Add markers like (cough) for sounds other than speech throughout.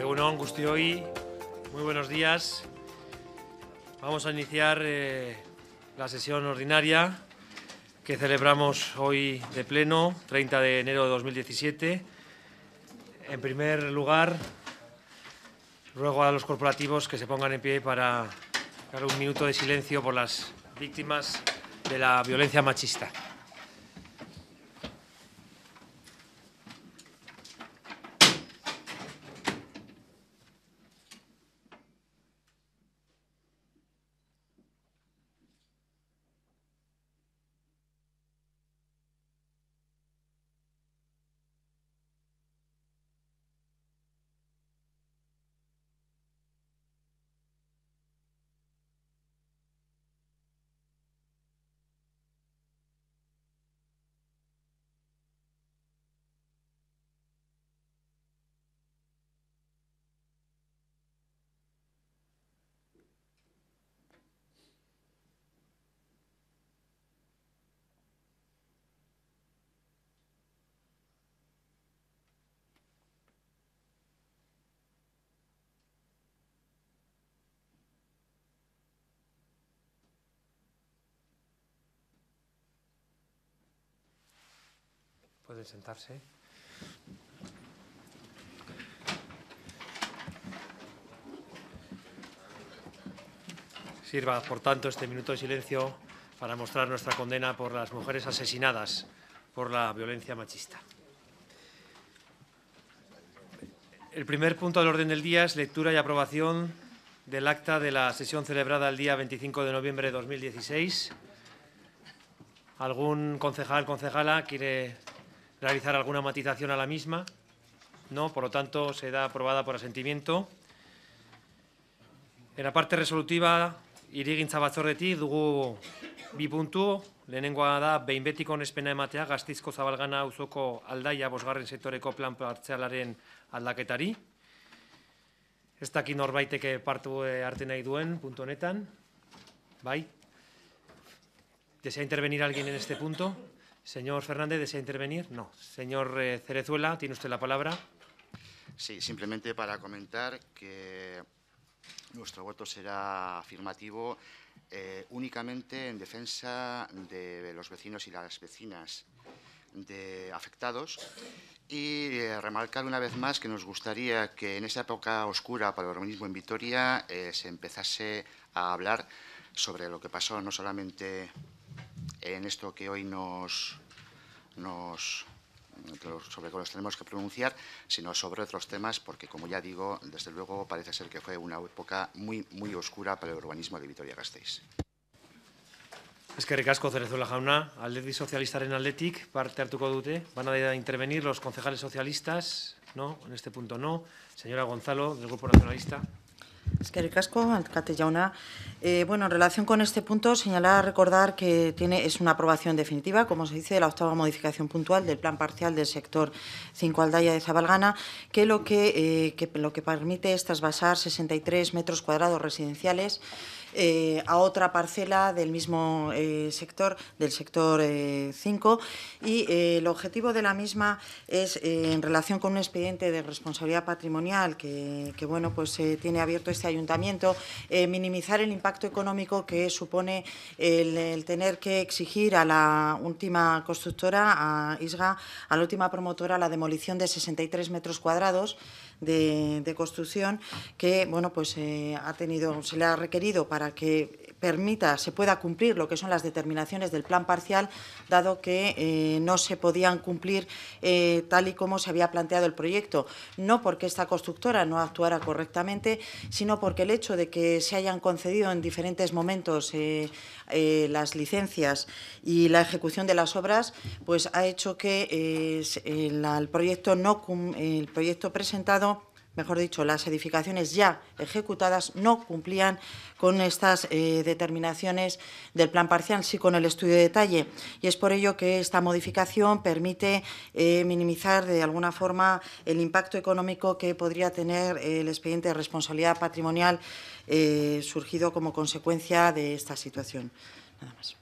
Egunon, y muy buenos días. Vamos a iniciar eh, la sesión ordinaria que celebramos hoy de pleno, 30 de enero de 2017. En primer lugar, ruego a los corporativos que se pongan en pie para dar un minuto de silencio por las víctimas de la violencia machista. sentarse. Sirva, por tanto, este minuto de silencio para mostrar nuestra condena por las mujeres asesinadas por la violencia machista. El primer punto del orden del día es lectura y aprobación del acta de la sesión celebrada el día 25 de noviembre de 2016. ¿Algún concejal, concejala, quiere realizar alguna matización a la misma. No, por lo tanto, se da aprobada por asentimiento. En la parte resolutiva, irigintza batzordetik dugu bi puntu, lehenengoa da behin betiko onespena ematea gaztizko Zabalgana auzoko aldaia bosgarren sektoreko plan partzialaren aldaketari. Ez aquí norbaiteke partu arte nahi duen punto honetan. Bai. ¿Desea intervenir alguien en este punto? Señor Fernández, ¿desea intervenir? No. Señor eh, Cerezuela, tiene usted la palabra. Sí, simplemente para comentar que nuestro voto será afirmativo eh, únicamente en defensa de los vecinos y las vecinas de afectados y eh, remarcar una vez más que nos gustaría que en esta época oscura para el organismo en Vitoria se empezase a hablar sobre lo que pasó no solamente en esto que hoy nos, nos sobre los tenemos que pronunciar, sino sobre otros temas, porque como ya digo, desde luego parece ser que fue una época muy, muy oscura para el urbanismo de Vitoria-Gasteiz. Es que ricasco, Cerezuela Jauna, socialista en Athletic parte hartuko dute, van a intervenir los concejales socialistas, no, en este punto no, señora Gonzalo, del Grupo Nacionalista. Eh, bueno, en relación con este punto, señalar, recordar que tiene, es una aprobación definitiva, como se dice, de la octava modificación puntual del plan parcial del sector 5 Aldaya de Zabalgana, que lo que, eh, que, lo que permite es trasvasar 63 metros cuadrados residenciales eh, a otra parcela del mismo eh, sector, del sector 5, eh, y el objetivo de la misma es en relación con un expediente de responsabilidad patrimonial que, bueno, pues tiene abierto este ayuntamiento, minimizar el impacto económico que supone el, el tener que exigir a la última constructora, a ISGA, a la última promotora, la demolición de 63 metros cuadrados de, construcción que bueno pues eh, ha tenido se le ha requerido para que permita, se pueda cumplir lo que son las determinaciones del plan parcial, dado que eh, no se podían cumplir eh, tal y como se había planteado el proyecto. No porque esta constructora no actuara correctamente, sino porque el hecho de que se hayan concedido en diferentes momentos eh, las licencias y la ejecución de las obras, pues ha hecho que el, proyecto no, el proyecto presentado mejor dicho, las edificaciones ya ejecutadas no cumplían con estas eh, determinaciones del plan parcial, sí con el estudio de detalle. Y es por ello que esta modificación permite eh, minimizar de alguna forma el impacto económico que podría tener eh, el expediente de responsabilidad patrimonial surgido como consecuencia de esta situación. Nada más.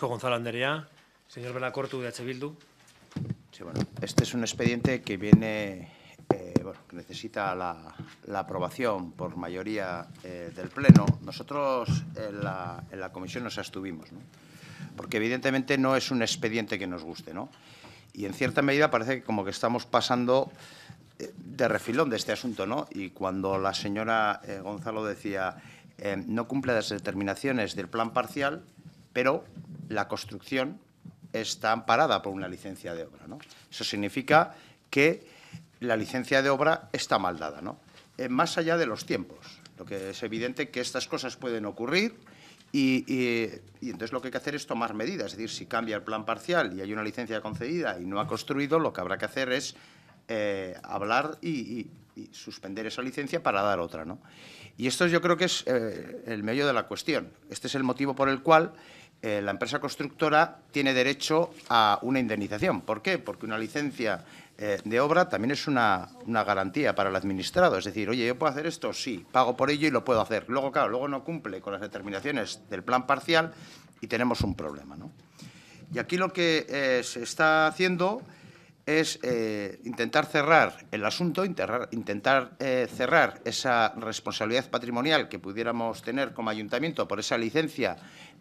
Gonzalo Andería. Señor de H. Sí, bueno, este es un expediente que viene eh, bueno, que necesita la, aprobación por mayoría eh, del Pleno, nosotros en la, comisión nos abstuvimos, ¿no? porque evidentemente no es un expediente que nos guste, ¿no? Y en cierta medida parece que como que estamos pasando eh, de refilón de este asunto, ¿no? Y cuando la señora Gonzalo decía, no cumple las determinaciones del plan parcial, pero la construcción está amparada por una licencia de obra, ¿no? Eso significa que la licencia de obra está mal dada, ¿no? Eh, más allá de los tiempos, lo que es evidente que estas cosas pueden ocurrir y, entonces lo que hay que hacer es tomar medidas, es decir, si cambia el plan parcial y hay una licencia concedida y no ha construido, lo que habrá que hacer es eh, hablar y, suspender esa licencia para dar otra, ¿no? Y esto yo creo que es eh, el medio de la cuestión. Este es el motivo por el cual la empresa constructora tiene derecho a una indemnización. ¿Por qué? Porque una licencia eh, de obra también es una, garantía para el administrado. Es decir, oye, ¿yo puedo hacer esto? Sí, pago por ello y lo puedo hacer. Luego, claro, luego no cumple con las determinaciones del plan parcial y tenemos un problema. Y aquí lo que eh, se está haciendo es eh, intentar cerrar el asunto, intentar cerrar esa responsabilidad patrimonial que pudiéramos tener como ayuntamiento por esa licencia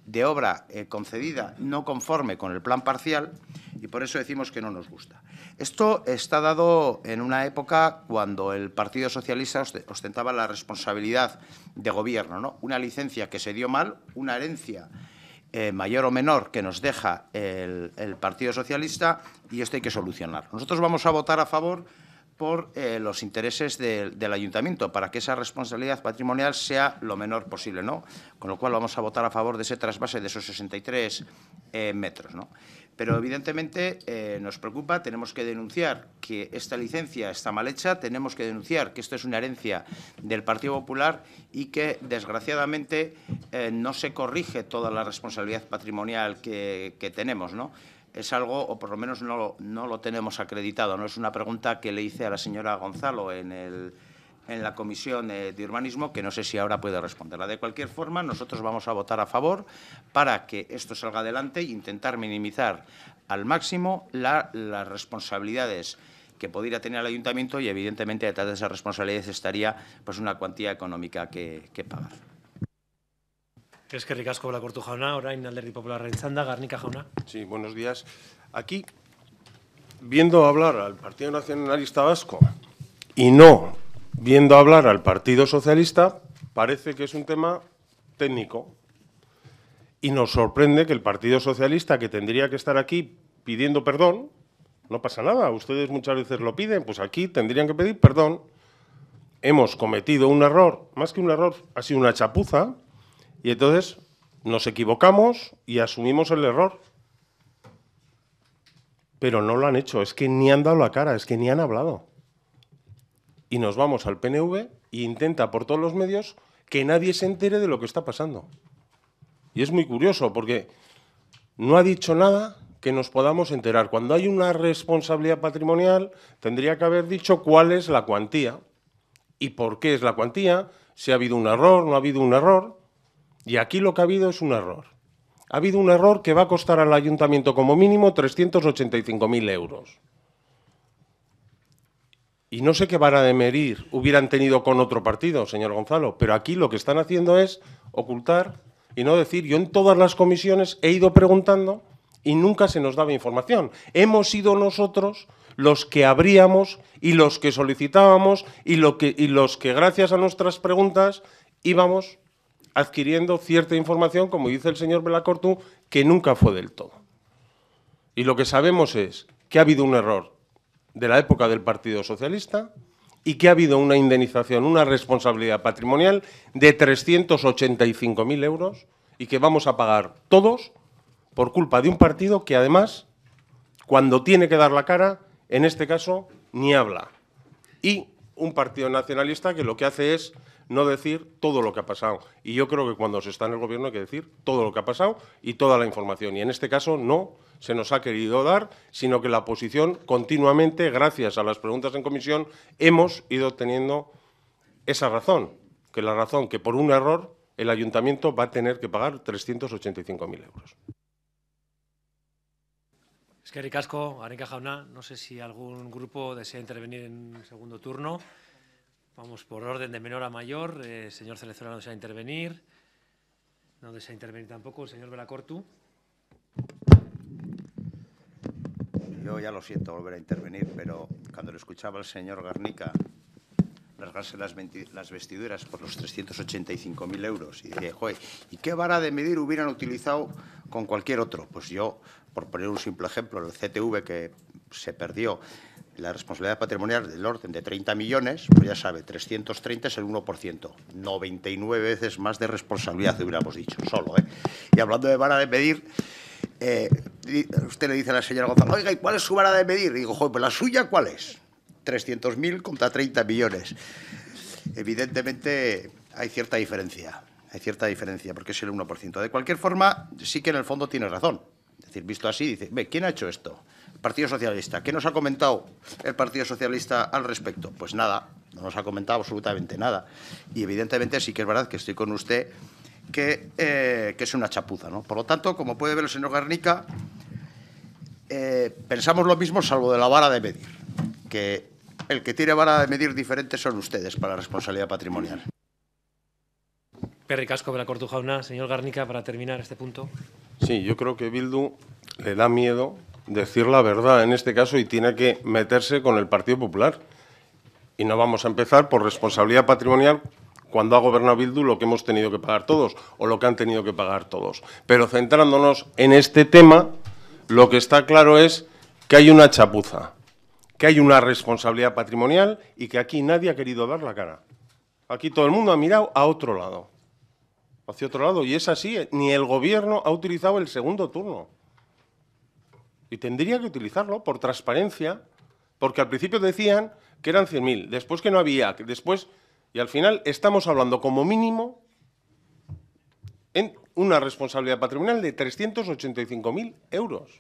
de obra eh, concedida no conforme con el plan parcial y por eso decimos que no nos gusta. Esto está dado en una época cuando el Partido Socialista ostentaba la responsabilidad de gobierno, ¿no? una licencia que se dio mal, una herencia eh, mayor o menor que nos deja el, el Partido Socialista y esto hay que solucionar. Nosotros vamos a votar a favor por eh, los intereses del ayuntamiento, para que esa responsabilidad patrimonial sea lo menor posible, ¿no? Con lo cual vamos a votar a favor de ese trasvase de esos 63 eh, metros, Pero evidentemente eh, nos preocupa, tenemos que denunciar que esta licencia está mal hecha, tenemos que denunciar que esto es una herencia del Partido Popular y que desgraciadamente no se corrige toda la responsabilidad patrimonial que, tenemos, ¿no? es algo, o por lo menos no lo, no lo tenemos acreditado. No es una pregunta que le hice a la señora Gonzalo en, el, en la comisión eh, de urbanismo, que no sé si ahora puede responderla. De cualquier forma, nosotros vamos a votar a favor para que esto salga adelante e intentar minimizar al máximo las responsabilidades que pudiera tener el ayuntamiento y, evidentemente, detrás de esas responsabilidades estaría pues, una cuantía económica que pagar. Es que Ricasco, Ricasco ahora jauna, orain alderdi popular txanda, Garnica, jauna. Sí, buenos días. Aquí, viendo hablar al Partido Nacionalista Vasco y no viendo hablar al Partido Socialista, parece que es un tema técnico. Y nos sorprende que el Partido Socialista, que tendría que estar aquí pidiendo perdón, no pasa nada, ustedes muchas veces lo piden, pues aquí tendrían que pedir perdón. Hemos cometido un error, más que un error, ha sido una chapuza, y entonces nos equivocamos y asumimos el error. Pero no lo han hecho, es que ni han dado la cara, es que ni han hablado. Y nos vamos al PNV e intenta por todos los medios que nadie se entere de lo que está pasando. Y es muy curioso porque no ha dicho nada que nos podamos enterar. Cuando hay una responsabilidad patrimonial, tendría que haber dicho cuál es la cuantía y por qué es la cuantía, si ha habido un error, no ha habido un error. Y aquí lo que ha habido es un error. Ha habido un error que va a costar al ayuntamiento como mínimo 385.000 euros. Y no sé qué vara de medir hubieran tenido con otro partido, señor Gonzalo, pero aquí lo que están haciendo es ocultar y no decir, yo en todas las comisiones he ido preguntando y nunca se nos daba información. Hemos sido nosotros los que abríamos y los que solicitábamos y, y los que gracias a nuestras preguntas íbamos adquiriendo cierta información, como dice el señor Belacortu, que nunca fue del todo. Y lo que sabemos es que ha habido un error de la época del Partido Socialista y que ha habido una indemnización, una responsabilidad patrimonial de 385.000 euros y que vamos a pagar todos por culpa de un partido que además, cuando tiene que dar la cara, en este caso, ni habla. Y un partido nacionalista que lo que hace es no decir todo lo que ha pasado. Y yo creo que cuando se está en el gobierno hay que decir todo lo que ha pasado y toda la información. Y en este caso no se nos ha querido dar, sino que la oposición continuamente, gracias a las preguntas en comisión, hemos ido teniendo esa razón, que la razón que por un error el ayuntamiento va a tener que pagar 385.000 euros. Es que Ricasco, Jauna, no sé si algún grupo desea intervenir en segundo turno. Vamos por orden de menor a mayor. el eh, señor Celezuela no desea intervenir. No desea intervenir tampoco el señor Belacortu. Yo ya lo siento volver a intervenir, pero cuando lo escuchaba el señor Garnica rasgarse las, vestiduras por los 385.000 euros y dije, joder, ¿y qué vara de medir hubieran utilizado con cualquier otro? Pues yo, por poner un simple ejemplo, el CTV que se perdió la responsabilidad patrimonial del orden de 30 millones, pues ya sabe, 330 es el 1%, 99 veces más de responsabilidad, hubiéramos dicho, solo. ¿eh? Y hablando de vara de medir, eh, usted le dice a la señora González, oiga, ¿y cuál es su vara de medir? Y digo, joder, pues la suya, ¿cuál es? 300.000 contra 30 millones. Evidentemente hay cierta diferencia, hay cierta diferencia, porque es el 1%. De cualquier forma, sí que en el fondo tiene razón. Es decir, visto así, dice, ¿quién ha hecho esto? Partido Socialista. ¿Qué nos ha comentado el Partido Socialista al respecto? Pues nada, no nos ha comentado absolutamente nada. Y evidentemente sí que es verdad que estoy con usted que, eh, es una chapuza. ¿no? Por lo tanto, como puede ver el señor Garnica, eh, pensamos lo mismo salvo de la vara de medir, que el que tiene vara de medir diferente son ustedes para la responsabilidad patrimonial. Perry Casco, la Cortujauna. Señor Garnica, para terminar este punto. Sí, yo creo que Bildu le da miedo decir la verdad en este caso y tiene que meterse con el Partido Popular. Y no vamos a empezar por responsabilidad patrimonial cuando ha gobernado Bildu lo que hemos tenido que pagar todos o lo que han tenido que pagar todos. Pero centrándonos en este tema, lo que está claro es que hay una chapuza, que hay una responsabilidad patrimonial y que aquí nadie ha querido dar la cara. Aquí todo el mundo ha mirado a otro lado, hacia otro lado, y es así, ni el gobierno ha utilizado el segundo turno. Y tendría que utilizarlo por transparencia, porque al principio decían que eran 100.000, después que no había, después... Y al final estamos hablando como mínimo en una responsabilidad patrimonial de 385.000 euros.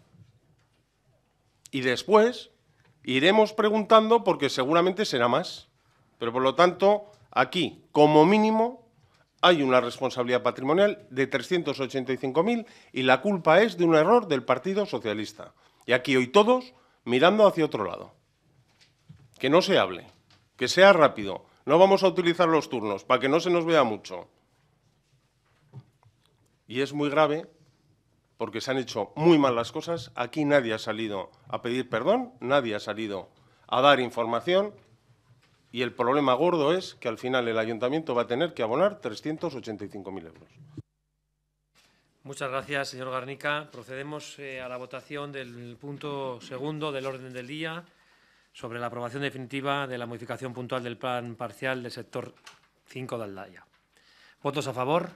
Y después iremos preguntando porque seguramente será más. Pero por lo tanto, aquí, como mínimo, hay una responsabilidad patrimonial de 385.000 y la culpa es de un error del Partido Socialista. Y aquí hoy todos mirando hacia otro lado. Que no se hable, que sea rápido. No vamos a utilizar los turnos para que no se nos vea mucho. Y es muy grave porque se han hecho muy mal las cosas. Aquí nadie ha salido a pedir perdón, nadie ha salido a dar información. Y el problema gordo es que al final el ayuntamiento va a tener que abonar 385.000 euros. Muchas gracias, señor Garnica. Procedemos eh, a la votación del punto segundo del orden del día sobre la aprobación definitiva de la modificación puntual del plan parcial del sector 5 de Aldaya. ¿Votos a favor?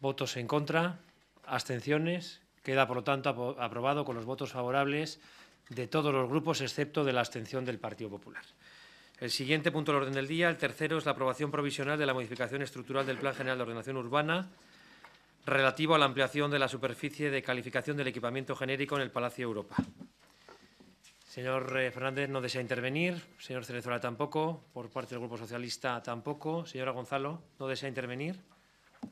¿Votos en contra? ¿Abstenciones? Queda, por lo tanto, aprobado con los votos favorables de todos los grupos, excepto de la abstención del Partido Popular. El siguiente punto del orden del día, el tercero, es la aprobación provisional de la modificación estructural del Plan General de Ordenación Urbana relativo a la ampliación de la superficie de calificación del equipamiento genérico en el Palacio Europa. Señor eh, Fernández no desea intervenir, señor Cerezola, tampoco, por parte del Grupo Socialista tampoco, señora Gonzalo no desea intervenir,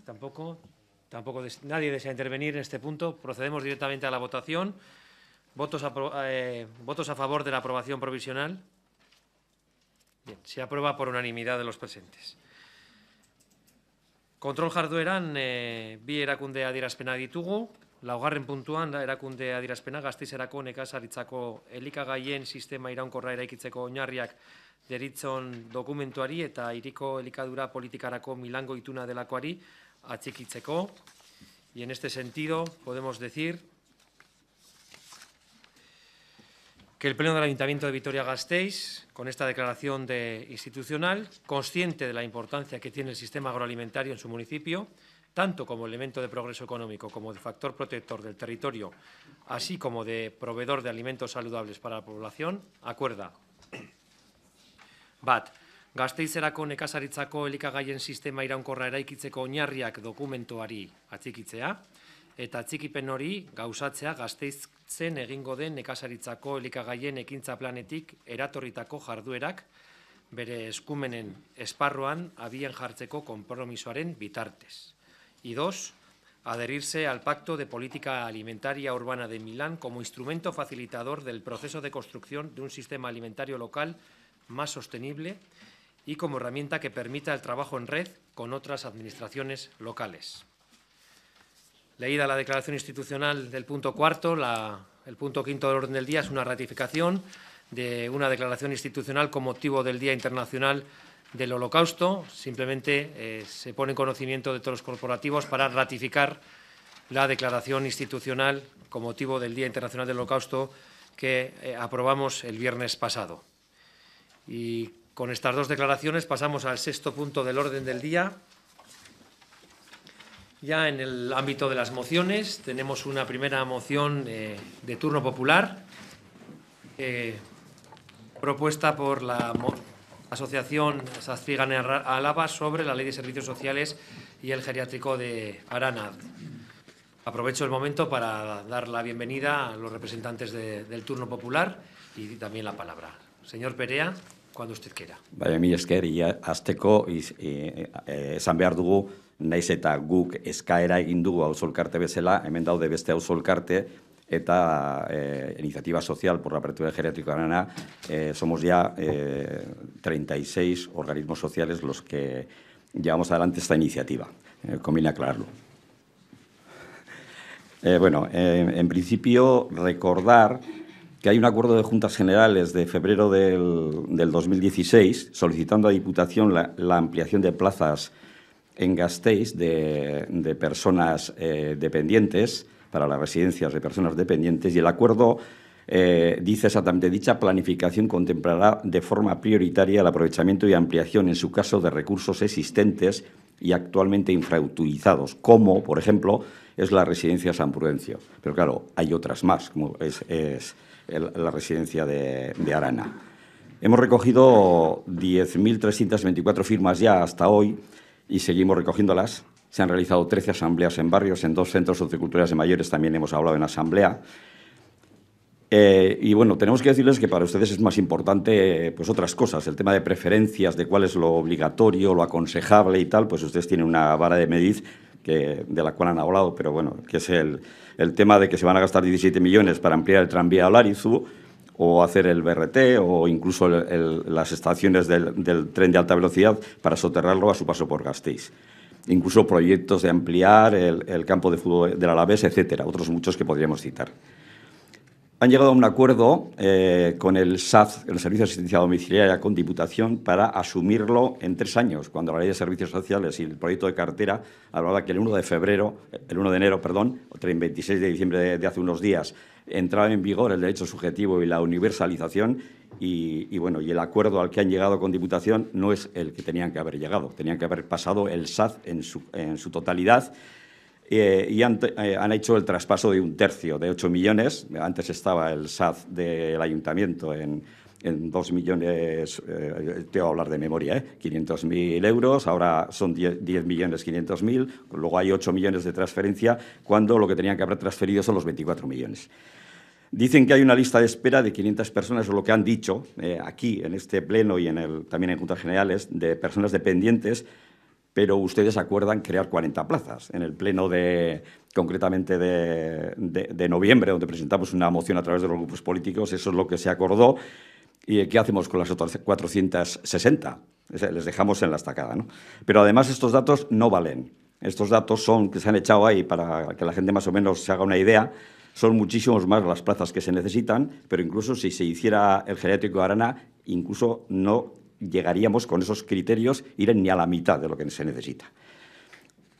tampoco, tampoco nadie desea intervenir en este punto. Procedemos directamente a la votación. ¿Votos a, eh, ¿Votos a favor de la aprobación provisional? Bien, se aprueba por unanimidad de los presentes. Control jardueran eh, bi erakunde adierazpena ditugu, laugarren puntuan da erakunde adierazpena gaztizerako nekazaritzako elikagaien sistema iraunkorra eraikitzeko oinarriak deritzon dokumentuari eta iriko elikadura politikarako milango ituna delakoari atzikitzeko. Y en este sentido podemos decir que el Pleno del Ayuntamiento de Vitoria-Gasteiz, con esta declaración de institucional, consciente de la importancia que tiene el sistema agroalimentario en su municipio, tanto como elemento de progreso económico como de factor protector del territorio, así como de proveedor de alimentos saludables para la población, acuerda. Bat, Gasteizerako nekazaritzako elikagaien sistema iraunkorra eraikitzeko oinarriak dokumentuari atzikitzea, eta txikipen hori gauzatzea gazteizen egingo den nekasaritzako elikagaien ekintza planetik eratorritako jarduerak bere eskumenen esparroan abian jartzeko konpromisoaren bitartez. Y dos, adherirse al Pacto de Política Alimentaria Urbana de Milán como instrumento facilitador del proceso de construcción de un sistema alimentario local más sostenible y como herramienta que permita el trabajo en red con otras administraciones locales. Leída la declaración institucional del punto cuarto, el punto quinto del orden del día es una ratificación de una declaración institucional con motivo del Día Internacional del Holocausto. Simplemente eh, se pone en conocimiento de todos los corporativos para ratificar la declaración institucional con motivo del Día Internacional del Holocausto que eh, aprobamos el viernes pasado. Y con estas dos declaraciones pasamos al sexto punto del orden del día, ya en el ámbito de las mociones. Tenemos una primera moción eh, de turno popular, eh, propuesta por la Asociación Sastrigan Álava sobre la Ley de Servicios Sociales y el Geriátrico de Arana. Aprovecho el momento para dar la bienvenida a los representantes del turno popular y también la palabra. Señor Perea, cuando usted quiera. vaya mi esker, naiz eta guk eskaera egin dugu auzolkarte bezala, hemen daude beste auzolkarte eta eh, Iniciativa Social por la Apertura de Arana, eh, somos ya 36 eh, organismos sociales los que llevamos adelante esta iniciativa. Eh, conviene aclararlo. bueno, en principio recordar que hay un acuerdo de Juntas Generales de febrero del, del 2016 solicitando a Diputación la ampliación de plazas en Gasteiz de, personas eh, dependientes, para las residencias de personas dependientes, y el acuerdo eh, dice exactamente, dicha planificación contemplará de forma prioritaria el aprovechamiento y ampliación, en su caso, de recursos existentes y actualmente infrautilizados, como, por ejemplo, es la residencia San Prudencio. Pero claro, hay otras más, como es, la residencia de, de, Arana. Hemos recogido 10.324 firmas ya hasta hoy y seguimos recogiéndolas. Se han realizado 13 asambleas en barrios, en dos centros socioculturales de mayores también hemos hablado en asamblea. Eh, y bueno, tenemos que decirles que para ustedes es más importante pues otras cosas, el tema de preferencias, de cuál es lo obligatorio, lo aconsejable y tal, pues ustedes tienen una vara de medir que, de la cual han hablado, pero bueno, que es el, tema de que se van a gastar 17 millones para ampliar el tranvía a Larizu, o hacer el BRT o incluso las estaciones del, tren de alta velocidad para soterrarlo a su paso por Gasteiz. Incluso proyectos de ampliar el, campo de fútbol del Alavés, etcétera, otros muchos que podríamos citar. Han llegado a un acuerdo eh, con el SAD, el Servicio de Asistencia Domiciliaria, con Diputación, para asumirlo en tres años, cuando la Ley de Servicios Sociales y el proyecto de cartera hablaba que el 1 de febrero, el 1 de enero, perdón, el 26 de diciembre de hace unos días, entraba en vigor el derecho subjetivo y la universalización y, bueno, y el acuerdo al que han llegado con Diputación no es el que tenían que haber llegado, tenían que haber pasado el sad en su, totalidad eh, y eh, han, hecho el traspaso de un tercio, de 8 millones, antes estaba el sad del ayuntamiento en 2 millones, eh, te voy a hablar de memoria, ¿eh? 500.000 euros, ahora son 10.500.000, 10 luego hay 8 millones de transferencia, cuando lo que tenían que haber transferido son los 24 millones. Dicen que hay una lista de espera de 500 personas, o lo que han dicho eh, aquí, en este pleno y en el, también en Juntas Generales, de personas dependientes, pero ustedes acuerdan crear 40 plazas. En el pleno de, concretamente de, noviembre, donde presentamos una moción a través de los grupos políticos, eso es lo que se acordó. ¿Y qué hacemos con las otras 460? Les dejamos en la estacada, ¿no? Pero además estos datos no valen. Estos datos son que se han echado ahí para que la gente más o menos se haga una idea. Son muchísimos más las plazas que se necesitan, pero incluso si se hiciera el geriátrico de Arana, incluso no llegaríamos con esos criterios ir ni a la mitad de lo que se necesita.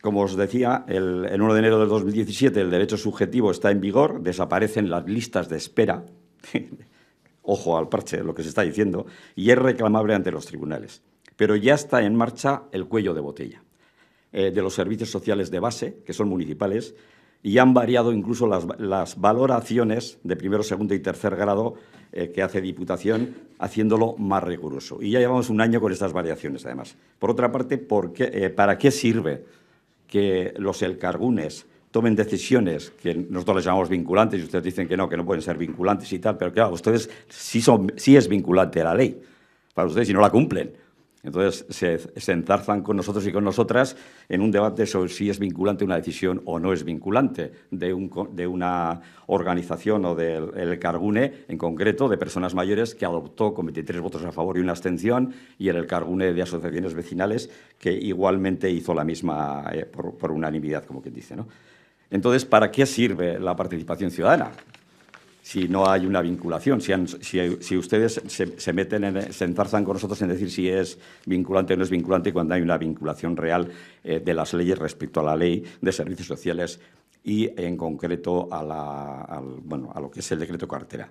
Como os decía, el, 1 de enero del 2017 el derecho subjetivo está en vigor, desaparecen las listas de espera, (laughs) ojo al parche lo que se está diciendo, y es reclamable ante los tribunales. Pero ya está en marcha el cuello de botella eh, de los servicios sociales de base, que son municipales, y han variado incluso las, valoraciones de primero, segundo y tercer grado eh, que hace Diputación, haciéndolo más riguroso. Y ya llevamos un año con estas variaciones, además. Por otra parte, eh, ¿para qué sirve que los elcargunes tomen decisiones que nosotros les llamamos vinculantes y ustedes dicen que no, que no pueden ser vinculantes y tal, pero claro, ustedes sí, son, sí es vinculante la ley para ustedes y no la cumplen. Entonces se, enzarzan con nosotros y con nosotras en un debate sobre si es vinculante una decisión o no es vinculante de, una organización o del Cargune, en concreto de personas mayores, que adoptó con 23 votos a favor y una abstención, y en el Cargune de asociaciones vecinales, que igualmente hizo la misma eh, por, unanimidad, como quien dice. Entonces, ¿para qué sirve la participación ciudadana? si no hay una vinculación, si, ustedes se, se, meten en, se enzarzan con nosotros en decir si es vinculante o no es vinculante cuando hay una vinculación real eh, de las leyes respecto a la ley de servicios sociales y en concreto a lo que es el decreto cartera.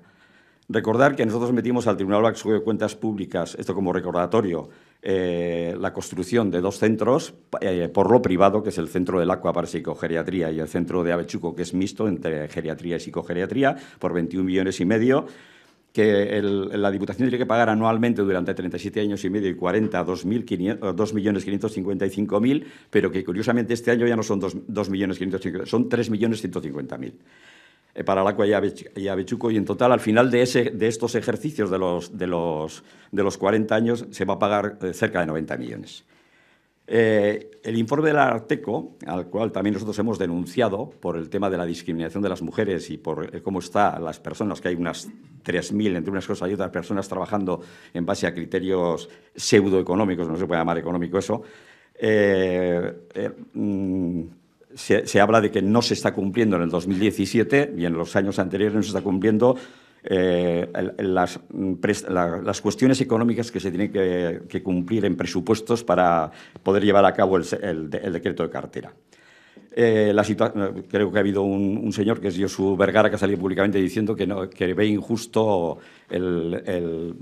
Recordar que nosotros metimos al Tribunal de Cuentas Públicas, esto como recordatorio, eh, la construcción de dos centros eh, por lo privado, que es el Centro del Aqua para Psicogeriatría y el Centro de Avechuco, que es mixto entre geriatría y psicogeriatría, por 21 millones y medio que la Diputación tiene que pagar anualmente durante 37 años y medio y 40, 2.555.000, eh, pero que curiosamente este año ya no son 2.555.000, son 3.150.000. Eh, para Paralacua y Avechuco. Y en total, al final de, ese, de estos ejercicios de los, de, los, de los 40 años, se va a pagar eh, cerca de 90 millones. Eh, el informe de la Arteco, al cual también nosotros hemos denunciado por el tema de la discriminación de las mujeres y por cómo están las personas, que hay unas 3.000, entre unas cosas y otras, personas trabajando en base a criterios pseudoeconómicos, no se puede llamar económico eso, eh, mm, se, habla de que no se está cumpliendo en el 2017 y en los años anteriores no se está cumpliendo eh, mm, las, cuestiones económicas que se tienen que, cumplir en presupuestos para poder llevar a cabo el, decreto de cartera. Eh, eh, creo que ha habido un, señor, que es Josu Vergara, que ha salido públicamente diciendo que, ve injusto el,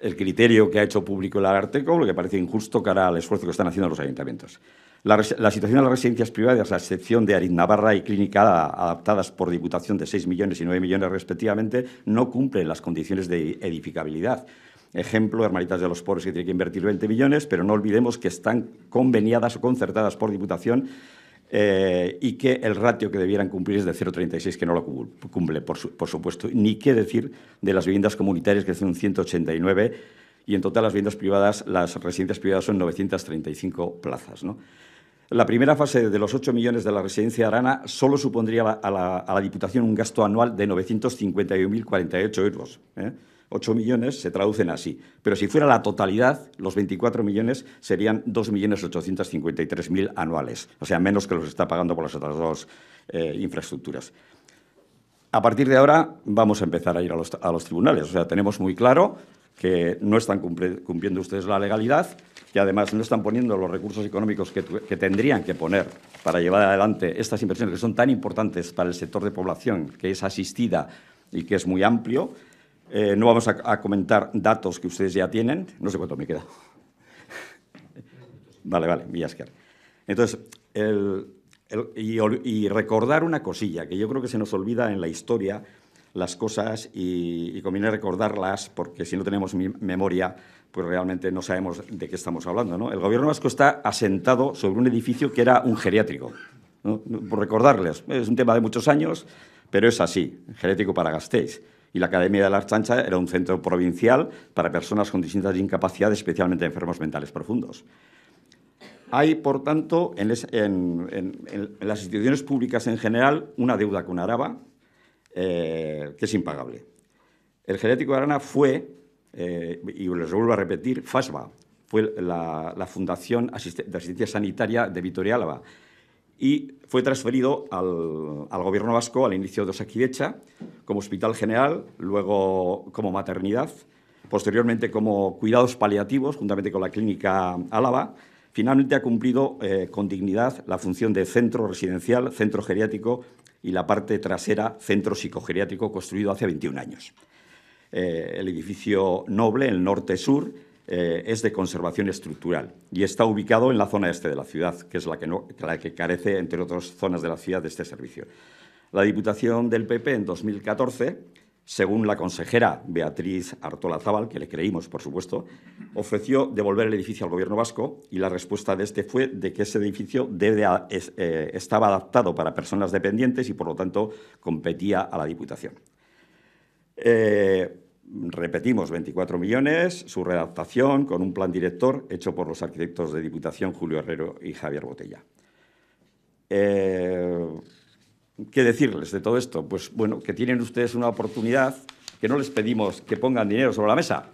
el criterio que ha hecho público el Arteco, lo que parece injusto cara al esfuerzo que están haciendo los ayuntamientos. La, situación de las residencias privadas, a excepción de Ariznavarra y Clínica, adaptadas por Diputación de 6 millones y 9 millones respectivamente, no cumplen las condiciones de edificabilidad. Ejemplo, Hermanitas de los Pobres, que tiene que invertir 20 millones, pero no olvidemos que están conveniadas o concertadas por Diputación eh, y que el ratio que debieran cumplir es de 0,36, que no lo cumple, por, supuesto. Ni qué decir de las viviendas comunitarias, que son 189 y en total las viviendas privadas, las residencias privadas son 935 plazas. ¿no? La primera fase de los 8 millones de la residencia de Arana solo supondría a la, Diputación un gasto anual de 951.048 euros. 8 ¿eh? millones se traducen así, pero si fuera la totalidad, los 24 millones serían 2.853.000 anuales, o sea, menos que los está pagando por las otras dos eh, infraestructuras. A partir de ahora vamos a empezar a ir a los, a los tribunales, o sea, tenemos muy claro que no están cumpliendo ustedes la legalidad, que además no están poniendo los recursos económicos que, tendrían que poner para llevar adelante estas inversiones que son tan importantes para el sector de población que es asistida y que es muy amplio. Eh, no vamos a, comentar datos que ustedes ya tienen. No sé cuánto me queda. (laughs) vale, vale, Villascar. Entonces, y, y recordar una cosilla que yo creo que se nos olvida en la historia las cosas y, conviene recordarlas porque si no tenemos memoria, pues realmente no sabemos de qué estamos hablando. ¿no? El gobierno vasco está asentado sobre un edificio que era un geriátrico. Por recordarles, es un tema de muchos años, pero es así, geriátrico para Gasteiz y la Academia de la Chancha era un centro provincial para personas con distintas incapacidades, especialmente enfermos mentales profundos. Hay, por tanto, en, en las instituciones públicas en general una deuda con Araba, eh, que es impagable. El geriátrico de Arana fue, eh, y les vuelvo a repetir, FASBA, fue la, Fundación de Asistencia Sanitaria de Vitoria Álava, y fue transferido al, gobierno vasco al inicio de Osakidecha como hospital general, luego como maternidad, posteriormente como cuidados paliativos, juntamente con la clínica Álava. Finalmente ha cumplido eh, con dignidad la función de centro residencial, centro geriátrico y la parte trasera centro psicogeriático, construido hace 21 años. Eh, el edificio noble, el norte-sur, eh, es de conservación estructural y está ubicado en la zona este de la ciudad, que es la que, la que carece, entre otras zonas de la ciudad, de este servicio. La Diputación del PP en 2014 según la consejera Beatriz Artola Zabal, que le creímos, por supuesto, ofreció devolver el edificio al gobierno vasco y la respuesta de este fue de que ese edificio eh, estaba adaptado para personas dependientes y, por lo tanto, competía a la Diputación. Eh, repetimos, 24 millones, su redactación con un plan director hecho por los arquitectos de Diputación Julio Herrero y Javier Botella. Eh, ¿Qué decirles de todo esto? Pues bueno, que tienen ustedes una oportunidad, que no les pedimos que pongan dinero sobre la mesa.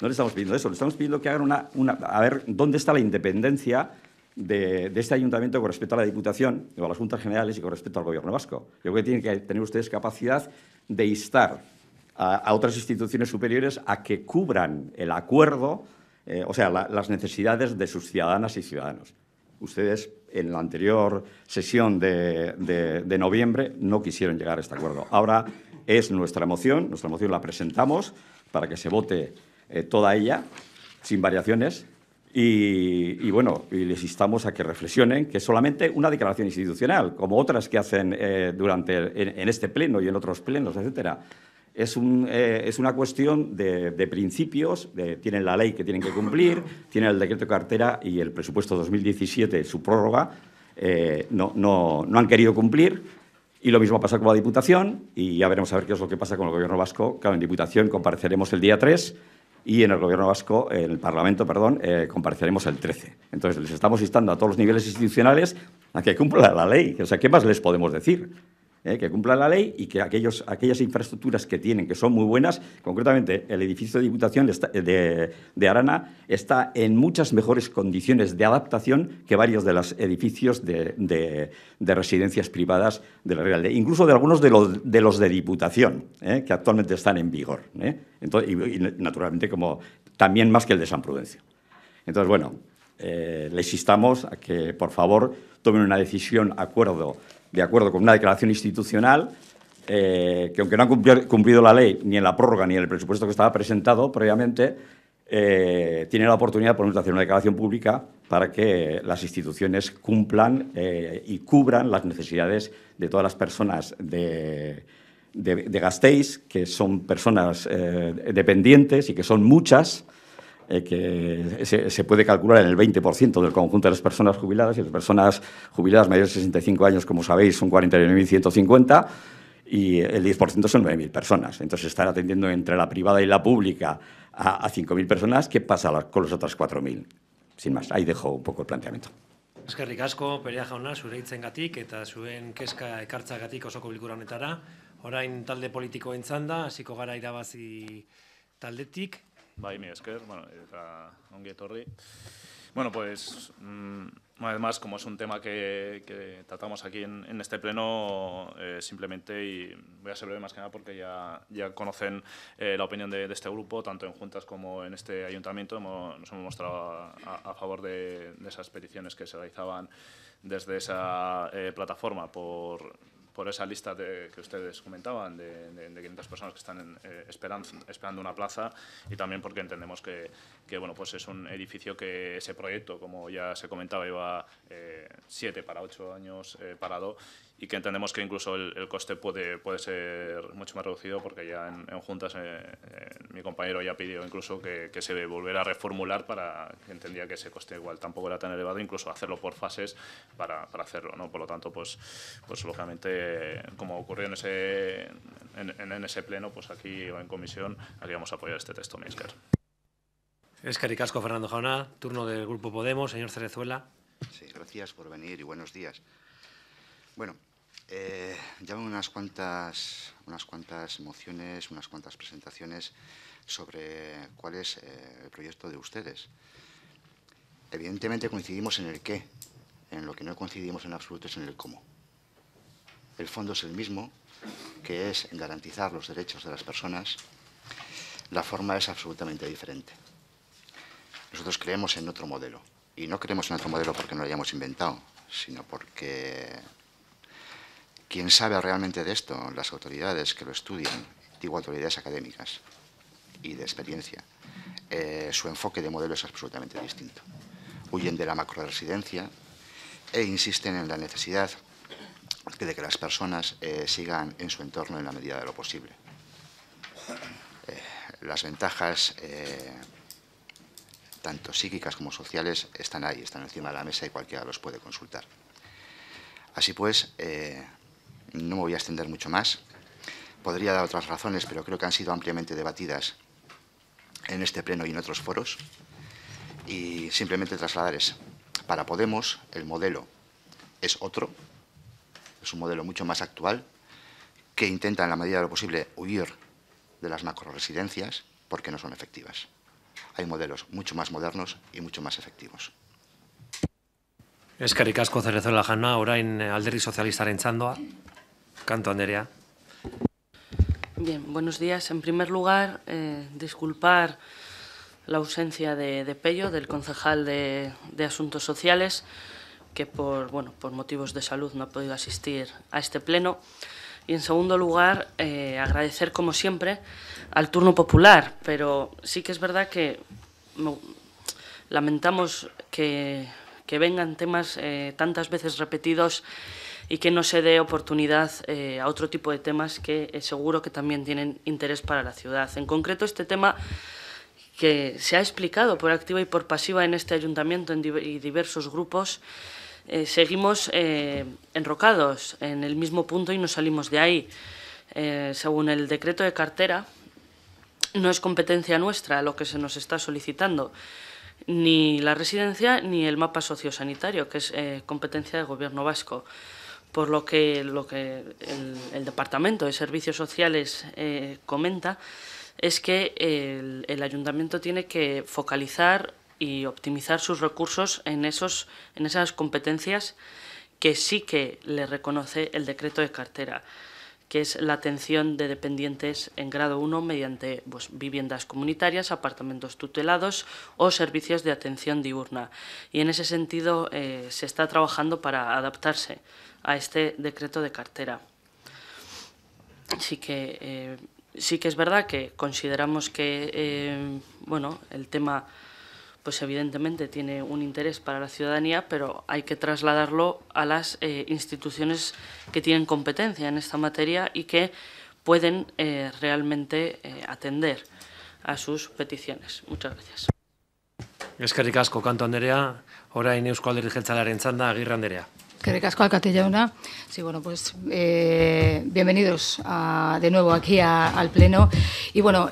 No les estamos pidiendo eso, les estamos pidiendo que hagan una... a ver, ¿dónde está la independencia de, este ayuntamiento con respecto a la Diputación, a las Juntas Generales y con respecto al Gobierno vasco? Yo creo que tienen que tener ustedes capacidad de instar a, otras instituciones superiores a que cubran el acuerdo, eh, o sea, las necesidades de sus ciudadanas y ciudadanos. Ustedes en la anterior sesión de, noviembre no quisieron llegar a este acuerdo. Ahora es nuestra moción, nuestra moción la presentamos para que se vote eh, toda ella, sin variaciones, y, bueno, y les instamos a que reflexionen que solamente una declaración institucional, como otras que hacen eh, durante en, en, este pleno y en otros plenos, etcétera, eh, es, una cuestión de, principios, tienen la ley que tienen que cumplir, (coughs) tienen el decreto de cartera y el presupuesto 2017, su prórroga, eh, no, no, no han querido cumplir. Y lo mismo pasa con la Diputación y ya veremos a ver qué es lo que pasa con el Gobierno Vasco. Claro, en Diputación compareceremos el día 3 y en el Gobierno Vasco, en el Parlamento, perdón, eh, compareceremos el 13. Entonces, les estamos instando a todos los niveles institucionales a que cumplan la ley. O sea, ¿qué más les podemos decir? ¿eh? que cumplan la ley y que aquellos, aquellas infraestructuras que tienen, que son muy buenas, concretamente el edificio de Diputación eh, de, Arana está en muchas mejores condiciones de adaptación que varios de los edificios de, residencias privadas de la Real, incluso de algunos de los de, Diputación, ¿eh? que actualmente están en vigor. Entonces, y, naturalmente, como también más que el de San Prudencio. Entonces, bueno, les instamos a que, por favor, tomen una decisión, acuerdo de acuerdo con una declaración institucional eh, que aunque no han cumplido, la ley, ni en la prórroga, ni en el presupuesto que estaba presentado previamente, eh, tiene la oportunidad por de hacer una declaración pública para que las instituciones cumplan eh, y cubran las necesidades de todas las personas de, de, de Gasteiz, que son personas dependientes y que son muchas, eh, que se, puede calcular en el 20% del conjunto de las personas jubiladas y las personas jubiladas mayores de 65 años, como sabéis, son 49.150 y el 10% son 9.000 personas. Entonces están atendiendo entre la privada y la pública a, 5.000 personas. ¿Qué pasa con las otras 4.000? Sin más, ahí dejo un poco el planteamiento. Eskerrik asko, Perea jauna, zure eta zuen kezka ekartzagatik osoko bilkura honetara. Orain talde politikoen txanda, hasiko gara taldetik, mi bueno, eta ongi etorri. Bueno, pues, mm, además, como es un tema que, tratamos aquí en, este pleno, eh, simplemente, y voy a ser breve más que nada porque ya, conocen eh, la opinión de, este grupo, tanto en juntas como en este ayuntamiento, nos hemos mostrado a, favor de, esas peticiones que se realizaban desde esa eh, plataforma por por esa lista que ustedes comentaban de, 500 personas que están eh, esperando una plaza y también porque entendemos que, bueno, pues es un edificio que ese proyecto, como ya se comentaba, iba eh, siete para ocho años eh, parado y que entendemos que incluso el, coste puede, puede ser mucho más reducido porque ya en, juntas eh, eh, mi compañero ya pidió incluso que, se volviera a reformular para que entendía que ese coste igual tampoco era tan elevado, incluso hacerlo por fases para, para hacerlo. ¿no? Por lo tanto, pues, pues lógicamente, como ocurrió en ese, en, ese pleno, pues aquí en comisión, aquí vamos a apoyar este texto, Minsker. Es Caricasco, Fernando Jauna, turno del Grupo Podemos, señor Cerezuela. Sí, gracias por venir y buenos días. Bueno, eh, ya unas cuantas, unas cuantas mociones, unas cuantas presentaciones sobre cuál es eh, el proyecto de ustedes. Evidentemente coincidimos en el qué, en lo que no coincidimos en absoluto es en el cómo. El fondo es el mismo, que es garantizar los derechos de las personas. La forma es absolutamente diferente. Nosotros creemos en otro modelo. Y no creemos en otro modelo porque no lo hayamos inventado, sino porque quien sabe realmente de esto, las autoridades que lo estudian, digo autoridades académicas y de experiencia, eh, su enfoque de modelo es absolutamente distinto. Huyen de la macroresidencia e insisten en la necesidad de que las personas eh, sigan en su entorno en la medida de lo posible. Eh, las ventajas, tanto psíquicas como sociales, están ahí, están encima de la mesa y cualquiera los puede consultar. Así pues, no me voy a extender mucho más. Podría dar otras razones, pero creo que han sido ampliamente debatidas en este pleno y en otros foros. Y simplemente trasladar es, para Podemos el modelo es otro, es un modelo mucho más actual, que intenta en la medida de lo posible huir de las macroresidencias porque no son efectivas. Hay modelos mucho más modernos y mucho más efectivos. Canto Andrea. Bien, buenos días. En primer lugar, eh, disculpar la ausencia de, Pello, del concejal de, Asuntos Sociales, que por, bueno, por motivos de salud no ha podido asistir a este pleno. Y en segundo lugar, eh, agradecer como siempre al turno popular, pero sí que es verdad que lamentamos que, vengan temas eh, tantas veces repetidos y que no se dé oportunidad eh, a otro tipo de temas que eh, seguro que también tienen interés para la ciudad. En concreto, este tema que se ha explicado por activa y por pasiva en este ayuntamiento en y diversos grupos, eh, seguimos enrocados en el mismo punto y no salimos de ahí. según el decreto de cartera, no es competencia nuestra lo que se nos está solicitando ni la residencia ni el mapa sociosanitario, que es competencia del Gobierno vasco. Por lo que lo que el, Departamento de Servicios Sociales eh, comenta es que el, el, ayuntamiento tiene que focalizar y optimizar sus recursos en, esos, en esas competencias que sí que le reconoce el decreto de cartera que es la atención de dependientes en grado 1 mediante pues, viviendas comunitarias, apartamentos tutelados o servicios de atención diurna. Y en ese sentido eh, se está trabajando para adaptarse a este decreto de cartera. Así que eh, sí que es verdad que consideramos que eh, bueno, el tema pues evidentemente tiene un interés para la ciudadanía, pero hay que trasladarlo a las eh, instituciones que tienen competencia en esta materia y que pueden eh, realmente eh, atender a sus peticiones. Muchas gracias. Eskerrik asko, Kanto Anderea, orain Eusko Alderdi Jeltzalaren txanda, Agirre Anderea. Eskerrik asko, Alcate Jauna. Sí, bueno, pues bienvenidos de nuevo aquí al Pleno. Y bueno,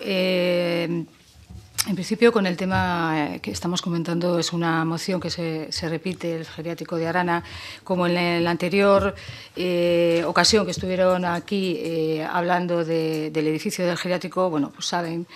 en principio, con el tema eh, que estamos comentando, es una moción que se, se repite, el geriátrico de Arana, como en la anterior eh, ocasión que estuvieron aquí eh, hablando del edificio del geriátrico, bueno, pues saben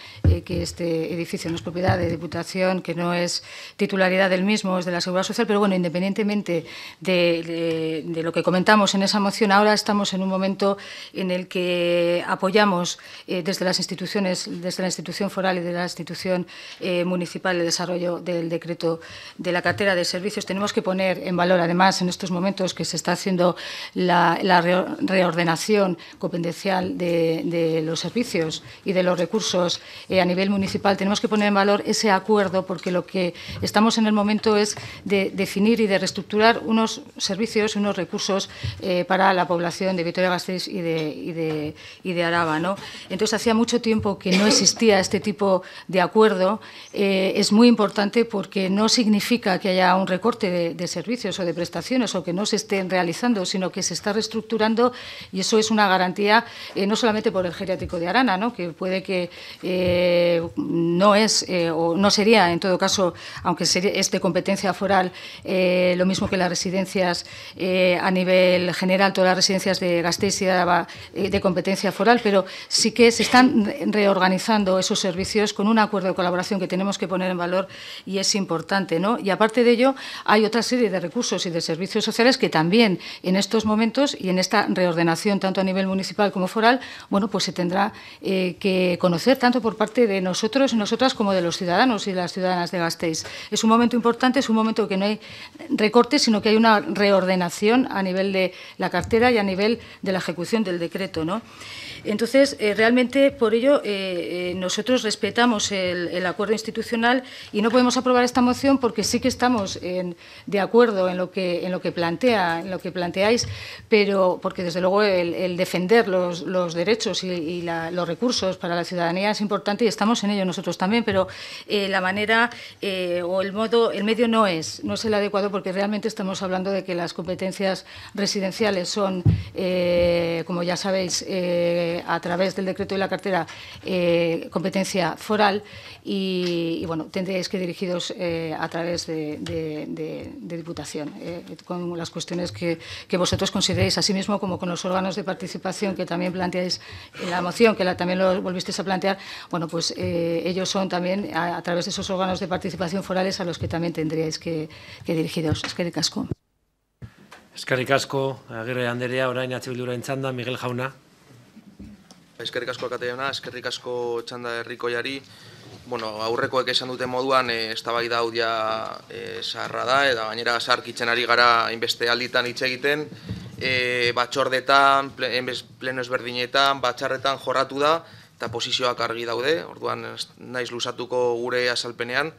que este edificio no es propiedad de Diputación, que no es titularidad del mismo, es de la Seguridad Social, pero bueno, independientemente de, de lo que comentamos en esa moción, ahora estamos en un momento en el que apoyamos desde las instituciones, desde la institución foral y de la institución eh, municipal el desarrollo del decreto de la cartera de servicios. Tenemos que poner en valor, además, en estos momentos que se está haciendo la, reordenación copendencial de, los servicios y de los recursos eh, a nivel municipal, tenemos que poner en valor ese acuerdo porque lo que estamos en el momento es de definir y de reestructurar unos servicios, y unos recursos eh, para la población de Vitoria-Gasteiz y de, Araba. ¿no? Entonces, hacía mucho tiempo que no existía este tipo de acuerdo eh, es muy importante porque no significa que haya un recorte de, servicios o de prestaciones o que no se estén realizando, sino que se está reestructurando y eso es una garantía eh, no solamente por el geriátrico de Arana, ¿no? que puede que eh, no es o no sería, en todo caso, aunque es de competencia foral, lo mismo que las residencias a nivel general, todas las residencias de Gasteiz y de, de competencia foral, pero sí que se están reorganizando esos servicios con un acuerdo colaboración que tenemos que poner en valor y es importante. ¿no? Y aparte de ello, hay otra serie de recursos y de servicios sociales que también en estos momentos y en esta reordenación, tanto a nivel municipal como foral, bueno, pues se tendrá eh, que conocer tanto por parte de nosotros y nosotras como de los ciudadanos y las ciudadanas de Gasteiz. Es un momento importante, es un momento que no hay recortes, sino que hay una reordenación a nivel de la cartera y a nivel de la ejecución del decreto. ¿no? Entonces, eh, realmente, por ello, eh, nosotros respetamos el, acuerdo institucional y no podemos aprobar esta moción porque sí que estamos en, de acuerdo en lo que en lo que plantea en lo que planteáis, pero porque desde luego el, defender los, los, derechos y, la, los recursos para la ciudadanía es importante y estamos en ello nosotros también, pero eh, la manera eh, o el modo el medio no es no es el adecuado porque realmente estamos hablando de que las competencias residenciales son eh, como ya sabéis a través del decreto y la cartera competencia foral y, bueno, tendréis que dirigiros eh, a través de, Diputación, eh, con las cuestiones que, vosotros consideréis, así mismo como con los órganos de participación que también planteáis en la moción, que la, también lo volvisteis a plantear, bueno, pues eh, ellos son también a, través de esos órganos de participación forales a los que también tendríais que, dirigiros. Es que de casco. Anderea, orain Miguel Jauna. Eskerrik asko txanda herrikoiari, bueno, aurrekoek esan dute moduan, e, eh, estabai da audia e, eh, zaharra da, eta gainera zarkitzen ari gara inbeste alditan hitz egiten, e, eh, batxordetan, pleno ezberdinetan, batxarretan jorratu da, eta posizioak argi daude, orduan naiz lusatuko gure azalpenean,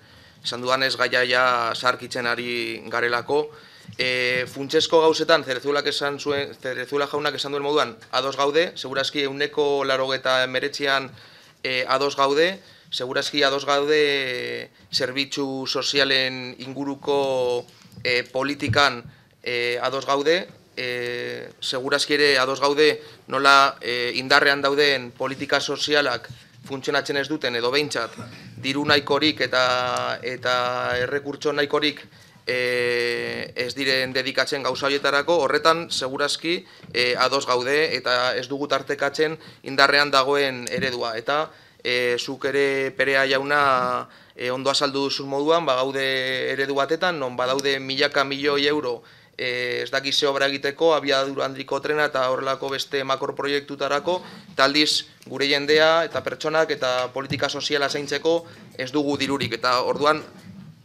esan duan ez gaia ja ari garelako, E, funtsesko gauzetan, zerezulak esan zuen, jaunak esan duen moduan, ados gaude, segurazki euneko larogeta meretxean ados gaude, Segurazki ados gaude eh, zerbitzu sozialen inguruko e, politikan e, ados gaude, segurazki ere ados gaude nola indarrean dauden politika sozialak funtzionatzen ez duten edo behintzat diru nahikorik eta eta errekurtso nahikorik e, ez diren dedikatzen gauza horietarako horretan segurazki e, ados gaude eta ez dugu tartekatzen indarrean dagoen eredua eta e, zuk ere perea jauna e, ondo azaldu duzun moduan, ba, gaude eredu batetan, non badaude milaka milioi euro e, ez ze obra egiteko, abiadura handriko trena eta horrelako beste makor proiektutarako, taldiz gure jendea eta pertsonak eta politika soziala zaintzeko ez dugu dirurik. Eta orduan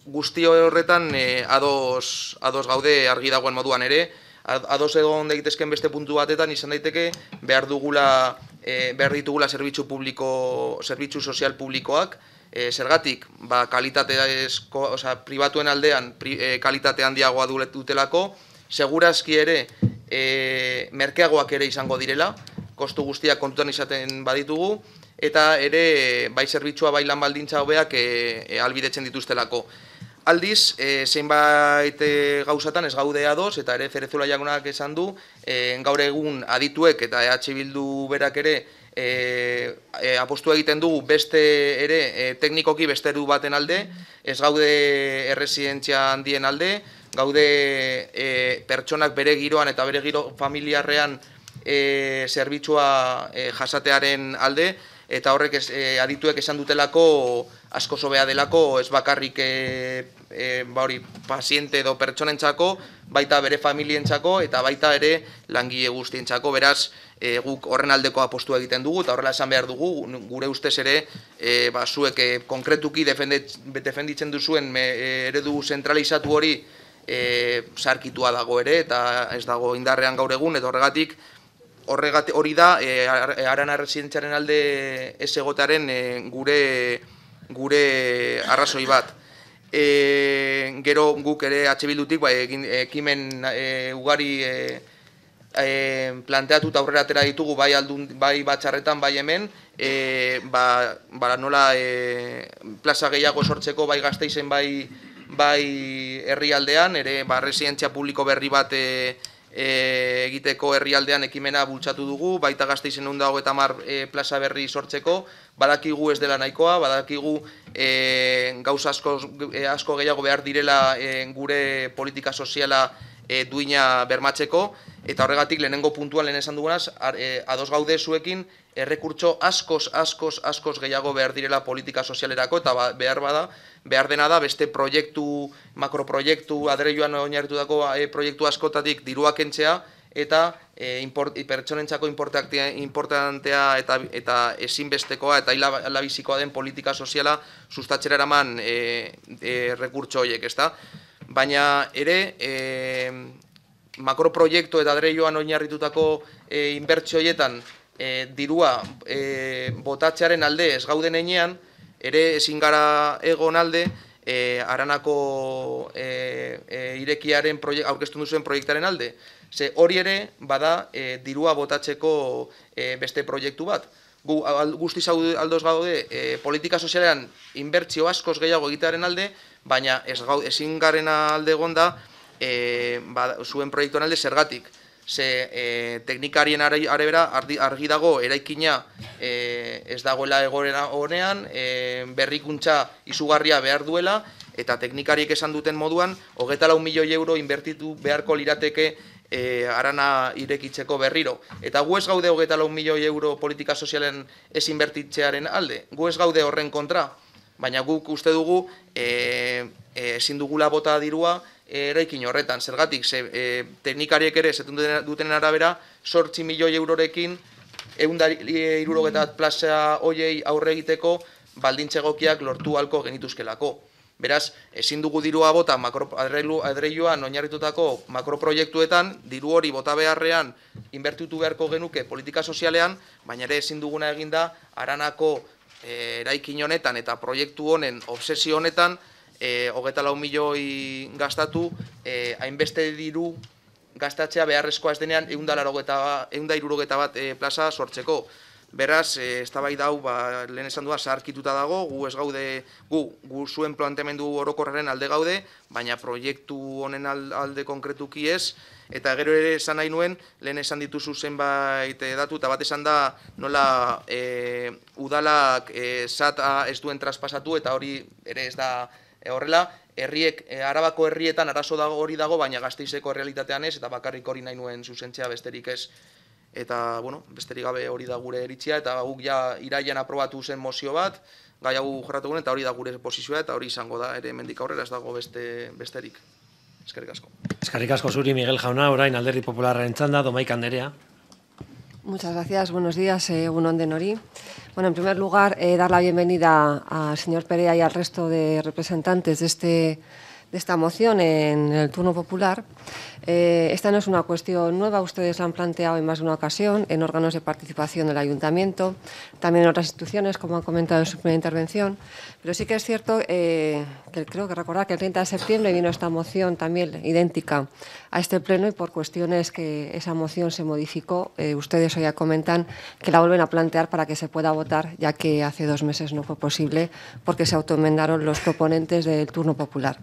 guzti horretan e, ados, ados gaude argi dagoen moduan ere, ados egon daitezken beste puntu batetan izan daiteke behar dugula e, behar ditugula zerbitzu publiko, zerbitzu sozial publikoak, e, zergatik, ba, kalitate, esko, pribatuen aldean, pri, eh, kalitate handiagoa dutelako, segurazki ere, e, merkeagoak ere izango direla, kostu guztia kontutan izaten baditugu, eta ere, bai zerbitzua, bai lan baldintza hobeak e, e, albidetzen dituztelako. Aldiz, e, eh, zeinbait eh, gauzatan ez gaude ados, eta ere zerezula jagunak esan du, e, gaur egun adituek eta EH Bildu berak ere e, apostu egiten dugu beste ere teknikoki beste du baten alde, ez gaude erresidentzia handien alde, gaude e, pertsonak bere giroan eta bere giro familiarrean e, zerbitzua jasatearen alde, eta horrek ez, adituek esan dutelako asko sobea delako ez bakarrik e, e, ba hori paziente edo pertsonentzako, baita bere familientzako eta baita ere langile guztientzako, beraz e, guk horren aldeko apostua egiten dugu eta horrela esan behar dugu gure ustez ere e, ba zuek konkretuki defendet, defenditzen duzuen me, eredu zentralizatu hori e, sarkitua dago ere eta ez dago indarrean gaur egun eta horregatik Horregat, hori da, e, arana residentziaren alde ez egotaren gure, gure arrazoi bat. E, gero guk ere atxe bildutik ba, ekimen e, ugari e, e, eta aurrera atera ditugu bai, aldun, bai batxarretan, bai hemen, e, ba, ba, nola e, plaza gehiago sortzeko bai gazteizen bai, bai herrialdean, ere ba, publiko berri bat e, e, egiteko herrialdean ekimena bultzatu dugu, baita gazte izen hundago eta mar e, plaza berri sortzeko, badakigu ez dela nahikoa, badakigu e, gauza asko, e, asko gehiago behar direla e, gure politika soziala e, duina bermatzeko, eta horregatik lehenengo puntua lehen esan dugunaz, ar, e, ados gaude zuekin, errekurtso askoz, askoz, askoz gehiago behar direla politika sozialerako, eta ba, behar bada, behar dena da, beste proiektu, makroproiektu, adre joan oinartu e, proiektu askotatik diruak entzea, eta e, import, pertsonentzako importantea eta, eta ezinbestekoa eta hilabizikoa den politika soziala sustatxera eraman e, e, horiek, ezta? baina ere e, makroproiektu eta dere joan oinarritutako e, eh, inbertsioietan e, eh, dirua e, botatzearen alde ez gauden enean, ere ezin gara egon alde aranako e, e, irekiaren proiek, aurkestun duzuen proiektaren alde. Ze hori ere bada e, dirua botatzeko e, beste proiektu bat. Gu, guztiz aldoz gaude, e, politika sozialean inbertsio askoz gehiago egitearen alde, baina ez gau, ezin garen alde gonda eh, ba, zuen proiektuan alde zergatik. Ze e, teknikarien arabera argi, dago eraikina e, ez dagoela egorera honean, e, berrikuntza izugarria behar duela, eta teknikariek esan duten moduan, hogeta lau milioi euro inbertitu beharko lirateke e, arana irekitzeko berriro. Eta gu ez gaude hogeta lau milioi euro politika sozialen ez inbertitzearen alde, gu ez gaude horren kontra baina guk uste dugu e, e, ezin e, dugula bota dirua e, eraikin horretan, zergatik, ze, teknikariek ere, zetun duten arabera, sortzi milioi eurorekin, egun da irurogetat mm. plaza hoiei aurre egiteko, baldintzegokiak lortu halko genituzkelako. Beraz, ezin dugu dirua bota adreiluan oinarritutako makroproiektuetan, diru hori bota beharrean, inbertutu beharko genuke politika sozialean, baina ere ezin duguna eginda, aranako e, eraikin honetan eta proiektu honen obsesio honetan e, eh, hogeta lau milioi gastatu e, hainbeste diru gastatzea beharrezkoa ez denean egun da irurogeta bat e, plaza sortzeko. Beraz, e, ez da dau, ba, lehen esan duaz, zaharkituta dago, gu ez gaude, gu, gu zuen plantemendu orokorraren alde gaude, baina proiektu honen alde konkretuki ez, Eta gero ere esan nahi nuen, lehen esan dituzu zenbait eh, datu, eta bat esan da nola e, udalak e, ez duen traspasatu, eta hori ere ez da horrela, herriek, arabako herrietan arazo dago hori dago, baina gazteizeko realitatean ez, eta bakarrik hori nahi nuen zuzentzea besterik ez. Eta, bueno, besterik gabe hori da gure eritzia, eta guk ja iraian aprobatu zen mozio bat, gai hau jorratu eta hori da gure posizioa, eta hori izango da, ere mendik aurrera ez dago beste, besterik. Eskerrik asko. Miguel Jauna, orain alderdi Popular, txanda, domaik Muchas gracias, buenos días, eh, de Nori. Bueno, en primer lugar, eh, dar la bienvenida al señor Perea y al resto de representantes de, este, de esta moción en el turno popular. Eh, esta no es una cuestión nueva, ustedes la han planteado en más de una ocasión en órganos de participación del ayuntamiento, también en otras instituciones, como han comentado en su primera intervención, pero sí que es cierto eh, creo que recordar que el 30 de septiembre vino esta moción también idéntica a este pleno y por cuestiones que esa moción se modificó, eh, ustedes hoy ya comentan que la vuelven a plantear para que se pueda votar, ya que hace dos meses no fue posible porque se autoemendaron los proponentes del turno popular.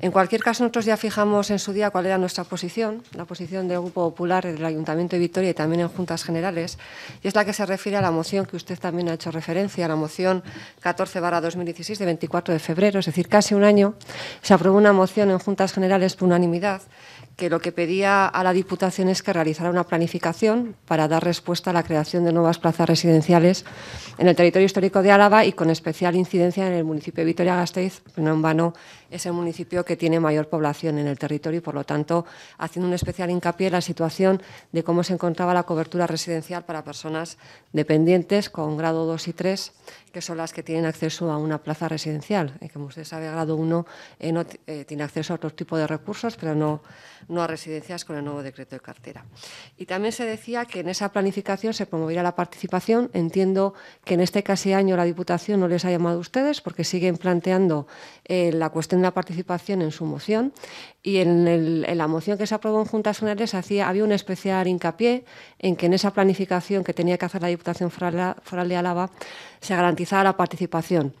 En cualquier caso, nosotros ya fijamos en su día cuál era nuestra posición, la posición del Grupo Popular del Ayuntamiento de Vitoria y también en Juntas Generales, y es la que se refiere a la moción que usted también ha hecho referencia, a la moción 14-2016 de 24 de febrero, es decir, casi un año, se aprobó una moción en Juntas Generales por unanimidad que lo que pedía a la Diputación es que realizara una planificación para dar respuesta a la creación de nuevas plazas residenciales en el territorio histórico de Álava y con especial incidencia en el municipio de Vitoria-Gasteiz, no en vano es el municipio que tiene mayor población en el territorio y, por lo tanto, haciendo un especial hincapié en la situación de cómo se encontraba la cobertura residencial para personas dependientes con grado 2 y 3, que son las que tienen acceso a una plaza residencial. como usted sabe, grado 1 eh, eh, tiene acceso a otro tipo de recursos, pero no, a residencias con el nuevo decreto de cartera. Y también se decía que en esa planificación se promoviera la participación. Entiendo que en este casi año la Diputación no les ha llamado a ustedes porque siguen planteando eh, la cuestión una participación en su moción y en, la moción que se aprobó en Juntas Generales había un especial hincapié en que en esa planificación que tenía que hacer la Diputación Foral, de Álava se garantizara la participación.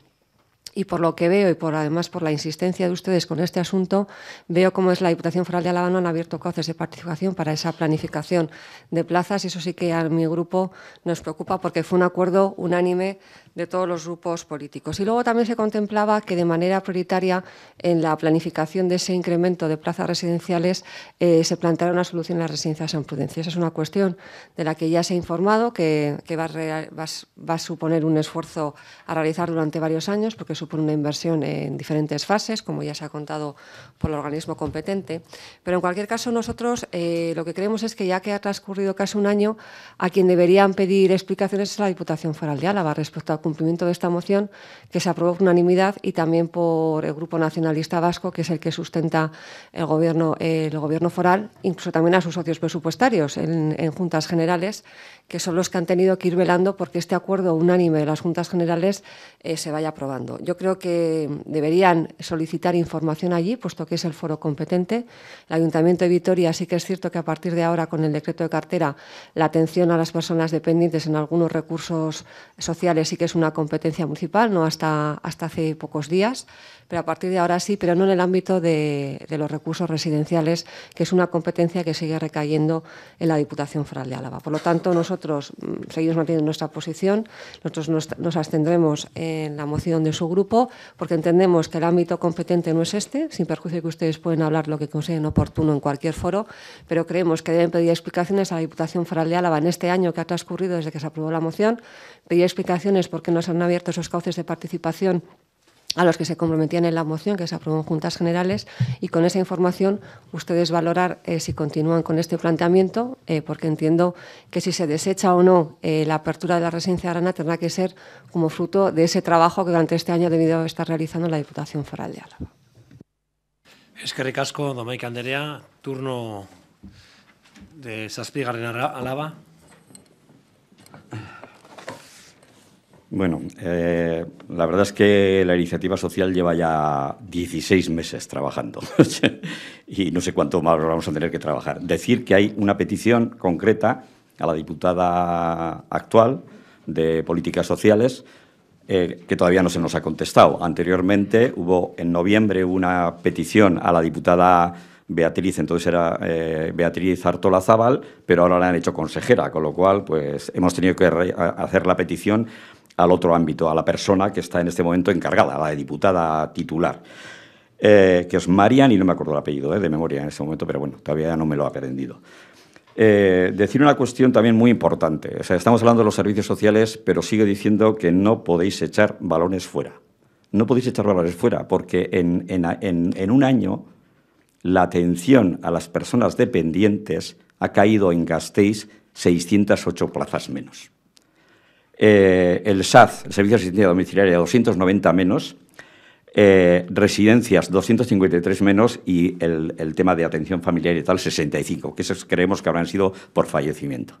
Y por lo que veo y por además por la insistencia de ustedes con este asunto, veo cómo es la Diputación Foral de Álava no han abierto cauces de participación para esa planificación de plazas. Y eso sí que a mi grupo nos preocupa porque fue un acuerdo unánime de todos los grupos políticos. Y luego también se contemplaba que de manera prioritaria en la planificación de ese incremento de plazas residenciales eh, se planteara una solución en las residencias en prudencia. Esa es una cuestión de la que ya se ha informado, que, va, a suponer un esfuerzo a realizar durante varios años, porque supone una inversión en diferentes fases, como ya se ha contado por el organismo competente. Pero en cualquier caso, nosotros eh, lo que creemos es que ya que ha transcurrido casi un año, a quien deberían pedir explicaciones es la Diputación Foral de Álava respecto a cumplimiento de esta moción que se aprobó por unanimidad y también por el Grupo Nacionalista Vasco, que es el que sustenta el gobierno, el gobierno foral, incluso también a sus socios presupuestarios en, juntas generales, que son los que han tenido que ir velando porque este acuerdo unánime de las juntas generales eh, se vaya aprobando. Yo creo que deberían solicitar información allí, puesto que es el foro competente. El Ayuntamiento de Vitoria sí que es cierto que a partir de ahora, con el decreto de cartera, la atención a las personas dependientes en algunos recursos sociales sí que es una competencia municipal, no hasta, hasta hace pocos días, pero a partir de ahora sí, pero no en el ámbito de, los recursos residenciales, que es una competencia que sigue recayendo en la Diputación Foral de Álava. Por lo tanto, nosotros mm, seguimos manteniendo nuestra posición, nosotros nos, nos, abstendremos en la moción de su grupo, porque entendemos que el ámbito competente no es este, sin perjuicio de que ustedes pueden hablar lo que consideren oportuno en cualquier foro, pero creemos que deben pedir explicaciones a la Diputación Foral de Álava en este año que ha transcurrido desde que se aprobó la moción, Pedir explicaciones por qué no se han abierto esos cauces de participación a los que se comprometían en la moción que se aprobó en Juntas Generales y con esa información ustedes valorar eh, si continúan con este planteamiento, eh, porque entiendo que si se desecha o no eh, la apertura de la residencia de Arana tendrá que ser como fruto de ese trabajo que durante este año ha debido estar realizando la Diputación Foral de Álava. turno de Álava. Bueno, eh, la verdad es que la iniciativa social lleva ya 16 meses trabajando (laughs) y no sé cuánto más vamos a tener que trabajar. Decir que hay una petición concreta a la diputada actual de Políticas Sociales eh, que todavía no se nos ha contestado. Anteriormente hubo, en noviembre, una petición a la diputada Beatriz, entonces era eh, Beatriz Artola Zabal, pero ahora la han hecho consejera, con lo cual pues hemos tenido que hacer la petición al otro ámbito, a la persona que está en este momento encargada, la diputada titular, eh, que es Marian, y no me acuerdo el apellido eh, de memoria en este momento, pero bueno, todavía no me lo ha aprendido. Eh, decir una cuestión también muy importante. estamos hablando de los servicios sociales, pero sigue diciendo que no podéis echar balones fuera. No podéis echar balones fuera, porque en, un año la atención a las personas dependientes ha caído en Gasteiz 608 plazas menos. Eh, el SAD, el Servicio de Asistencia Domiciliaria, 290 menos, eh, residencias 253 menos y el, tema de atención familiar y tal 65, que esos creemos que habrán sido por fallecimiento.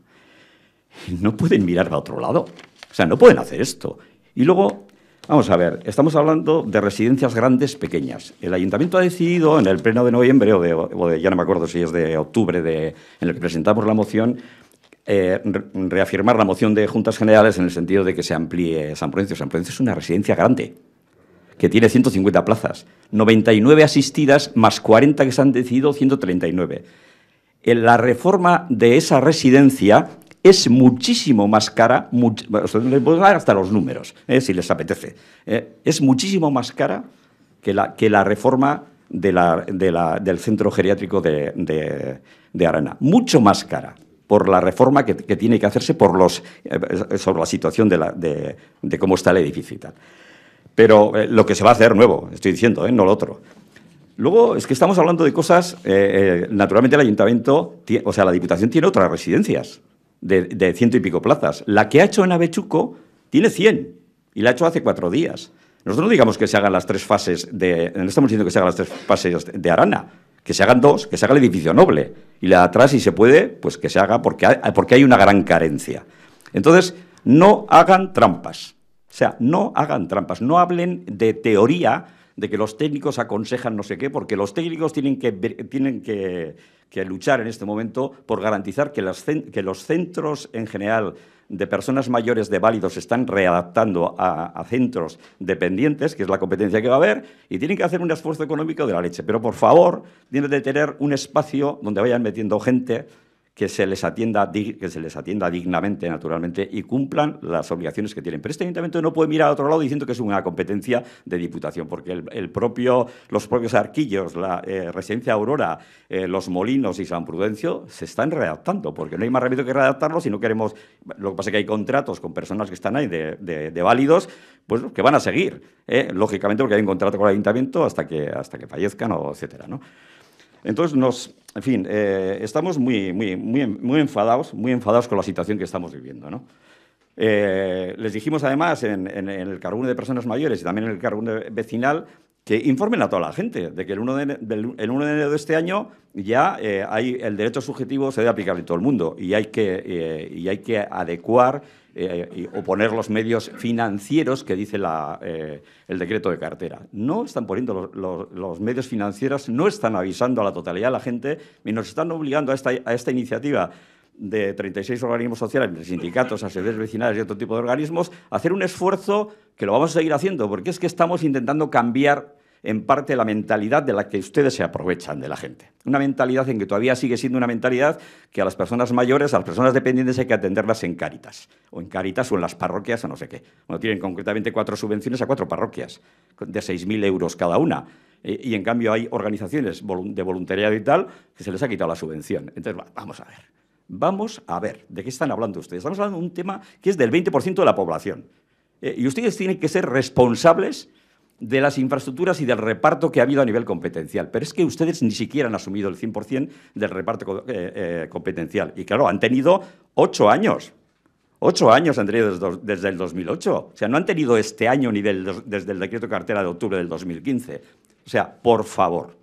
No pueden mirar a otro lado, o sea, no pueden hacer esto. Y luego, vamos a ver, estamos hablando de residencias grandes, pequeñas. El ayuntamiento ha decidido en el pleno de noviembre, o ya no me acuerdo si es de octubre, de, en el que presentamos la moción, eh, reafirmar la moción de Juntas Generales en el sentido de que se amplíe San Prudencio. San Prudencio es una residencia grande que tiene 150 plazas, 99 asistidas más 40 que se han decidido, 139. Eh, la reforma de esa residencia es muchísimo más cara, les puedo dar hasta los números, eh, si les apetece, es muchísimo más cara que la, que la reforma del centro geriátrico de Arana, mucho más cara por la reforma que, tiene que hacerse por los, eh, sobre la situación de, la, de, cómo está el edificio y tal. Pero eh, lo que se va a hacer nuevo, estoy diciendo, eh, no lo otro. Luego, es que estamos hablando de cosas, naturalmente el ayuntamiento, o sea, la Diputación tiene otras residencias de, ciento y pico plazas. La que ha hecho en Avechuco tiene 100 y la ha hecho hace cuatro días. Nosotros digamos que se hagan las tres fases de. No estamos diciendo que se hagan las tres fases de Arana que se hagan dos, que se haga el edificio noble. Y la de atrás, si se puede, pues que se haga porque hay, porque hay una gran carencia. Entonces, no hagan trampas. O sea, no hagan trampas, no hablen de teoría de que los técnicos aconsejan no sé qué, porque los técnicos tienen que, tienen que, luchar en este momento por garantizar que, que los centros en general de personas mayores de válidos se están readaptando a, a, centros dependientes, que es la competencia que va a haber, y tienen que hacer un esfuerzo económico de la leche. Pero por favor, tienen que tener un espacio donde vayan metiendo gente que se les atienda, que se les atienda dignamente, naturalmente, y cumplan las obligaciones que tienen. Pero este ayuntamiento no puede mirar a otro lado diciendo que es una competencia de diputación, porque los propios arquillos, la eh, residencia Aurora, eh, los molinos y San Prudencio se están redactando, porque no hay más remedio que redactarlo si no queremos. Lo que pasa es que hay contratos con personas que están ahí de, válidos, pues que van a seguir, eh, lógicamente, porque hay un contrato con el ayuntamiento hasta que, hasta que fallezcan o etcétera, ¿no? Entonces, nos, en fin, eh, estamos muy, muy, muy, muy, enfadados, muy enfadados con la situación que estamos viviendo. ¿no? Eh, les dijimos además en, el cargo de personas mayores y también en el cargo vecinal que informen a toda la gente de que el 1 de, del, de enero de este año ya eh, hay, el derecho subjetivo se debe aplicar en todo el mundo y hay que, y hay que adecuar eh, o poner los medios financieros que dice la, eh, el decreto de cartera. No están poniendo los, medios financieros, no están avisando a la totalidad de la gente y nos están obligando a esta, iniciativa de 36 organismos sociales, sindicatos, asociaciones vecinales y otro tipo de organismos, a hacer un esfuerzo que lo vamos a seguir haciendo, porque es que estamos intentando cambiar en parte la mentalidad de la que ustedes se aprovechan de la gente. Una mentalidad en que todavía sigue siendo una mentalidad que a las personas mayores, a las personas dependientes hay que atenderlas en cáritas. o en Caritas o en las parroquias o no sé qué. Bueno, tienen concretamente cuatro subvenciones a cuatro parroquias, de 6.000 euros cada una. Eh, y, en cambio hay organizaciones de voluntariado y tal que se les ha quitado la subvención. Entonces, vamos a ver. Vamos a ver de qué están hablando ustedes. Estamos hablando de un tema que es del 20% de la población. Eh, y ustedes tienen que ser responsables de las infraestructuras y del reparto que ha habido a nivel competencial. Pero es que ustedes ni siquiera han asumido el 100% del reparto eh, eh, competencial. Y claro, han tenido ocho años. Ocho años han tenido desde, el 2008. O sea, no han tenido este año ni desde el decreto cartera de octubre del 2015. O sea, por favor,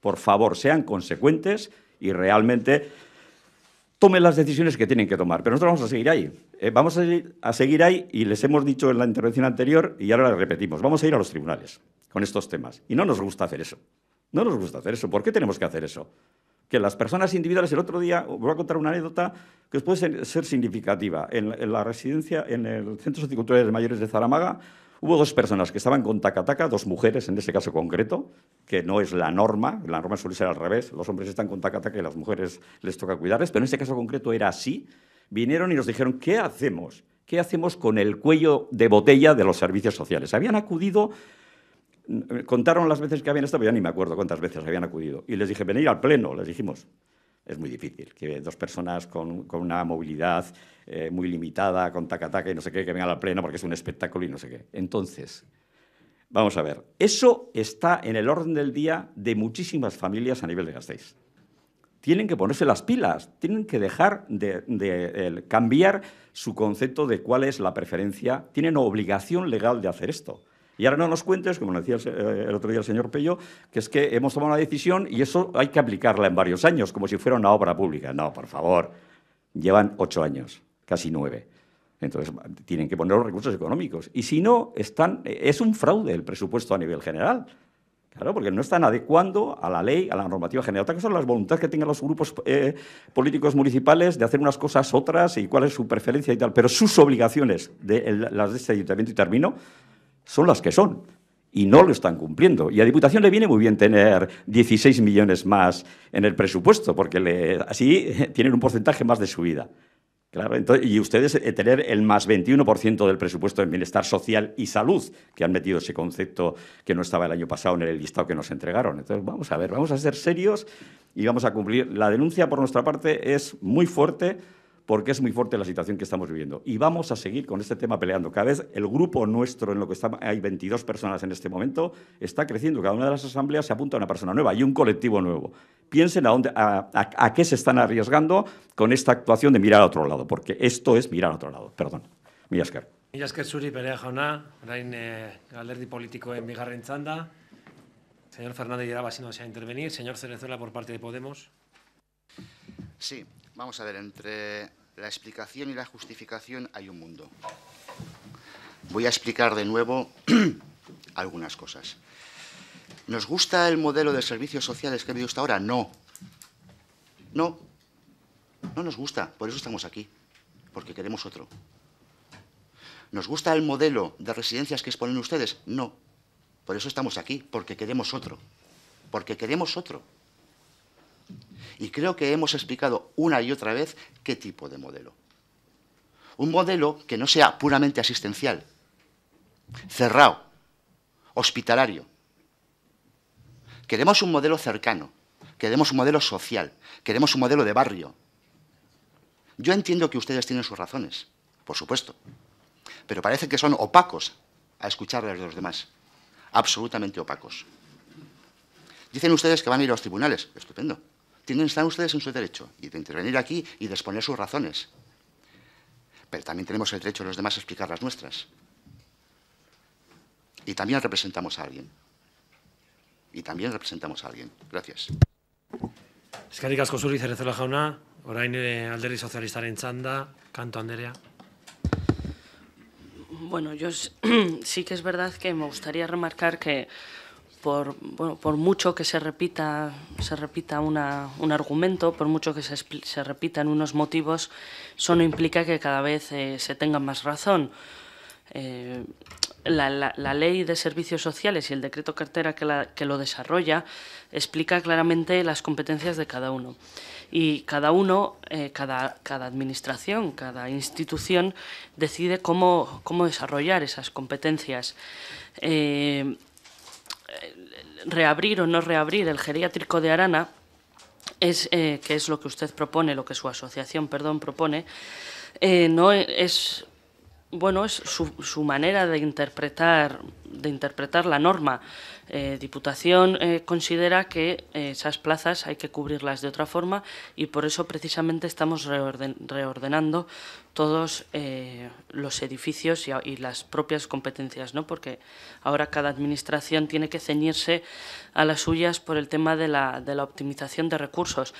por favor, sean consecuentes y realmente tomen las decisiones que tienen que tomar. Pero nosotros vamos a seguir ahí. Eh, vamos a, seguir ahí y les hemos dicho en la intervención anterior y ahora la repetimos, vamos a ir a los tribunales con estos temas. Y no nos gusta hacer eso. No nos gusta hacer eso. ¿Por qué tenemos que hacer eso? que las personas individuales, el otro día voy a contar una anécdota que os puede ser, significativa. En, la residencia, en el Centro Sociocultural de Mayores de Zaramaga, hubo dos personas que estaban con tacataca, dos mujeres en ese caso concreto, que no es la norma, la norma suele ser al revés, los hombres están con tacataca -taca y las mujeres les toca cuidarles, pero en este caso concreto era así, vinieron y nos dijeron, ¿qué hacemos? ¿Qué hacemos con el cuello de botella de los servicios sociales? Habían acudido, eh, contaron las veces que habían estado, yo ni me acuerdo cuántas veces habían acudido. Y les dije, venir al pleno, les dijimos. Es muy difícil que dos personas con, una movilidad eh, muy limitada, con taca-taca y no sé qué, que vengan al pleno porque es un espectáculo y no sé qué. Entonces, vamos a ver, eso está en el orden del día de muchísimas familias a nivel de Gasteiz tienen que ponerse las pilas, tienen que dejar de, cambiar su concepto de cuál es la preferencia, tienen obligación legal de hacer esto. Y ahora no nos cuentes, como decía eh, el, otro día el señor Pello, que es que hemos tomado una decisión y eso hay que aplicarla en varios años, como si fuera una obra pública. No, por favor, llevan ocho años, casi nueve. Entonces, tienen que poner los recursos económicos. Y si no, están, eh, es un fraude el presupuesto a nivel general. Claro, porque no están adecuando a la ley, a la normativa general. Otra son las voluntades que tengan los grupos eh, políticos municipales de hacer unas cosas, otras, y cuál es su preferencia y tal. Pero sus obligaciones, de, las de este ayuntamiento, y termino, son las que son. Y no lo están cumpliendo. Y a Diputación le viene muy bien tener 16 millones más en el presupuesto, porque así eh, tienen un porcentaje más de subida. Claro, y ustedes eh, tener el más 21% del presupuesto en bienestar social y salud, que han metido ese concepto que no estaba el año pasado en el listado que nos entregaron. Entonces, vamos a ver, vamos a ser serios y vamos a cumplir. La denuncia por nuestra parte es muy fuerte porque es muy fuerte la situación que estamos viviendo. Y vamos a seguir con este tema peleando. Cada vez el grupo nuestro, en lo que está, hay 22 personas en este momento, está creciendo. Cada una de las asambleas se apunta a una persona nueva y un colectivo nuevo. Piensen a, dónde, a, qué se están arriesgando con esta actuación de mirar a otro lado, porque esto es mirar a otro lado. Perdón. Millasker. Millasker Suri, Perea jauna, eh, alderdi Señor Fernández Lleraba, si no desea intervenir. Señor Cerezuela, por parte de Podemos. Sí, vamos a ver, entre la explicación y la justificación hay un mundo. Voy a explicar de nuevo (clears throat) algunas cosas. ¿Nos gusta el modelo de servicios sociales que ha habido hasta ahora? No. No. No nos gusta. Por eso estamos aquí. Porque queremos otro. ¿Nos gusta el modelo de residencias que exponen ustedes? No. Por eso estamos aquí. Porque queremos otro. Porque queremos otro. Y creo que hemos explicado una y otra vez qué tipo de modelo. Un modelo que no sea puramente asistencial, cerrado, hospitalario. Queremos un modelo cercano, queremos un modelo social, queremos un modelo de barrio. Yo entiendo que ustedes tienen sus razones, por supuesto, pero parece que son opacos a escuchar de los demás, absolutamente opacos. Dicen ustedes que van a ir a los tribunales, estupendo tienen, están ustedes en su derecho y de intervenir aquí y de exponer sus razones. Pero también tenemos el derecho de los demás a explicar las nuestras. Y también representamos a alguien. Y también representamos a alguien. Gracias. jauna, orain eh, Socialista Canto anderea. Bueno, yo (clears throat) sí que es verdad que me gustaría remarcar que por, bueno, por mucho que se repita, se repita un argumento, por mucho que se, repitan unos motivos, eso no implica que cada vez eh, se tenga más razón. Eh, la, ley de servicios sociales y el decreto cartera que, lo desarrolla explica claramente las competencias de cada uno. Y cada uno, eh, cada, cada, administración, cada institución decide cómo, desarrollar esas competencias reabrir o no reabrir el geriátrico de Arana, es, eh, que es lo que usted propone, lo que su asociación perdón, propone, eh, no es bueno, es su, su, manera de interpretar, de interpretar la norma. Eh, Diputación eh, considera que eh, esas plazas hay que cubrirlas de otra forma y por eso precisamente estamos reordenando todos eh, los edificios y, las propias competencias, ¿no? porque ahora cada administración tiene que ceñirse a las suyas por el tema de la, optimización de recursos.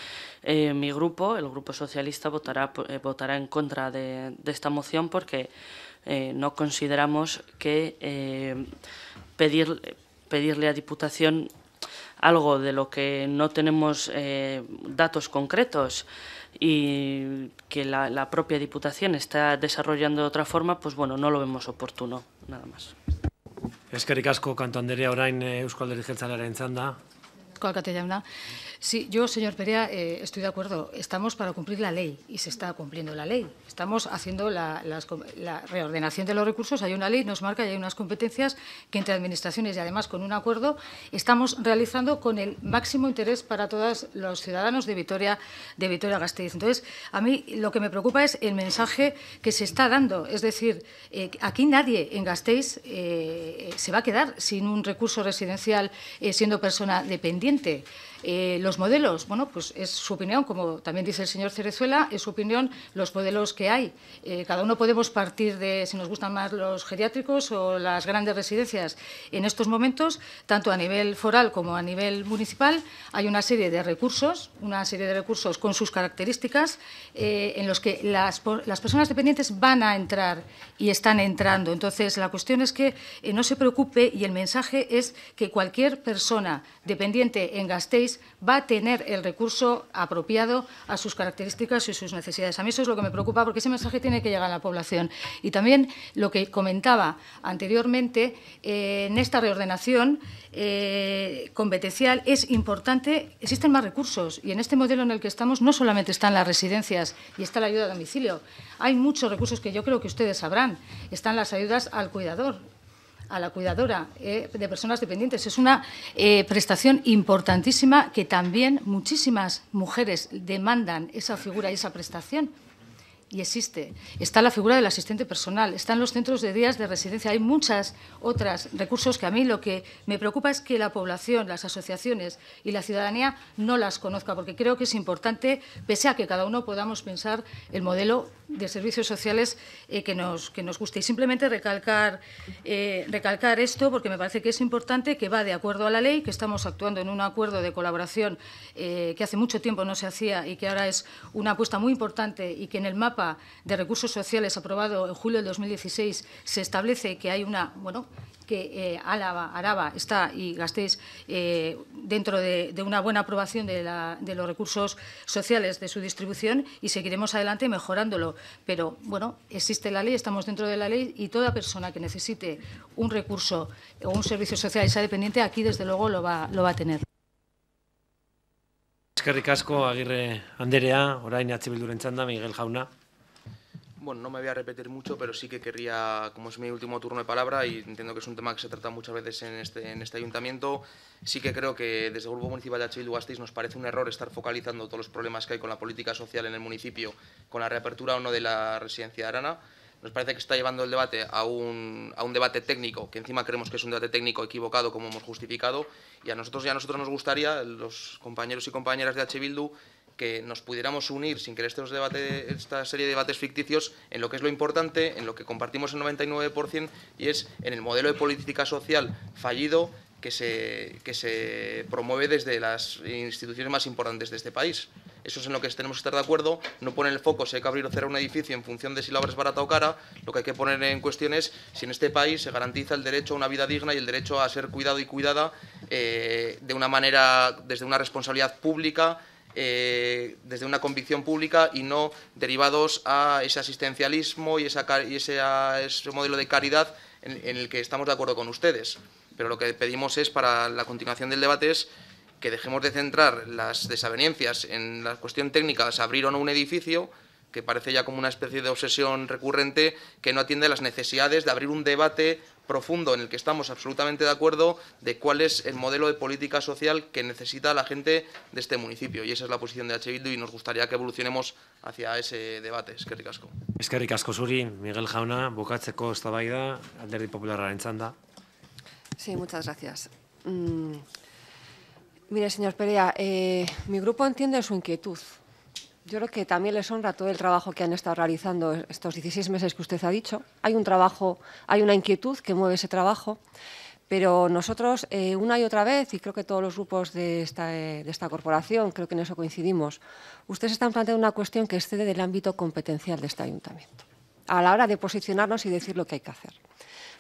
mi grupo, el Grupo Socialista, votará, votará en contra de, esta moción porque no consideramos que pedir pedirle a Diputación algo de lo que no tenemos eh, datos concretos y que la, la propia Diputación está desarrollando de otra forma, pues bueno, no lo vemos oportuno, nada más. Es que ricasco, Orain, eh, Euskal de Rigel en Sí, yo, señor Perea, eh, estoy de acuerdo. Estamos para cumplir la ley y se está cumpliendo la ley. Estamos haciendo la, reordenación de los recursos. Hay una ley, nos marca y hay unas competencias que entre administraciones y además con un acuerdo estamos realizando con el máximo interés para todos los ciudadanos de Vitoria, de Vitoria Gasteiz. Entonces, a mí lo que me preocupa es el mensaje que se está dando. Es decir, eh, aquí nadie en Gasteiz eh, se va a quedar sin un recurso residencial siendo persona dependiente. Eh, los modelos, bueno, pues es su opinión, como también dice el señor Cerezuela, es su opinión los modelos que hay. Eh, cada uno podemos partir de si nos gustan más los geriátricos o las grandes residencias. En estos momentos, tanto a nivel foral como a nivel municipal, hay una serie de recursos, una serie de recursos con sus características, eh, en los que las, las, personas dependientes van a entrar y están entrando. Entonces, la cuestión es que no se preocupe y el mensaje es que cualquier persona dependiente en Gasteiz va a tener el recurso apropiado a sus características y sus necesidades. A mí eso es lo que me preocupa porque ese mensaje tiene que llegar a la población. Y también lo que comentaba anteriormente, eh, en esta reordenación eh, competencial es importante, existen más recursos y en este modelo en el que estamos no solamente están las residencias y está la ayuda a domicilio, hay muchos recursos que yo creo que ustedes sabrán, están las ayudas al cuidador, a la cuidadora eh, de personas dependientes. Es una eh, prestación importantísima que también muchísimas mujeres demandan esa figura y esa prestación y existe. Está la figura del asistente personal, están los centros de días de residencia, hay muchas otras recursos que a mí lo que me preocupa es que la población, las asociaciones y la ciudadanía no las conozca, porque creo que es importante, pese a que cada uno podamos pensar el modelo de servicios sociales eh, que, nos, que nos guste. Y simplemente recalcar, eh, recalcar esto, porque me parece que es importante, que va de acuerdo a la ley, que estamos actuando en un acuerdo de colaboración eh, que hace mucho tiempo no se hacía y que ahora es una apuesta muy importante y que en el mapa de recursos sociales aprobado en julio del 2016 se establece que hay una, bueno, que eh, Álava, Araba está y Gasteiz eh, dentro de, una buena aprobación de, los recursos sociales de su distribución y seguiremos adelante mejorándolo. Pero, bueno, existe la ley, estamos dentro de la ley y toda persona que necesite un recurso o un servicio social y sea dependiente, aquí desde luego lo va, lo va a tener. Eskerrik Casco Aguirre Anderea, orain Miguel Jauna. Bueno, no me voy a repetir mucho, pero sí que querría, como es mi último turno de palabra y entiendo que es un tema que se trata muchas veces en este, este ayuntamiento, sí que creo que desde el Grupo Municipal de bildu gasteiz nos parece un error estar focalizando todos los problemas que hay con la política social en el municipio, con la reapertura o no de la residencia de Arana. Nos parece que está llevando el debate a un, debate técnico, que encima creemos que es un debate técnico equivocado, como hemos justificado, y a nosotros ya nosotros nos gustaría, los compañeros y compañeras de H. Bildu, que nos pudiéramos unir sin que esta serie de debates ficticios en lo que es lo importante, en lo que compartimos el 99% y es en el modelo de política social fallido que se, que se promueve desde las instituciones más importantes de este país. Eso es en lo que tenemos que estar de acuerdo. No pone el foco si hay que abrir o cerrar un edificio en función de si la obra es barata o cara. Lo que hay que poner en cuestión es si en este país se garantiza el derecho a una vida digna y el derecho a ser cuidado y cuidada eh, de una manera, desde una responsabilidad pública, eh, desde una convicción pública y no derivados a ese asistencialismo y, ese, modelo de caridad en, el que estamos de acuerdo con ustedes. Pero lo que pedimos es, para la continuación del debate, es que dejemos de centrar las desavenencias en la cuestión técnica, de abrir o no un edificio, que parece ya como una especie de obsesión recurrente que no atiende a las necesidades de abrir un debate profundo en el que estamos absolutamente de acuerdo de cuál es el modelo de política social que necesita la gente de este municipio. Y esa es la posición de H. Bildu y nos gustaría que evolucionemos hacia ese debate. Eskerrik Casco Eskerrik asko Suri, Miguel Jauna, bukatzeko Estabaida, alderdi Popular, Sí, muchas gracias. Mm, mire, señor Perea, eh, mi grupo entiende su inquietud yo creo que también les honra todo el trabajo que han estado realizando estos 16 meses que usted ha dicho. Hay un trabajo, hay una inquietud que mueve ese trabajo, pero nosotros eh, una y otra vez, y creo que todos los grupos de esta, eh, de esta corporación, creo que en eso coincidimos, ustedes están planteando una cuestión que excede del ámbito competencial de este ayuntamiento, a la hora de posicionarnos y decir lo que hay que hacer.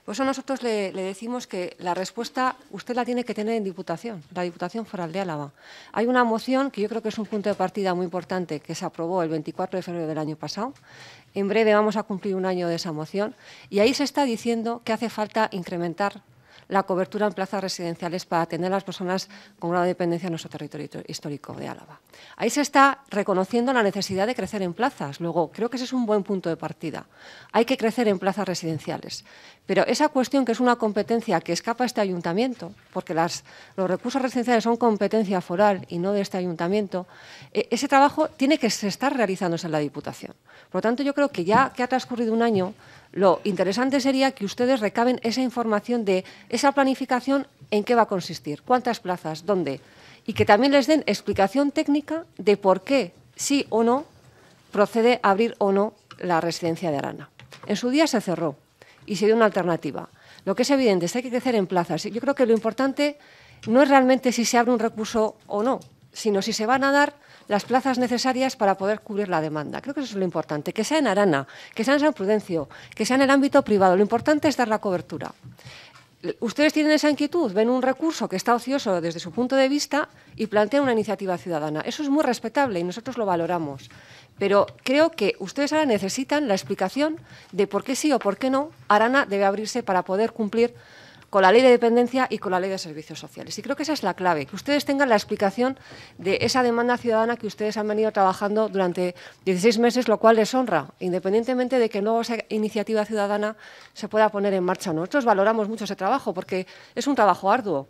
Por eso nosotros le, decimos que la respuesta usted la tiene que tener en Diputación, la Diputación Foral de Álava. Hay una moción que yo creo que es un punto de partida muy importante que se aprobó el 24 de febrero del año pasado. En breve vamos a cumplir un año de esa moción y ahí se está diciendo que hace falta incrementar la cobertura en plazas residenciales para atender a las personas con grado dependencia en nuestro territorio histórico de Álava. Ahí se está reconociendo la necesidad de crecer en plazas. Luego, creo que ese es un buen punto de partida. Hay que crecer en plazas residenciales. Pero esa cuestión, que es una competencia que escapa a este ayuntamiento, porque las, los recursos residenciales son competencia foral y no de este ayuntamiento, e, ese trabajo tiene que estar realizándose en la Diputación. Por lo tanto, yo creo que ya que ha transcurrido un año, lo interesante sería que ustedes recaben esa información de esa planificación, en qué va a consistir, cuántas plazas, dónde, y que también les den explicación técnica de por qué, sí o no, procede a abrir o no la residencia de Arana. En su día se cerró y se dio una alternativa. Lo que es evidente es que hay que crecer en plazas. Yo creo que lo importante no es realmente si se abre un recurso o no, sino si se van a dar las plazas necesarias para poder cubrir la demanda. Creo que eso es lo importante, que sea en Arana, que sea en San Prudencio, que sea en el ámbito privado. Lo importante es dar la cobertura. Ustedes tienen esa inquietud, ven un recurso que está ocioso desde su punto de vista y plantean una iniciativa ciudadana. Eso es muy respetable y nosotros lo valoramos. Pero creo que ustedes ahora necesitan la explicación de por qué sí o por qué no Arana debe abrirse para poder cumplir con la ley de dependencia y con la ley de servicios sociales. Y creo que esa es la clave, que ustedes tengan la explicación de esa demanda ciudadana que ustedes han venido trabajando durante 16 meses, lo cual les honra, independientemente de que no esa iniciativa ciudadana se pueda poner en marcha. Nosotros valoramos mucho ese trabajo porque es un trabajo arduo.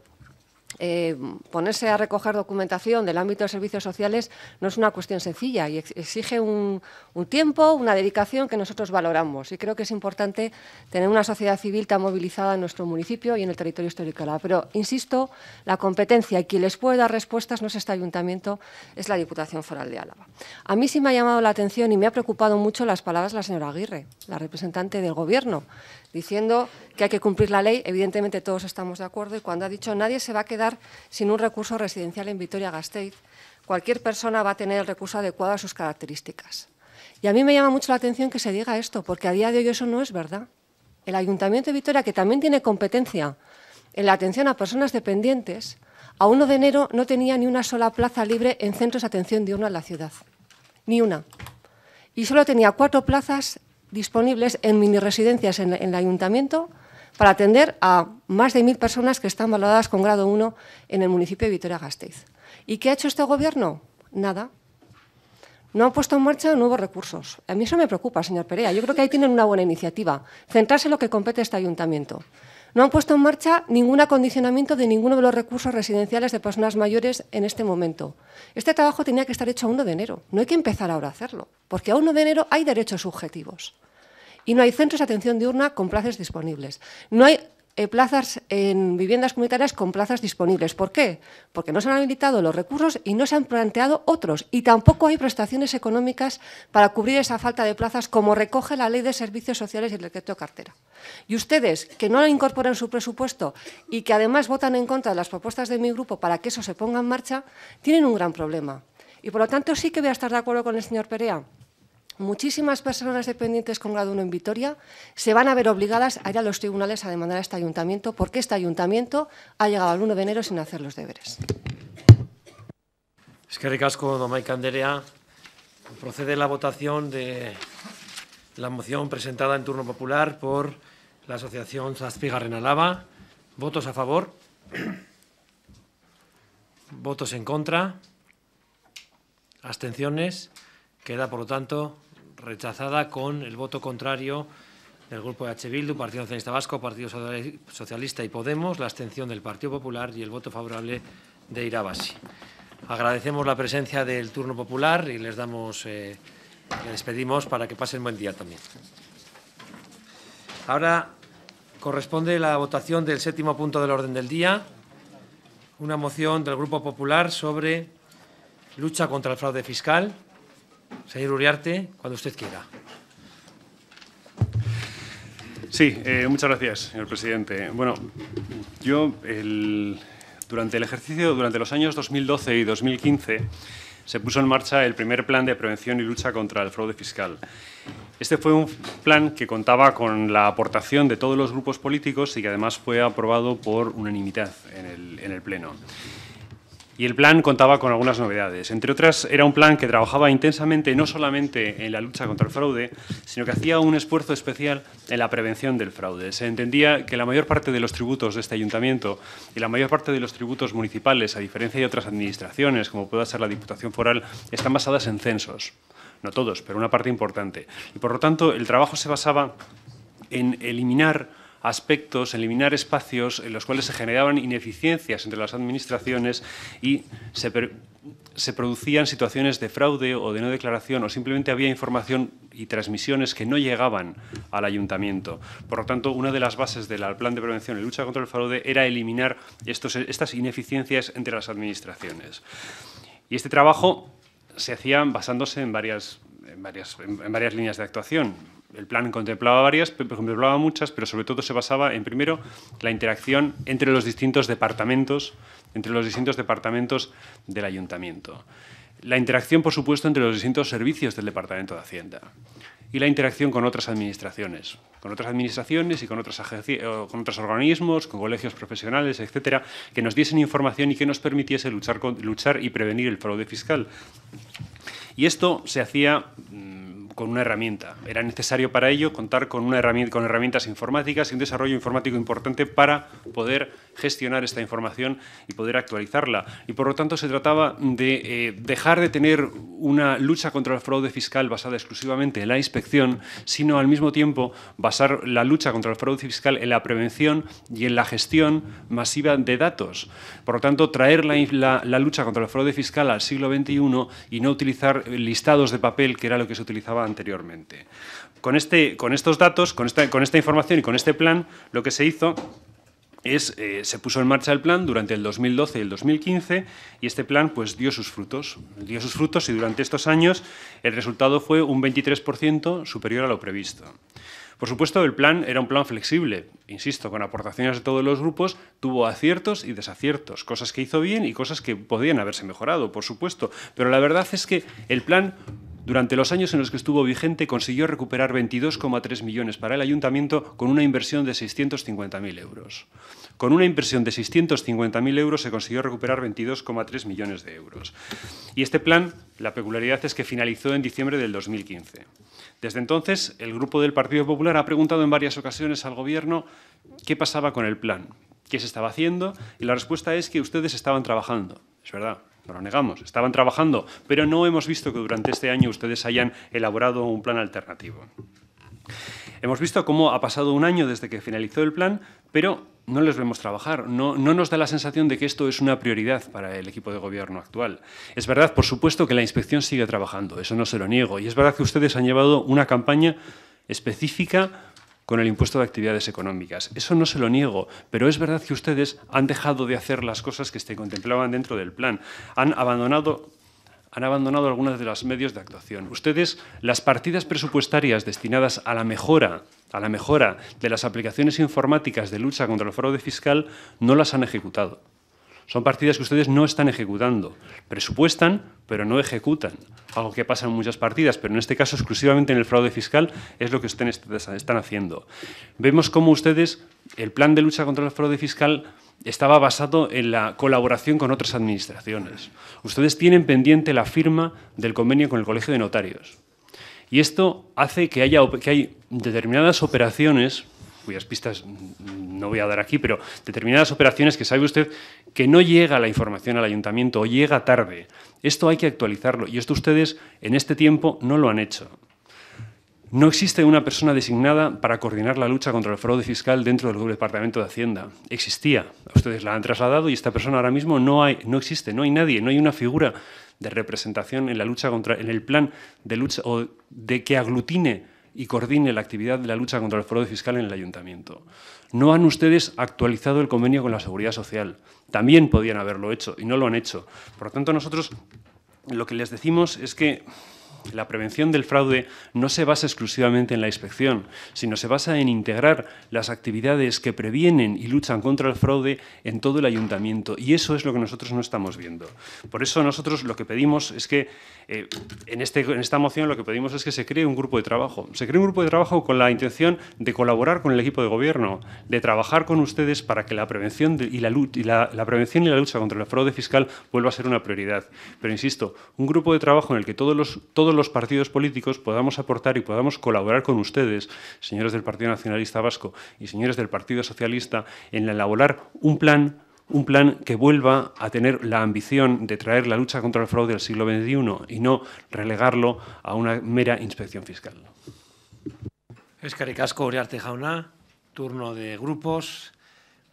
Eh, ponerse a recoger documentación del ámbito de servicios sociales no es una cuestión sencilla y exige un, tiempo, una dedicación que nosotros valoramos. Y creo que es importante tener una sociedad civil tan movilizada en nuestro municipio y en el territorio histórico. de Pero, insisto, la competencia y quien les puede dar respuestas no es este ayuntamiento, es la Diputación Foral de Álava. A mí sí me ha llamado la atención y me ha preocupado mucho las palabras de la señora Aguirre, la representante del Gobierno, diciendo que hay que cumplir la ley, evidentemente todos estamos de acuerdo, y cuando ha dicho nadie se va a quedar sin un recurso residencial en Vitoria-Gasteiz, cualquier persona va a tener el recurso adecuado a sus características. Y a mí me llama mucho la atención que se diga esto, porque a día de hoy eso no es verdad. El Ayuntamiento de Vitoria, que también tiene competencia en la atención a personas dependientes, a 1 de enero no tenía ni una sola plaza libre en centros de atención diurna en la ciudad. Ni una. Y solo tenía cuatro plazas disponibles en mini residencias en, el ayuntamiento para atender a más de mil personas que están valoradas con grado 1 en el municipio de Vitoria-Gasteiz. ¿Y qué ha hecho este gobierno? Nada. No ha puesto en marcha nuevos recursos. A mí eso me preocupa, señor Perea. Yo creo que ahí tienen una buena iniciativa. Centrarse en lo que compete a este ayuntamiento. No han puesto en marcha ningún acondicionamiento de ninguno de los recursos residenciales de personas mayores en este momento. Este trabajo tenía que estar hecho a 1 de enero. No hay que empezar ahora a hacerlo, porque a 1 de enero hay derechos subjetivos. Y no hay centros de atención diurna con plazas disponibles. No hay eh, plazas en viviendas comunitarias con plazas disponibles. ¿Por qué? Porque no se han habilitado los recursos y no se han planteado otros. Y tampoco hay prestaciones económicas para cubrir esa falta de plazas como recoge la Ley de Servicios Sociales y el Decreto de Cartera. Y ustedes, que no lo incorporan en su presupuesto y que además votan en contra de las propuestas de mi grupo para que eso se ponga en marcha, tienen un gran problema. Y por lo tanto sí que voy a estar de acuerdo con el señor Perea muchísimas personas dependientes con grado 1 en Vitoria se van a ver obligadas a ir a los tribunales a demandar a este ayuntamiento porque este ayuntamiento ha llegado al 1 de enero sin hacer los deberes. Es que ricasco, Domay Canderea. Procede la votación de la moción presentada en turno popular por la Asociación zazpiga Renalaba. ¿Votos a favor? ¿Votos en contra? ¿Abstenciones? Queda, por lo tanto, rechazada con el voto contrario del Grupo de H. Bildu, Partido Nacionalista Vasco, Partido Socialista y Podemos, la abstención del Partido Popular y el voto favorable de Irabasi. Agradecemos la presencia del turno popular y les damos, eh, les pedimos para que pasen buen día también. Ahora corresponde la votación del séptimo punto del orden del día, una moción del Grupo Popular sobre lucha contra el fraude fiscal. Señor Uriarte, cuando usted quiera. Sí, eh, muchas gracias, señor presidente. Bueno, yo durante el ejercicio, durante los años 2012 y 2015, se puso en marcha el primer plan de prevención y lucha contra el fraude fiscal. Este fue un plan que contaba con la aportación de todos los grupos políticos y que además fue aprobado por unanimidad en el Pleno y el plan contaba con algunas novedades. Entre otras, era un plan que trabajaba intensamente no solamente en la lucha contra el fraude, sino que hacía un esfuerzo especial en la prevención del fraude. Se entendía que la mayor parte de los tributos de este ayuntamiento y la mayor parte de los tributos municipales, a diferencia de otras administraciones, como pueda ser la Diputación Foral, están basadas en censos. No todos, pero una parte importante. Y por lo tanto, el trabajo se basaba en eliminar aspectos, eliminar espacios en los cuales se generaban ineficiencias entre las administraciones y se, producían situaciones de fraude o de no declaración o simplemente había información y transmisiones que no llegaban al ayuntamiento. Por lo tanto, una de las bases del plan de prevención y lucha contra el fraude era eliminar estos, estas ineficiencias entre las administraciones. Y este trabajo se hacía basándose en varias, en varias, en varias líneas de actuación el plan contemplaba varias, contemplaba muchas, pero sobre todo se basaba en, primero, la interacción entre los distintos departamentos, entre los distintos departamentos del ayuntamiento. La interacción, por supuesto, entre los distintos servicios del Departamento de Hacienda y la interacción con otras administraciones, con otras administraciones y con, otras con otros organismos, con colegios profesionales, etcétera, que nos diesen información y que nos permitiese luchar, con, luchar y prevenir el fraude fiscal. Y esto se hacía mm, con una herramienta. Era necesario para ello contar con, una herramienta, con herramientas informáticas y un desarrollo informático importante para poder gestionar esta información y poder actualizarla. Y por lo tanto se trataba de eh, dejar de tener una lucha contra el fraude fiscal basada exclusivamente en la inspección, sino al mismo tiempo basar la lucha contra el fraude fiscal en la prevención y en la gestión masiva de datos. Por lo tanto, traer la, la, la lucha contra el fraude fiscal al siglo XXI y no utilizar listados de papel, que era lo que se utilizaba anteriormente. Con, este, con estos datos, con esta, con esta información y con este plan, lo que se hizo eh, se puso en marcha el plan durante el 2012 y el 2015 y este plan pues, dio sus frutos. Dio sus frutos y durante estos años el resultado fue un 23% superior a lo previsto. Por supuesto, el plan era un plan flexible, insisto, con aportaciones de todos los grupos, tuvo aciertos y desaciertos, cosas que hizo bien y cosas que podían haberse mejorado, por supuesto, pero la verdad es que el plan durante los años en los que estuvo vigente consiguió recuperar 22,3 millones para el ayuntamiento con una inversión de 650.000 euros. Con una inversión de 650.000 euros se consiguió recuperar 22,3 millones de euros. Y este plan, la peculiaridad es que finalizó en diciembre del 2015. Desde entonces, el grupo del Partido Popular ha preguntado en varias ocasiones al Gobierno qué pasaba con el plan, qué se estaba haciendo, y la respuesta es que ustedes estaban trabajando. Es verdad, no lo negamos, estaban trabajando, pero no hemos visto que durante este año ustedes hayan elaborado un plan alternativo. Hemos visto cómo ha pasado un año desde que finalizó el plan, pero no les vemos trabajar, no, no, nos da la sensación de que esto es una prioridad para el equipo de gobierno actual. Es verdad, por supuesto, que la inspección sigue trabajando, eso no se lo niego, y es verdad que ustedes han llevado una campaña específica con el impuesto de actividades económicas. Eso no se lo niego, pero es verdad que ustedes han dejado de hacer las cosas que se contemplaban dentro del plan. Han abandonado han abandonado algunas de los medios de actuación. Ustedes, las partidas presupuestarias destinadas a la mejora, a la mejora de las aplicaciones informáticas de lucha contra el fraude fiscal, no las han ejecutado. Son partidas que ustedes no están ejecutando. Presupuestan, pero no ejecutan. Algo que pasa en muchas partidas, pero en este caso exclusivamente en el fraude fiscal es lo que ustedes están haciendo. Vemos cómo ustedes, el plan de lucha contra el fraude fiscal estaba basado en la colaboración con otras administraciones. Ustedes tienen pendiente la firma del convenio con el Colegio de Notarios. Y esto hace que haya que hay determinadas operaciones cuyas pistas no voy a dar aquí, pero determinadas operaciones que sabe usted que no llega la información al ayuntamiento o llega tarde. Esto hay que actualizarlo y esto ustedes en este tiempo no lo han hecho. No existe una persona designada para coordinar la lucha contra el fraude fiscal dentro del Departamento de Hacienda. Existía, ustedes la han trasladado y esta persona ahora mismo no, hay, no existe, no hay nadie, no hay una figura de representación en la lucha contra, en el plan de lucha o de que aglutine y coordine la actividad de la lucha contra el fraude fiscal en el ayuntamiento. No han ustedes actualizado el convenio con la Seguridad Social. También podían haberlo hecho y no lo han hecho. Por lo tanto, nosotros lo que les decimos es que la prevención del fraude no se basa exclusivamente en la inspección, sino se basa en integrar las actividades que previenen y luchan contra el fraude en todo el ayuntamiento. Y eso es lo que nosotros no estamos viendo. Por eso nosotros lo que pedimos es que, eh, este, en, esta moción lo que pedimos es que se cree un grupo de trabajo. Se cree un grupo de trabajo con la intención de colaborar con el equipo de gobierno, de trabajar con ustedes para que la prevención y, la, prevención y la lucha contra el fraude fiscal vuelva a ser una prioridad. Pero insisto, un grupo de trabajo en el que todos los... Todos los partidos políticos podamos aportar y podamos colaborar con ustedes, señores del Partido Nacionalista Vasco y señores del Partido Socialista, en elaborar un plan un plan que vuelva a tener la ambición de traer la lucha contra el fraude del siglo XXI y no relegarlo a una mera inspección fiscal. Caricasco Uriarte turno de grupos.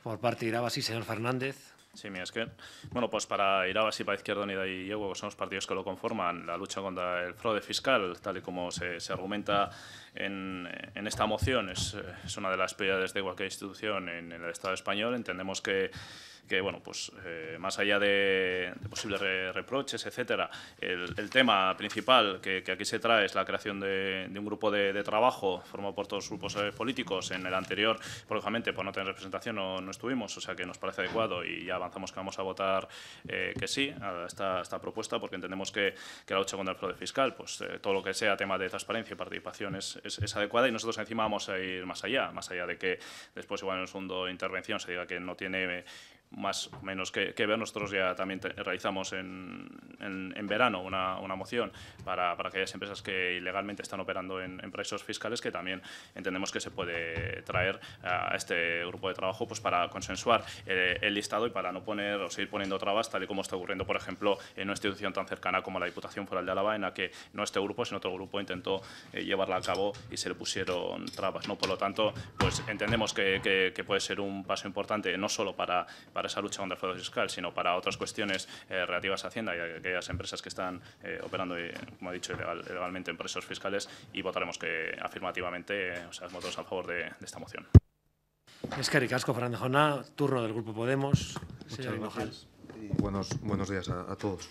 Por parte de Irabasi, señor Fernández. Sí, mira, es que, bueno, pues para ir y para Izquierda Unida y que son los partidos que lo conforman, la lucha contra el fraude fiscal, tal y como se, argumenta en, esta moción, es, una de las prioridades de cualquier institución en, en el Estado español. Entendemos que que, bueno, pues eh, más allá de, posibles reproches, etcétera, el, tema principal que, aquí se trae es la creación de, un grupo de, trabajo formado por todos los grupos eh, políticos. En el anterior, lógicamente, por no tener representación no, no, estuvimos, o sea que nos parece adecuado y ya avanzamos que vamos a votar eh, que sí a esta, esta, propuesta porque entendemos que, que, la lucha contra el fraude fiscal, pues todo lo que sea tema de transparencia y participación es, es, adecuada y nosotros encima vamos a ir más allá, más allá de que después igual en el segundo intervención se diga que no tiene más o menos que, ver. Nosotros ya también realizamos en, en, verano una, una moción para, para, aquellas empresas que ilegalmente están operando en, en, fiscales que también entendemos que se puede traer a este grupo de trabajo pues, para consensuar eh, el listado y para no poner o seguir poniendo trabas tal y como está ocurriendo, por ejemplo, en una institución tan cercana como la Diputación Foral de Álava, en la que no este grupo, sino otro grupo intentó eh, llevarla a cabo y se le pusieron trabas. ¿no? Por lo tanto, pues entendemos que, que, que puede ser un paso importante no solo para para esa lucha contra el fraude fiscal, sino para otras cuestiones eh, relativas a Hacienda y a aquellas empresas que están eh, operando, eh, como he dicho, ilegalmente en fiscales y votaremos que afirmativamente, o sea, votos a favor de, esta moción. Es que Fernández turno del Grupo Podemos. buenos, días a, todos.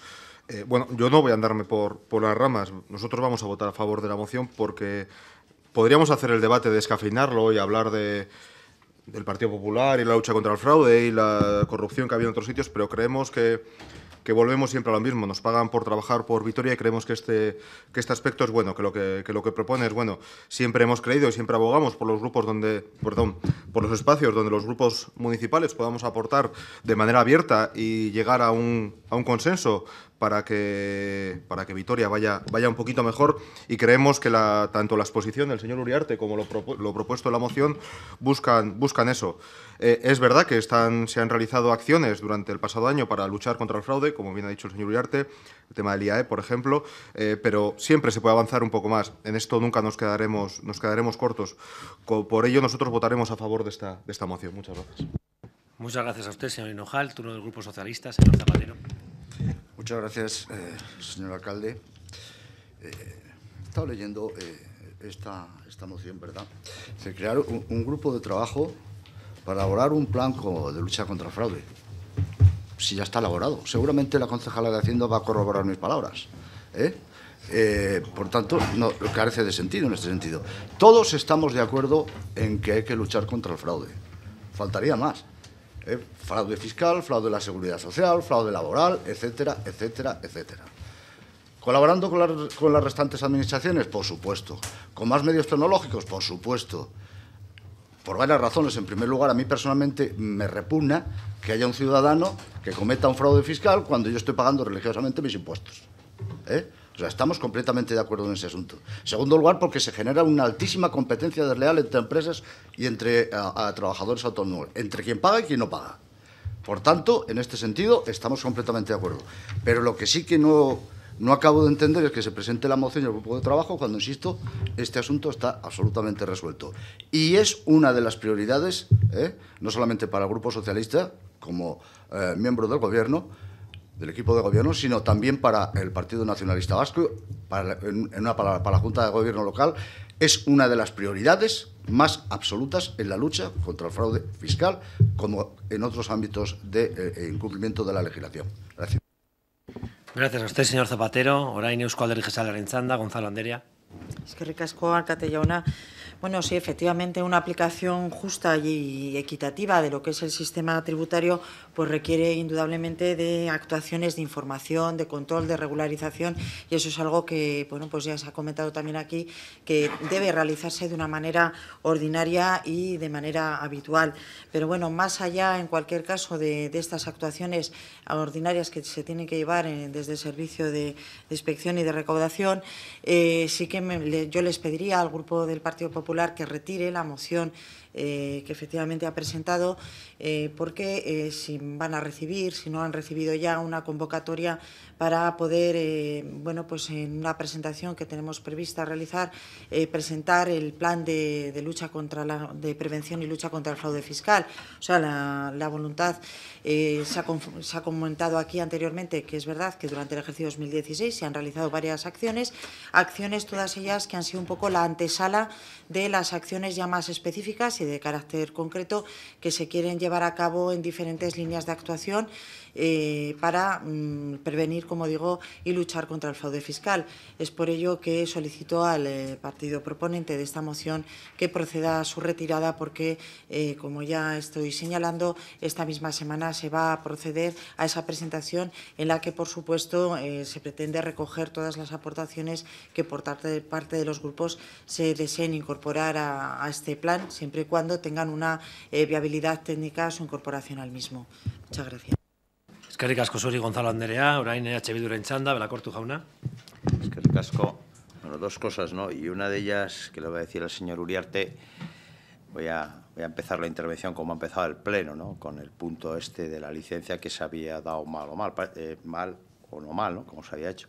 bueno, yo no voy a andarme por, las ramas. Nosotros vamos a votar a favor de la moción porque podríamos hacer el debate, de escafinarlo y hablar de del Partido Popular y la lucha contra el fraude y la corrupción que había en otros sitios, pero creemos que, volvemos siempre a lo mismo. Nos pagan por trabajar por Vitoria y creemos que este, que este aspecto es bueno, que lo que, que, lo que propone es bueno. Siempre hemos creído y siempre abogamos por los grupos donde, perdón, por los espacios donde los grupos municipales podamos aportar de manera abierta y llegar a un, a un consenso para que, para que Vitoria vaya, vaya un poquito mejor y creemos que la, tanto la exposición del señor Uriarte como lo, propuesto en la moción buscan, buscan eso. Eh, es verdad que están, se han realizado acciones durante el pasado año para luchar contra el fraude, como bien ha dicho el señor Uriarte, el tema del IAE, por ejemplo, eh, pero siempre se puede avanzar un poco más. En esto nunca nos quedaremos, nos quedaremos cortos. Por ello, nosotros votaremos a favor de esta, de esta moción. Muchas gracias. Muchas gracias a usted, señor Hinojal, turno del Grupo Socialista, señor Zapatero. Muchas gracias, eh, señor alcalde. Eh, he estado leyendo eh, esta, esta, moción, ¿verdad? de crear un, grupo de trabajo para elaborar un plan de lucha contra el fraude. Si ya está elaborado. Seguramente la concejala de Hacienda va a corroborar mis palabras. por tanto, carece de sentido en este sentido. Todos estamos de acuerdo en que hay que luchar contra el fraude. Faltaría más. Eh, fraude fiscal, fraude de la seguridad social, fraude laboral, etcétera, etcétera, etcétera. ¿Colaborando con, con las restantes administraciones? Por supuesto. ¿Con más medios tecnológicos? Por supuesto por varias razones. En primer lugar, a mí personalmente me repugna que haya un ciudadano que cometa un fraude fiscal cuando yo estoy pagando religiosamente mis impuestos. ¿eh? O sea, estamos completamente de acuerdo en ese asunto. segundo lugar, porque se genera una altísima competencia desleal entre empresas y entre trabajadores autónomos, entre quien paga y quien no paga. Por tanto, en este sentido, estamos completamente de acuerdo. Pero lo que sí que no, acabo de entender es que se presente la moción y el grupo de trabajo cuando, insisto, este asunto está absolutamente resuelto. Y es una de las prioridades, ¿eh? no solamente para el Grupo Socialista, como eh, miembro del Gobierno, del equipo de gobierno, sino también para el Partido Nacionalista Vasco, para, en, una para la Junta de Gobierno local, es una de las prioridades más absolutas en la lucha contra el fraude fiscal, como en otros ámbitos de incumplimiento eh, de la legislación. Gracias. Gracias a usted, señor Zapatero. Gonzalo Es que ricasco, bueno, sí, efectivamente, una aplicación justa y equitativa de lo que es el sistema tributario, pues requiere indudablemente de actuaciones de información, de control, de regularización, y eso es algo que, bueno, pues ya se ha comentado también aquí, que debe realizarse de una manera ordinaria y de manera habitual. Pero bueno, más allá, en cualquier caso, de, estas actuaciones ordinarias que se tienen que llevar eh, desde el servicio de, inspección y de recaudación, eh, sí que yo les pediría al grupo del Partido Popular que retire la moción eh, que efectivamente ha presentado, eh, porque eh, si van a recibir, si no han recibido ya una convocatoria para poder, bueno, pues en una presentación que tenemos prevista realizar, presentar el plan de, lucha contra la de prevención y lucha contra el fraude fiscal. O sea, la, voluntad se ha, se ha comentado aquí anteriormente que es verdad que durante el ejercicio 2016 se han realizado varias acciones, acciones todas ellas que han sido un poco la antesala de las acciones ya más específicas y de carácter concreto que se quieren llevar a cabo en diferentes líneas de actuación eh, para mm, prevenir, como digo, y luchar contra el fraude fiscal. Es por ello que solicito al eh, partido proponente de esta moción que proceda a su retirada porque, eh, como ya estoy señalando, esta misma semana se va a proceder a esa presentación en la que, por supuesto, se pretende recoger todas las aportaciones que por parte de los grupos se deseen incorporar a, a este plan, siempre y cuando tengan una viabilidad técnica su incorporación al mismo. Muchas gracias. Es que asko zuri Gonzalo Anderea, orain EH Bilduren txanda, Belakortu jauna. Eskerrik asko. Bueno, dos cosas, ¿no? Y una de ellas, que le voy a decir al señor Uriarte, voy a, voy a empezar la intervención como ha empezado el Pleno, ¿no? Con el punto este de la licencia que se había dado mal o mal, eh, mal o no mal, ¿no? Como se había hecho.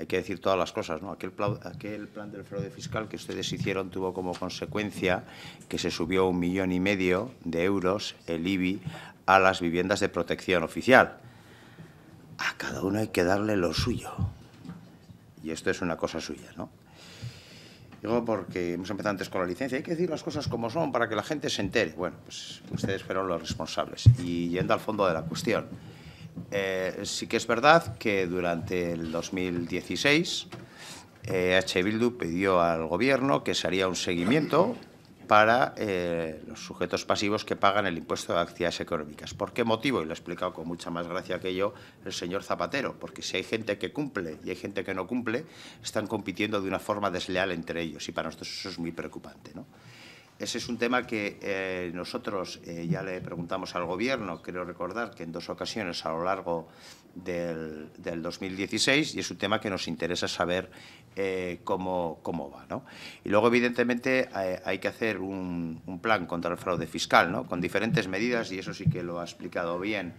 Hay que decir todas las cosas, ¿no? Aquel, aquel plan del fraude fiscal que ustedes hicieron tuvo como consecuencia que se subió un millón y medio de euros el IBI a las viviendas de protección oficial a cada uno hay que darle lo suyo. Y esto es una cosa suya, ¿no? Digo, porque hemos empezado antes con la licencia, hay que decir las cosas como son para que la gente se entere. Bueno, pues ustedes fueron los responsables. Y yendo al fondo de la cuestión, eh, sí que es verdad que durante el 2016 eh, H. Bildu pidió al gobierno que se haría un seguimiento para eh, los sujetos pasivos que pagan el impuesto de actividades económicas. ¿Por qué motivo? Y lo ha explicado con mucha más gracia que yo el señor Zapatero, porque si hay gente que cumple y hay gente que no cumple, están compitiendo de una forma desleal entre ellos y para nosotros eso es muy preocupante. ¿no? Ese es un tema que eh, nosotros eh, ya le preguntamos al Gobierno, creo recordar que en dos ocasiones a lo largo del, 2016, y es un tema que nos interesa saber eh, cómo, cómo, va. ¿no? Y luego, evidentemente, eh, hay, que hacer un, plan contra el fraude fiscal, ¿no? con diferentes medidas, y eso sí que lo ha explicado bien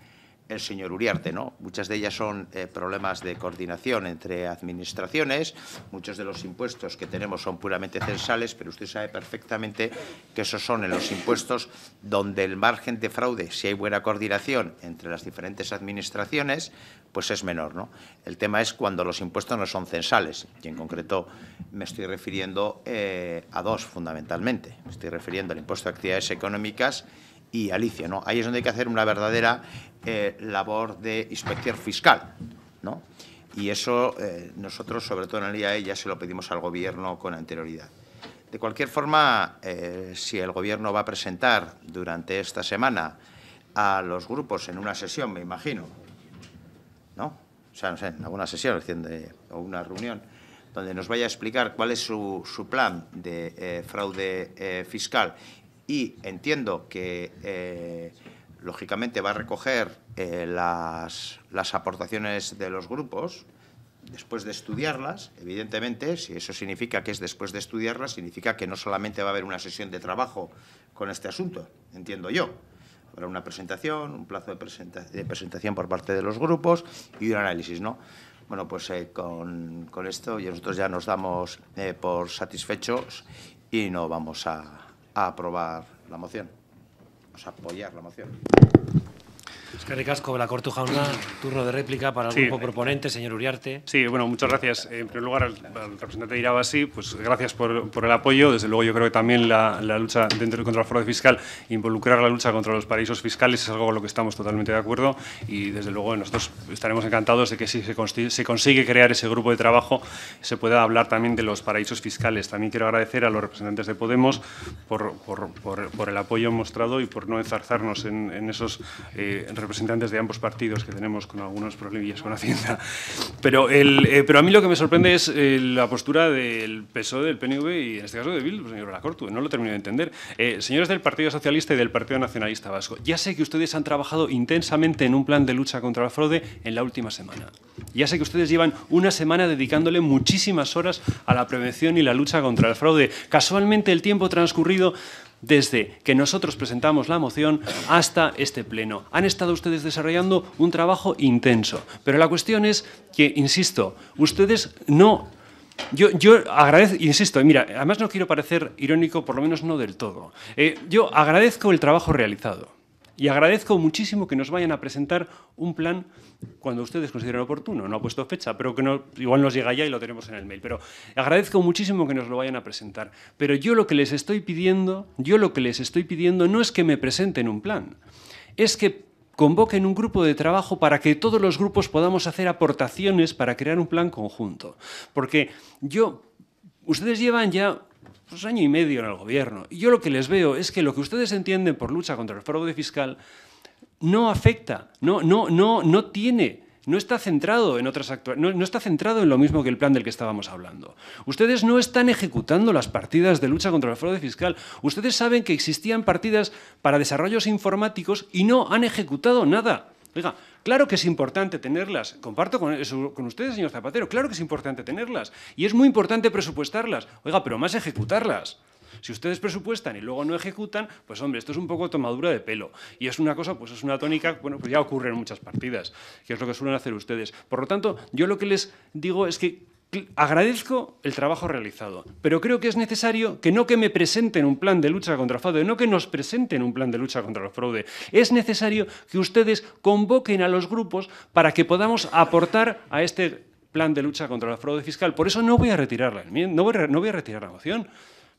el señor Uriarte. ¿no? Muchas de ellas son eh, problemas de coordinación entre administraciones, muchos de los impuestos que tenemos son puramente censales, pero usted sabe perfectamente que esos son en los impuestos donde el margen de fraude, si hay buena coordinación entre las diferentes administraciones, pues es menor. ¿no? El tema es cuando los impuestos no son censales, y en concreto me estoy refiriendo eh, a dos fundamentalmente. Me estoy refiriendo al impuesto de actividades económicas y Alicia. ¿no? Ahí es donde hay que hacer una verdadera eh, labor de inspección fiscal. ¿no? Y eso eh, nosotros, sobre todo en el IAE, ya se lo pedimos al Gobierno con anterioridad. De cualquier forma, si el Gobierno va a presentar durante esta semana a los grupos en una sesión, me imagino, ¿no? O sea, no sé, en alguna sesión de, o una reunión donde nos vaya a explicar cuál es su, plan de eh, fraude eh, fiscal y entiendo que eh, lógicamente va a recoger las, las aportaciones de los grupos después de estudiarlas, evidentemente, si eso significa que es después de estudiarlas, significa que no solamente va a haber una sesión de trabajo con este asunto, entiendo yo, Habrá una presentación, un plazo de, presentación por parte de los grupos y un análisis, ¿no? Bueno, pues eh, con, esto ya nosotros ya nos damos eh, por satisfechos y no vamos a aprobar la moción, vamos a apoyar la moción ricasco, La Cortuja, una turno de réplica para el grupo proponente, señor Uriarte. Sí, bueno, muchas gracias. En primer lugar, al, representante de Irabasi, pues gracias por, el apoyo. Desde luego yo creo que también la, lucha dentro contra control fiscal, involucrar la lucha contra los paraísos fiscales es algo con lo que estamos totalmente de acuerdo y desde luego nosotros estaremos encantados de que si se, consigue, crear ese grupo de trabajo se pueda hablar también de los paraísos fiscales. También quiero agradecer a los representantes de Podemos por, el apoyo mostrado y por no enzarzarnos en, esos eh, representantes de ambos partidos que tenemos con algunos problemillas con Hacienda. Pero, el, eh, pero a mí lo que me sorprende es eh, la postura del PSOE, del PNV y en este caso de Bill, señor Lacortu. No lo termino de entender. Eh, señores del Partido Socialista y del Partido Nacionalista Vasco, ya sé que ustedes han trabajado intensamente en un plan de lucha contra el fraude en la última semana. Ya sé que ustedes llevan una semana dedicándole muchísimas horas a la prevención y la lucha contra el fraude. Casualmente el tiempo transcurrido desde que nosotros presentamos la moción hasta este pleno. Han estado ustedes desarrollando un trabajo intenso, pero la cuestión es que, insisto, ustedes no... Yo, yo agradezco, insisto, mira, además no quiero parecer irónico, por lo menos no del todo. Eh, yo agradezco el trabajo realizado y agradezco muchísimo que nos vayan a presentar un plan cuando ustedes consideren oportuno. No ha puesto fecha, pero que no, igual nos llega ya y lo tenemos en el mail. Pero agradezco muchísimo que nos lo vayan a presentar. Pero yo lo que les estoy pidiendo, yo lo que les estoy pidiendo no es que me presenten un plan, es que convoquen un grupo de trabajo para que todos los grupos podamos hacer aportaciones para crear un plan conjunto. Porque yo, ustedes llevan ya unos pues, año y medio en el gobierno, y yo lo que les veo es que lo que ustedes entienden por lucha contra el fraude fiscal no afecta, no, no, no, no tiene, no está centrado en otras no está centrado en lo mismo que el plan del que estábamos hablando. Ustedes no están ejecutando las partidas de lucha contra el fraude fiscal. Ustedes saben que existían partidas para desarrollos informáticos y no han ejecutado nada. Oiga, claro que es importante tenerlas, comparto con, con ustedes, señor Zapatero, claro que es importante tenerlas y es muy importante presupuestarlas, oiga, pero más ejecutarlas. Si ustedes presupuestan y luego no ejecutan, pues hombre, esto es un poco tomadura de pelo. Y es una cosa, pues es una tónica, bueno, pues ya ocurre en muchas partidas, que es lo que suelen hacer ustedes. Por lo tanto, yo lo que les digo es que agradezco el trabajo realizado, pero creo que es necesario que no que me presenten un plan de lucha contra el fraude, no que nos presenten un plan de lucha contra el fraude, es necesario que ustedes convoquen a los grupos para que podamos aportar a este plan de lucha contra el fraude fiscal. Por eso no voy a no voy a, no voy a retirar la moción.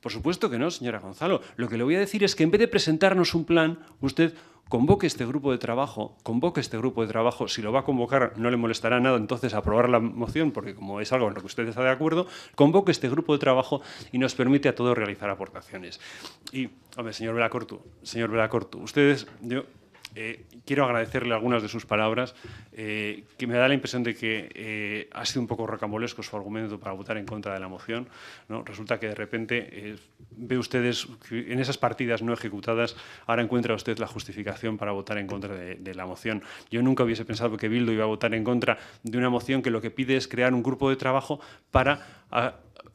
Por supuesto que no, señora Gonzalo. Lo que le voy a decir es que en vez de presentarnos un plan, usted convoque este grupo de trabajo, convoque este grupo de trabajo, si lo va a convocar no le molestará nada entonces aprobar la moción, porque como es algo en lo que usted está de acuerdo, convoque este grupo de trabajo y nos permite a todos realizar aportaciones. Y, hombre, señor Velacortu, señor Velacortu, ustedes, yo eh, quiero agradecerle algunas de sus palabras, eh, que me da la impresión de que eh, ha sido un poco rocambolesco su argumento para votar en contra de la moción. Resulta que de repente ve ustedes en esas partidas no ejecutadas, ahora encuentra usted la justificación para votar en contra de, la moción. Yo nunca hubiese pensado que Bildo iba a votar en contra de una moción que lo que pide es crear un grupo de trabajo para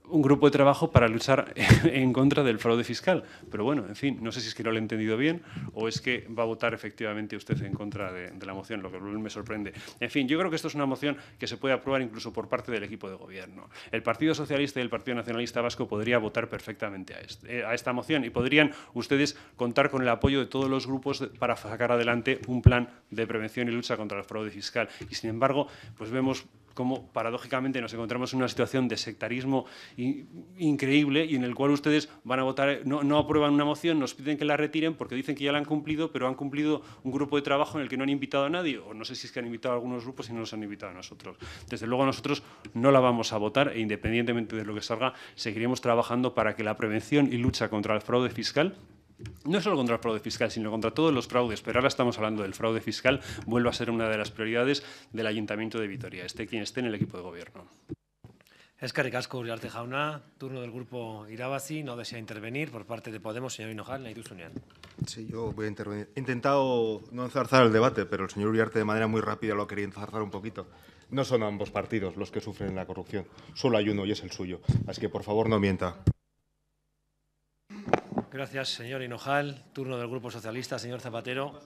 un grupo de trabajo para luchar (laughs) en contra del fraude fiscal. Pero bueno, en fin, no sé si es que no lo he entendido bien o es que va a votar efectivamente usted en contra de, la moción, lo que me sorprende. En fin, yo creo que esto es una moción que se puede aprobar incluso por parte del equipo de gobierno. El Partido Socialista y el Partido Nacionalista Vasco podría votar perfectamente a, este, eh, a esta moción y podrían ustedes contar con el apoyo de todos los grupos para sacar adelante un plan de prevención y lucha contra el fraude fiscal. Y sin embargo, pues vemos como paradójicamente nos encontramos en una situación de sectarismo increíble y en el cual ustedes van a votar, no, no aprueban una moción, nos piden que la retiren porque dicen que ya la han cumplido, pero han cumplido un grupo de trabajo en el que no han invitado a nadie, o no sé si es que han invitado a algunos grupos y no nos han invitado a nosotros. Desde luego nosotros no la vamos a votar e independientemente de lo que salga, seguiremos trabajando para que la prevención y lucha contra el fraude fiscal no solo contra el fraude fiscal, sino contra todos los fraudes, pero ahora estamos hablando del fraude fiscal, vuelva a ser una de las prioridades del Ayuntamiento de Vitoria, esté quien esté en el equipo de gobierno. Es Casco Uriarte Jauna, turno del grupo Irabazi, no desea intervenir por parte de Podemos, señor Hinojal, Unión. Sí, yo voy a intervenir. He intentado no enzarzar el debate, pero el señor Uriarte de manera muy rápida lo quería enzarzar un poquito. No son ambos partidos los que sufren la corrupción, solo hay uno y es el suyo. Así que, por favor, no mienta. Gracias, señor Hinojal. Turno del Grupo Socialista, señor Zapatero.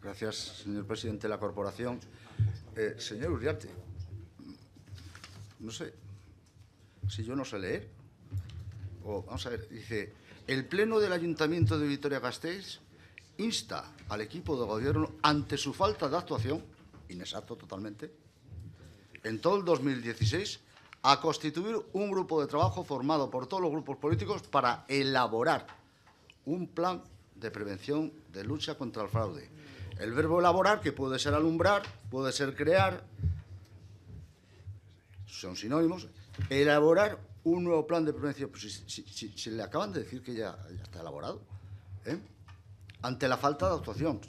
Gracias, señor presidente de la Corporación. Eh, señor Uriarte, no sé si yo no sé leer. O, vamos a ver, dice, el Pleno del Ayuntamiento de Vitoria-Gasteiz insta al equipo de gobierno ante su falta de actuación, inexacto totalmente, en todo el 2016 a constituir un grupo de trabajo formado por todos los grupos políticos para elaborar un plan de prevención de lucha contra el fraude. El verbo elaborar, que puede ser alumbrar, puede ser crear, son sinónimos, elaborar un nuevo plan de prevención. Pues si, le acaban de decir que ya, está elaborado, ¿eh? ante la falta de actuación,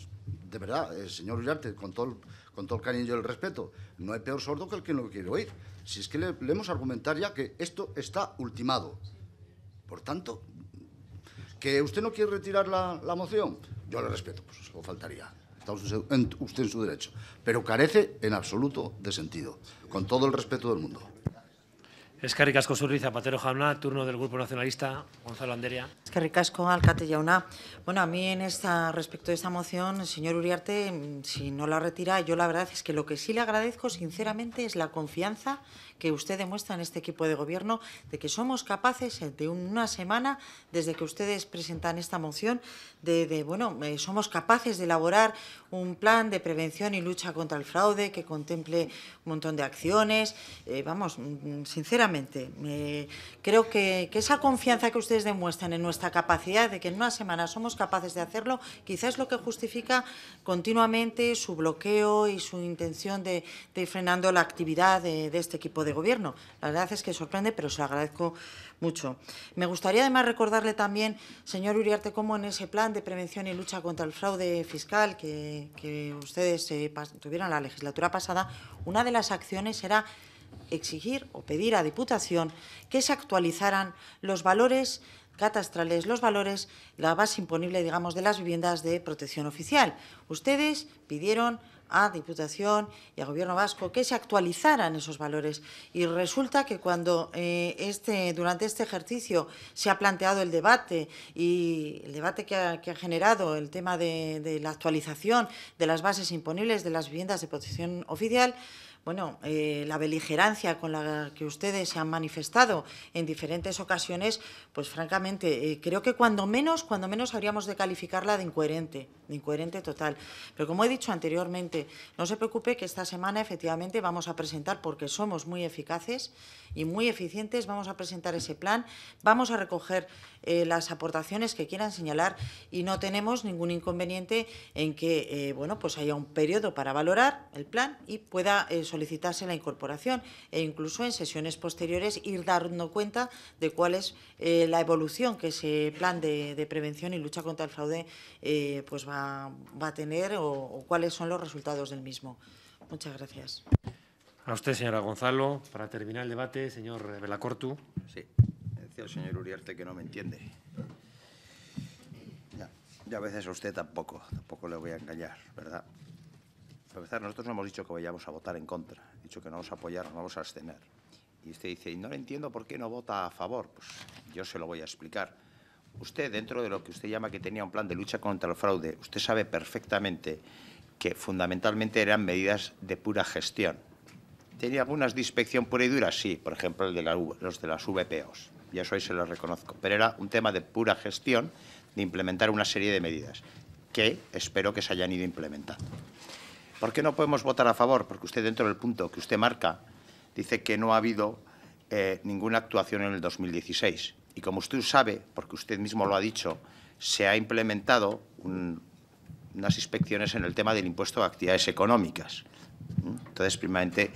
de verdad, eh, señor Ullarte, con todo, con todo el cariño y el respeto, no hay peor sordo que el que no quiere oír. Si es que le, hemos argumentado ya que esto está ultimado. Por tanto, que usted no quiere retirar la, la moción, yo le respeto, pues eso faltaría. Está usted en su derecho. Pero carece en absoluto de sentido, con todo el respeto del mundo. Eskerrik asko zurri Zapatero jauna, turno del Grupo Nacionalista, Gonzalo Anderia. Eskerrik asko, alcate jauna. Bueno, a mí en esta, respecto de esta moción, señor Uriarte, mm, si no la retira, yo la verdad es que lo que sí le agradezco sinceramente es la confianza que usted demuestra en este equipo de gobierno de que somos capaces eh, de una semana, desde que ustedes presentan esta moción, de, bueno, eh, somos capaces de elaborar un plan de prevención y lucha contra el fraude que contemple un montón de acciones. Eh, vamos, mm, mm, sinceramente, creo que, esa confianza que ustedes demuestran en nuestra capacidad de que en una semana somos capaces de hacerlo, quizás es lo que justifica continuamente su bloqueo y su intención de, frenando la actividad de, de este equipo de gobierno. La verdad es que sorprende, pero se lo agradezco mucho. Me gustaría además recordarle también, señor Uriarte, cómo en ese plan de prevención y lucha contra el fraude fiscal que, ustedes tuvieron eh, tuvieron la legislatura pasada, una de las acciones era exigir o pedir a Diputación que se actualizaran los valores catastrales, los valores, la base imponible, digamos, de las viviendas de protección oficial. Ustedes pidieron a Diputación y al Gobierno vasco que se actualizaran esos valores. Y resulta que cuando eh, este, durante este ejercicio se ha planteado el debate y el debate que ha, generado el tema de, de la actualización de las bases imponibles de las viviendas de protección oficial, bueno, eh, la beligerancia con la que ustedes se han manifestado en diferentes ocasiones, pues francamente, eh, creo que cuando menos, cuando menos habríamos de calificarla de incoherente, de incoherente total. Pero como he dicho anteriormente, no se preocupe que esta semana efectivamente vamos a presentar, porque somos muy eficaces y muy eficientes, vamos a presentar ese plan, vamos a recoger eh, las aportaciones que quieran señalar y no tenemos ningún inconveniente en que, bueno, pues haya un periodo para valorar el plan y pueda solicitarse la incorporación e incluso en sesiones posteriores ir dando cuenta de cuál es eh, la evolución que ese plan de, prevención y lucha contra el fraude eh, pues va, a tener o, cuáles son los resultados del mismo. Muchas gracias. A usted, señora Gonzalo. Para terminar el debate, señor Belacortu. Sí, decía el señor Uriarte que no me entiende. Ya, ya a veces a usted tampoco, tampoco le voy a engañar, ¿verdad? Para empezar, nosotros no hemos dicho que vayamos a votar en contra, dicho que no vamos a apoyar, no vamos a abstener. Y usted dice, y no le entiendo por qué no vota a favor. Pues yo se lo voy a explicar. Usted, dentro de lo que usted llama que tenía un plan de lucha contra el fraude, usted sabe perfectamente que fundamentalmente eran medidas de pura gestión. ¿Tenía algunas de inspección pura y dura? Sí, por ejemplo, los de las VPOs. Y eso ahí se lo reconozco. Pero era un tema de pura gestión, de implementar una serie de medidas que espero que se hayan ido implementando. ¿Por qué no podemos votar a favor? Porque usted, dentro del punto que usted marca, dice que no ha habido eh, ninguna actuación en el 2016. Y como usted sabe, porque usted mismo lo ha dicho, se ha implementado unas inspecciones en el tema del impuesto a actividades económicas. Entonces, primamente,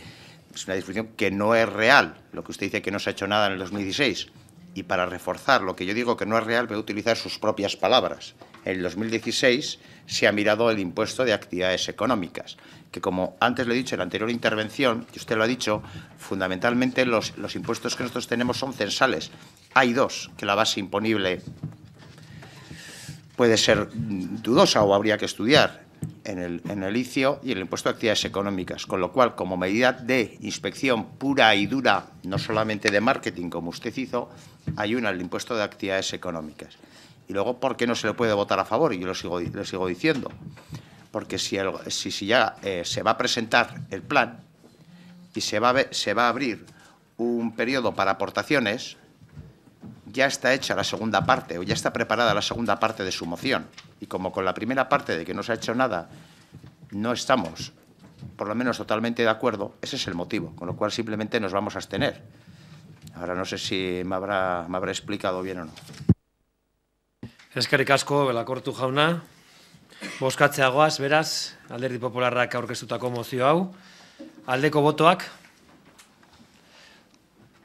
es una discusión que no es real. Lo que usted dice que no se ha hecho nada en el 2016. Y para reforzar lo que yo digo que no es real, voy a utilizar sus propias palabras en 2016 se ha mirado el impuesto de actividades económicas, que como antes le he dicho en la anterior intervención, y usted lo ha dicho, fundamentalmente los, impuestos que nosotros tenemos son censales. Hay dos, que la base imponible puede ser dudosa o habría que estudiar en el, en el ICIO y el impuesto de actividades económicas, con lo cual, como medida de inspección pura y dura, no solamente de marketing, como usted hizo, hay una, el impuesto de actividades económicas. Y luego, ¿por qué no se le puede votar a favor? Y yo lo sigo, sigo diciendo. Porque si, si, ya eh, se va a presentar el plan y se va, a, se va a abrir un periodo para aportaciones, ya está hecha la segunda parte o ya está preparada la segunda parte de su moción. Y como con la primera parte de que no se ha hecho nada, no estamos, por lo menos, totalmente de acuerdo, ese es el motivo, con lo cual simplemente nos vamos a abstener. Ahora no sé si me habrá, me habrá explicado bien o no. Eskerrik asko, belakortu jauna. Boskatzeagoaz, beraz, alderdi popularrak aurkeztutako mozio hau. Aldeko botoak,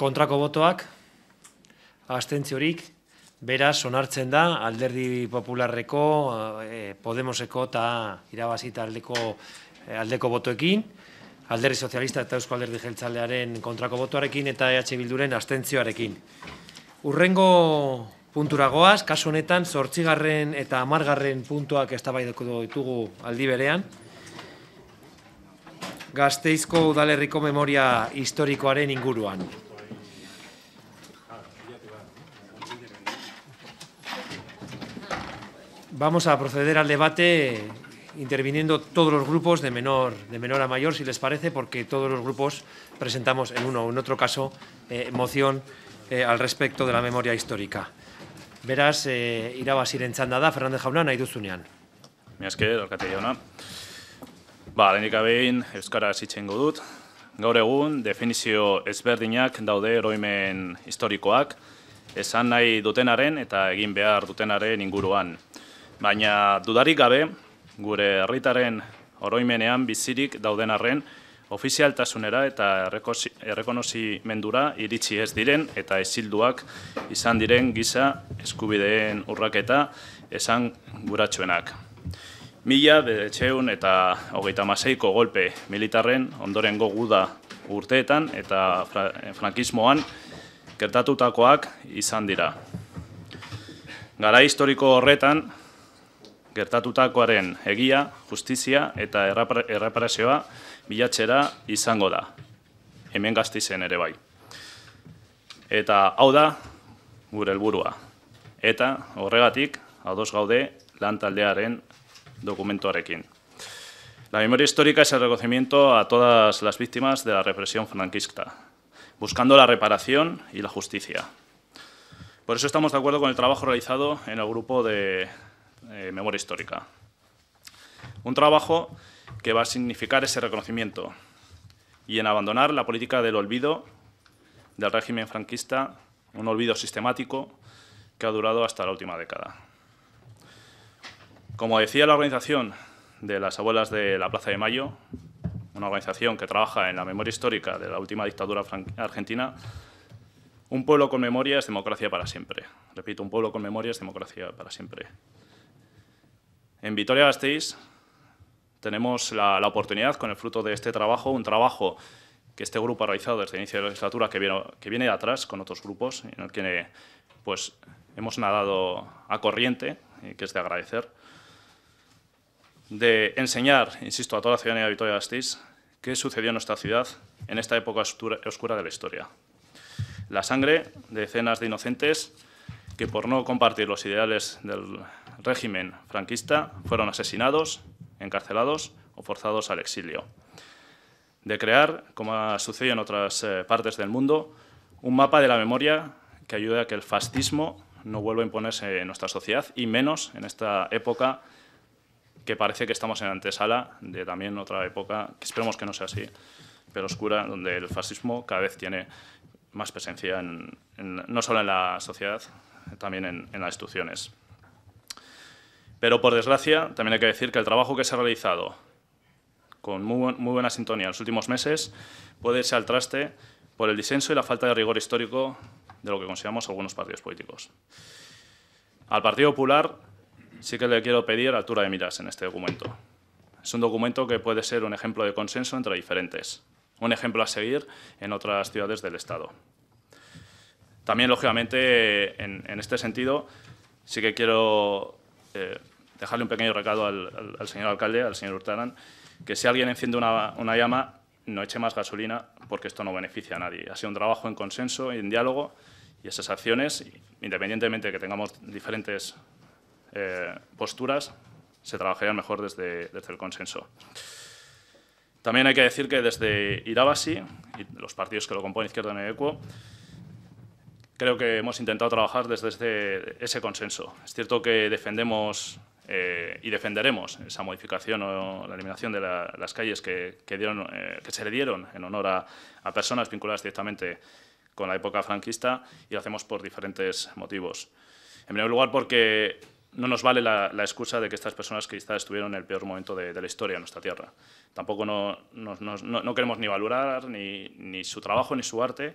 kontrako botoak, astentziorik, beraz, sonartzen da, alderdi popularreko, eh, Podemoseko eta irabazita aldeko, eh, aldeko botoekin, alderdi sozialista eta eusko alderdi jeltzalearen kontrako botoarekin eta EH Bilduren astentzioarekin. Urrengo puntura goaz, kasu honetan zortzigarren eta amargarren puntuak eztabaidako ditugu aldi berean. Gasteizko rico memoria historikoaren inguruan. Vamos a proceder al debate interviniendo todos los grupos de menor, de menor a mayor, si les parece, porque todos los grupos presentamos en uno o en otro caso eh, moción eh, al respecto de la memoria histórica. Beraz, e, irabaziren txanda da, Fernandez Jauna, nahi duzunean. Mi aske, dorkate jauna. Ba, lehenik abein, Euskara zitzen dut. Gaur egun, definizio ezberdinak daude eroimen historikoak, esan nahi dutenaren eta egin behar dutenaren inguruan. Baina dudarik gabe, gure herritaren oroimenean bizirik dauden arren, ofizialtasunera eta errekonozimendura iritsi ez diren eta ezilduak izan diren giza eskubideen urraketa esan guratxuenak. Mila bedetxeun eta hogeita maseiko golpe militarren ondoren goguda urteetan eta frankismoan gertatutakoak izan dira. Gara historiko horretan, gertatutakoaren egia, justizia eta erreparazioa bilatxera izango da. Hemen gaztizen ere bai. Eta hau da, gure helburua. Eta horregatik, dos gaude, lan taldearen dokumentoarekin. La memoria histórica es el reconocimiento a todas las víctimas de la represión franquista, buscando la reparación y la justicia. Por eso estamos de acuerdo con el trabajo realizado en el grupo de eh, memoria histórica. Un trabajo... que va a significar ese reconocimiento y en abandonar la política del olvido del régimen franquista, un olvido sistemático que ha durado hasta la última década. Como decía la organización de las abuelas de la Plaza de Mayo, una organización que trabaja en la memoria histórica de la última dictadura argentina, un pueblo con memoria es democracia para siempre. Repito, un pueblo con memoria es democracia para siempre. En Vitoria-Gasteiz, tenemos la, oportunidad, con el fruto de este trabajo, un trabajo que este grupo ha realizado desde el inicio de la legislatura, que viene, de atrás con otros grupos, en el que pues, hemos nadado a corriente, eh, que es de agradecer, de enseñar, insisto, a toda la ciudadanía de vitoria Astís, qué sucedió en nuestra ciudad en esta época oscura de la historia. La sangre de decenas de inocentes que por no compartir los ideales del régimen franquista fueron asesinados, encarcelados o forzados al exilio. De crear, como ha sucedido en otras eh, partes del mundo, un mapa de la memoria que ayude a que el fascismo no vuelva a imponerse en nuestra sociedad y menos en esta época que parece que estamos en antesala de también otra época, que esperemos que no sea así, pero oscura, donde el fascismo cada vez tiene más presencia no solo en la sociedad, también en las instituciones. Pero por desgracia, también hay que decir que el trabajo que se ha realizado con muy, buena sintonía en los últimos meses puede ser al traste por el disenso y la falta de rigor histórico de lo que consideramos algunos partidos políticos. Al Partido Popular sí que le quiero pedir altura de miras en este documento. Es un documento que puede ser un ejemplo de consenso entre diferentes, un ejemplo a seguir en otras ciudades del Estado. También, lógicamente, en, este sentido, sí que quiero eh, dejarle un pequeño recado al, señor alcalde, al señor Hurtarán, que si alguien enciende una, llama, no eche más gasolina porque esto no beneficia a nadie. Ha sido un trabajo en consenso, y en diálogo y esas acciones, independientemente de que tengamos diferentes eh, posturas, se trabajarían mejor desde, el consenso. También hay que decir que desde Irabasi y los partidos que lo componen Izquierda en el Ecuo, creo que hemos intentado trabajar desde ese consenso. Es cierto que defendemos eh, y defenderemos esa modificación o la eliminación de las calles que, dieron, eh, que, se le dieron en honor a, personas vinculadas directamente con la época franquista y lo hacemos por diferentes motivos. En primer lugar, porque no nos vale la, excusa de que estas personas quizás estuvieron en el peor momento de, la historia en nuestra tierra. Tampoco no, no, no queremos ni valorar ni, ni, su trabajo, ni su arte,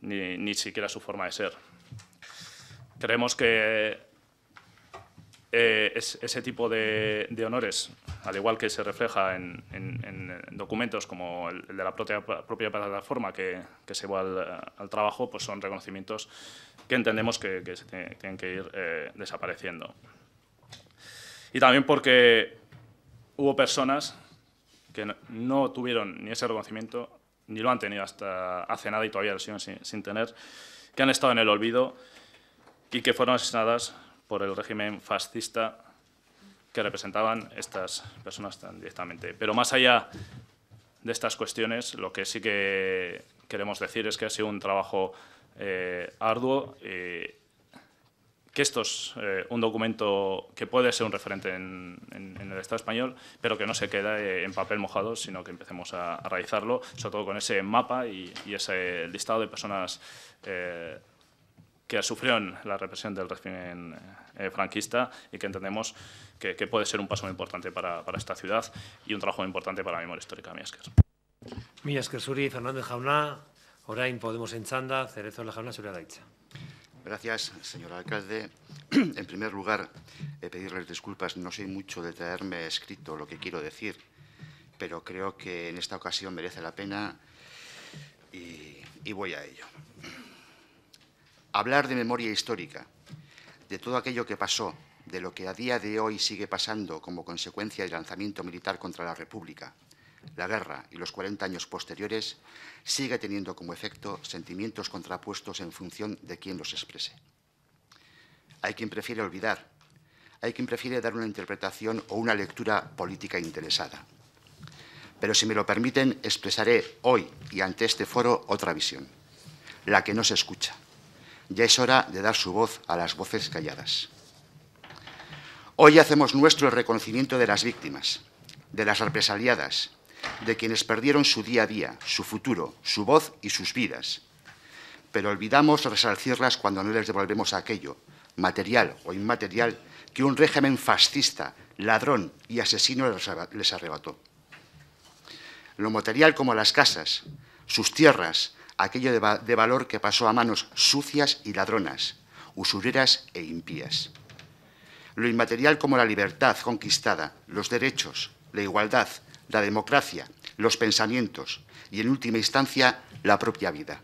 ni, ni siquiera su forma de ser. Creemos que eh, es, ese tipo de, honores, al igual que se refleja en, documentos como el, de la propia, propia plataforma que, que se va al, trabajo, pues son reconocimientos que entendemos que, tienen, que ir eh, desapareciendo. Y también porque hubo personas que no, tuvieron ni ese reconocimiento, ni lo han tenido hasta hace nada y todavía lo siguen sin, sin tener, que han estado en el olvido y que fueron asesinadas por el régimen fascista que representaban estas personas tan directamente. Pero más allá de estas cuestiones, lo que sí que queremos decir es que ha sido un trabajo eh, arduo, que esto es eh, un documento que puede ser un referente en, el Estado español, pero que no se queda eh, en papel mojado, sino que empecemos a, realizarlo, sobre todo con ese mapa y, y ese listado de personas que sufrieron la represión del régimen eh, franquista y que entendemos que, puede ser un paso muy importante para, esta ciudad y un trabajo muy importante para la memoria histórica. Mi esker. Suri, Fernández Jauna, orain Podemos en Chanda, Cerezo la Jauna, de Aicha. Gracias, señor alcalde. (clears throat) En primer lugar, eh, pedirles disculpas. No soy mucho de traerme escrito lo que quiero decir, pero creo que en esta ocasión merece la pena y voy a ello hablar de memoria histórica, de todo aquello que pasó, de lo que a día de hoy sigue pasando como consecuencia del lanzamiento militar contra la República, la guerra y los 40 años posteriores, sigue teniendo como efecto sentimientos contrapuestos en función de quien los exprese. Hay quien prefiere olvidar, hay quien prefiere dar una interpretación o una lectura política interesada. Pero si me lo permiten, expresaré hoy y ante este foro otra visión, la que no se escucha ya es hora de dar su voz a las voces calladas. Hoy hacemos nuestro el reconocimiento de las víctimas, de las represaliadas, de quienes perdieron su día a día, su futuro, su voz y sus vidas. Pero olvidamos resalcirlas cuando no les devolvemos aquello, material o inmaterial, que un régimen fascista, ladrón y asesino les arrebató. Lo material como las casas, sus tierras, aquello de, valor que pasó a manos sucias y ladronas, usureras e impías. Lo inmaterial como la libertad conquistada, los derechos, la igualdad, la democracia, los pensamientos y, en última instancia, la propia vida.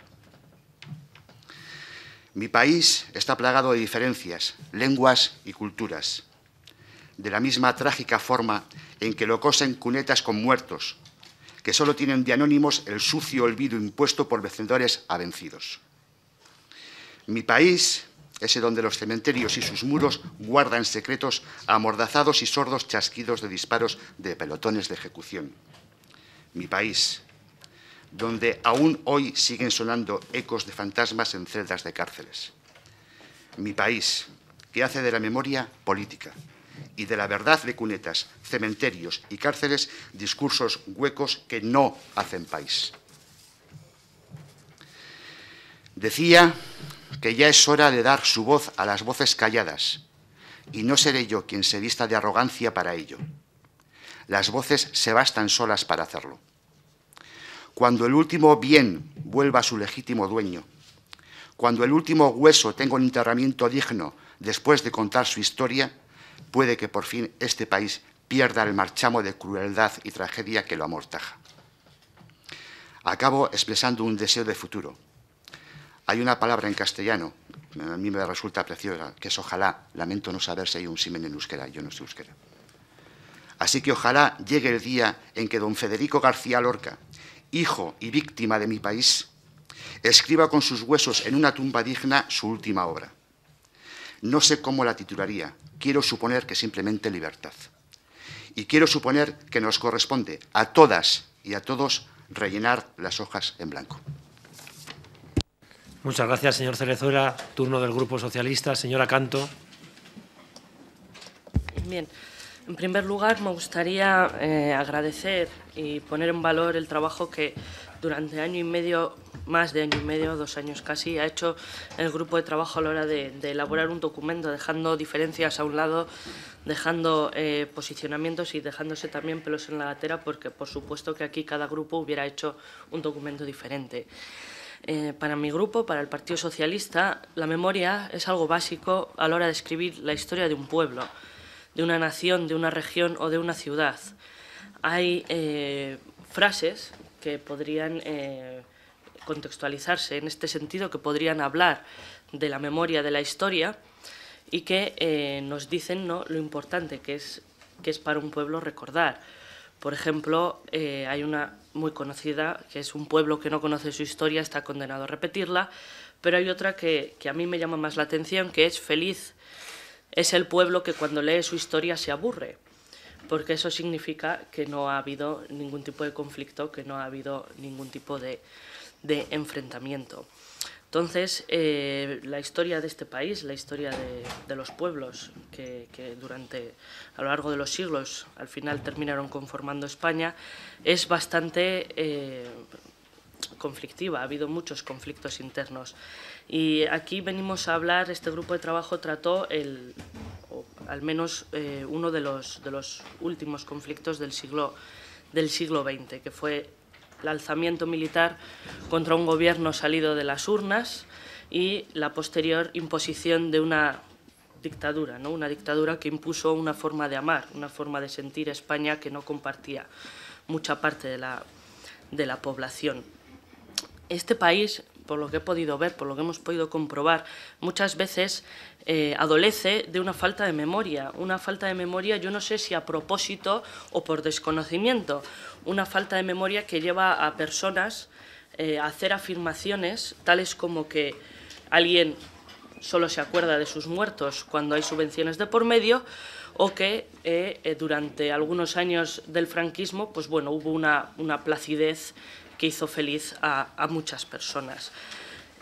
Mi país está plagado de diferencias, lenguas y culturas, de la misma trágica forma en que lo cosen cunetas con muertos, que solo tienen de anónimos el sucio olvido impuesto por vencedores a vencidos. Mi país, ese donde los cementerios y sus muros guardan secretos amordazados y sordos chasquidos de disparos de pelotones de ejecución. Mi país, donde aún hoy siguen sonando ecos de fantasmas en celdas de cárceles. Mi país, que hace de la memoria política y de la verdad de cunetas, cementerios y cárceles, discursos huecos que no hacen país. Decía que ya es hora de dar su voz a las voces calladas, y no seré yo quien se vista de arrogancia para ello. Las voces se bastan solas para hacerlo. Cuando el último bien vuelva a su legítimo dueño, cuando el último hueso tenga un enterramiento digno después de contar su historia, puede que por fin este país pierda el marchamo de crueldad y tragedia que lo amortaja. Acabo expresando un deseo de futuro. Hay una palabra en castellano, a mí me resulta preciosa, que es ojalá. Lamento no saber si hay un simen en euskera, yo no sé euskera. Así que ojalá llegue el día en que don Federico García Lorca, hijo y víctima de mi país, escriba con sus huesos en una tumba digna su última obra. No sé cómo la titularía. Quiero suponer que simplemente libertad. Y quiero suponer que nos corresponde a todas y a todos rellenar las hojas en blanco. Muchas gracias, señor Cerezuela. Turno del Grupo Socialista. Señora Canto. Bien. En primer lugar, me gustaría eh, agradecer y poner en valor el trabajo que durante año y medio más de año y medio, dos años casi, ha hecho el grupo de trabajo a la hora de, elaborar un documento, dejando diferencias a un lado, dejando eh, posicionamientos y dejándose también pelos en la gatera, porque por supuesto que aquí cada grupo hubiera hecho un documento diferente. Eh, para mi grupo, para el Partido Socialista, la memoria es algo básico a la hora de escribir la historia de un pueblo, de una nación, de una región o de una ciudad. Hay eh, frases que podrían contextualizarse en este sentido, que podrían hablar de la memoria de la historia y que eh, nos dicen ¿no? lo importante que es, que es para un pueblo recordar. Por ejemplo, eh, hay una muy conocida, que es un pueblo que no conoce su historia, está condenado a repetirla, pero hay otra que a mí me llama más la atención, que es feliz. Es el pueblo que cuando lee su historia se aburre porque eso significa que no ha habido ningún tipo de conflicto, que no ha habido ningún tipo de de enfrentamiento. Entonces, eh, la historia de este país, la historia de, de los pueblos que, que, durante, a lo largo de los siglos, al final terminaron conformando España, es bastante eh, conflictiva, ha habido muchos conflictos internos. Y aquí venimos a hablar, este grupo de trabajo trató el, o al menos eh, uno de los, de los últimos conflictos del siglo, del siglo XX, que fue el alzamiento militar contra un gobierno salido de las urnas y la posterior imposición de una dictadura, ¿no? una dictadura que impuso una forma de amar, una forma de sentir España que no compartía mucha parte de la, de la población. Este país por lo que he podido ver, por lo que hemos podido comprobar, muchas veces eh, adolece de una falta de memoria. Una falta de memoria, yo no sé si a propósito o por desconocimiento, una falta de memoria que lleva a personas eh, a hacer afirmaciones tales como que alguien solo se acuerda de sus muertos cuando hay subvenciones de por medio o que eh, durante algunos años del franquismo pues bueno, hubo una, una placidez que hizo feliz a, muchas personas.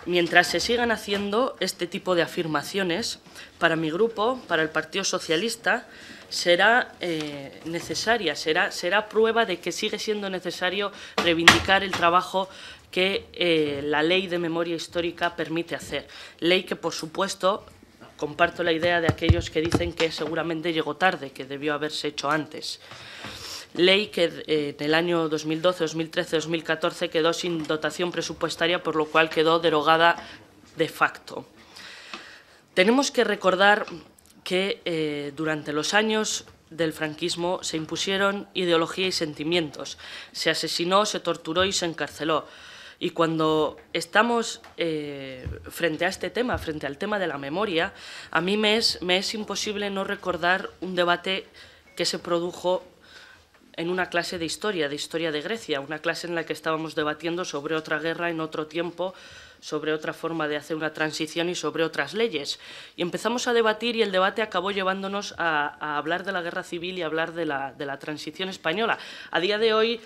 Mientras se sigan haciendo este tipo de afirmaciones, para mi grupo, para el Partido Socialista, será eh, necesaria, será, será prueba de que sigue siendo necesario reivindicar el trabajo que eh, la ley de memoria histórica permite hacer. Ley que, por supuesto, comparto la idea de aquellos que dicen que seguramente llegó tarde, que debió haberse hecho antes ley que en eh, el año 2012, 2013, 2014 quedó sin dotación presupuestaria, por lo cual quedó derogada de facto. Tenemos que recordar que eh, durante los años del franquismo se impusieron ideología y sentimientos. Se asesinó, se torturó y se encarceló. Y cuando estamos eh, frente a este tema, frente al tema de la memoria, a mí me es, me es imposible no recordar un debate que se produjo en una clase de historia, de historia de Grecia, una clase en la que estábamos debatiendo sobre otra guerra en otro tiempo, sobre otra forma de hacer una transición y sobre otras leyes. Y empezamos a debatir y el debate acabó llevándonos a, hablar de la guerra civil y hablar de la, transición española. A día de hoy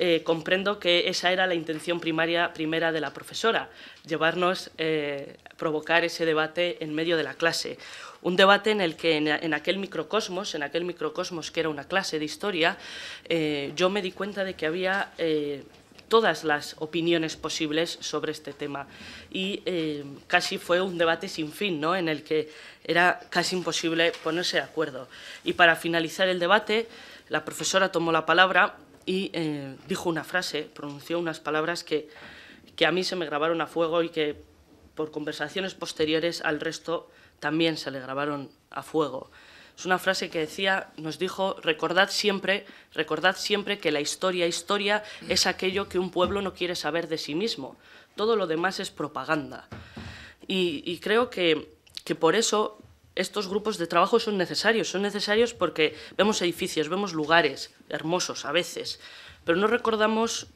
eh, comprendo que esa era la intención primaria, primera de la profesora, llevarnos, eh, provocar ese debate en medio de la clase. Un debate en el que en, aquel microcosmos, en aquel microcosmos que era una clase de historia, eh, yo me di cuenta de que había eh, todas las opiniones posibles sobre este tema. Y eh, casi fue un debate sin fin, ¿no? en el que era casi imposible ponerse de acuerdo. Y para finalizar el debate, la profesora tomó la palabra y dijo una frase, pronunció unas palabras que, que a mí se me grabaron a fuego y que por conversaciones posteriores al resto también se le grabaron a fuego. Es una frase que decía, nos dijo, recordad siempre, recordad siempre que la historia, historia, es aquello que un pueblo no quiere saber de sí mismo. Todo lo demás es propaganda. Y, creo que, que por eso estos grupos de trabajo son necesarios. Son necesarios porque vemos edificios, vemos lugares hermosos a veces, pero no recordamos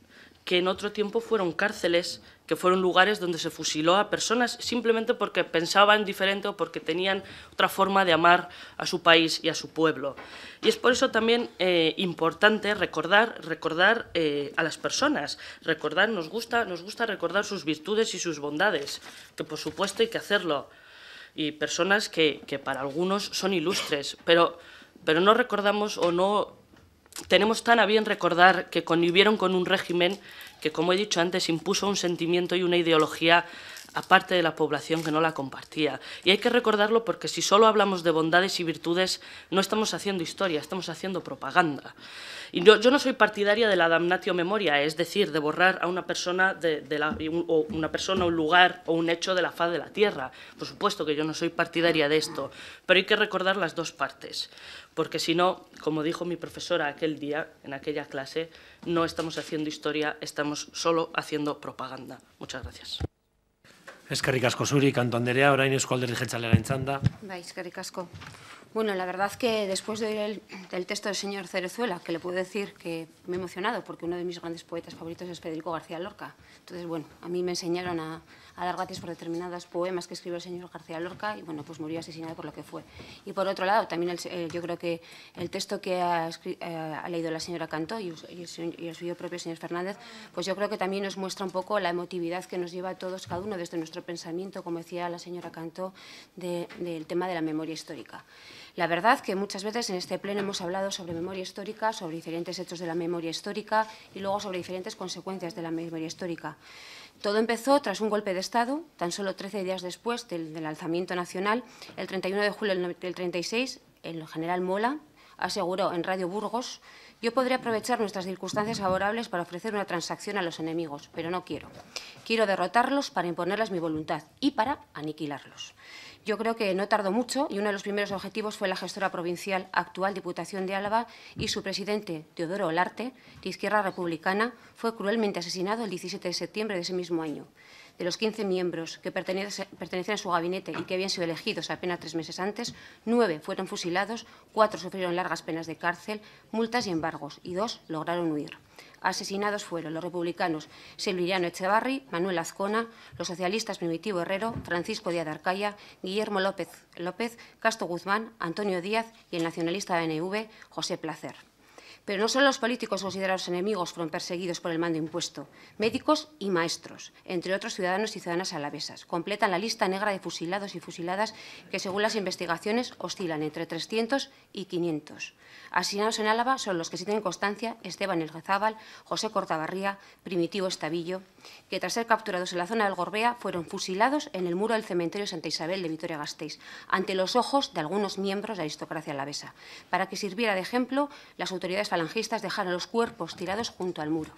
que en otro tiempo fueron cárceles, que fueron lugares donde se fusiló a personas simplemente porque pensaban diferente o porque tenían otra forma de amar a su país y a su pueblo. Y es por eso también eh, importante recordar, recordar eh, a las personas, recordar, nos gusta, nos gusta recordar sus virtudes y sus bondades, que por supuesto hay que hacerlo, y personas que, para algunos son ilustres, pero, pero no recordamos o no tenemos tan a bien recordar que convivieron con un régimen que, como he dicho antes, impuso un sentimiento y una ideología aparte de la población que no la compartía. Y hay que recordarlo porque si solo hablamos de bondades y virtudes, no estamos haciendo historia, estamos haciendo propaganda. Y yo, no soy partidaria de la damnatio memoria, es decir, de borrar a una persona, de, una persona, un lugar o un hecho de la faz de la tierra. Por supuesto que yo no soy partidaria de esto, pero hay que recordar las dos partes, porque si no, como dijo mi profesora aquel día, en aquella clase, no estamos haciendo historia, estamos solo haciendo propaganda. Muchas gracias. Eskerrik asko zuri, Anderea, orain Eusko y Jeltzalearen Enchanda. Bai, eskerrik asko. Bueno, la verdad que después de oír el, el, texto del señor Cerezuela, que le puedo decir que me he emocionado porque uno de mis grandes poetas favoritos es Federico García Lorca. Entonces, bueno, a mí me enseñaron a, a dar gracias por determinadas poemas que escribió el señor García Lorca y bueno, pues murió asesinado por lo que fue. Y por otro lado, también eh, yo creo que el texto que ha, eh, leído la señora Cantó y, el suyo propio señor Fernández, pues yo creo que también nos muestra un poco la emotividad que nos lleva a todos, cada uno desde nuestro pensamiento, como decía la señora Cantó, del tema de la memoria histórica. La verdad es que muchas veces en este pleno hemos hablado sobre memoria histórica, sobre diferentes hechos de la memoria histórica y luego sobre diferentes consecuencias de la memoria histórica. Todo empezó tras un golpe de Estado, tan solo 13 días después del, del alzamiento nacional, el 31 de julio del 36, el general Mola aseguró en Radio Burgos, yo podría aprovechar nuestras circunstancias favorables para ofrecer una transacción a los enemigos, pero no quiero. Quiero derrotarlos para imponerles mi voluntad y para aniquilarlos. Yo creo que no tardó mucho y uno de los primeros objetivos fue la gestora provincial actual Diputación de Álava y su presidente, Teodoro Olarte, de Izquierda Republicana, fue cruelmente asesinado el 17 de septiembre de ese mismo año. De los 15 miembros que pertenecían a su gabinete y que habían sido elegidos apenas tres meses antes, nueve fueron fusilados, cuatro sufrieron largas penas de cárcel, multas y embargos, y dos lograron huir. Asesinados fueron los republicanos Silviano Echevarri, Manuel Azcona, los socialistas Primitivo Herrero, Francisco Díaz de Arcaya, Guillermo López, López Castro Guzmán, Antonio Díaz y el nacionalista ANV José Placer. Pero no solo los políticos considerados enemigos fueron perseguidos por el mando impuesto. Médicos y maestros, entre otros ciudadanos y ciudadanas alavesas, completan la lista negra de fusilados y fusiladas que, según las investigaciones, oscilan entre 300 y 500. Asesinados en Álava son los que sí tienen constancia Esteban Elgazábal, José Cortabarría, Primitivo Estavillo, que tras ser capturados en la zona del Gorbea fueron fusilados en el muro del cementerio Santa Isabel de Vitoria-Gasteiz, ante los ojos de algunos miembros de la aristocracia alavesa. Para que sirviera de ejemplo, las autoridades falangistas dejaron los cuerpos tirados junto al muro.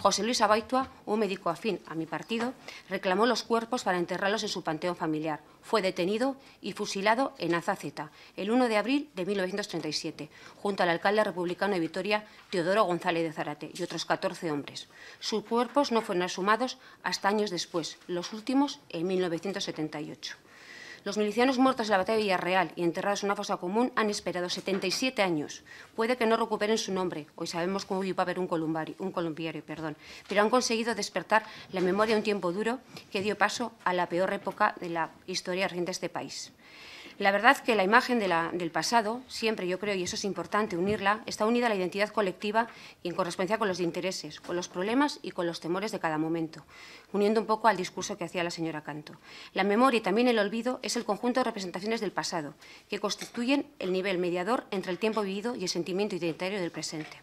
José Luis Abaitua, un médico afín a mi partido, reclamó los cuerpos para enterrarlos en su panteón familiar. Fue detenido y fusilado en Azaceta el 1 de abril de 1937, junto al alcalde republicano de Vitoria, Teodoro González de Zarate, y otros 14 hombres. Sus cuerpos no fueron asumidos hasta años después, los últimos en 1978. Los milicianos muertos en la batalla de Villarreal y enterrados en una fosa común han esperado 77 años. Puede que no recuperen su nombre, hoy sabemos cómo iba a haber un, un columpiario, perdón, pero han conseguido despertar la memoria de un tiempo duro que dio paso a la peor época de la historia reciente de este país. La verdad que la imagen del pasado, siempre yo creo, y eso es importante unirla, está unida a la identidad colectiva y en correspondencia con los intereses, con los problemas y con los temores de cada momento, uniendo un poco al discurso que hacía la señora Canto. La memoria y también el olvido es el conjunto de representaciones del pasado, que constituyen el nivel mediador entre el tiempo vivido y el sentimiento identitario del presente.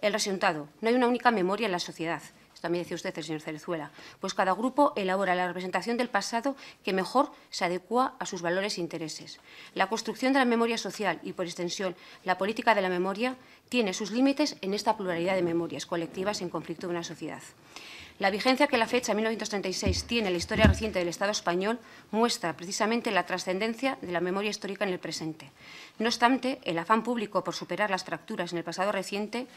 El resultado, no hay una única memoria en la sociedad, también decía usted el señor Cerezuela, pues cada grupo elabora la representación del pasado que mejor se adecua a sus valores e intereses. La construcción de la memoria social y, por extensión, la política de la memoria tiene sus límites en esta pluralidad de memorias colectivas en conflicto de una sociedad. La vigencia que la fecha 1936 tiene en la historia reciente del Estado español muestra precisamente la trascendencia de la memoria histórica en el presente. No obstante, el afán público por superar las fracturas en el pasado reciente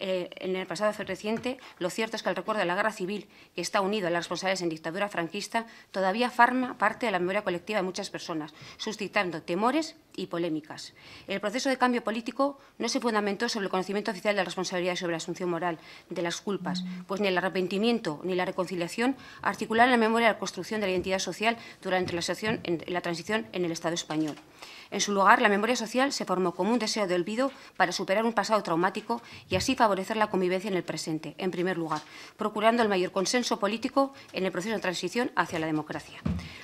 eh, en el pasado reciente, lo cierto es que el recuerdo de la guerra civil, que está unido a las responsabilidades en dictadura franquista, todavía forma parte de la memoria colectiva de muchas personas, suscitando temores y polémicas. El proceso de cambio político no se fundamentó sobre el conocimiento oficial de la responsabilidad y sobre la asunción moral de las culpas, pues ni el arrepentimiento ni la reconciliación articularon la memoria de la construcción de la identidad social durante la transición en el Estado español. En su lugar, la memoria social se formó como un deseo de olvido para superar un pasado traumático y así favorecer la convivencia en el presente, en primer lugar, procurando el mayor consenso político en el proceso de transición hacia la democracia.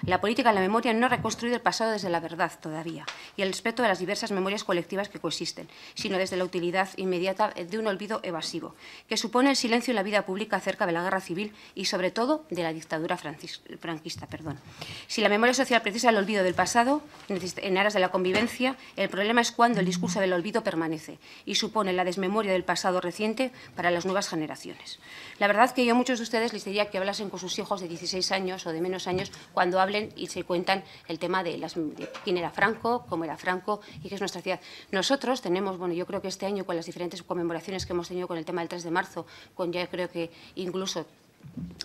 La política de la memoria no ha el pasado desde la verdad todavía y el respeto de las diversas memorias colectivas que coexisten, sino desde la utilidad inmediata de un olvido evasivo, que supone el silencio en la vida pública acerca de la guerra civil y, sobre todo, de la dictadura franquista. Perdón. Si la memoria social precisa el olvido del pasado, en aras de la convivencia, el problema es cuando el discurso del olvido permanece y supone la desmemoria del pasado reciente para las nuevas generaciones. La verdad que yo a muchos de ustedes les diría que hablasen con sus hijos de 16 años o de menos años cuando hablen y se cuentan el tema de, de quién era Franco, cómo era Franco y qué es nuestra ciudad. Nosotros tenemos, bueno, yo creo que este año con las diferentes conmemoraciones que hemos tenido con el tema del 3 de marzo, con ya creo que incluso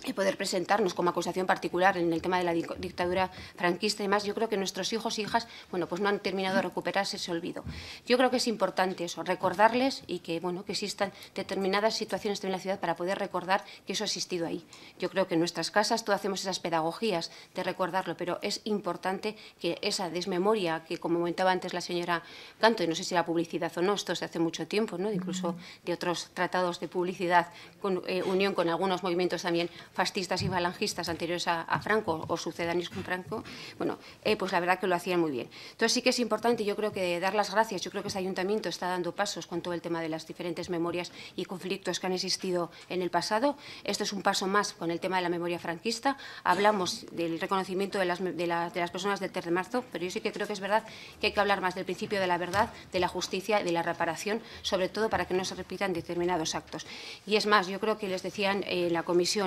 y poder presentarnos como acusación particular en el tema de la dictadura franquista y demás, yo creo que nuestros hijos e hijas, bueno, pues no han terminado de recuperarse ese olvido. Yo creo que es importante eso, recordarles y que, bueno, que existan determinadas situaciones en la ciudad para poder recordar que eso ha existido ahí. Yo creo que en nuestras casas todos hacemos esas pedagogías de recordarlo, pero es importante que esa desmemoria que, como comentaba antes la señora Canto, y no sé si la publicidad o no, esto se hace mucho tiempo, ¿no? incluso de otros tratados de publicidad, con eh, unión con algunos movimientos también fascistas y falangistas anteriores a, Franco o sucedáneos con Franco, bueno, eh, pues la verdad que lo hacían muy bien. Entonces sí que es importante, yo creo que dar las gracias, yo creo que este ayuntamiento está dando pasos con todo el tema de las diferentes memorias y conflictos que han existido en el pasado. Esto es un paso más con el tema de la memoria franquista. Hablamos del reconocimiento de las, de, las personas del 3 de marzo, pero yo sí que creo que es verdad que hay que hablar más del principio de la verdad, de la justicia de la reparación, sobre todo para que no se repitan determinados actos. Y es más, yo creo que les decían en la comisión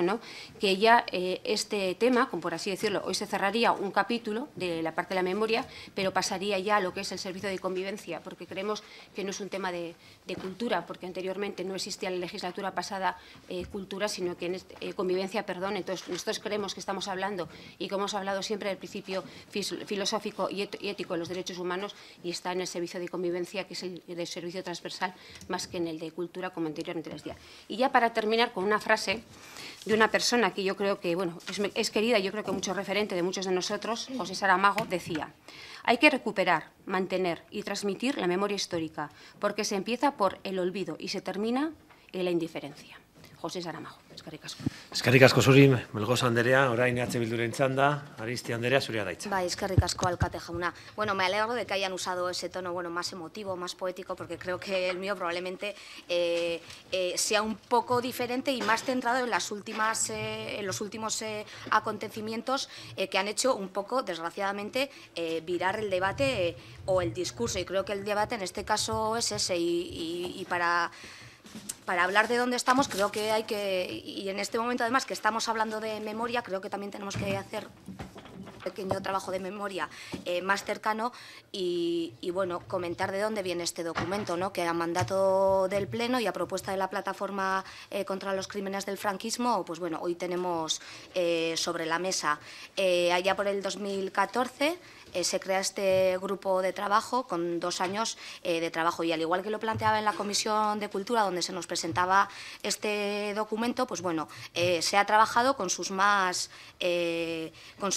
que ya eh, este tema, como por así decirlo, hoy se cerraría un capítulo de la parte de la memoria, pero pasaría ya a lo que es el servicio de convivencia, porque creemos que no es un tema de, cultura, porque anteriormente no existía en la legislatura pasada eh, cultura, sino que en este, eh, convivencia, perdón. Entonces, nosotros creemos que estamos hablando y como hemos hablado siempre del principio filosófico y, ético de los derechos humanos y está en el servicio de convivencia, que es el, de servicio transversal, más que en el de cultura, como anteriormente les decía. Y ya para terminar con una frase de una persona que yo creo que, bueno, es, querida, yo creo que mucho referente de muchos de nosotros, José Saramago, decía, hay que recuperar, mantener y transmitir la memoria histórica, porque se empieza por el olvido y se termina en la indiferencia. José Saramago. Eskerrik asko. Eskerrik asko zuri, Melgoza Anderea, orain EH Bilduren txanda, Aristi Anderea, daitza. Bai, eskerrik Bueno, me alegro de que hayan usado ese tono bueno, más emotivo, más poético, porque creo que el mío probablemente eh, eh, sea un poco diferente y más centrado en, las últimas, eh, en los últimos acontecimientos que han hecho un poco, desgraciadamente, virar el debate o el discurso. Y creo que el debate en este caso es ese y para para hablar de dónde estamos, creo que hay que, y en este momento además que estamos hablando de memoria, creo que también tenemos que hacer un pequeño trabajo de memoria eh, más cercano y, bueno, comentar de dónde viene este documento, ¿no? que a mandato del Pleno y a propuesta de la plataforma eh, contra los crímenes del franquismo, pues bueno, hoy tenemos eh, sobre la mesa allá por el 2014 eh, se crea este grupo de trabajo con dos años eh, de trabajo y al igual que lo planteaba en la Comisión de Cultura donde se nos presentaba este documento, pues bueno, eh, se ha trabajado con sus más con,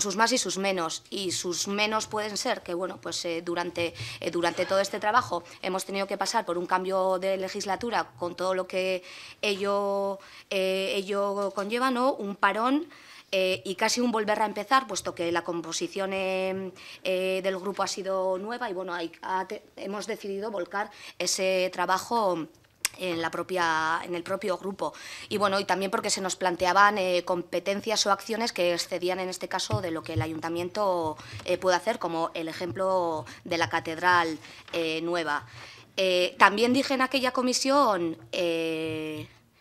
sus más y sus menos y sus menos pueden ser que bueno, pues durante, durante todo este trabajo hemos tenido que pasar por un cambio de legislatura con todo lo que ello, ello conlleva, ¿no? un parón eh, y casi un volver a empezar, puesto que la composición em, eh, del grupo ha sido nueva y bueno, hemos decidido volcar ese trabajo en, en el propio grupo. Y bueno, y también porque se nos planteaban eh, competencias o acciones que excedían en este caso de lo que el ayuntamiento puede hacer, como el ejemplo de la catedral nueva. también dije en aquella comisión,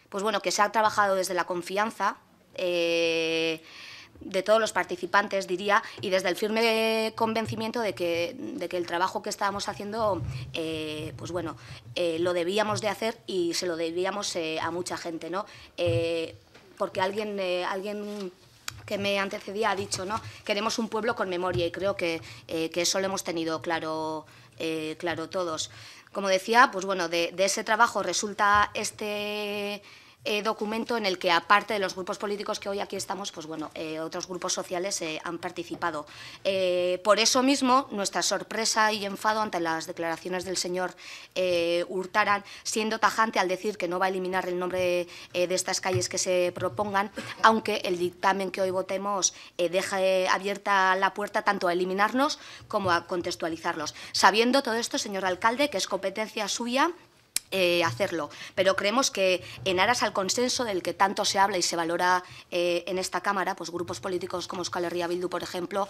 pues que se ha trabajado desde la confianza, eh, de todos los participantes, diría, y desde el firme convencimiento de que, de que el trabajo que estábamos haciendo, eh, pues bueno, eh, lo debíamos de hacer y se lo debíamos a mucha gente, ¿no? porque alguien, alguien que me antecedía ha dicho, ¿no? Queremos un pueblo con memoria y creo que, eso lo hemos tenido claro, claro todos. Como decía, pues bueno, de ese trabajo resulta este eh, documento en el que, aparte de los grupos políticos que hoy aquí estamos, pues bueno, eh, otros grupos sociales eh, han participado. por eso mismo, nuestra sorpresa y enfado ante las declaraciones del señor Hurtaran, siendo tajante al decir que no va a eliminar el nombre de, de estas calles que se propongan, aunque el dictamen que hoy votemos deja abierta la puerta tanto a eliminarnos como a contextualizarlos. Sabiendo todo esto, señor alcalde, que es competencia suya eh, hacerlo. Pero creemos que en aras al consenso del que tanto se habla y se valora eh, en esta Cámara, pues grupos políticos como Euskal Herria Bildu, por ejemplo,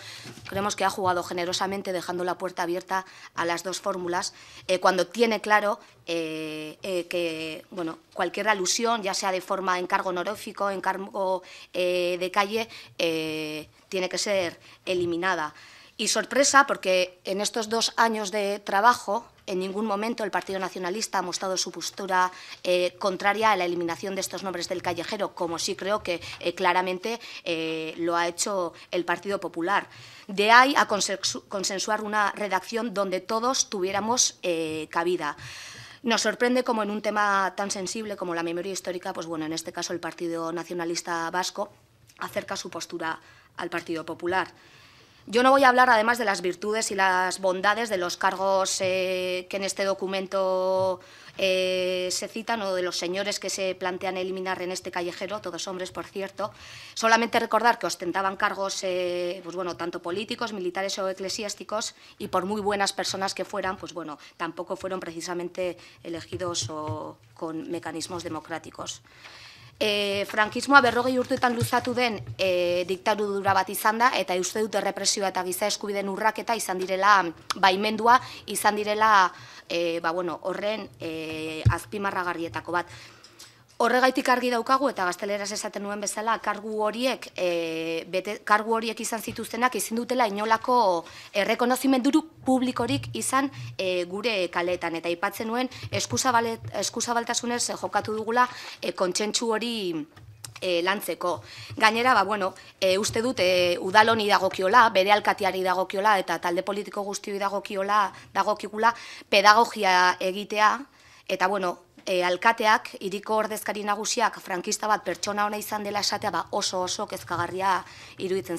creemos que ha jugado generosamente dejando la puerta abierta a las dos fórmulas eh, cuando tiene claro que bueno, cualquier alusión, ya sea de forma encargo honorífico, encargo de calle, tiene que ser eliminada. Y sorpresa, porque en estos dos años de trabajo en ningún momento el Partido Nacionalista ha mostrado su postura eh, contraria a la eliminación de estos nombres del callejero, como sí creo que eh, claramente eh, lo ha hecho el Partido Popular. De ahí a consensuar una redacción donde todos tuviéramos cabida. Nos sorprende como en un tema tan sensible como la memoria histórica, pues bueno, en este caso el Partido Nacionalista Vasco acerca su postura al Partido Popular. Yo no voy a hablar además de las virtudes y las bondades de los cargos eh, que en este documento eh, se citan o de los señores que se plantean eliminar en este callejero, todos hombres por cierto. Solamente recordar que ostentaban cargos eh, pues bueno, tanto políticos, militares o eclesiásticos y por muy buenas personas que fueran, pues bueno, tampoco fueron precisamente elegidos con mecanismos democráticos. e, frankismoa berrogei urtuetan luzatu den e, diktadu bat izan da, eta uste dute represioa eta giza eskubideen urraketa izan direla, baimendua izan direla, e, ba, bueno, horren e, azpimarragarrietako bat. Horregaitik argi daukagu eta gazteleraz esaten nuen bezala kargu horiek e, kargu horiek izan zituztenak izin dutela inolako errekonozimen publikorik izan e, gure kaletan. Eta ipatzen nuen eskuzabaltasunez jokatu dugula e, kontsentsu hori e, lantzeko. Gainera, ba, bueno, e, uste dut e, udalon idagokiola, bere alkatiari idagokiola eta talde politiko guztio idagokiola dagokikula pedagogia egitea. Eta, bueno, e, alkateak, iriko ordezkari nagusiak franquista bat pertsona ona izan dela esatea ba oso oso kezkagarria iruditzen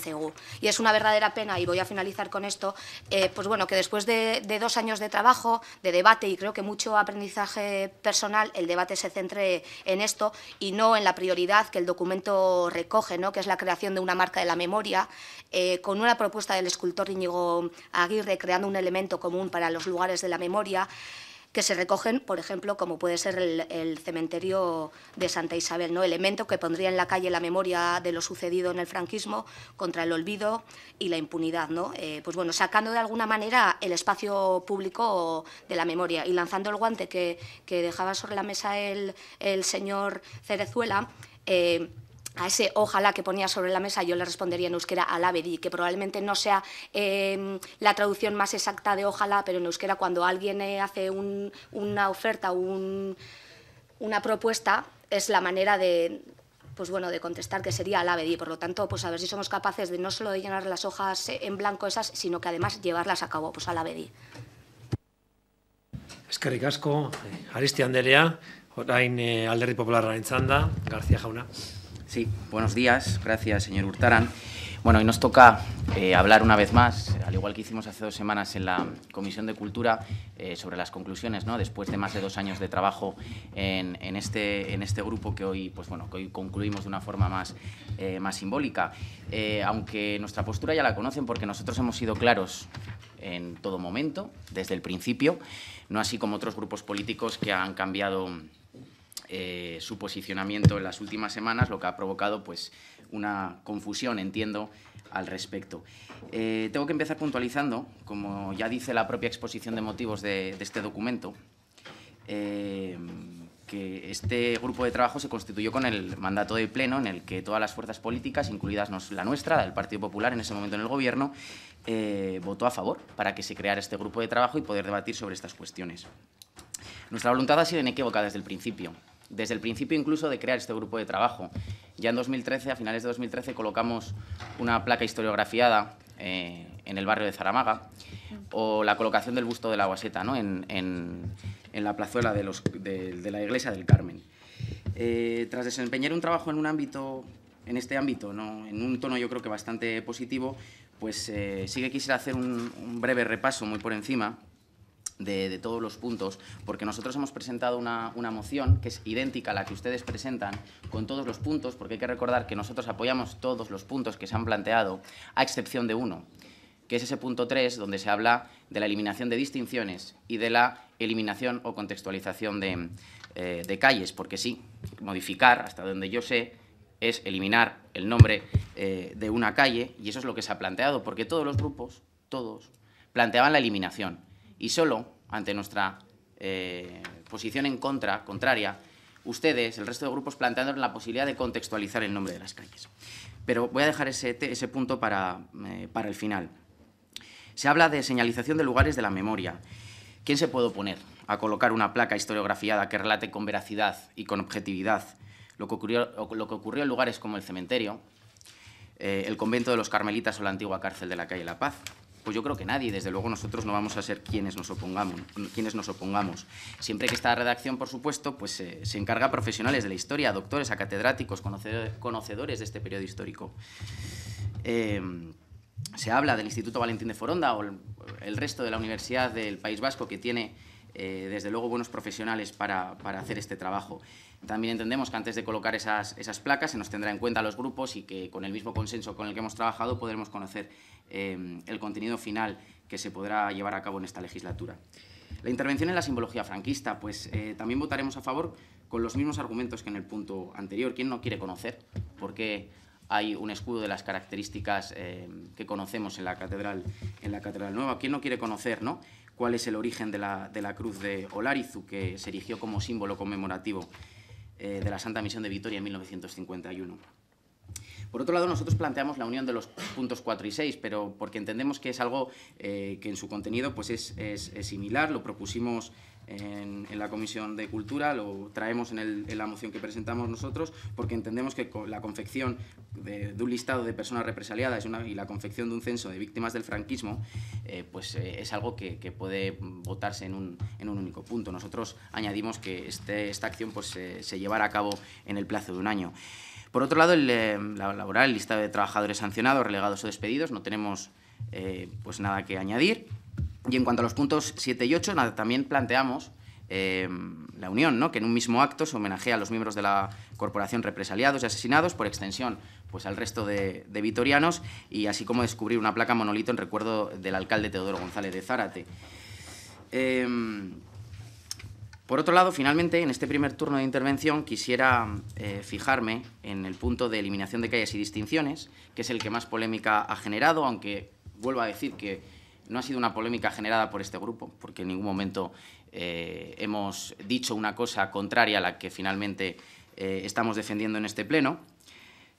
Y es una verdadera pena, y voy a finalizar con esto, eh, pues bueno, que después de, dos años de trabajo, de debate y creo que mucho aprendizaje personal, el debate se centre en esto y no en la prioridad que el documento recoge, ¿no? que es la creación de una marca de la memoria, eh, con una propuesta del escultor Íñigo Aguirre creando un elemento común para los lugares de la memoria, que se recogen, por ejemplo, como puede ser el, cementerio de Santa Isabel, ¿no? elemento que pondría en la calle la memoria de lo sucedido en el franquismo contra el olvido y la impunidad. ¿no? Eh, pues bueno, sacando de alguna manera el espacio público de la memoria y lanzando el guante que, que dejaba sobre la mesa el, el señor Cerezuela, eh, a ese ojalá que ponía sobre la mesa, yo le respondería en euskera alabedi, que probablemente no sea em, la traducción más exacta de ojalá, pero en euskera cuando alguien eh, hace una oferta, o una propuesta, es la manera de pues bueno, de contestar que sería alabedi. Por lo tanto, pues a ver si somos capaces de no solo de llenar las hojas eh, en blanco esas, sino que además llevarlas a cabo, pues alabedi. Eskerrik asko, eh, Anderea, García Jauna. Sí, buenos días. Gracias, señor Hurtaran. Bueno, hoy nos toca eh, hablar una vez más, al igual que hicimos hace dos semanas en la Comisión de Cultura, eh, sobre las conclusiones, ¿no? después de más de dos años de trabajo en, este, este, grupo que hoy, pues bueno, que concluimos de una forma más eh, simbólica. aunque nuestra postura ya la conocen porque nosotros hemos sido claros en todo momento, desde el principio, no así como otros grupos políticos que han cambiado eh, su posicionamiento en las últimas semanas, lo que ha provocado pues, una confusión, entiendo, al respecto. Eh, tengo que empezar puntualizando, como ya dice la propia exposición de motivos de, este documento, eh, que este grupo de trabajo se constituyó con el mandato de pleno en el que todas las fuerzas políticas, incluidas la nuestra, la del Partido Popular en ese momento en el Gobierno, votó a favor para que se creara este grupo de trabajo y poder debatir sobre estas cuestiones. Nuestra voluntad ha sido inequívoca desde el principio desde el principio incluso de crear este grupo de trabajo. Ya en 2013, a finales de 2013, colocamos una placa historiografiada eh, en el barrio de Zaramaga o la colocación del busto de la Guaseta en, la plazuela de, los, la iglesia del Carmen. Eh, tras desempeñar un trabajo en un ámbito, en este ámbito, ¿no? en un tono yo creo que bastante positivo, pues eh, sí que quisiera hacer un breve repaso muy por encima de, todos los puntos, porque nosotros hemos presentado una, moción que es idéntica a la que ustedes presentan con todos los puntos, porque hay que recordar que nosotros apoyamos todos los puntos que se han planteado, a excepción de uno, que es ese punto 3, donde se habla de la eliminación de distinciones y de la eliminación o contextualización de, eh, calles, porque sí, modificar, hasta donde yo sé, es eliminar el nombre eh, de una calle, y eso es lo que se ha planteado, porque todos los grupos, todos, planteaban la eliminación. Y solo ante nuestra eh, posición en contra, contraria, ustedes, el resto de grupos, plantearon la posibilidad de contextualizar el nombre de las calles. Pero voy a dejar ese, punto eh, para, el final. Se habla de señalización de lugares de la memoria. ¿Quién se puede oponer a colocar una placa historiografiada que relate con veracidad y con objetividad lo que ocurrió, lo que ocurrió en lugares como el cementerio, eh, el convento de los carmelitas o la antigua cárcel de la calle La Paz? Pues yo creo que nadie, desde luego nosotros no vamos a ser quienes nos opongamos. Quienes nos opongamos. Siempre que esta redacción, por supuesto, pues eh, se encarga a profesionales de la historia, a doctores, a catedráticos, conocedores de este periodo histórico. Em, se habla del Instituto Valentín de Foronda o el, resto de la Universidad del País Vasco que tiene eh, desde luego buenos profesionales para hacer este trabajo. También entendemos que antes de colocar esas, placas se nos tendrá en cuenta los grupos y que con el mismo consenso con el que hemos trabajado podremos conocer eh, el contenido final que se podrá llevar a cabo en esta legislatura. La intervención en la simbología franquista, pues eh, también votaremos a favor con los mismos argumentos que en el punto anterior. ¿Quién no quiere conocer por qué hay un escudo de las características eh, que conocemos en la, catedral, en la Catedral Nueva? ¿Quién no quiere conocer cuál es el origen de la cruz de Olarizu que se erigió como símbolo conmemorativo eh, de la Santa Misión de Vitoria en 1951. Por otro lado, nosotros planteamos la unión de los puntos 4 y 6, pero porque entendemos que es algo eh, que en su contenido pues es, es similar, lo propusimos en, la Comisión de Cultura, lo traemos en, la moción que presentamos nosotros, porque entendemos que la confección de, un listado de personas represaliadas y, la confección de un censo de víctimas del franquismo, eh, pues eh, es algo que, puede votarse en un, único punto. Nosotros añadimos que este, esta acción pues, se, llevara a cabo en el plazo de un año. Por otro lado, el, eh, la laboral, el listado de trabajadores sancionados, relegados o despedidos, no tenemos pues nada que añadir. Y en cuanto a los puntos 7 y 8, también planteamos eh, la unión, ¿no? que en un mismo acto se homenajea a los miembros de la corporación represaliados y asesinados, por extensión pues al resto de, vitorianos, y así como descubrir una placa monolito en recuerdo del alcalde Teodoro González de Zárate. Eh, por otro lado, finalmente, en este primer turno de intervención quisiera eh, fijarme en el punto de eliminación de calles y distinciones, que es el que más polémica ha generado, aunque vuelvo a decir que no ha sido una polémica generada por este grupo, porque en ningún momento eh, hemos dicho una cosa contraria a la que finalmente eh, estamos defendiendo en este pleno,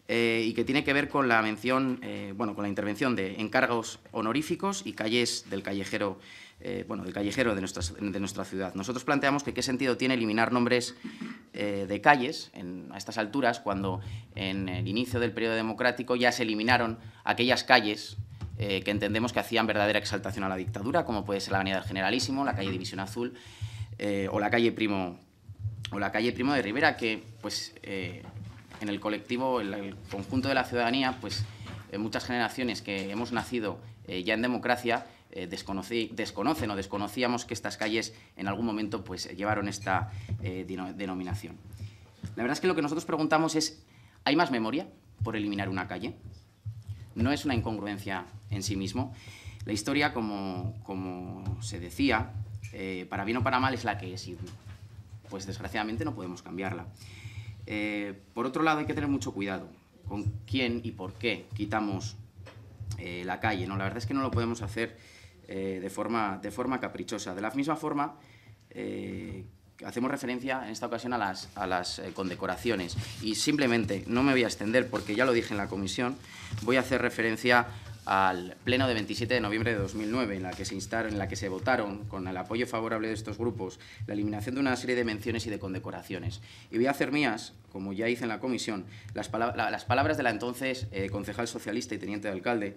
eh, y que tiene que ver con la mención, bueno, con la intervención de encargos honoríficos y calles del callejero, bueno, del callejero de nuestra, ciudad. Nosotros planteamos que qué sentido tiene eliminar nombres de calles a estas alturas, cuando en el inicio del periodo democrático ya se eliminaron aquellas calles eh, que entendemos que hacían verdadera exaltación a la dictadura, como puede ser la Avenida del Generalísimo, la calle División Azul eh, o la calle Primo o la calle Primo de Rivera, que pues eh, en el colectivo, en el conjunto de la ciudadanía, pues muchas generaciones que hemos nacido ya en democracia desconocen o desconocíamos que estas calles en algún momento pues llevaron esta denominación. La verdad es que lo que nosotros preguntamos es, ¿hay más memoria por eliminar una calle? no es una incongruencia en sí mismo. La historia, como, como se decía, eh, para bien o para mal es la que es pues desgraciadamente no podemos cambiarla. Eh, por otro lado, hay que tener mucho cuidado con quién y por qué quitamos eh, la calle. ¿no? La verdad es que no lo podemos hacer de, forma, de forma caprichosa. De la misma forma hacemos referencia en esta ocasión a las, eh, condecoraciones. Y simplemente, no me voy a extender porque ya lo dije en la comisión, voy a hacer referencia al pleno de 27 de noviembre de 2009, en la que se en la que se votaron, con el apoyo favorable de estos grupos, la eliminación de una serie de menciones y de condecoraciones. Y voy a hacer mías, como ya hice en la comisión, las, palabras de la entonces eh, concejal socialista y teniente de alcalde,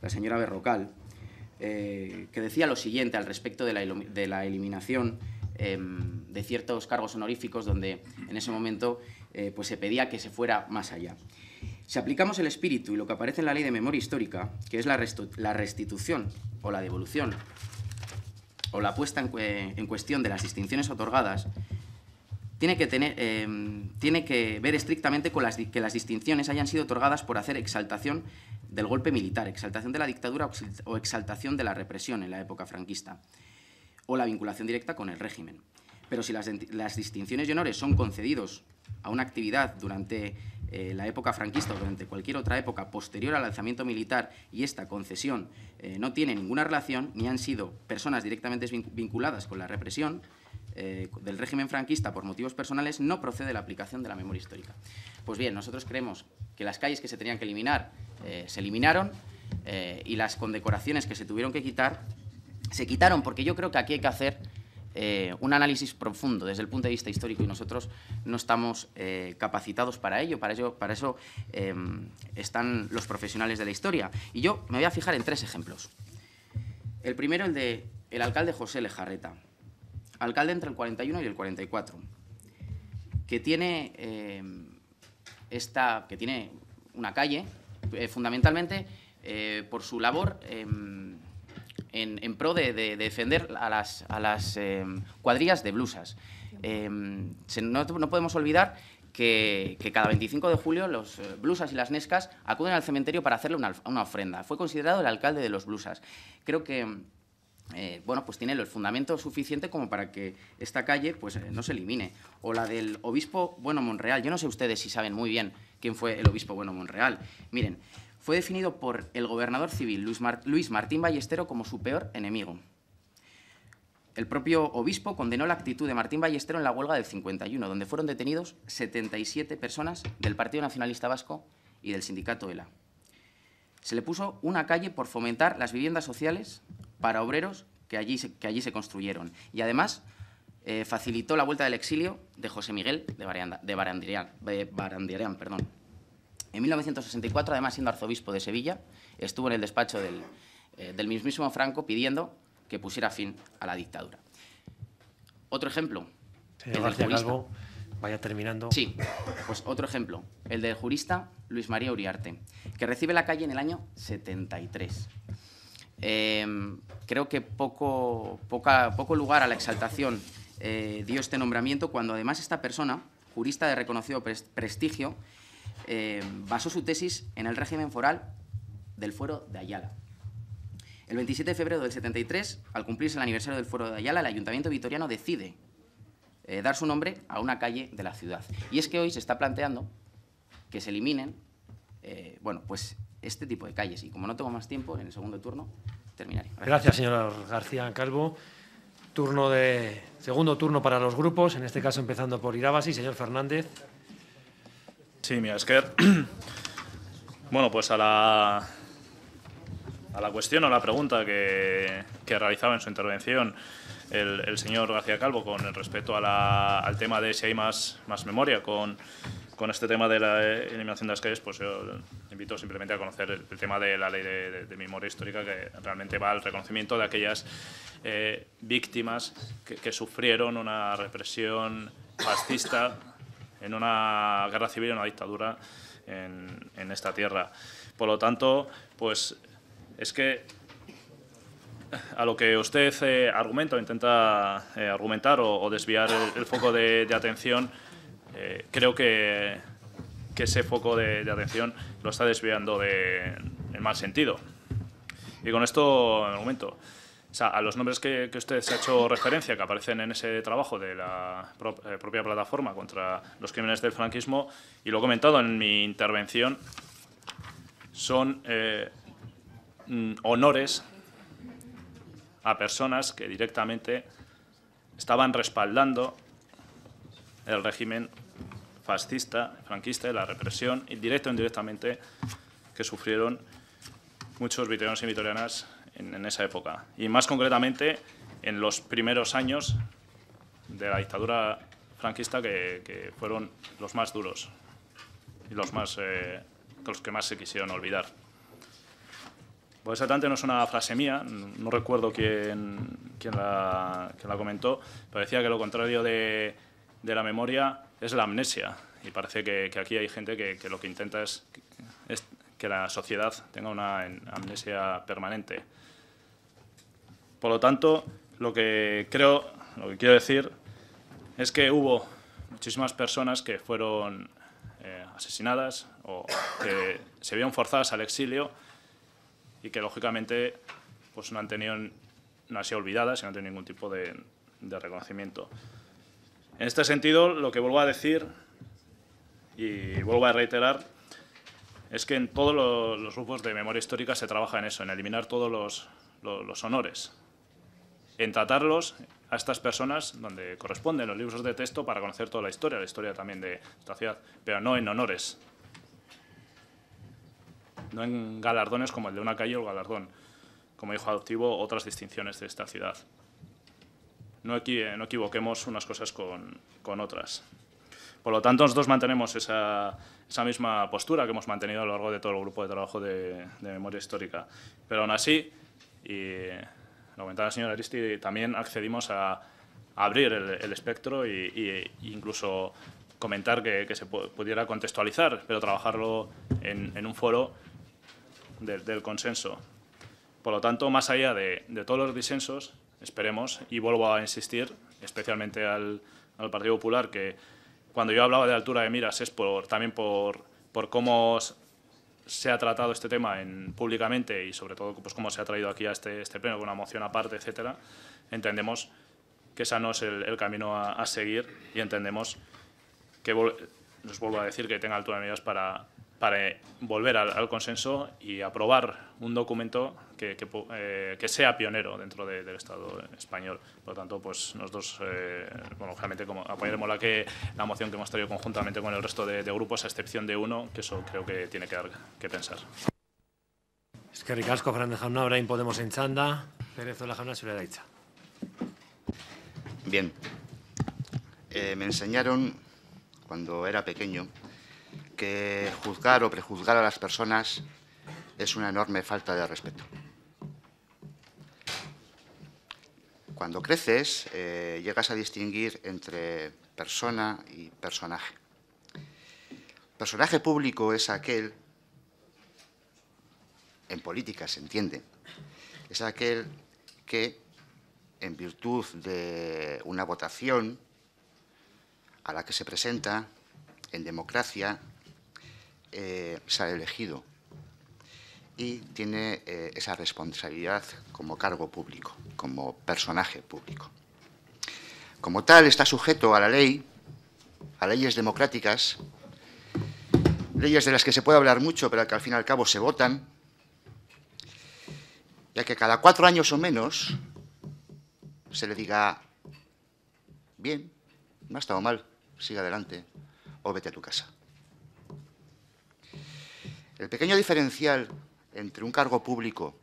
la señora Berrocal, eh, que decía lo siguiente al respecto de la eliminación Em, de ciertos cargos honoríficos donde en ese momento eh, pues se pedía que se fuera más allá. Si aplicamos el espíritu y lo que aparece en la ley de memoria histórica, que es la, restitución o la devolución o la puesta en, cuestión de las distinciones otorgadas, tiene que, em, tiene que ver estrictamente con las que las distinciones hayan sido otorgadas por hacer exaltación del golpe militar, exaltación de la dictadura o exaltación de la represión en la época franquista o la vinculación directa con el régimen. Pero si las, distinciones y honores son concedidos a una actividad durante eh, la época franquista o durante cualquier otra época posterior al lanzamiento militar y esta concesión eh, no tiene ninguna relación ni han sido personas directamente vinculadas con la represión eh, del régimen franquista por motivos personales, no procede la aplicación de la memoria histórica. Pues bien, nosotros creemos que las calles que se tenían que eliminar se eliminaron y las condecoraciones que se tuvieron que quitar se quitaron porque yo creo que aquí hay que hacer eh, un análisis profundo desde el punto de vista histórico y nosotros no estamos eh, capacitados para ello, para, ello, para eso em, están los profesionales de la historia. Y yo me voy a fijar en tres ejemplos. El primero, el de el alcalde José Lejarreta, alcalde entre el 41 y el 44, que tiene, em, esta, que tiene una calle eh, fundamentalmente por su labor em, en, pro de, defender a las, a eh, cuadrillas de blusas. Eh, no, podemos olvidar que, cada 25 de julio los eh, blusas y las nescas acuden al cementerio para hacerle una, ofrenda. Fue considerado el alcalde de los blusas. Creo que... bueno, pues tiene el fundamento suficiente como para que esta calle pues, no se elimine. O la del obispo Bueno Monreal. Yo no sé ustedes si saben muy bien quién fue el obispo Bueno Monreal. Miren, fue definido por el gobernador civil Luis, Martín Ballestero como su peor enemigo. El propio obispo condenó la actitud de Martín Ballestero en la huelga del 51, donde fueron detenidos 77 personas del Partido Nacionalista Vasco y del sindicato ELA. Se le puso una calle por fomentar las viviendas sociales para obreros que allí se, construyeron y, además, eh, facilitó la vuelta del exilio de José Miguel de, Barandiarán. De perdón. En 1964, además siendo arzobispo de Sevilla, estuvo en el despacho eh, del, mismísimo Franco pidiendo que pusiera fin a la dictadura. Otro ejemplo. el del jurista. vaya terminando. Sí, pues otro ejemplo. El del jurista Luis María Uriarte, que recibe la calle en el año 73. Em, creo que poco, poco lugar a la exaltación eh, dio este nombramiento cuando además esta persona, jurista de reconocido prestigio, eh, basó su tesis en el régimen foral del fuero de Ayala. El 27 de febrero del 73, al cumplirse el aniversario del fuero de Ayala, el ayuntamiento vitoriano decide eh, dar su nombre a una calle de la ciudad. Y es que hoy se está planteando que se eliminen eh, bueno, pues este tipo de calles. Y como no tengo más tiempo, en el segundo turno terminaré. Gracias, señor García Calvo. Turno de, segundo turno para los grupos, en este caso empezando por Irabasi. Señor Fernández. Sí, mira, es (clears throat) bueno, pues a la, a la cuestión o la pregunta que, realizaba en su intervención el, señor García Calvo con respecto a la, al tema de si hay más, más memoria con, este tema de la eh, eliminación de las calles, pues yo invito simplemente a conocer el, tema de la ley de, memoria histórica que realmente va al reconocimiento de aquellas eh, víctimas que, que, sufrieron una represión fascista en una guerra civil, en una dictadura en, esta tierra. Por lo tanto, pues es que a lo que usted eh, argumenta o intenta eh, argumentar o, desviar el, foco de, atención, eh, creo que, ese foco de, atención lo está desviando de, en mal sentido. Y con esto argumento. O sea, a los nombres que, que, usted se ha hecho referencia, que aparecen en ese trabajo de la eh, propia plataforma contra los crímenes del franquismo, y lo he comentado en mi intervención, son eh, mm, honores a personas que directamente estaban respaldando el régimen fascista, franquista la represión, directo o indirectamente, que sufrieron muchos vitorianos y vitorianas en, esa época. Y más concretamente en los primeros años de la dictadura franquista que, fueron los más duros y los, más, eh, los que más se quisieron olvidar. Pues exactamente no es una frase mía, no recuerdo quién, la, comentó, pero decía que lo contrario de, la memoria es la amnesia. Y parece que, aquí hay gente que, lo que intenta es, es que la sociedad tenga una amnesia permanente. Por lo tanto, lo que creo, lo que quiero decir es que hubo muchísimas personas que fueron eh, asesinadas o que se vieron forzadas al exilio y que lógicamente pues no han tenido no han sido olvidadas y no han tenido ningún tipo de, reconocimiento. En este sentido, lo que vuelvo a decir y vuelvo a reiterar es que en todos los, grupos de memoria histórica se trabaja en eso, en eliminar todos los honores, en tratarlos a estas personas donde corresponden los libros de texto para conocer toda la historia, la historia también de esta ciudad, pero no en honores, no en galardones como el de una calle o el galardón, como hijo adoptivo, otras distinciones de esta ciudad. No, aquí no equivoquemos unas cosas con, con, otras. Por lo tanto, nosotros mantenemos esa, esa, misma postura que hemos mantenido a lo largo de todo el grupo de trabajo de, de memoria histórica. Pero aún así, y lo comentaba la señor Aristi, también accedimos a abrir el, espectro e incluso comentar que, se pudiera contextualizar, pero trabajarlo en, un foro del consenso. Por lo tanto, más allá de, todos los disensos, esperemos, y vuelvo a insistir, especialmente al, Partido Popular, que cuando yo hablaba de altura de miras es por, también por, por cómo se ha tratado este tema en, públicamente y sobre todo pues, como se ha traído aquí a este, este pleno con una moción aparte, etcétera, entendemos que ese no es el, camino a, seguir y entendemos que, nos vuelvo a decir, que tenga altura de medidas para para volver al, consenso y aprobar un documento que, eh, sea pionero dentro del Estado español. Por lo tanto, pues nosotros, eh, bueno, obviamente apoyaremos la, que, la moción que hemos traído conjuntamente con el resto de, grupos, a excepción de uno, que eso creo que tiene que, dar, que pensar. Es que ricasco, Fran de Jauna, ahora Podemos en Chanda, Pérez de la Jauna, Bien, eh, me enseñaron cuando era pequeño que juzgar o prejuzgar a las personas es una enorme falta de respeto. Cuando creces, eh, llegas a distinguir entre persona y personaje. Personaje público es aquel, en política se entiende, es aquel que, en virtud de una votación a la que se presenta, en democracia, eh, se ha elegido y tiene eh, esa responsabilidad como cargo público, como personaje público. Como tal, está sujeto a la ley, a leyes democráticas, leyes de las que se puede hablar mucho, pero que al fin y al cabo se votan, ya que cada cuatro años o menos se le diga, bien, no ha estado mal, sigue adelante, o vete a tu casa. El pequeño diferencial entre un cargo público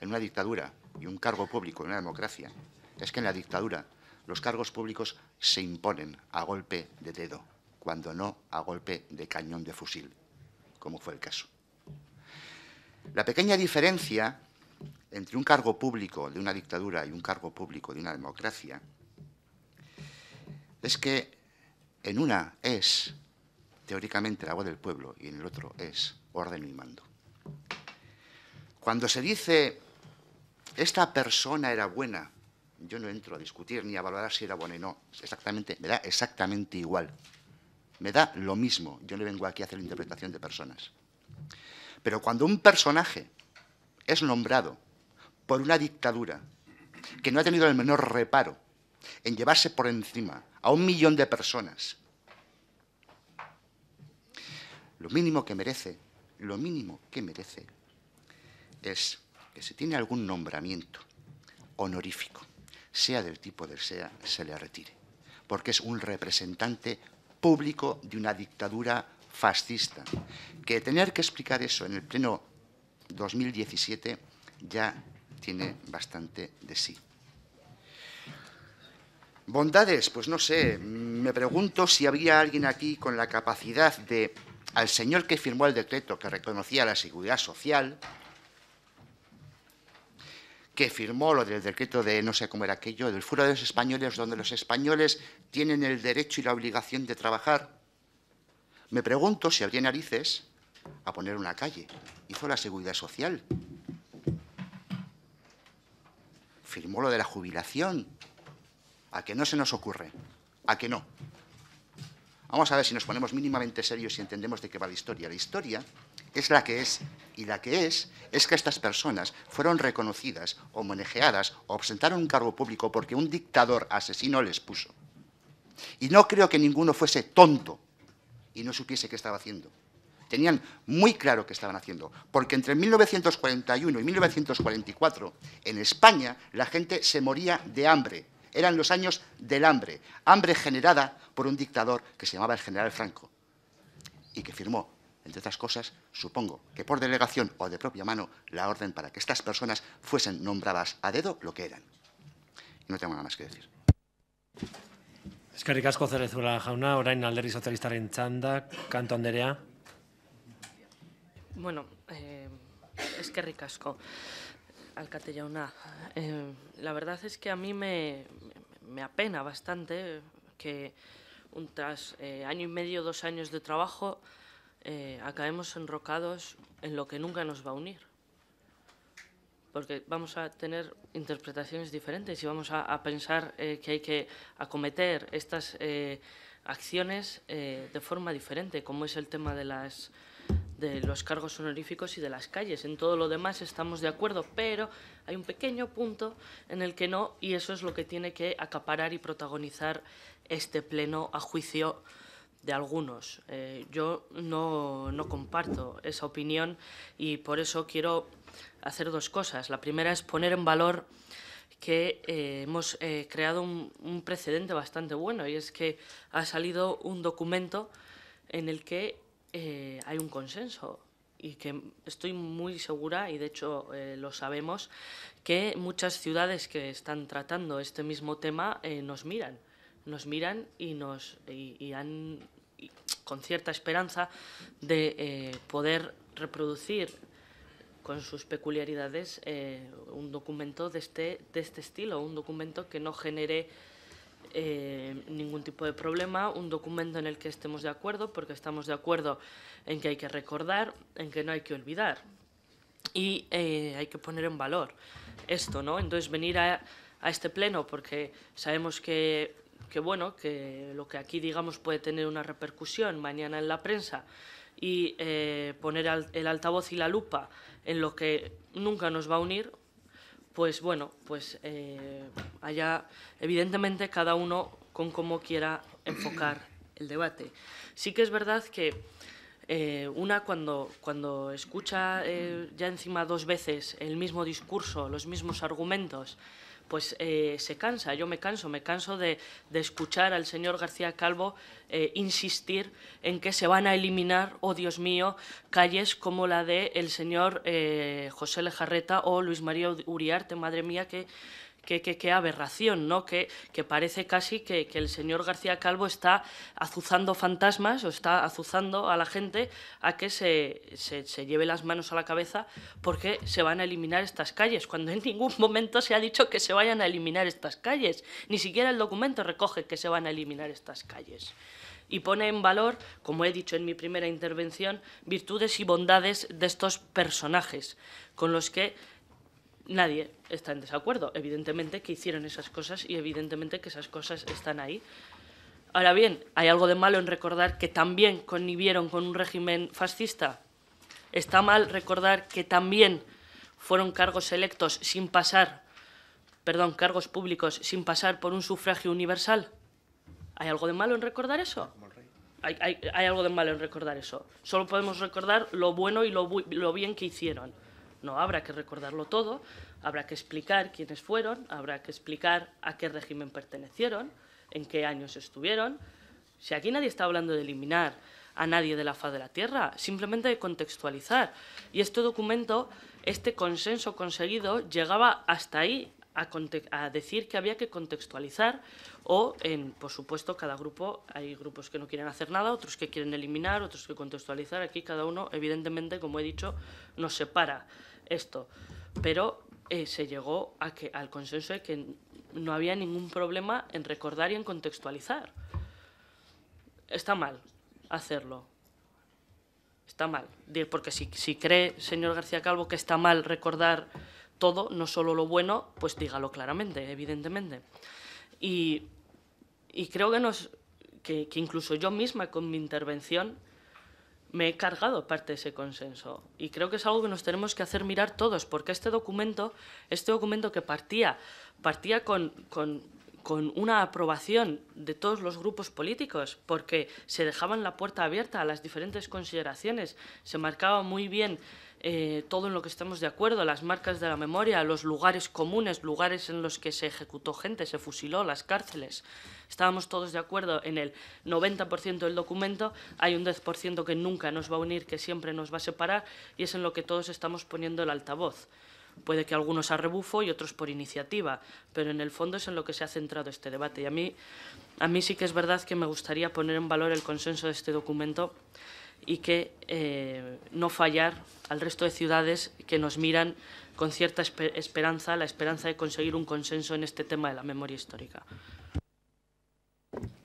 en una dictadura y un cargo público en una democracia es que en la dictadura los cargos públicos se imponen a golpe de dedo, cuando no a golpe de cañón de fusil, como fue el caso. La pequeña diferencia entre un cargo público de una dictadura y un cargo público de una democracia es que en una es teóricamente la voz del pueblo y en el otro es orden y mando. Cuando se dice esta persona era buena, yo no entro a discutir ni a valorar si era buena o no. Exactamente, me da exactamente igual. Me da lo mismo. Yo no vengo aquí a hacer interpretación de personas. Pero cuando un personaje es nombrado por una dictadura que no ha tenido el menor reparo en llevarse por encima a un millón de personas lo mínimo que merece, lo mínimo que merece es que si tiene algún nombramiento honorífico, sea del tipo del sea, se le retire, porque es un representante público de una dictadura fascista. Que tener que explicar eso en el pleno 2017 ya tiene bastante de sí. Bondades, pues no sé, me pregunto si había alguien aquí con la capacidad de al señor que firmó el decreto que reconocía la seguridad social, que firmó lo del decreto de no sé cómo era aquello, del furo de los españoles, donde los españoles tienen el derecho y la obligación de trabajar, me pregunto si habría narices a poner una calle. Hizo la seguridad social. Firmó lo de la jubilación. ¿A que no se nos ocurre? ¿A que no? Vamos a ver si nos ponemos mínimamente serios y entendemos de qué va la historia. La historia es la que es, y la que es es que estas personas fueron reconocidas, o homenajeadas o presentaron un cargo público porque un dictador asesino les puso. Y no creo que ninguno fuese tonto y no supiese qué estaba haciendo. Tenían muy claro qué estaban haciendo, porque entre 1941 y 1944 en España la gente se moría de hambre eran los años del hambre, hambre generada por un dictador que se llamaba el general Franco y que firmó, entre otras cosas, supongo que por delegación o de propia mano, la orden para que estas personas fuesen nombradas a dedo lo que eran. No tengo nada más que decir. que Ricasco, jauna, orain y Socialista, Bueno, eh, que Ricasco. Al eh, la verdad es que a mí me, me apena bastante que un, tras eh, año y medio, dos años de trabajo, eh, acabemos enrocados en lo que nunca nos va a unir. Porque vamos a tener interpretaciones diferentes y vamos a pensar que hay que acometer estas acciones de forma diferente, como es el tema de las de los cargos honoríficos y de las calles. En todo lo demás estamos de acuerdo, pero hay un pequeño punto en el que no, y eso es lo que tiene que acaparar y protagonizar este pleno a juicio de algunos. Eh, yo no, comparto esa opinión y por eso quiero hacer dos cosas. La primera es poner en valor que eh, hemos eh, creado un, precedente bastante bueno y es que ha salido un documento en el que eh, hay un consenso y que estoy muy segura, y de hecho eh, lo sabemos, que muchas ciudades que están tratando este mismo tema eh, nos miran, nos miran y, nos, y, han, con cierta esperanza, de poder reproducir con sus peculiaridades un documento de este, de este estilo, un documento que no genere eh, ningún tipo de problema, un documento en el que estemos de acuerdo, porque estamos de acuerdo en que hay que recordar, en que no hay que olvidar y eh, hay que poner en valor esto, ¿no? Entonces venir a, este pleno porque sabemos que, que, bueno, que lo que aquí digamos puede tener una repercusión mañana en la prensa y eh, poner el altavoz y la lupa en lo que nunca nos va a unir, pues bueno, pues eh, allá, evidentemente, cada uno con cómo quiera enfocar el debate. Sí que es verdad que eh, una cuando, cuando escucha eh, ya encima dos veces el mismo discurso, los mismos argumentos, pues eh, se cansa, yo me canso, me canso de, escuchar al señor García Calvo eh, insistir en que se van a eliminar, oh Dios mío, calles como la de el señor eh, José Lejarreta o Luis María Uriarte, madre mía, que qué, aberración, ¿no? Que, parece casi que, el señor García Calvo está azuzando fantasmas o está azuzando a la gente a que se, se lleve las manos a la cabeza porque se van a eliminar estas calles, cuando en ningún momento se ha dicho que se vayan a eliminar estas calles. Ni siquiera el documento recoge que se van a eliminar estas calles y pone en valor, como he dicho en mi primera intervención, virtudes y bondades de estos personajes, con los que nadie está en desacuerdo. Evidentemente que hicieron esas cosas y evidentemente que esas cosas están ahí. Ahora bien, ¿hay algo de malo en recordar que también connivieron con un régimen fascista? ¿Está mal recordar que también fueron cargos electos sin pasar, perdón, cargos públicos sin pasar por un sufragio universal? ¿Hay algo de malo en recordar eso? Hay, algo de malo en recordar eso. Solo podemos recordar lo bueno y lo bien que hicieron. No habrá que recordarlo todo, habrá que explicar quiénes fueron, habrá que explicar a qué régimen pertenecieron, en qué años estuvieron. Si aquí nadie está hablando de eliminar a nadie de la faz de la Tierra, simplemente de contextualizar. Y este documento, este consenso conseguido, llegaba hasta ahí, a, decir que había que contextualizar o, por supuesto, cada grupo, hay grupos que no quieren hacer nada, otros que quieren eliminar, otros que contextualizar. Aquí cada uno, evidentemente, como he dicho, nos separa esto. Pero eh, se llegó a que, al consenso de que no había ningún problema en recordar y en contextualizar. Está mal hacerlo. Está mal. Porque si, si cree, señor García Calvo, que está mal recordar todo, no solo lo bueno, pues dígalo claramente, evidentemente. Y, y creo que, nos, que, que incluso yo misma con mi intervención me he cargado parte de ese consenso y creo que es algo que nos tenemos que hacer mirar todos, porque este documento, este documento que partía, partía con, con con una aprobación de todos los grupos políticos, porque se dejaban la puerta abierta a las diferentes consideraciones, se marcaba muy bien eh, todo en lo que estamos de acuerdo, las marcas de la memoria, los lugares comunes, lugares en los que se ejecutó gente, se fusiló, las cárceles. Estábamos todos de acuerdo en el 90% del documento, hay un 10% que nunca nos va a unir, que siempre nos va a separar, y es en lo que todos estamos poniendo el altavoz. Puede que algunos a rebufo y otros por iniciativa, pero en el fondo es en lo que se ha centrado este debate. Y a mí, a mí sí que es verdad que me gustaría poner en valor el consenso de este documento y que eh, no fallar al resto de ciudades que nos miran con cierta esperanza, la esperanza de conseguir un consenso en este tema de la memoria histórica.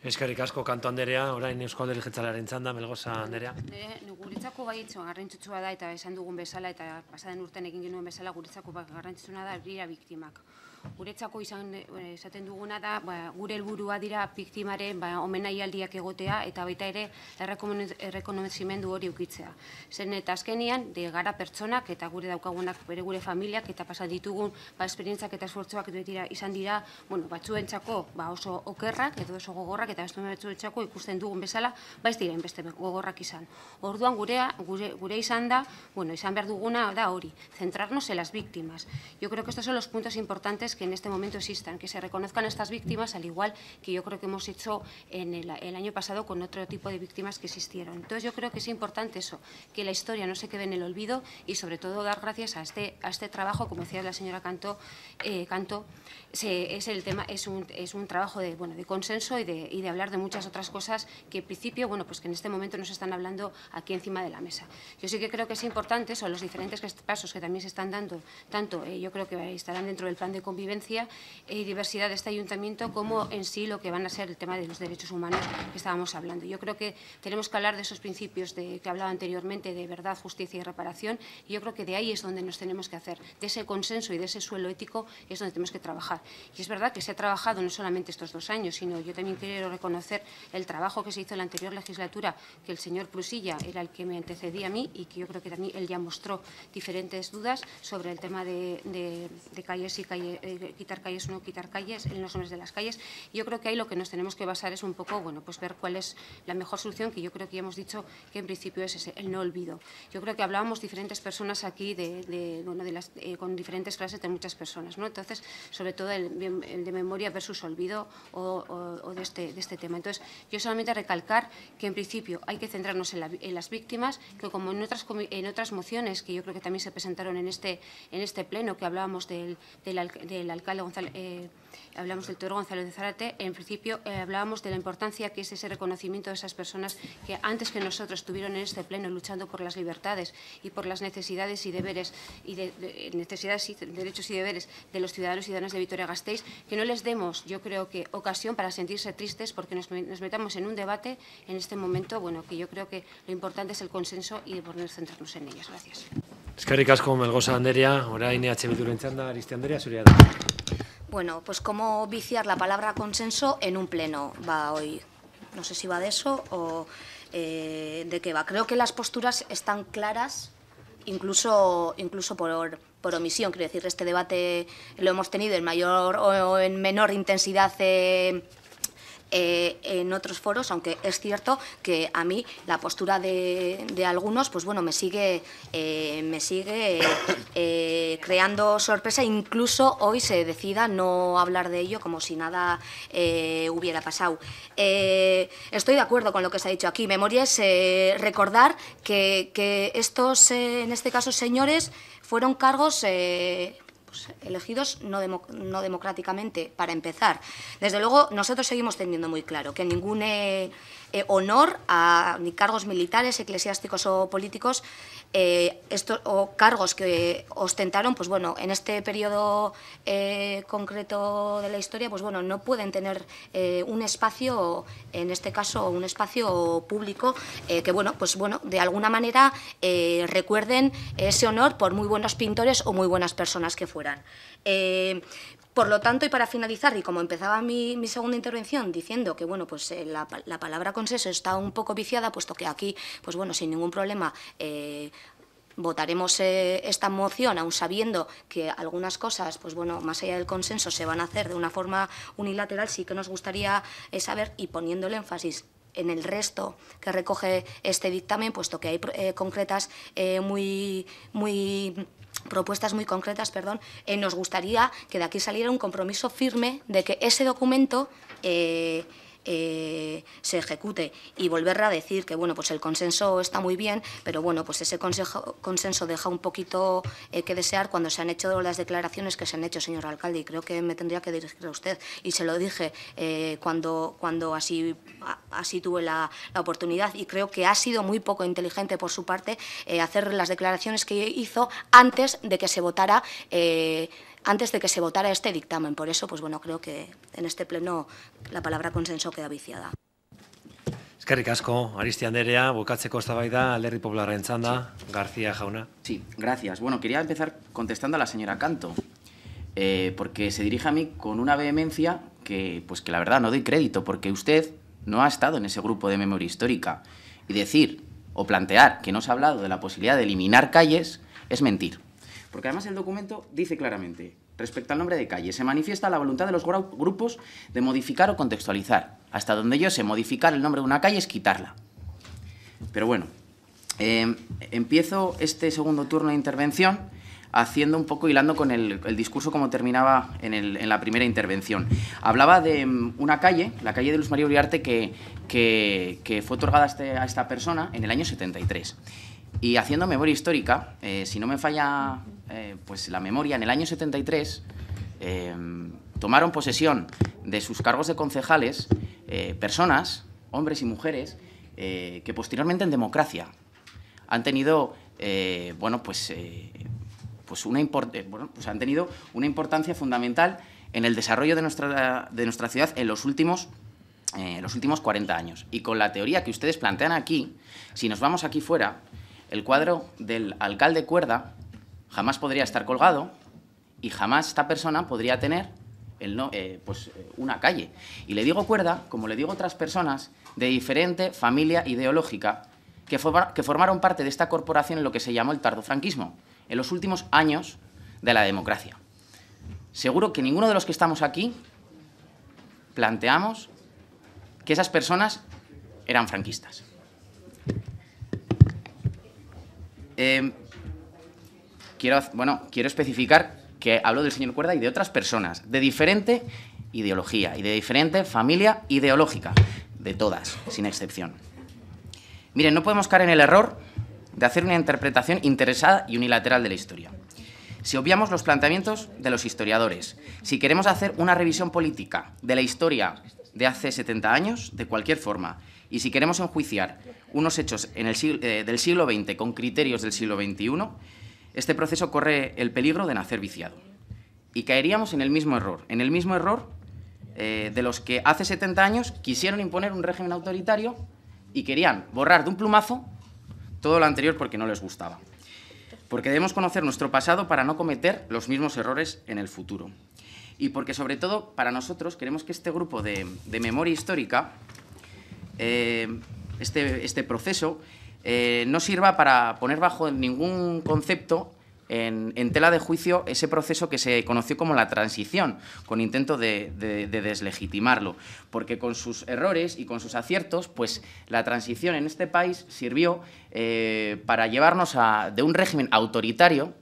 Eskerrik asko kanto anderea, orain Euskal Derri Jetzalaren txanda, Melgoza anderea. Eh, Nire, guritzako bai itxo, garrantzutsua da eta esan dugun bezala eta pasaden urten egin genuen bezala guritzako bai garrantzuna da, bira biktimak guretzako izan eh, esaten duguna da, ba, gure helburua dira piktimaren ba, egotea eta baita ere errekonomezimendu hori ukitzea. Zer eta azkenian, de gara pertsonak eta gure daukagunak bere gure familiak eta pasat ditugun ba, esperientzak eta esfortzuak dira, izan dira bueno, batzuentzako ba, oso okerrak edo oso gogorrak eta beste batzuentzako ikusten dugun bezala, baiz ez diren beste gogorrak izan. Orduan gurea, gure, gure izan da, bueno, izan behar duguna da hori, centrarnos en las víctimas. Yo creo que estos son los puntos importantes que en este momento existan, que se reconozcan estas víctimas, al igual que yo creo que hemos hecho en el, año pasado con otro tipo de víctimas que existieron. Entonces, yo creo que es importante eso, que la historia no se quede en el olvido y, sobre todo, dar gracias a este, a este trabajo, como decía la señora Canto, eh, es, el tema, es, un, es un trabajo de, bueno, de consenso y de, y de hablar de muchas otras cosas que, en principio, bueno, pues que en este momento no se están hablando aquí encima de la mesa. Yo sí que creo que es importante, eso, los diferentes pasos que también se están dando, tanto eh, yo creo que estarán dentro del plan de convivencia, y diversidad de este ayuntamiento como en sí lo que van a ser el tema de los derechos humanos que estábamos hablando. Yo creo que tenemos que hablar de esos principios de, que hablaba anteriormente de verdad, justicia y reparación y yo creo que de ahí es donde nos tenemos que hacer, de ese consenso y de ese suelo ético es donde tenemos que trabajar. Y es verdad que se ha trabajado no solamente estos dos años, sino yo también quiero reconocer el trabajo que se hizo en la anterior legislatura, que el señor Prusilla era el que me antecedía a mí y que yo creo que también él ya mostró diferentes dudas sobre el tema de, calles y calles eh, eh, quitar calles o no quitar calles, en los nombres de las calles. Yo creo que ahí lo que nos tenemos que basar es un poco, bueno, pues ver cuál es la mejor solución, que yo creo que ya hemos dicho que en principio es ese, el no olvido. Yo creo que hablábamos diferentes personas aquí de, de las, eh, con diferentes clases de muchas personas, ¿no? Entonces, sobre todo el, de memoria versus olvido o, de, este, de, este, tema. Entonces, yo solamente recalcar que en principio hay que centrarnos en, las víctimas, que como en otras, en otras mociones que yo creo que también se presentaron en este, en este pleno, que hablábamos del el alcalde González, eh, hablamos del Toro Gonzalo de Zarate, en principio eh, hablábamos de la importancia que es ese reconocimiento de esas personas que antes que nosotros estuvieron en este pleno luchando por las libertades y por las necesidades y deberes y de, necesidades y derechos y deberes de los ciudadanos y ciudadanas de Vitoria-Gasteiz, que no les demos, yo creo que ocasión para sentirse tristes porque nos, metamos en un debate en este momento, bueno, que yo creo que lo importante es el consenso y de poder centrarnos en ellas. Gracias. Eskerrik como el Anderia, orain e Bueno, pues cómo viciar la palabra consenso en un pleno va hoy. No sé si va de eso o eh, de qué va. Creo que las posturas están claras, incluso, incluso por, omisión. Quiero decir, este debate lo hemos tenido en mayor o en menor intensidad eh, eh, en otros foros, aunque es cierto que a mí la postura de, algunos, pues bueno, me sigue, eh, me sigue (coughs) eh, creando sorpresa. Incluso hoy se decida no hablar de ello como si nada hubiera pasado. estoy de acuerdo con lo que se ha dicho aquí. Memoria es recordar que, estos, en este caso, señores, fueron cargos pues, elegidos no, democráticamente, para empezar. Desde luego, nosotros seguimos teniendo muy claro que ningún... Eh, eh, honor a ni cargos militares, eclesiásticos o políticos, eh, o cargos que ostentaron, pues bueno, en este periodo eh, concreto de la historia, pues bueno, no pueden tener un espacio, en este caso un espacio público, que bueno, pues bueno, de alguna manera recuerden ese honor por muy buenos pintores o muy buenas personas que fueran. Por lo tanto, y para finalizar, y como empezaba mi, segunda intervención diciendo que bueno, pues eh, la, palabra consenso está un poco viciada, puesto que aquí, pues bueno, sin ningún problema eh, votaremos eh, esta moción, aún sabiendo que algunas cosas, pues bueno, más allá del consenso, se van a hacer de una forma unilateral, sí que nos gustaría saber, y poniendo el énfasis en el resto que recoge este dictamen, puesto que hay concretas muy, muy propuestas muy concretas, perdón, eh, nos gustaría que de aquí saliera un compromiso firme de que ese documento eh, eh, se ejecute y volver a decir que bueno pues el consenso está muy bien pero bueno pues ese consenso deja un poquito eh, que desear cuando se han hecho las declaraciones que se han hecho señor alcalde y creo que me tendría que dirigir a usted y se lo dije eh, cuando cuando así así tuve la, la, oportunidad y creo que ha sido muy poco inteligente por su parte hacer las declaraciones que hizo antes de que se votara antes de que se votara este dictamen. Por eso, pues bueno, creo que en este pleno la palabra consenso queda viciada. que asko, Aristia Anderea, bukatzeko Costa Baida popularren txanda, García Jauna. Sí, gracias. Bueno, quería empezar contestando a la señora Canto, eh, porque se dirige a mí con una vehemencia que, pues que la verdad no doy crédito, porque usted no ha estado en ese grupo de memoria histórica. Y decir o plantear que no se ha hablado de la posibilidad de eliminar calles es mentir. Porque además el documento dice claramente, respecto al nombre de calle, se manifiesta la voluntad de los grupos de modificar o contextualizar. Hasta donde yo sé, modificar el nombre de una calle es quitarla. Pero bueno, em, empiezo este segundo turno de intervención haciendo un poco, hilando con el, discurso como terminaba en, la primera intervención. Hablaba de em, una calle, la calle de Luz María Uriarte, que, fue otorgada este, a esta persona en el año 73. Y haciendo memoria histórica, eh, si no me falla eh, pues la memoria, en el año 73 eh, tomaron posesión de sus cargos de concejales personas, hombres y mujeres, que posteriormente en democracia han tenido, bueno, pues, pues una bueno, pues han tenido una importancia fundamental en el desarrollo de nuestra, de nuestra ciudad en los últimos los últimos 40 años. Y con la teoría que ustedes plantean aquí, si nos vamos aquí fuera, el cuadro del alcalde Cuerda jamás podría estar colgado y jamás esta persona podría tener eh, pues, eh, una calle. Y le digo Cuerda, como le digo otras personas, de diferente familia ideológica que, que formaron parte de esta corporación en lo que se llamó el tardofranquismo, en los últimos años de la democracia. Seguro que ninguno de los que estamos aquí planteamos que esas personas eran franquistas. Em, bueno, quiero especificar que hablo del señor Cuerda y de otras personas, de diferente ideología y de diferente familia ideológica, de todas, sin excepción. Miren, no podemos caer en el error de hacer una interpretación interesada y unilateral de la historia. Si obviamos los planteamientos de los historiadores, si queremos hacer una revisión política de la historia de hace 70 años, de cualquier forma, y si queremos enjuiciar unos hechos en el eh, del siglo XX con criterios del siglo XXI, este proceso corre el peligro de nacer viciado. Y caeríamos en el mismo error, en el mismo error eh, de los que hace 70 años quisieron imponer un régimen autoritario y querían borrar de un plumazo todo lo anterior porque no les gustaba. Porque debemos conocer nuestro pasado para no cometer los mismos errores en el futuro. Y porque sobre todo para nosotros queremos que este grupo de, memoria histórica eh, este, este, proceso, eh, no sirva para poner bajo ningún concepto en, tela de juicio ese proceso que se conoció como la transición, con intento de, deslegitimarlo, porque con sus errores y con sus aciertos, pues la transición en este país sirvió eh, para llevarnos de un régimen autoritario,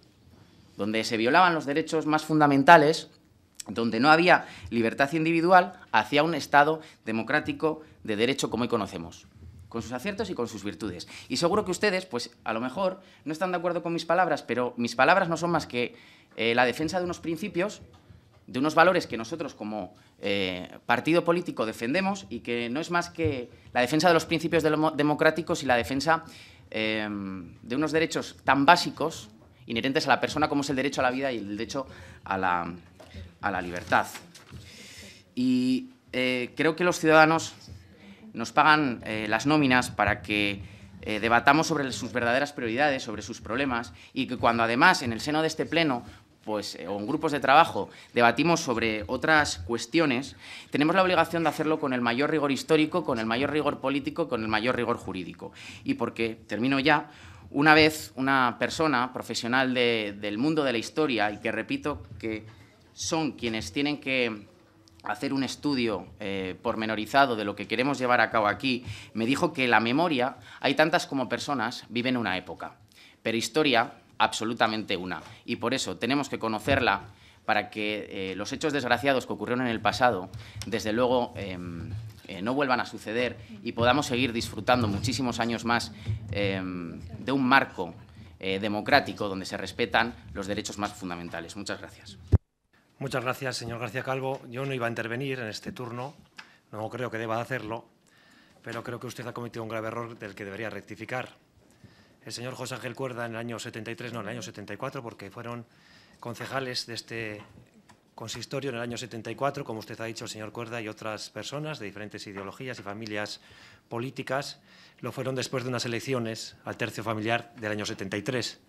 donde se violaban los derechos más fundamentales, donde no había libertad individual, hacia un Estado democrático de derecho como hoy conocemos con sus aciertos y con sus virtudes. Y seguro que ustedes, pues a lo mejor no están de acuerdo con mis palabras, pero mis palabras no son más que eh, la defensa de unos principios, de unos valores que nosotros como eh, partido político defendemos y que no es más que la defensa de los principios democráticos y la defensa em, de unos derechos tan básicos inherentes a la persona como es el derecho a la vida y el derecho a la, a la libertad. Y eh, creo que los ciudadanos nos pagan eh, las nóminas para que eh, debatamos sobre sus verdaderas prioridades, sobre sus problemas, y que cuando además en el seno de este pleno pues, eh, o en grupos de trabajo debatimos sobre otras cuestiones, tenemos la obligación de hacerlo con el mayor rigor histórico, con el mayor rigor político, con el mayor rigor jurídico. Y porque, termino ya, una vez una persona profesional del mundo de la historia, y que repito que son quienes tienen que hacer un estudio eh, pormenorizado de lo que queremos llevar a cabo aquí, me dijo que la memoria, hay tantas como personas, viven una época, pero historia absolutamente una. Y por eso tenemos que conocerla para que eh, los hechos desgraciados que ocurrieron en el pasado, desde luego, em, eh, no vuelvan a suceder y podamos seguir disfrutando muchísimos años más em, de un marco democrático donde se respetan los derechos más fundamentales. Muchas gracias. Muchas gracias, señor García Calvo. Yo no iba a intervenir en este turno, no creo que deba hacerlo, pero creo que usted ha cometido un grave error del que debería rectificar. El señor José Ángel Cuerda en el año 73, no, en el año 74, porque fueron concejales de este consistorio en el año 74, como usted ha dicho, el señor Cuerda y otras personas de diferentes ideologías y familias políticas, lo fueron después de unas elecciones al tercio familiar del año 73.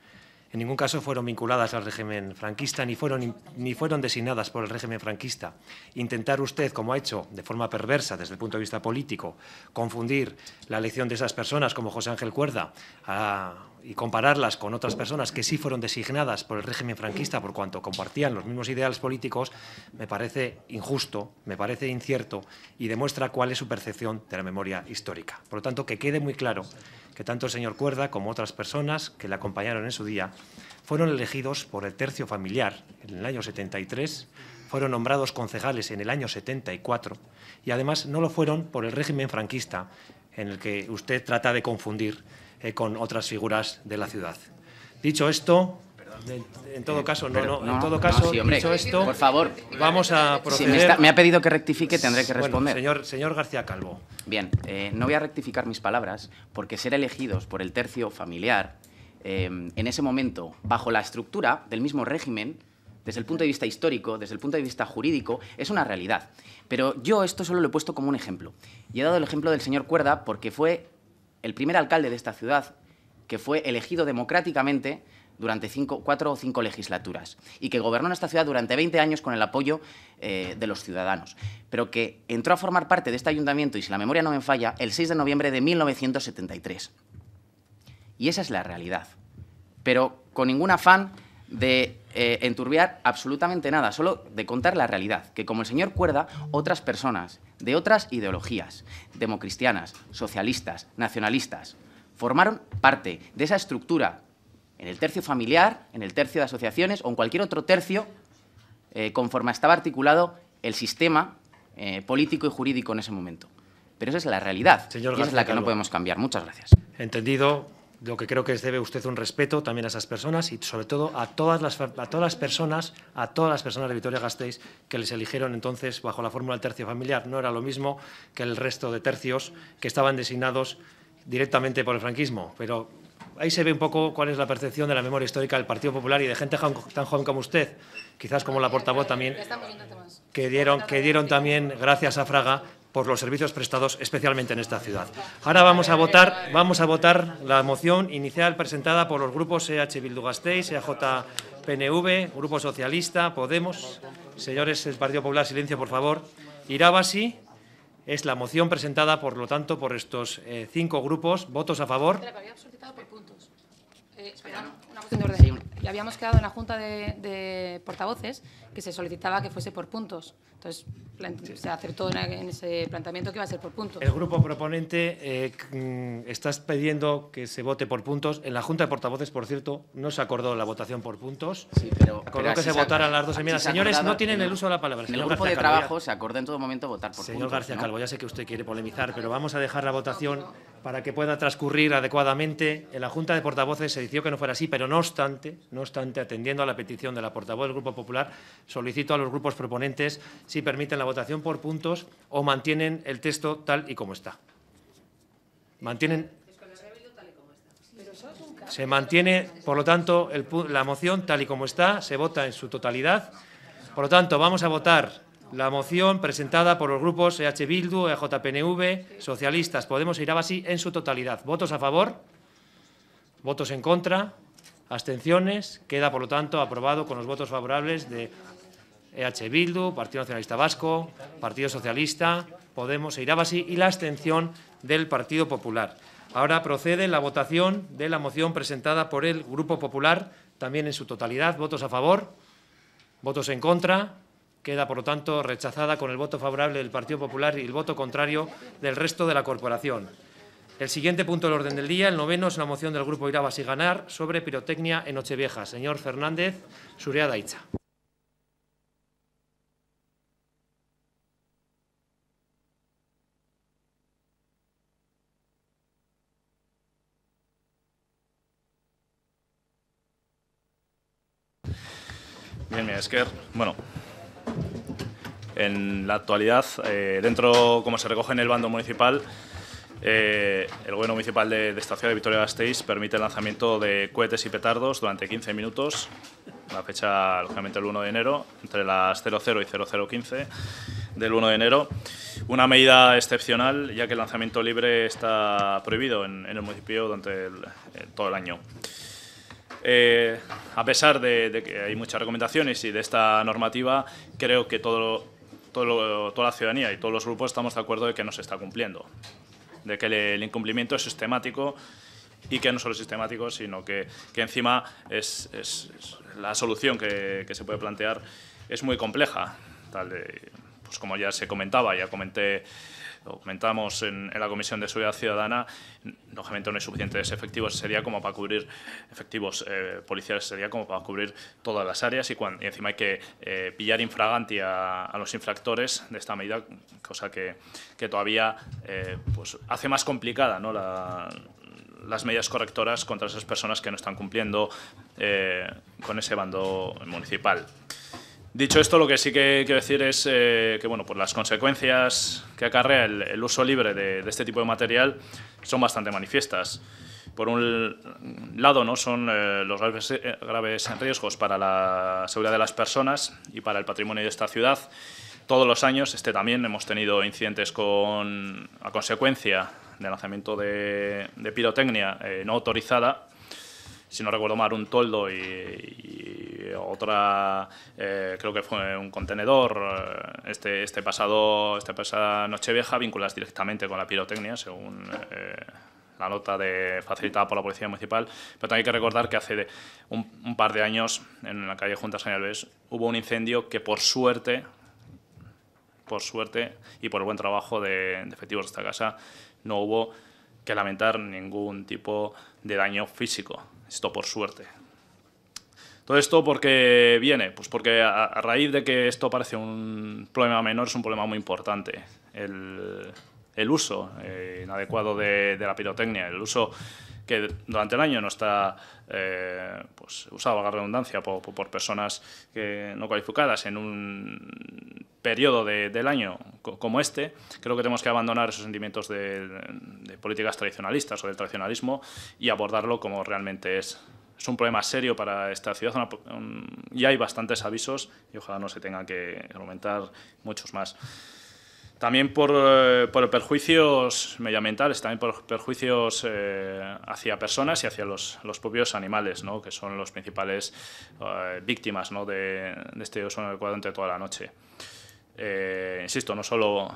En ningún caso fueron vinculadas al régimen franquista ni fueron, ni fueron designadas por el régimen franquista. Intentar usted, como ha hecho de forma perversa desde el punto de vista político, confundir la elección de esas personas como José Ángel Cuerda a y compararlas con otras personas que sí fueron designadas por el régimen franquista por cuanto compartían los mismos ideales políticos, me parece injusto, me parece incierto y demuestra cuál es su percepción de la memoria histórica. Por lo tanto, que quede muy claro que tanto el señor Cuerda como otras personas que le acompañaron en su día fueron elegidos por el tercio familiar en el año 73, fueron nombrados concejales en el año 74 y además no lo fueron por el régimen franquista en el que usted trata de confundir eh, con otras figuras de la ciudad. Dicho esto, en todo caso, no, no, en todo caso, dicho esto, por favor, vamos a proceder. Si me, ha pedido que rectifique, tendré que responder. señor, García Calvo. Bien, eh, no voy a rectificar mis palabras porque ser elegidos por el tercio familiar eh, en ese momento, bajo la estructura del mismo régimen, desde el punto de vista histórico, desde el punto de vista jurídico, es una realidad. Pero yo esto solo lo he puesto como un ejemplo. Y he dado el ejemplo del señor Cuerda porque fue el primer alcalde de esta ciudad que fue elegido democráticamente durante cuatro o cinco legislaturas y que gobernó en esta ciudad durante 20 años con el apoyo eh, de los ciudadanos, pero que entró a formar parte de este ayuntamiento, y si la memoria no me falla, el 6 de noviembre de 1973. Y esa es la realidad, pero con ningún afán de eh, enturbiar absolutamente nada, solo de contar la realidad, que como el señor Cuerda, otras personas de otras ideologías, democristianas, socialistas, nacionalistas, formaron parte de esa estructura en el tercio familiar, en el tercio de asociaciones o en cualquier otro tercio eh, conforme estaba articulado el sistema eh, político y jurídico en ese momento. Pero esa es la realidad y esa es la que no podemos cambiar. Muchas gracias. Entendido lo que creo que debe usted un respeto también a esas personas y sobre todo a todas las, a todas las personas, a todas las personas de Vitoria-Gasteiz que les eligieron entonces bajo la fórmula del tercio familiar. No era lo mismo que el resto de tercios que estaban designados directamente por el franquismo, pero ahí se ve un poco cuál es la percepción de la memoria histórica del Partido Popular y de gente tan joven como usted, quizás como la portavoz también, que dieron, que dieron también, gracias a Fraga, por los servicios prestados especialmente en esta ciudad. Ahora vamos a votar, vamos a votar la moción inicial presentada por los grupos EH Bildu Gasteiz, EAJ PNV, Grupo Socialista, Podemos. Señores del Partido Popular, silencio, por favor. Irabasi es la moción presentada, por lo tanto, por estos eh, cinco grupos. ¿Votos a favor? Espera, eh, una moción de orden y habíamos quedado en la Junta de, Portavoces que se solicitaba que fuese por puntos. Entonces, se acertó en, ese planteamiento que iba a ser por puntos. El grupo proponente, eh, mm, está pidiendo que se vote por puntos. En la Junta de Portavoces, por cierto, no se acordó la votación por puntos. Sí, pero... Con que se, votaran las dos enmiendas. Señores, no tienen el uso de la palabra. En el grupo de trabajo se acordó en todo momento votar por puntos. Señor García Calvo, ya sé que usted quiere polemizar, pero vamos a dejar la votación para que pueda transcurrir adecuadamente. En eh, la Junta de Portavoces se decidió que no fuera así, pero no obstante, no obstante, atendiendo a la petición de la portavoz del Grupo Popular, solicito a los grupos proponentes si permiten la votación por puntos o mantienen el texto tal y como está. se mantiene, por lo tanto, la moción tal y como está, se vota en su totalidad. Por lo tanto, vamos a votar la moción presentada por los grupos EH Bildu, EJPNV, Socialistas, Podemos e Irabasi en su totalidad. ¿Votos a favor? ¿Votos en contra? ¿Abstenciones? Queda, por lo tanto, aprobado con los votos favorables de EH Bildu, Partido Nacionalista Vasco, Partido Socialista, Podemos e Irabasi y la abstención del Partido Popular. Ahora procede la votación de la moción presentada por el Grupo Popular, también en su totalidad. ¿Votos a favor? ¿Votos en contra? Queda, por lo tanto, rechazada con el voto favorable del Partido Popular y el voto contrario del resto de la Corporación. El siguiente punto del orden del día, el noveno, es la moción del Grupo Irabas y Ganar sobre pirotecnia en Nochevieja. Señor Fernández, Sureada Icha. Bien, bueno, en la actualidad, eh, dentro, como se recoge en el bando municipal, eh, el gobierno municipal de, de esta ciudad de Victoria gasteiz permite el lanzamiento de cohetes y petardos durante 15 minutos, la fecha, lógicamente, el 1 de enero, entre las 00 y 0015 del 1 de enero. Una medida excepcional, ya que el lanzamiento libre está prohibido en, el municipio durante eh, todo el año. a pesar de, de, que hay muchas recomendaciones y de esta normativa, creo que todo, toda la ciudadanía y todos los grupos estamos de acuerdo de que no se está cumpliendo, de que el, incumplimiento es sistemático y que no solo es sistemático, sino que, que encima es, es, la solución que, que, se puede plantear es muy compleja. Tal de, pues como ya se comentaba, ya comenté lo comentamos en, la Comisión de Seguridad Ciudadana, lógicamente no hay suficientes efectivos, sería como para cubrir efectivos eh, policiales, sería como para cubrir todas las áreas y, encima hay que eh, pillar infraganti a, los infractores de esta medida, cosa que, todavía eh, pues hace más complicada las medidas correctoras contra esas personas que no están cumpliendo con ese bando municipal. Dicho esto, lo que sí que quiero decir es eh, que bueno, pues las consecuencias que acarrea el, uso libre de, este tipo de material son bastante manifiestas. Por un lado, ¿no? son eh, los eh, graves, riesgos para la seguridad de las personas y para el patrimonio de esta ciudad. Todos los años, este también, hemos tenido incidentes con, a consecuencia del lanzamiento de, de pirotecnia no autorizada si no recuerdo mal, un toldo y, otra, eh, creo que fue un contenedor. Eh, este, este pasado, esta pasada Vieja vinculadas directamente con la pirotecnia, según... Eh, la nota de, facilitada por la Policía Municipal, pero también hay que recordar que hace un, par de años en la calle Juntas Generales hubo un incendio que por suerte, por suerte y por el buen trabajo de, efectivos de esta casa, no hubo que lamentar ningún tipo de daño físico. Esto por suerte. ¿Todo esto porque viene? Pues porque a, raíz de que esto parece un problema menor, es un problema muy importante. El, uso eh, inadecuado de, de, la pirotecnia, el uso que durante el año no está eh, pues, usado, la redundancia, por, personas que no cualificadas en un periodo de, del año como este, creo que tenemos que abandonar esos sentimientos de, políticas tradicionalistas o del tradicionalismo y abordarlo como realmente es es un problema serio para esta ciudad y hay bastantes avisos y ojalá no se tengan que aumentar muchos más. También eh, por, perjuicios medioambientales, también por perjuicios eh, hacia personas y hacia los, los propios animales, ¿no? que son los principales eh, víctimas de, este uso inadecuado cuadrante toda la noche. insisto, no solo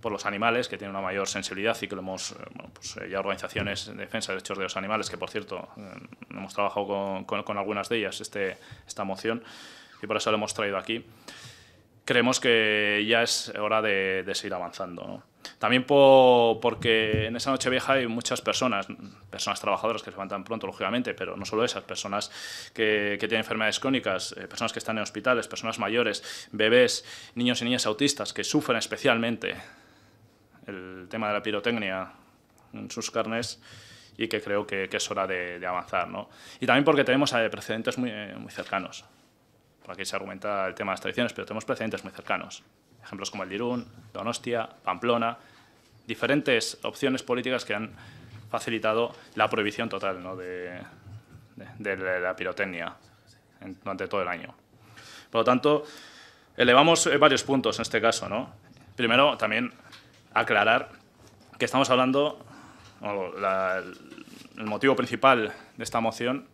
por los animales, que tienen una mayor sensibilidad y que lo hemos, pues ya organizaciones de defensa de derechos de los animales, que por cierto hemos trabajado con, algunas de ellas este, esta moción y por eso lo hemos traído aquí creemos que ya es hora de, seguir avanzando. También porque en esa noche vieja hay muchas personas, personas trabajadoras que se levantan pronto, lógicamente, pero no solo esas, personas que, tienen enfermedades crónicas, eh, personas que están en hospitales, personas mayores, bebés, niños y niñas autistas que sufren especialmente el tema de la pirotecnia en sus carnes y que creo que, es hora de, avanzar. ¿no? Y también porque tenemos eh, precedentes muy eh, cercanos aquí se argumenta el tema de las tradiciones, pero tenemos precedentes muy cercanos. Ejemplos como el Dirún, Donostia, Pamplona, diferentes opciones políticas que han facilitado la prohibición total de, la pirotecnia durante todo el año. Por lo tanto, elevamos eh, varios puntos en este caso. Primero, también aclarar que estamos hablando, el motivo principal de esta moción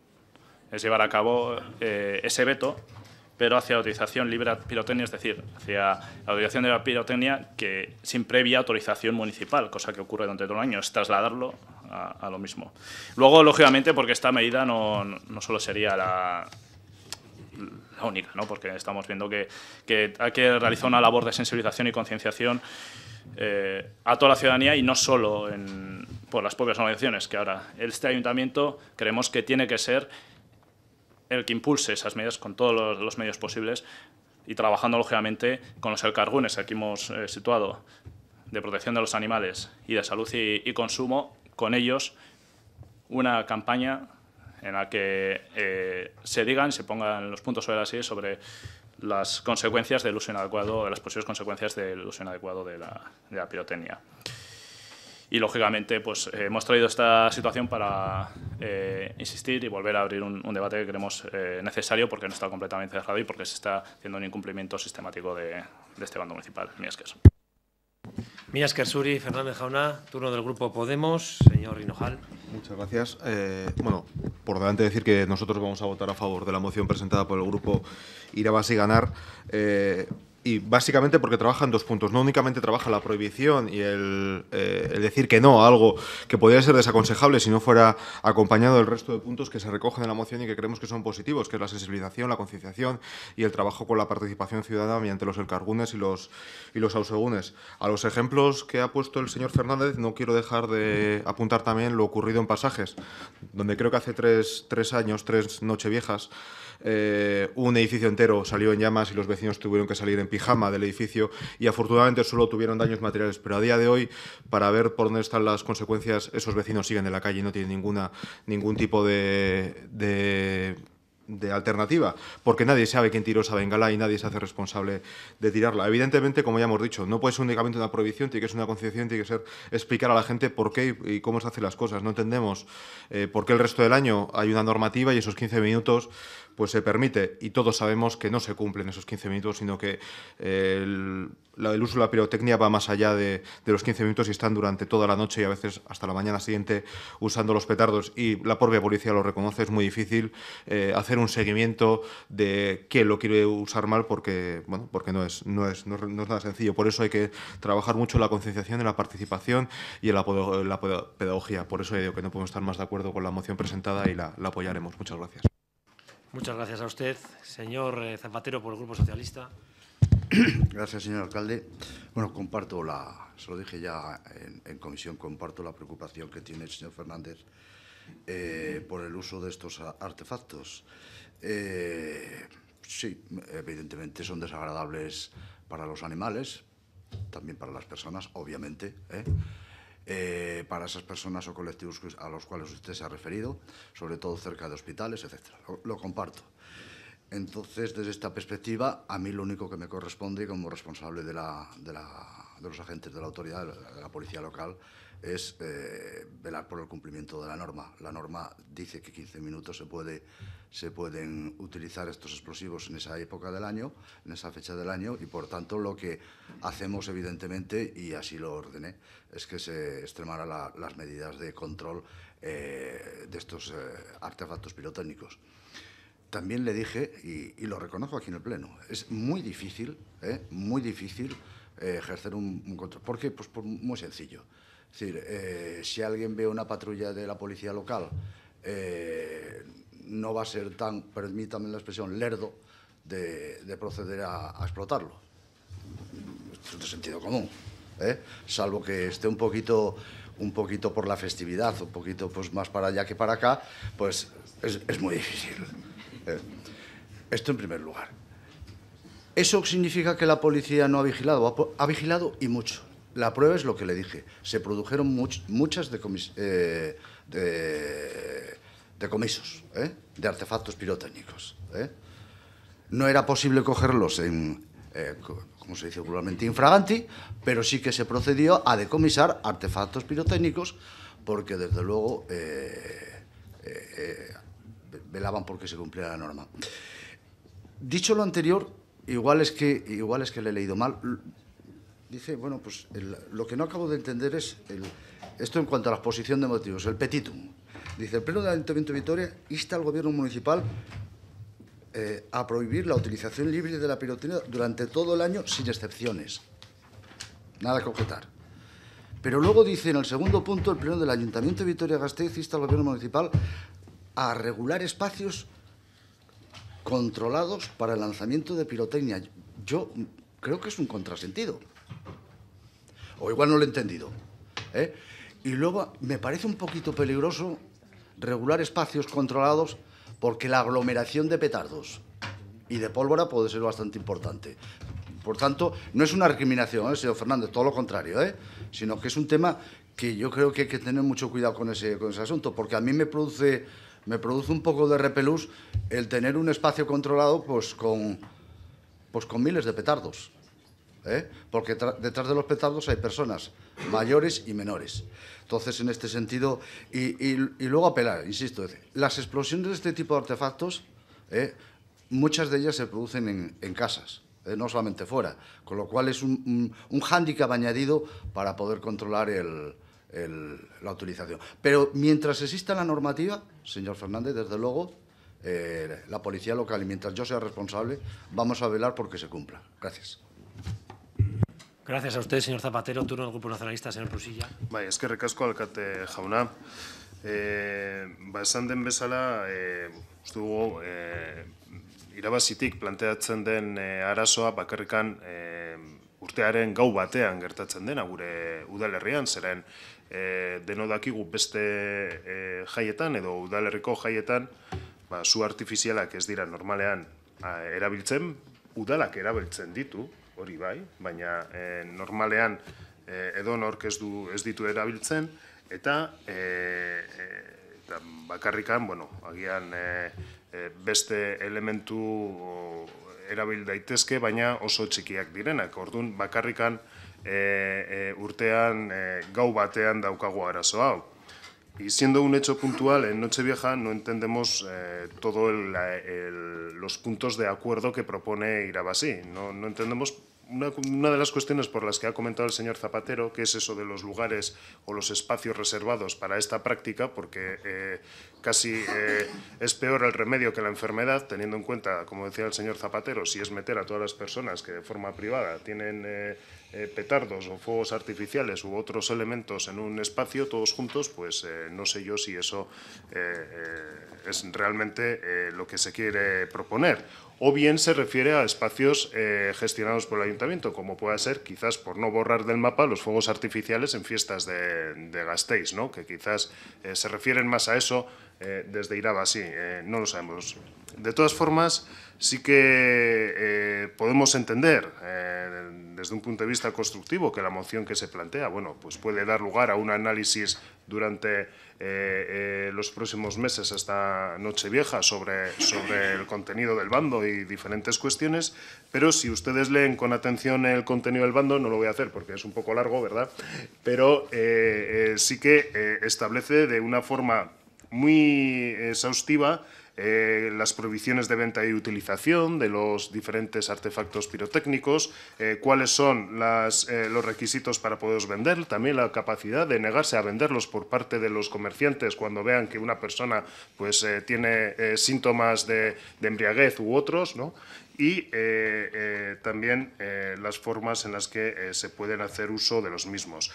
es llevar a cabo eh, ese veto pero hacia la utilización libre de pirotecnia, es decir, hacia la utilización de la pirotecnia que sin previa autorización municipal, cosa que ocurre durante todo el año, es trasladarlo a, lo mismo. Luego, lógicamente, porque esta medida no, no solo sería la, única, ¿no? porque estamos viendo que, hay que realizar una labor de sensibilización y concienciación eh, a toda la ciudadanía y no solo por las propias organizaciones, que ahora este ayuntamiento creemos que tiene que ser el que impulse esas medidas con todos los, medios posibles y trabajando lógicamente con los alcargunes que aquí hemos eh, situado de protección de los animales y de salud y, consumo, con ellos una campaña en la que eh, se digan, se pongan los puntos sobre las sobre las consecuencias del uso inadecuado, de las posibles consecuencias del uso inadecuado de la, de la pirotecnia y lógicamente pues eh, hemos traído esta situación para eh, insistir y volver a abrir un, debate que creemos eh, necesario porque no está completamente cerrado y porque se está haciendo un incumplimiento sistemático de, este bando municipal. Miasker. Miasker Suri, Fernández Jauna, turno del Grupo Podemos. Señor Rinojal. Muchas gracias. bueno, por delante decir que nosotros vamos a votar a favor de la moción presentada por el Grupo base y Ganar y básicamente porque trabaja en dos puntos. No únicamente trabaja la prohibición y eh, el, decir que no a algo que podría ser desaconsejable si no fuera acompañado del resto de puntos que se recogen en la moción y que creemos que son positivos, que es la sensibilización, la concienciación y el trabajo con la participación ciudadana mediante los elcargunes y los, y los ausegunes. A los ejemplos que ha puesto el señor Fernández no quiero dejar de apuntar también lo ocurrido en pasajes, donde creo que hace tres, años, tres nocheviejas, eh, un edificio entero salió en llamas y los vecinos tuvieron que salir en pijama del edificio y afortunadamente solo tuvieron daños materiales, pero a día de hoy, para ver por dónde están las consecuencias, esos vecinos siguen en la calle y no tienen ninguna, ningún tipo de, de alternativa, porque nadie sabe quién tiró esa bengala y nadie se hace responsable de tirarla. Evidentemente, como ya hemos dicho, no puede ser únicamente una prohibición, tiene que ser una concienciación, tiene que ser explicar a la gente por qué y cómo se hacen las cosas. No entendemos eh, por qué el resto del año hay una normativa y esos 15 minutos pues se permite, y todos sabemos que no se cumplen esos 15 minutos, sino que eh, el, uso de la pirotecnia va más allá de, los 15 minutos y están durante toda la noche y a veces hasta la mañana siguiente usando los petardos, y la propia policía lo reconoce, es muy difícil eh, hacer un seguimiento de quién lo quiere usar mal porque, bueno, porque no, es, no, es, no, nada sencillo. Por eso hay que trabajar mucho en la concienciación, en la participación y en la, pedagogía. Por eso digo que no podemos estar más de acuerdo con la moción presentada y la apoyaremos. Muchas gracias. Muchas gracias a usted, señor eh, Zapatero, por el Grupo Socialista. (coughs) Gracias, señor alcalde. Bueno, comparto la, se lo dije ya en, comisión, comparto la preocupación que tiene el señor Fernández eh, por el uso de estos artefactos. Eh, sí, evidentemente son desagradables para los animales, también para las personas, obviamente. Eh, para esas personas o colectivos a los cuales usted se ha referido, sobre todo cerca de hospitales, etc. Lo, comparto. Entonces, desde esta perspectiva, a mí lo único que me corresponde como responsable de, los agentes de la autoridad, de la policía local, es eh, velar por el cumplimiento de la norma. La norma dice que 15 minutos se, puede, se pueden utilizar estos explosivos en esa época del año, en esa fecha del año, y por tanto lo que hacemos, evidentemente, y así lo ordené, es que se extremaran las medidas de control eh, de estos eh, artefactos pirotécnicos. También le dije, y, lo reconozco aquí en el Pleno, es muy difícil, muy difícil ejercer un, control. ¿Por qué? Pues por, muy sencillo. Es decir, eh, si alguien ve una patrulla de la policía local, eh, no va a ser tan, permítame la expresión, lerdo de, proceder a, explotarlo. es de sentido común, ¿eh? salvo que esté un poquito, un poquito por la festividad, un poquito pues, más para allá que para acá, pues es, muy difícil. Esto en primer lugar. ¿Eso significa que la policía no ha vigilado? ha vigilado y mucho. La prueba es lo que le dije. Se produjeron muchas decomisos eh, ¿eh? de artefactos pirotécnicos. ¿eh? No era posible cogerlos en, como se dice vulgarmente, infraganti, pero sí que se procedió a decomisar artefactos pirotécnicos porque desde luego velaban porque se cumpliera la norma. Dicho lo anterior, igual es que, igual es que le he leído mal, dice, bueno, pues lo que no acabo de entender es el, esto en cuanto a la exposición de motivos, el petitum. Dice, el Pleno del Ayuntamiento de Vitoria insta al Gobierno Municipal eh, a prohibir la utilización libre de la pirotecnia durante todo el año sin excepciones. Nada que objetar. Pero luego dice en el segundo punto, el Pleno del Ayuntamiento de Vitoria-Gasteiz insta al Gobierno Municipal a regular espacios controlados para el lanzamiento de pirotecnia. Yo creo que es un contrasentido. O igual no lo he entendido. ¿eh? Y luego me parece un poquito peligroso regular espacios controlados porque la aglomeración de petardos y de pólvora puede ser bastante importante. Por tanto, no es una recriminación, ¿eh, señor Fernández, todo lo contrario, ¿eh? sino que es un tema que yo creo que hay que tener mucho cuidado con ese, con ese asunto, porque a mí me produce, me produce un poco de repelús el tener un espacio controlado pues, pues, con miles de petardos. ¿eh? porque detrás de los petardos hay personas mayores y menores. Entonces, en este sentido, y, luego apelar, insisto, las explosiones de este tipo de artefactos, ¿eh? muchas de ellas se producen en, casas, ¿eh? no solamente fuera, con lo cual es un, hándicap añadido para poder controlar la utilización. Pero mientras exista la normativa, señor Fernández, desde luego, la policía local y mientras yo sea responsable, vamos a velar porque se cumpla. Gracias. Gracias a usted, señor Zapatero, turno del Grupo Nacionalista, señor Prusilla. Bai, eskerrik asko alkate jauna. Eh, ba, esan den bezala, eh, uste dugu, eh, irabazitik planteatzen den arazoa bakarrikan urtearen gau batean gertatzen dena gure udalerrian, zeren denodakigu beste jaietan edo udalerriko jaietan, ba, zu artifizialak ez dira normalean erabiltzen, udalak erabiltzen ditu, hori bai, baina e, normalean e, eh, que ez, du, ez ditu erabiltzen, eta, e, bueno, agian beste elementu erabil daitezke, baina oso txikiak direnak. Ordun bakarrikan urtean gaubatean gau batean arazo Y siendo un hecho puntual, en Nochevieja no entendemos eh, todos los puntos de acuerdo que propone Irabasi... no entendemos una, de las cuestiones por las que ha comentado el señor Zapatero, que es eso de los lugares o los espacios reservados para esta práctica, porque eh, casi eh, es peor el remedio que la enfermedad, teniendo en cuenta, como decía el señor Zapatero, si es meter a todas las personas que de forma privada tienen eh, petardos o fuegos artificiales u otros elementos en un espacio, todos juntos, pues no sé yo si eso es realmente lo que se quiere proponer o bien se refiere a espacios eh, gestionados por el ayuntamiento, como pueda ser quizás por no borrar del mapa los fuegos artificiales en fiestas de, de Gasteiz, ¿no? que quizás eh, se refieren más a eso eh, desde Iraba, sí, no lo sabemos. De todas formas, sí que podemos entender desde un punto de vista constructivo que la moción que se plantea, bueno, pues puede dar lugar a un análisis durante eh, eh, los próximos meses hasta Nochevieja sobre, sobre el contenido del bando y diferentes cuestiones, pero si ustedes leen con atención el contenido del bando, no lo voy a hacer porque es un poco largo, ¿verdad? Pero eh, sí que establece de una forma muy exhaustiva eh, las prohibiciones de venta y utilización de los diferentes artefactos pirotécnicos, eh, cuáles son eh, los requisitos para poderlos vender, también la capacidad de negarse a venderlos por parte de los comerciantes cuando vean que una persona pues, tiene síntomas de, embriaguez u otros, ¿no? y también las formas en las que se pueden hacer uso de los mismos.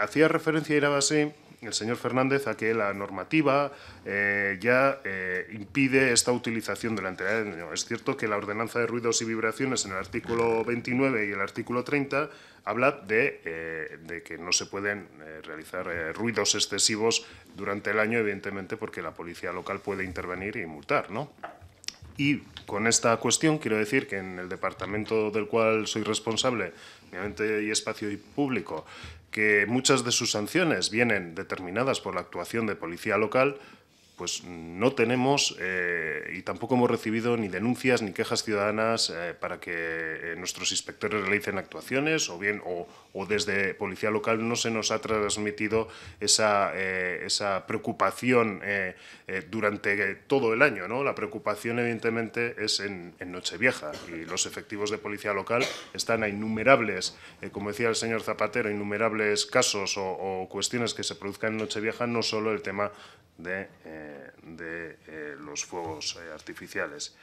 hacía referencia, Irabasi, el señor Fernández a que la normativa eh, ya eh, impide esta utilización del año. Es cierto que la ordenanza de ruidos y vibraciones en el artículo 29 y el artículo 30 habla eh, de, que no se pueden realizar ruidos excesivos durante el año, evidentemente, porque la policía local puede intervenir y multar, ¿no? Y con esta cuestión quiero decir que en el departamento del cual soy responsable, obviamente Espacio Público, que muchas de sus sanciones vienen determinadas por la actuación de policía local, pues no tenemos eh, y tampoco hemos recibido ni denuncias ni quejas ciudadanas eh, para que eh, nuestros inspectores realicen actuaciones o bien o, o desde Policía Local no se nos ha transmitido esa, eh, preocupación eh, eh, durante todo el año. ¿no? La preocupación, evidentemente, es en, Nochevieja y los efectivos de Policía Local están a innumerables, como decía el señor Zapatero, innumerables casos o, cuestiones que se produzcan en Nochevieja, no solo el tema de, de los fuegos artificiales.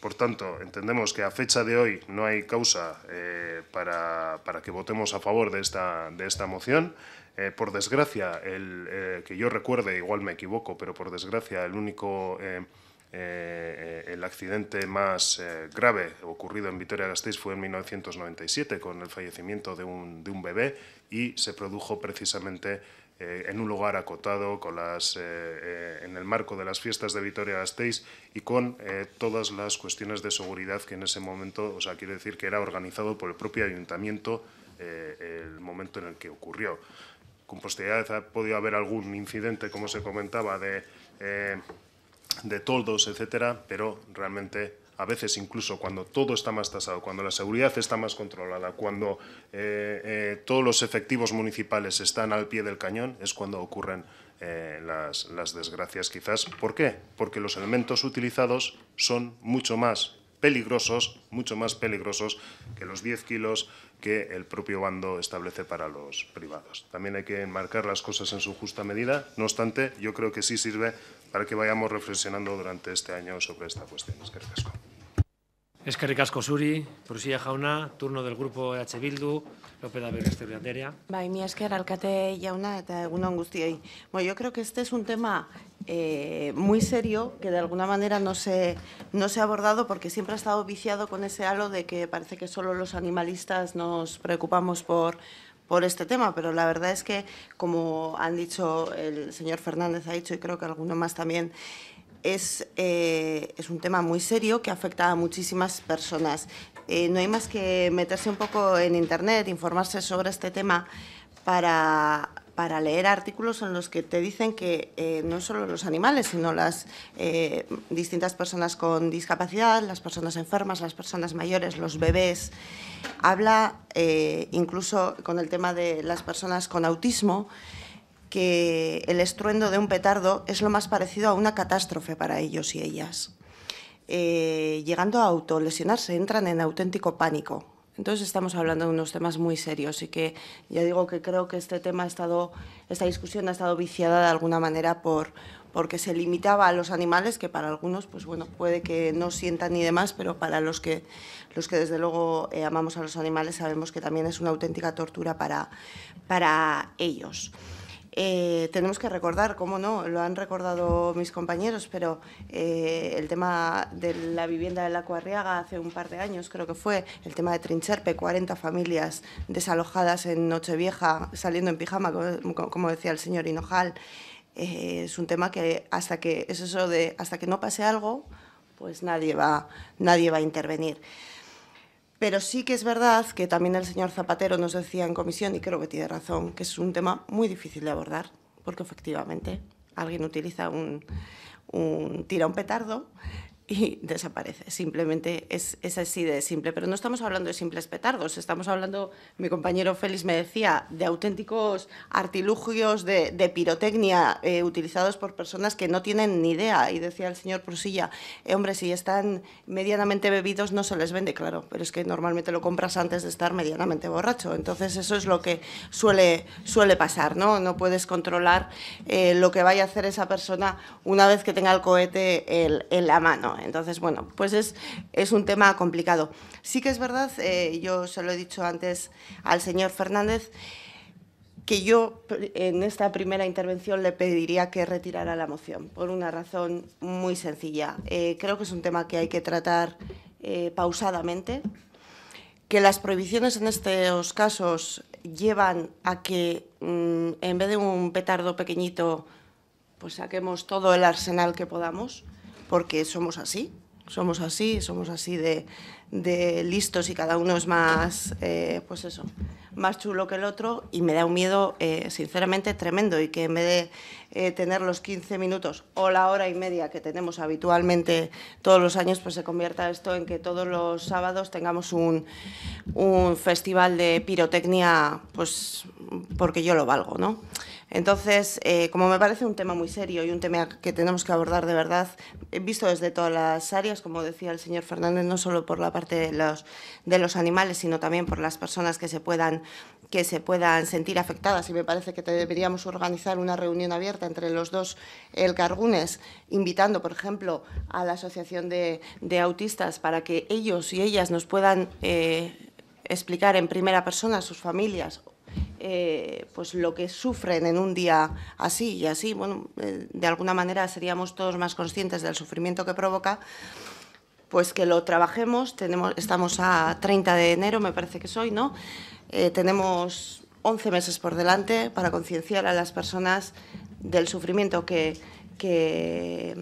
Por tanto, entendemos que a fecha de hoy no hay causa eh, para, para, que votemos a favor de esta, de esta moción. Eh, por desgracia, el, eh, que yo recuerde, igual me equivoco, pero por desgracia, el único el accidente más grave ocurrido en Vitoria-Gasteiz fue en 1997, con el fallecimiento de un, de un bebé y se produjo precisamente eh, en un lugar acotado, con las, eh, eh, en el marco de las fiestas de Vitoria-Gasteiz y con todas las cuestiones de seguridad que en ese momento, o sea, quiero decir que era organizado por el propio ayuntamiento el momento en el que ocurrió. Con posterioridad ha podido haber algún incidente, como se comentaba, de, de toldos, etcétera, pero realmente a veces incluso cuando todo está más tasado, cuando la seguridad está más controlada, cuando eh, eh, todos los efectivos municipales están al pie del cañón, es cuando ocurren eh, las, desgracias quizás. ¿Por qué? Porque los elementos utilizados son mucho más peligrosos, mucho más peligrosos que los 10 kilos que el propio bando establece para los privados. También hay que enmarcar las cosas en su justa medida. No obstante, yo creo que sí sirve para que vayamos reflexionando durante este año sobre esta cuestión. Es que Suri, Prusia Jauna, turno del grupo EH Bildu, López de Berestebrianderia. Bai, mi esker alcate jauna eta angustia guztiei. Bueno, yo creo que este es un tema eh, muy serio que de alguna manera no se, no se ha abordado porque siempre ha estado viciado con ese halo de que parece que solo los animalistas nos preocupamos por por este tema, pero la verdad es que, como han dicho el señor Fernández, ha dicho, y creo que alguno más también, es, eh, es un tema muy serio que afecta a muchísimas personas. Eh, no hay más que meterse un poco en Internet, informarse sobre este tema para para leer artículos en los que te dicen que eh, no solo los animales, sino las eh, distintas personas con discapacidad, las personas enfermas, las personas mayores, los bebés. Habla eh, incluso con el tema de las personas con autismo que el estruendo de un petardo es lo más parecido a una catástrofe para ellos y ellas. llegando a autolesionarse, entran en auténtico pánico entonces estamos hablando de unos temas muy serios y que ya digo que creo que este tema ha estado, esta discusión ha estado viciada de alguna manera por porque se limitaba a los animales que para algunos pues bueno puede que no sientan ni demás pero para los que los que desde luego eh, amamos a los animales sabemos que también es una auténtica tortura para ellos. Eh, tenemos que recordar, como no, lo han recordado mis compañeros, pero eh, el tema de la vivienda de la Cuarriaga hace un par de años, creo que fue, el tema de Trincherpe, 40 familias desalojadas en Nochevieja, saliendo en pijama, como, decía el señor Hinojal. Eh, es un tema que hasta que, eso de, hasta que no pase algo, pues nadie nadie va a intervenir. Pero sí que es verdad que también el señor Zapatero nos decía en comisión, y creo que tiene razón, que es un tema muy difícil de abordar, porque efectivamente alguien utiliza un, un tira un petardo y desaparece. Simplemente es, es, así de simple. Pero no estamos hablando de simples petardos, estamos hablando, mi compañero Félix me decía, de auténticos artilugios de, de pirotecnia eh, utilizados por personas que no tienen ni idea. Y decía el señor Prusilla, eh, hombre, si están medianamente bebidos no se les vende, claro, pero es que normalmente lo compras antes de estar medianamente borracho. Entonces eso es lo que suele, suele pasar, ¿no? No puedes controlar eh, lo que vaya a hacer esa persona una vez que tenga el cohete en, en la mano. Entonces, bueno, pues es, un tema complicado. Sí que es verdad, eh, yo se lo he dicho antes al señor Fernández, que yo en esta primera intervención le pediría que retirara la moción, por una razón muy sencilla. Eh, creo que es un tema que hay que tratar eh, pausadamente, que las prohibiciones en estos casos llevan a que mm, en vez de un petardo pequeñito, pues saquemos todo el arsenal que podamos porque somos así, somos así, somos así de, listos y cada uno es más, eh, pues eso, más chulo que el otro y me da un miedo, eh, sinceramente, tremendo y que en vez de eh, tener los 15 minutos o la hora y media que tenemos habitualmente todos los años, pues se convierta esto en que todos los sábados tengamos un, un festival de pirotecnia, pues porque yo lo valgo, ¿no? Entonces, eh, como me parece un tema muy serio y un tema que tenemos que abordar de verdad, visto desde todas las áreas, como decía el señor Fernández, no solo por la parte de los, de los animales, sino también por las personas que se puedan que se puedan sentir afectadas y me parece que deberíamos organizar una reunión abierta entre los dos el Cargunes, invitando, por ejemplo, a la Asociación de, Autistas para que ellos y ellas nos puedan eh, explicar en primera persona a sus familias eh, pues lo que sufren en un día así y así, bueno, eh, de alguna manera seríamos todos más conscientes del sufrimiento que provoca, pues que lo trabajemos, tenemos, estamos a 30 de enero, me parece que soy, ¿no? Eh, tenemos 11 meses por delante para concienciar a las personas del sufrimiento que, que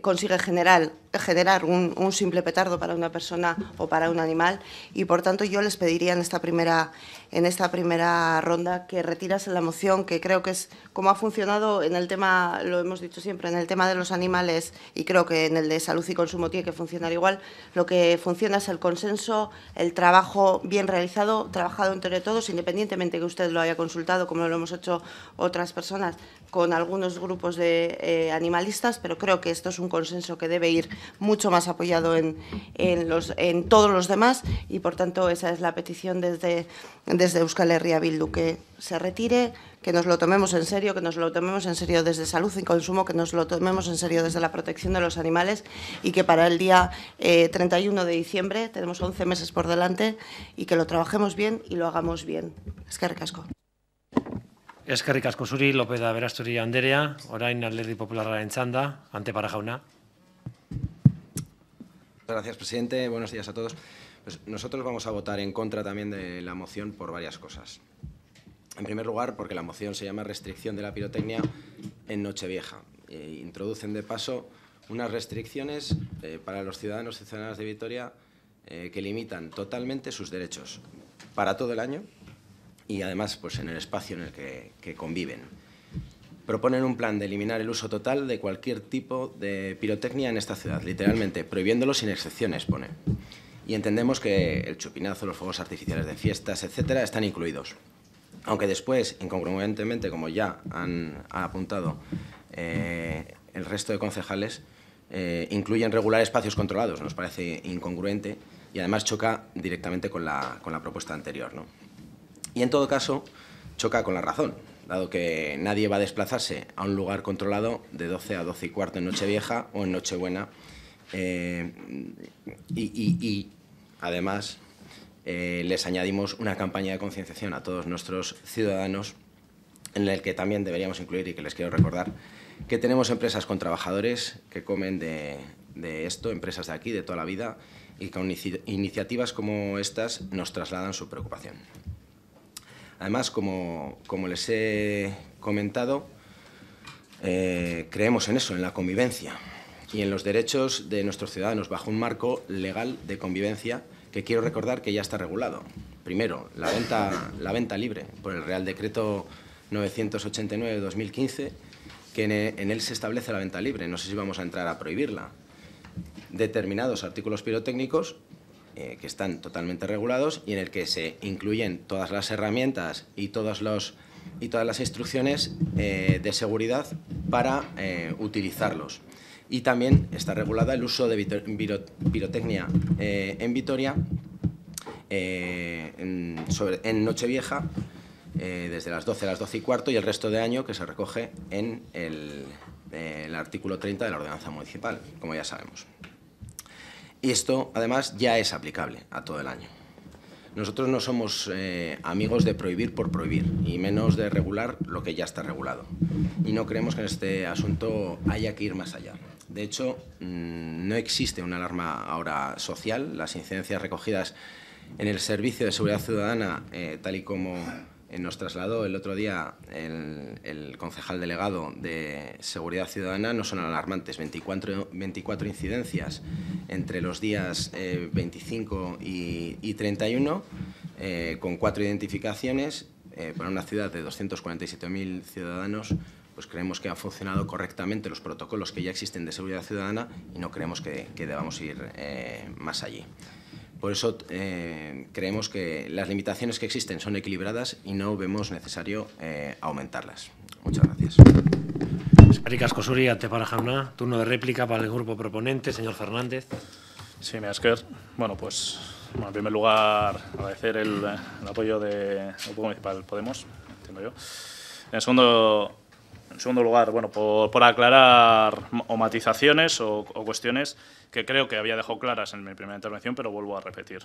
consigue generar, generar un, simple petardo para una persona o para un animal y por tanto yo les pediría en esta primera, en esta primera ronda que retirasen la moción que creo que es como ha funcionado en el tema, lo hemos dicho siempre, en el tema de los animales y creo que en el de salud y consumo tiene que funcionar igual, lo que funciona es el consenso, el trabajo bien realizado, trabajado entre todos, independientemente que usted lo haya consultado como lo hemos hecho otras personas, con algunos grupos de eh, animalistas, pero creo que esto es un consenso que debe ir mucho más apoyado en, en, los, en todos los demás y, por tanto, esa es la petición desde, desde Euskal Herria Bildu, que se retire, que nos lo tomemos en serio, que nos lo tomemos en serio desde salud y consumo, que nos lo tomemos en serio desde la protección de los animales y que para el día 31 eh, de diciembre, tenemos 11 meses por delante, y que lo trabajemos bien y lo hagamos bien. Es que recasco. Eskerrik asko López López da Berasturi Anderea, orain alderdi popularraren txanda, parajauna Gracias, presidente. Buenos días a todos. Pues nosotros vamos a votar en contra también de la moción por varias cosas. En primer lugar, porque la moción se llama restricción de la pirotecnia en Nochevieja. Eh, introducen de paso unas restricciones eh, para los ciudadanos y ciudadanas de Vitoria eh, que limitan totalmente sus derechos para todo el año y además pues, en el espacio en el que, conviven. Proponen un plan de eliminar el uso total de cualquier tipo de pirotecnia en esta ciudad, literalmente, prohibiéndolo sin excepciones, pone. Y entendemos que el chupinazo, los fuegos artificiales de fiestas, etcétera, están incluidos. Aunque después, incongruentemente, como ya han, apuntado eh, el resto de concejales, eh, incluyen regular espacios controlados. Nos parece incongruente y además choca directamente con la, con la propuesta anterior. ¿no? y en todo caso choca con la razón, dado que nadie va a desplazarse a un lugar controlado de 12 a 12 y cuarto en Nochevieja o en Nochebuena. Eh, y, además eh, les añadimos una campaña de concienciación a todos nuestros ciudadanos en el que también deberíamos incluir y que les quiero recordar que tenemos empresas con trabajadores que comen de, esto, empresas de aquí, de toda la vida, y con iniciativas como estas nos trasladan su preocupación. Además, como, les he comentado, eh, creemos en eso, en la convivencia y en los derechos de nuestros ciudadanos bajo un marco legal de convivencia que quiero recordar que ya está regulado. Primero, la venta, la venta libre por el Real Decreto 989-2015, que e, en él se establece la venta libre. No sé si vamos a entrar a prohibirla. Determinados artículos pirotécnicos eh, que están totalmente regulados y en el que se incluyen todas las herramientas y, todas las instrucciones eh, de seguridad para eh, utilizarlos. Y también está regulada el uso de pirotecnia en Vitoria en, Nochevieja desde las 12 a las 12 y cuarto y el resto de año que se recoge en el artículo 30 de la ordenanza municipal, como ya sabemos. Y esto, además, ya es aplicable a todo el año. Nosotros no somos eh, amigos de prohibir por prohibir y menos de regular lo que ya está regulado. Y no creemos que en este asunto haya que ir más allá. De hecho, mm, no existe una alarma ahora social. Las incidencias recogidas en el Servicio de Seguridad Ciudadana, eh, tal y como eh, nos trasladó el otro día el, concejal delegado de Seguridad Ciudadana no son alarmantes. 24, 24 incidencias entre los días 25 eh, y, 31, eh, con cuatro identificaciones para una ciudad de 247.000 ciudadanos pues creemos que han funcionado correctamente los protocolos que ya existen de seguridad ciudadana y no creemos que, que debamos ir más allí. Por eso eh, creemos que las limitaciones que existen son equilibradas y no vemos necesario eh, aumentarlas. Muchas gracias. Eskerrik asko ante para jauna. Turno de réplica para el grupo proponente, señor Fernández. Sí, me asker. Bueno, pues en primer lugar agradecer el, el apoyo del Grupo Municipal Podemos, entiendo yo. En segundo en segundo lugar, bueno, por, aclarar o matizaciones o, cuestiones que creo que había dejado claras en mi primera intervención, pero vuelvo a repetir.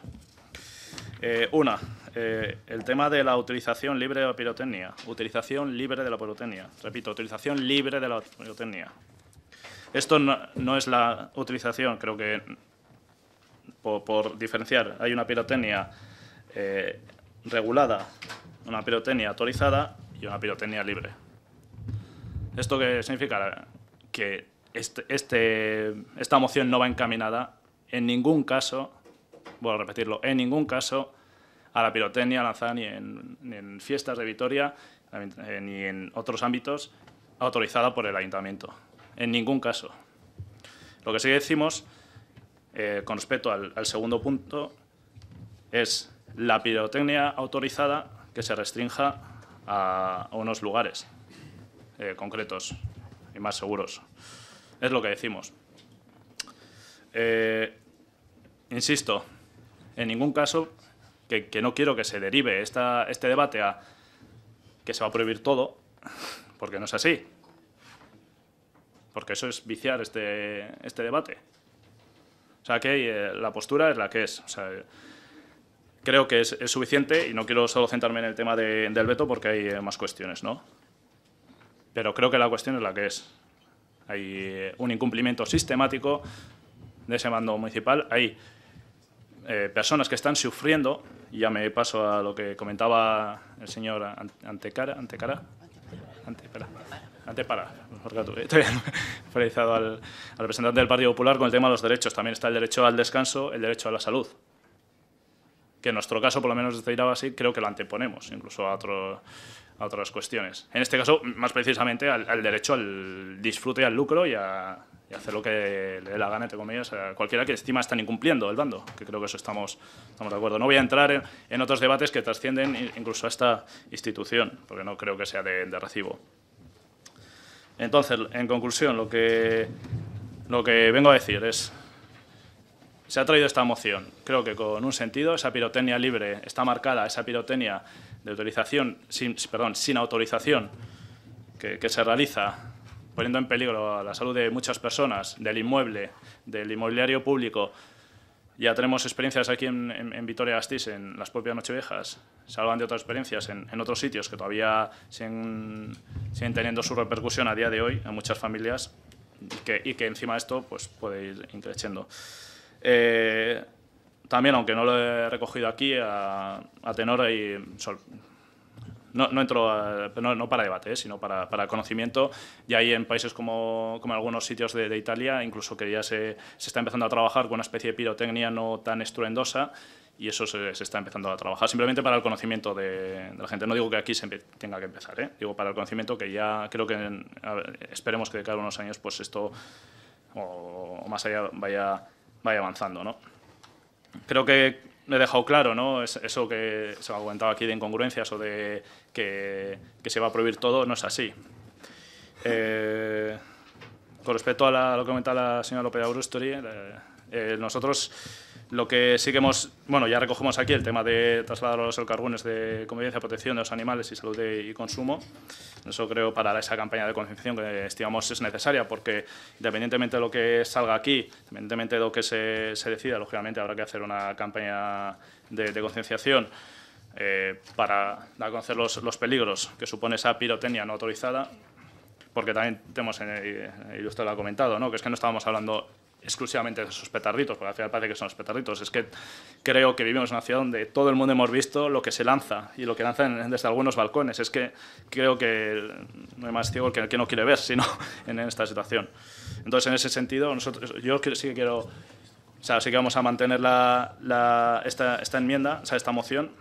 Eh, una, eh, el tema de la utilización libre de la pirotecnia. Utilización libre de la pirotecnia. Repito, utilización libre de la pirotecnia. Esto no, es la utilización, creo que por, diferenciar, hay una pirotecnia eh, regulada, una pirotecnia autorizada y una pirotecnia libre. ¿Esto qué significa? Que este, este, esta moción no va encaminada en ningún caso, vuelvo a repetirlo, en ningún caso a la pirotecnia lanzada ni en, fiestas de Vitoria eh, ni en otros ámbitos autorizada por el ayuntamiento. En ningún caso. Lo que sí decimos, eh, con respecto al segundo punto, es la pirotecnia autorizada que se restrinja a unos lugares. Eh, concretos y más seguros. Es lo que decimos. Eh, insisto, en ningún caso que, no quiero que se derive esta, este debate a que se va a prohibir todo, porque no es así. Porque eso es viciar este, este debate. O sea, que eh, la postura es la que es. creo que es, suficiente y no quiero solo centrarme en el tema del veto porque hay más cuestiones, ¿no? Pero creo que la cuestión es la que es. Hay eh, un incumplimiento sistemático de ese mando municipal. Hay eh, personas que están sufriendo, y ya me paso a lo que comentaba el señor Antecara, Antecara, Antepara, Antepara, estoy (laughs) realizado al, al representante del Partido Popular con el tema de los derechos. También está el derecho al descanso, el derecho a la salud que en nuestro caso, por lo menos desde Iraba, creo que lo anteponemos, incluso a, otro, a otras cuestiones. En este caso, más precisamente, al, derecho al disfrute, al lucro y a, hacer lo que le dé la gana, entre comillas, a cualquiera que estima están incumpliendo el bando, que creo que eso estamos, estamos de acuerdo. No voy a entrar en, otros debates que trascienden incluso a esta institución, porque no creo que sea de, recibo. Entonces, en conclusión, lo que, lo que vengo a decir es, se ha traído esta moción. Creo que con un sentido, esa pirotecnia libre está marcada, esa pirotecnia de autorización, sin, perdón, sin autorización que, se realiza poniendo en peligro la salud de muchas personas, del inmueble, del inmobiliario público. Ya tenemos experiencias aquí en, en, Vitoria-Gasteiz, en las propias Nocheviejas. Se hablan de otras experiencias en, otros sitios que todavía siguen, teniendo su repercusión a día de hoy en muchas familias y que, encima de esto pues, puede ir creciendo. Eh, también, aunque no lo he recogido aquí, a, tenor y sol, no, entro no, para debate, ¿eh? sino para, para, conocimiento. Y hay en países como, algunos sitios de, Italia, incluso que ya se, está empezando a trabajar con una especie de pirotecnia no tan estruendosa, y eso se, está empezando a trabajar, simplemente para el conocimiento de, la gente. No digo que aquí se tenga que empezar, ¿eh? digo para el conocimiento que ya creo que esperemos que de cada unos años pues esto o, o más allá vaya, vaya avanzando. ¿no? creo que me he dejado claro ¿no? eso que se ha comentado aquí de incongruencias o de que, se va a prohibir todo, no es así. Eh, con respecto a, lo que comentaba la señora López Aurustori, eh, nosotros lo que sí que hemos, bueno, ya recogemos aquí el tema de trasladar los carbones de convivencia, protección de los animales y salud y consumo. Eso creo para esa campaña de concienciación que estimamos es necesaria, porque independientemente de lo que salga aquí, independientemente de lo que se, decida, lógicamente habrá que hacer una campaña de, concienciación. Eh, para dar a conocer los, peligros que supone esa pirotecnia no autorizada, porque también tenemos, y usted lo ha comentado, ¿no? que es que no estábamos hablando exclusivamente esos petarditos, porque al final parece que son los petarditos. Es que creo que vivimos en una ciudad donde todo el mundo hemos visto lo que se lanza y lo que lanzan desde algunos balcones. Es que creo que no hay más ciego que el que no quiere ver, (laughs) sino en esta situación. Entonces, en ese sentido, nosotros, yo sí que quiero, o sea, sí que vamos a mantener esta, esta enmienda, o sea, esta moción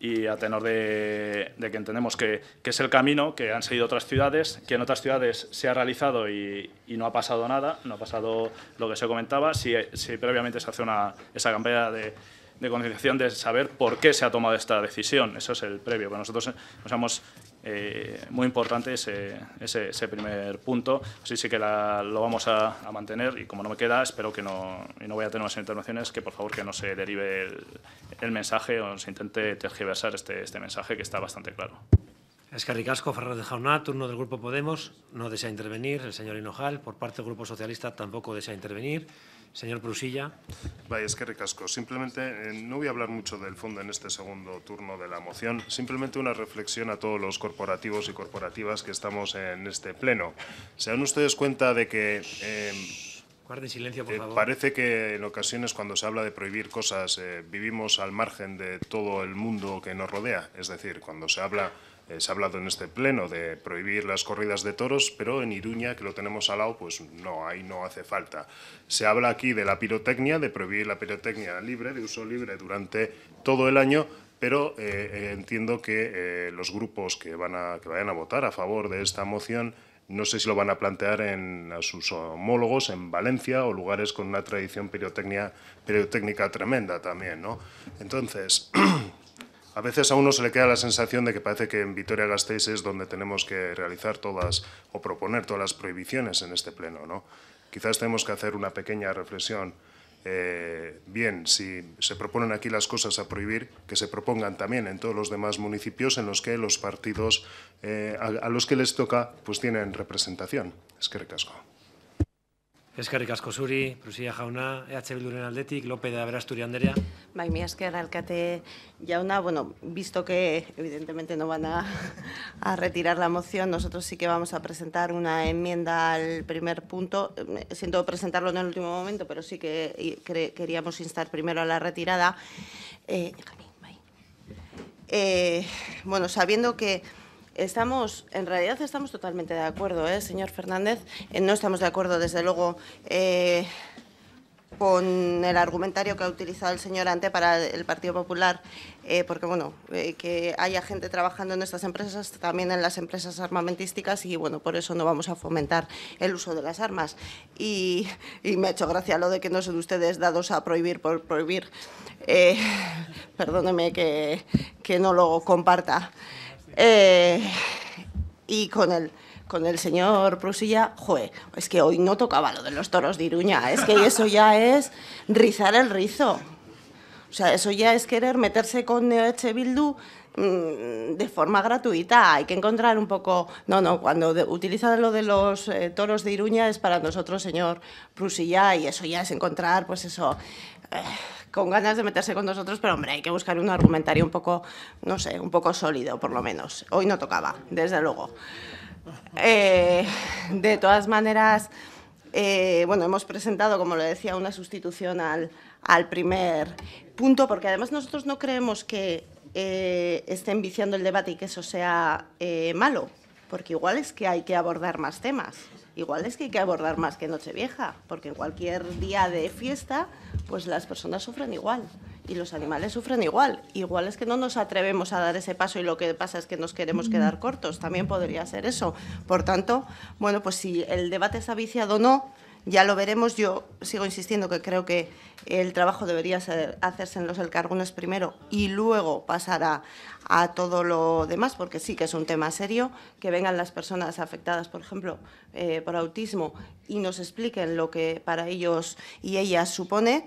y a tenor de, que entendemos que, es el camino que han seguido otras ciudades, que en otras ciudades se ha realizado y, no ha pasado nada, no ha pasado lo que se comentaba, si, si previamente se hace una, esa campaña de, de concienciación de saber por qué se ha tomado esta decisión. Eso es el previo. Pues nosotros nos hemos eh, muy importante ese, ese, primer punto. Así sí que la, lo vamos a, mantener y como no me queda, espero que no, y no voy a tener más intervenciones, que por favor que no se derive el, mensaje o se intente tergiversar este, este mensaje que está bastante claro. Es que Ricasco, de Jauná, turno del Grupo Podemos, no desea intervenir. El señor Hinojal, por parte del Grupo Socialista, tampoco desea intervenir. Señor Prusilla. Vaya, es que recasco. Simplemente, eh, no voy a hablar mucho del fondo en este segundo turno de la moción, simplemente una reflexión a todos los corporativos y corporativas que estamos en este pleno. ¿Se dan ustedes cuenta de que... Em, silencio, eh, parece que en ocasiones cuando se habla de prohibir cosas eh, vivimos al margen de todo el mundo que nos rodea. Es decir, cuando se habla eh, se ha hablado en este pleno de prohibir las corridas de toros, pero en Iruña, que lo tenemos al lado, pues no, ahí no hace falta. Se habla aquí de la pirotecnia, de prohibir la pirotecnia libre, de uso libre durante todo el año, pero eh, eh, entiendo que los grupos que, van a, que vayan a votar a favor de esta moción no sé si lo van a plantear en, a sus homólogos en Valencia o lugares con una tradición pirotecnia, tremenda también, ¿no? Entonces, (clears throat) A veces a uno se le queda la sensación de que parece que en Vitoria-Gasteiz es donde tenemos que realizar todas o proponer todas las prohibiciones en este pleno. ¿no? Quizás tenemos que hacer una pequeña reflexión. Eh, bien, si se proponen aquí las cosas a prohibir, que se propongan también en todos los demás municipios en los que los partidos eh, a, los que les toca pues tienen representación. Es que recasco. Esker Cosuri, Prusilla Prusia jauna, EH Bilduren aldetik, de Aberasturi Anderea. Bai, mi esker, alcate jauna, bueno, visto que evidentemente no van a, retirar la moción, nosotros sí que vamos a presentar una enmienda al primer punto. Eh, siento presentarlo en el último momento, pero sí que queríamos instar primero a la retirada. Eh, eh, bueno, sabiendo que Estamos, en realidad estamos totalmente de acuerdo, ¿eh? señor Fernández. Eh, no estamos de acuerdo, desde luego, eh, con el argumentario que ha utilizado el señor Ante para el Partido Popular, porque bueno, que haya gente trabajando en estas empresas, también en las empresas armamentísticas, y bueno, por eso no vamos a fomentar el uso de las armas. Y, me ha hecho gracia lo de que no son ustedes dados a prohibir por prohibir. perdóneme que no lo comparta. Eh, y con el, con el señor Prusilla, joe, es que hoy no tocaba lo de los toros de Iruña, es que eso ya es rizar el rizo. O sea, eso ya es querer meterse con Eche Bildu mm, de forma gratuita. Hay que encontrar un poco... No, no, cuando utilizan lo de los eh, toros de Iruña es para nosotros, señor Prusilla, y eso ya es encontrar, pues eso... Eh, con ganas de meterse con nosotros, pero hombre, hay que buscar un argumentario un poco, no sé, un poco sólido, por lo menos. Hoy no tocaba, desde luego. Eh, de todas maneras, eh, bueno, hemos presentado, como lo decía, una sustitución al, primer punto, porque además nosotros no creemos que eh, estén viciando el debate y que eso sea malo, porque igual es que hay que abordar más temas igual es que hay que abordar más que Nochevieja, porque en cualquier día de fiesta, pues las personas sufren igual y los animales sufren igual. Igual es que no nos atrevemos a dar ese paso y lo que pasa es que nos queremos quedar cortos. También podría ser eso. Por tanto, bueno, pues si el debate está viciado o no, ya lo veremos. Yo sigo insistiendo que creo que el trabajo debería ser hacerse en los alcargones primero y luego pasar a, todo lo demás, porque sí que es un tema serio, que vengan las personas afectadas, por ejemplo, eh, por autismo y nos expliquen lo que para ellos y ellas supone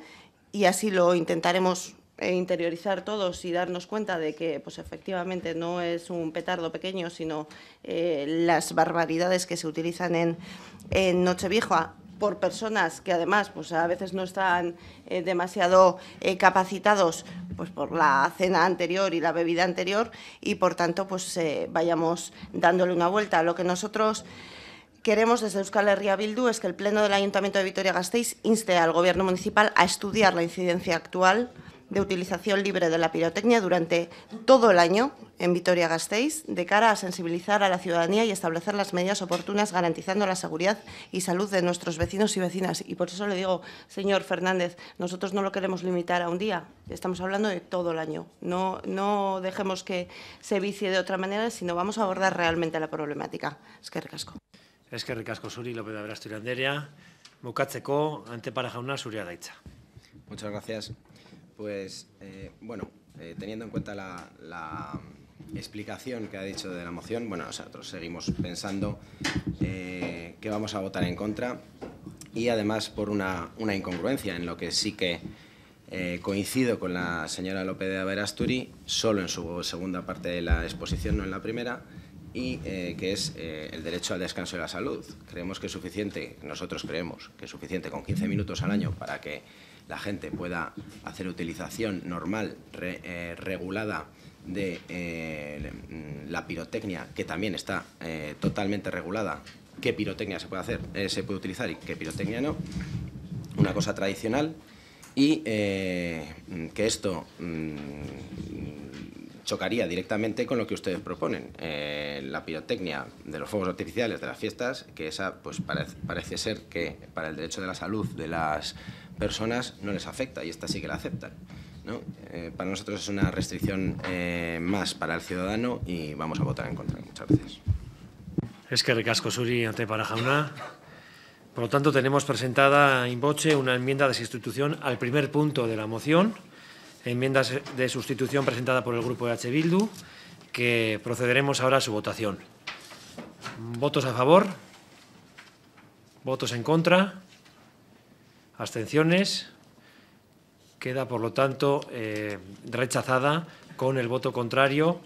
y así lo intentaremos eh, interiorizar todos y darnos cuenta de que pues efectivamente no es un petardo pequeño, sino eh, las barbaridades que se utilizan en, en Nochevieja por personas que además pues a veces no están eh, demasiado eh, capacitados pues por la cena anterior y la bebida anterior y por tanto pues eh, vayamos dándole una vuelta. Lo que nosotros queremos desde Euskal Herria Bildu es que el Pleno del Ayuntamiento de Vitoria-Gasteiz inste al Gobierno Municipal a estudiar la incidencia actual de utilización libre de la pirotecnia durante todo el año en Vitoria-Gasteiz de cara a sensibilizar a la ciudadanía y establecer las medidas oportunas garantizando la seguridad y salud de nuestros vecinos y vecinas. Y por eso le digo, señor Fernández, nosotros no lo queremos limitar a un día, estamos hablando de todo el año. No, no dejemos que se vicie de otra manera, sino vamos a abordar realmente la problemática. Es que recasco. Es que recasco, Suri, López de Abras, ante Antepara Jauna, Suria Muchas gracias. Pues, eh, bueno, eh, teniendo en cuenta la, explicación que ha dicho de la moción, bueno, nosotros seguimos pensando eh, que vamos a votar en contra y además por una, incongruencia en lo que sí que coincido con la señora López de Averasturi, solo en su segunda parte de la exposición, no en la primera, y que es el derecho al descanso y la salud. Creemos que es suficiente, nosotros creemos que es suficiente con 15 minutos al año para que la gente pueda hacer utilización normal, eh, regulada de eh, la pirotecnia, que también está eh, totalmente regulada, qué pirotecnia se puede hacer, se puede utilizar y qué pirotecnia no, una cosa tradicional, y que esto mm, chocaría directamente con lo que ustedes proponen, la pirotecnia de los fuegos artificiales, de las fiestas, que esa pues parece ser que para el derecho de la salud de las personas no les afecta y esta sí que la aceptan. ¿no? Eh, para nosotros es una restricción eh, más para el ciudadano y vamos a votar en contra. Muchas gracias. Es que recasco Suri ante Parajauna. Por lo tanto, tenemos presentada en boche una enmienda de sustitución al primer punto de la moción, enmienda de sustitución presentada por el Grupo de H. Bildu, que procederemos ahora a su votación. ¿Votos a favor? ¿Votos en contra? abstenciones. Queda, por lo tanto, eh, rechazada con el voto contrario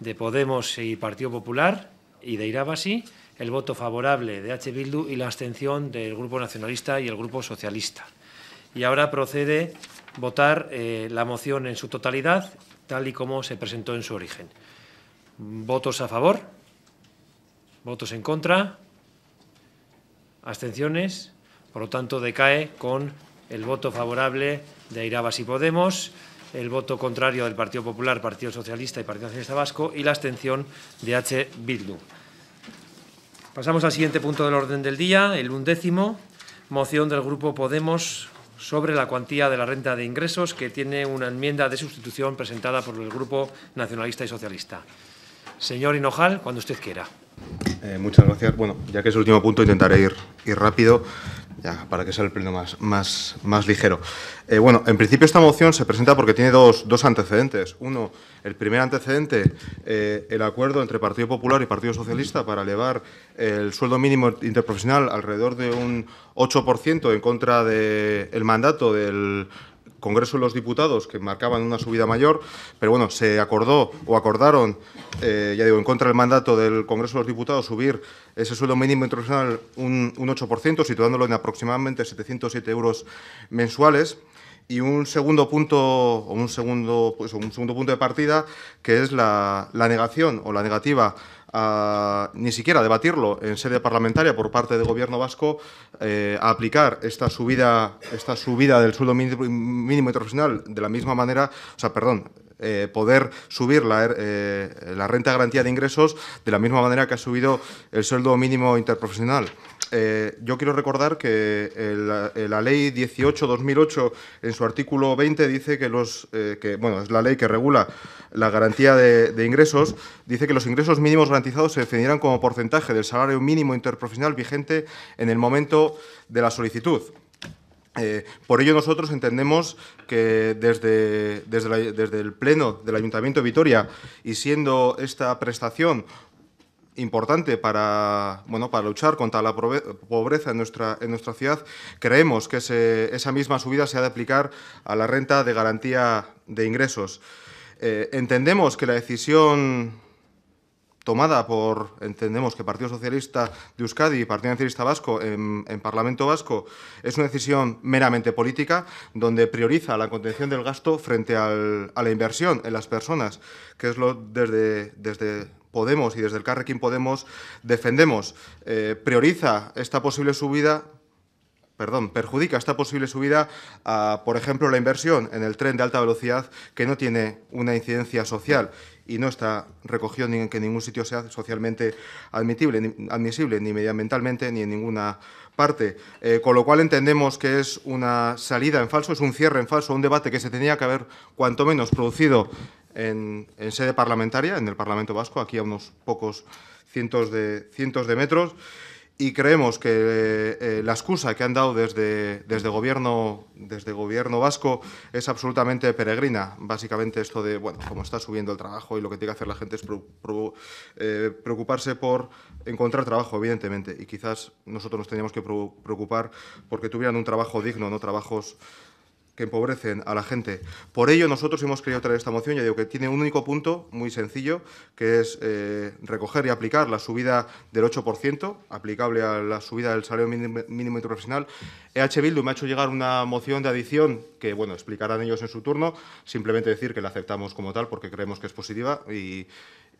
de Podemos y Partido Popular y de Irabasi, el voto favorable de H. Bildu y la abstención del Grupo Nacionalista y el Grupo Socialista. Y ahora procede votar eh, la moción en su totalidad, tal y como se presentó en su origen. ¿Votos a favor? ¿Votos en contra? ¿Abstenciones? Por lo tanto, decae con el voto favorable de Airabas y Podemos, el voto contrario del Partido Popular, Partido Socialista y Partido Nacionalista Vasco y la abstención de H. Bildu. Pasamos al siguiente punto del orden del día, el undécimo, moción del Grupo Podemos sobre la cuantía de la renta de ingresos que tiene una enmienda de sustitución presentada por el Grupo Nacionalista y Socialista. Señor Hinojal, cuando usted quiera. Eh, muchas gracias. Bueno, ya que es el último punto, intentaré ir rápido ya para que sea el pleno más, más, más ligero. Eh, bueno, en principio esta moción se presenta porque tiene dos, antecedentes. Uno, el primer antecedente, eh, el acuerdo entre Partido Popular y Partido Socialista para elevar el sueldo mínimo interprofesional alrededor de un 8% en contra del el mandato del Congreso de los Diputados, que marcaban una subida mayor, pero bueno, se acordó o acordaron, eh, ya digo, en contra del mandato del Congreso de los Diputados, subir ese sueldo mínimo internacional un, 8%, situándolo en aproximadamente 707 euros mensuales. Y un segundo punto, o un segundo, pues, un segundo punto de partida, que es la, la negación o la negativa a ni siquiera debatirlo en sede parlamentaria por parte del Gobierno vasco, eh, a aplicar esta subida, esta subida del sueldo mínimo interprofesional de la misma manera, o sea, perdón, eh, poder subir la, eh, la renta garantía de ingresos de la misma manera que ha subido el sueldo mínimo interprofesional. Eh, yo quiero recordar que eh, la ley 18-2008, en su artículo 20, dice que los, eh, que, bueno, es la ley que regula la garantía de, ingresos, dice que los ingresos mínimos garantizados se definirán como porcentaje del salario mínimo interprofesional vigente en el momento de la solicitud. por ello nosotros entendemos que desde, desde el Pleno del Ayuntamiento de Vitoria y siendo esta prestación importante para, bueno, para luchar contra la pobreza en nuestra, en nuestra ciudad, creemos que esa misma subida se ha de aplicar a la renta de garantía de ingresos. Eh, entendemos que la decisión tomada por, entendemos que Partido Socialista de Euskadi y Partido Nacionalista Vasco en, en, Parlamento Vasco, es una decisión meramente política, donde prioriza la contención del gasto frente a la inversión en las personas, que es lo desde, desde Podemos y desde el Carrequín Podemos defendemos. Eh, prioriza esta posible subida perdón, perjudica esta posible subida a, por ejemplo, la inversión en el tren de alta velocidad que no tiene una incidencia social y no está recogido ni en que ningún sitio sea socialmente admisible, ni medioambientalmente, ni en ninguna parte. Eh, con lo cual entendemos que es una salida en falso, es un cierre en falso, un debate que se tenía que haber cuanto menos producido en, sede parlamentaria, en el Parlamento Vasco, aquí a unos pocos cientos de, cientos de metros. Y creemos que eh, eh, la excusa que han dado desde, desde, gobierno, desde gobierno vasco es absolutamente peregrina. Básicamente esto de, bueno, como está subiendo el trabajo y lo que tiene que hacer la gente es eh, preocuparse por encontrar trabajo, evidentemente. Y quizás nosotros nos teníamos que preocupar porque tuvieran un trabajo digno, no trabajos empobrecen a la gente. Por ello nosotros hemos querido traer esta moción, ya digo que tiene un único punto muy sencillo, que es eh, recoger y aplicar la subida del 8%, aplicable a la subida del salario mínimo, interprofesional. EH Bildu me ha hecho llegar una moción de adición que, bueno, explicarán ellos en su turno, simplemente decir que la aceptamos como tal porque creemos que es positiva y,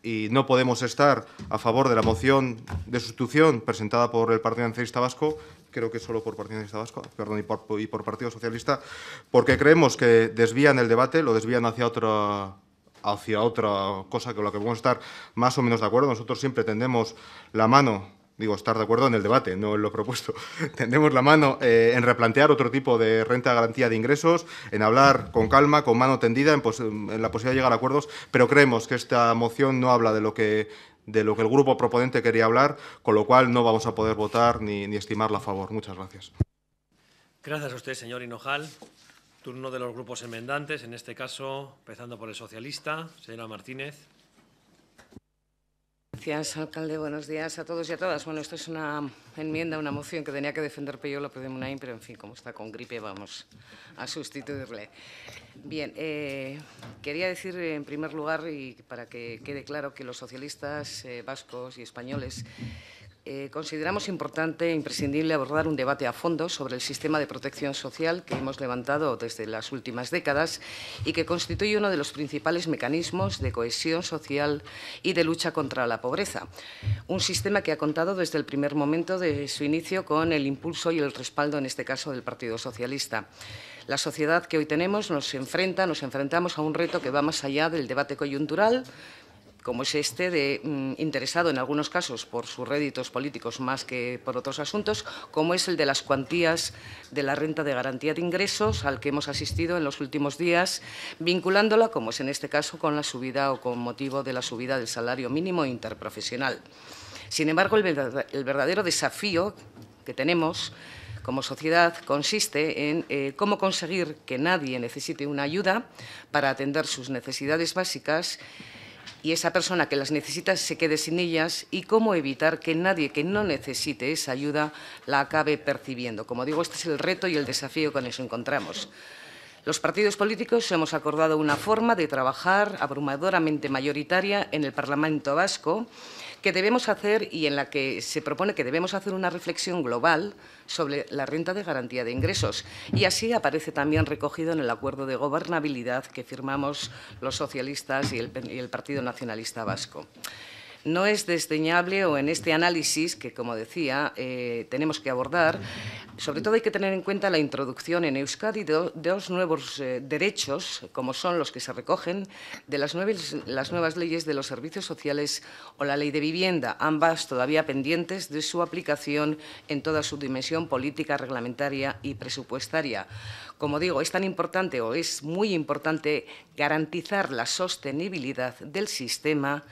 y no podemos estar a favor de la moción de sustitución presentada por el Partido Nacionalista Vasco, creo que solo por Partido Nacionalista Vasco, perdón, y por, Partido Socialista, porque creemos que desvían el debate, lo desvían hacia otra hacia otra cosa con la que podemos estar más o menos de acuerdo. Nosotros siempre tendemos la mano digo, estar de acuerdo en el debate, no en lo propuesto. (laughs) Tendemos la mano eh, en replantear otro tipo de renta garantía de ingresos, en hablar con calma, con mano tendida, en, la posibilidad de llegar a acuerdos, pero creemos que esta moción no habla de lo que de lo que el grupo proponente quería hablar, con lo cual no vamos a poder votar ni, ni estimarla a favor. Muchas gracias. Gracias a usted, señor Hinojal. Turno de los grupos enmendantes, en este caso, empezando por el socialista, señora Martínez. Gracias, alcalde. Buenos días a todos y a todas. Bueno, esto es una enmienda, una moción que tenía que defender yo, la de Munain, pero en fin, como está con gripe, vamos a sustituirle. Bien, eh, quería decir en primer lugar, y para que quede claro, que los socialistas eh, vascos y españoles eh, consideramos importante e imprescindible abordar un debate a fondo sobre el sistema de protección social que hemos levantado desde las últimas décadas y que constituye uno de los principales mecanismos de cohesión social y de lucha contra la pobreza. Un sistema que ha contado desde el primer momento de su inicio con el impulso y el respaldo, en este caso, del Partido Socialista. La sociedad que hoy tenemos nos enfrenta, nos enfrentamos a un reto que va más allá del debate coyuntural, como es este, de mm, interesado en algunos casos por sus réditos políticos más que por otros asuntos, como es el de las cuantías de la renta de garantía de ingresos al que hemos asistido en los últimos días, vinculándola, como es en este caso, con la subida o con motivo de la subida del salario mínimo interprofesional. Sin embargo, el verdadero desafío que tenemos como sociedad consiste en eh, cómo conseguir que nadie necesite una ayuda para atender sus necesidades básicas y esa persona que las necesita se quede sin ellas y cómo evitar que nadie que no necesite esa ayuda la acabe percibiendo. Como digo, este es el reto y el desafío con eso encontramos. Los partidos políticos hemos acordado una forma de trabajar abrumadoramente mayoritaria en el Parlamento vasco que debemos hacer y en la que se propone que debemos hacer una reflexión global sobre la renta de garantía de ingresos. Y así aparece también recogido en el acuerdo de gobernabilidad que firmamos los socialistas y el, Partido Nacionalista Vasco no es desdeñable o en este análisis que, como decía, eh, tenemos que abordar, sobre todo hay que tener en cuenta la introducción en Euskadi de dos nuevos eh, derechos, como son los que se recogen de las nuevas leyes de los servicios sociales o la ley de vivienda, ambas todavía pendientes de su aplicación en toda su dimensión política, reglamentaria y presupuestaria. Como digo, es tan importante o es muy importante garantizar la sostenibilidad del sistema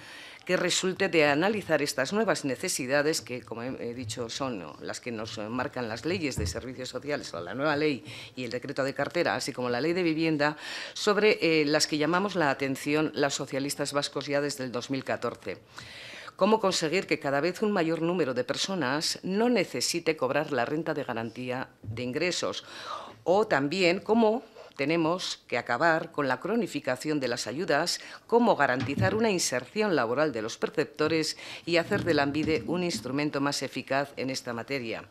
resulte de analizar estas nuevas necesidades que, como he dicho, son las que nos marcan las leyes de servicios sociales, la nueva ley y el decreto de cartera, así como la ley de vivienda, sobre eh, las que llamamos la atención las socialistas vascos ya desde el 2014 cómo conseguir que cada vez un mayor número de personas no necesite cobrar la renta de garantía de ingresos o también cómo tenemos que acabar con la cronificación de las ayudas, cómo garantizar una inserción laboral de los perceptores y hacer del ANVIDE un instrumento más eficaz en esta materia.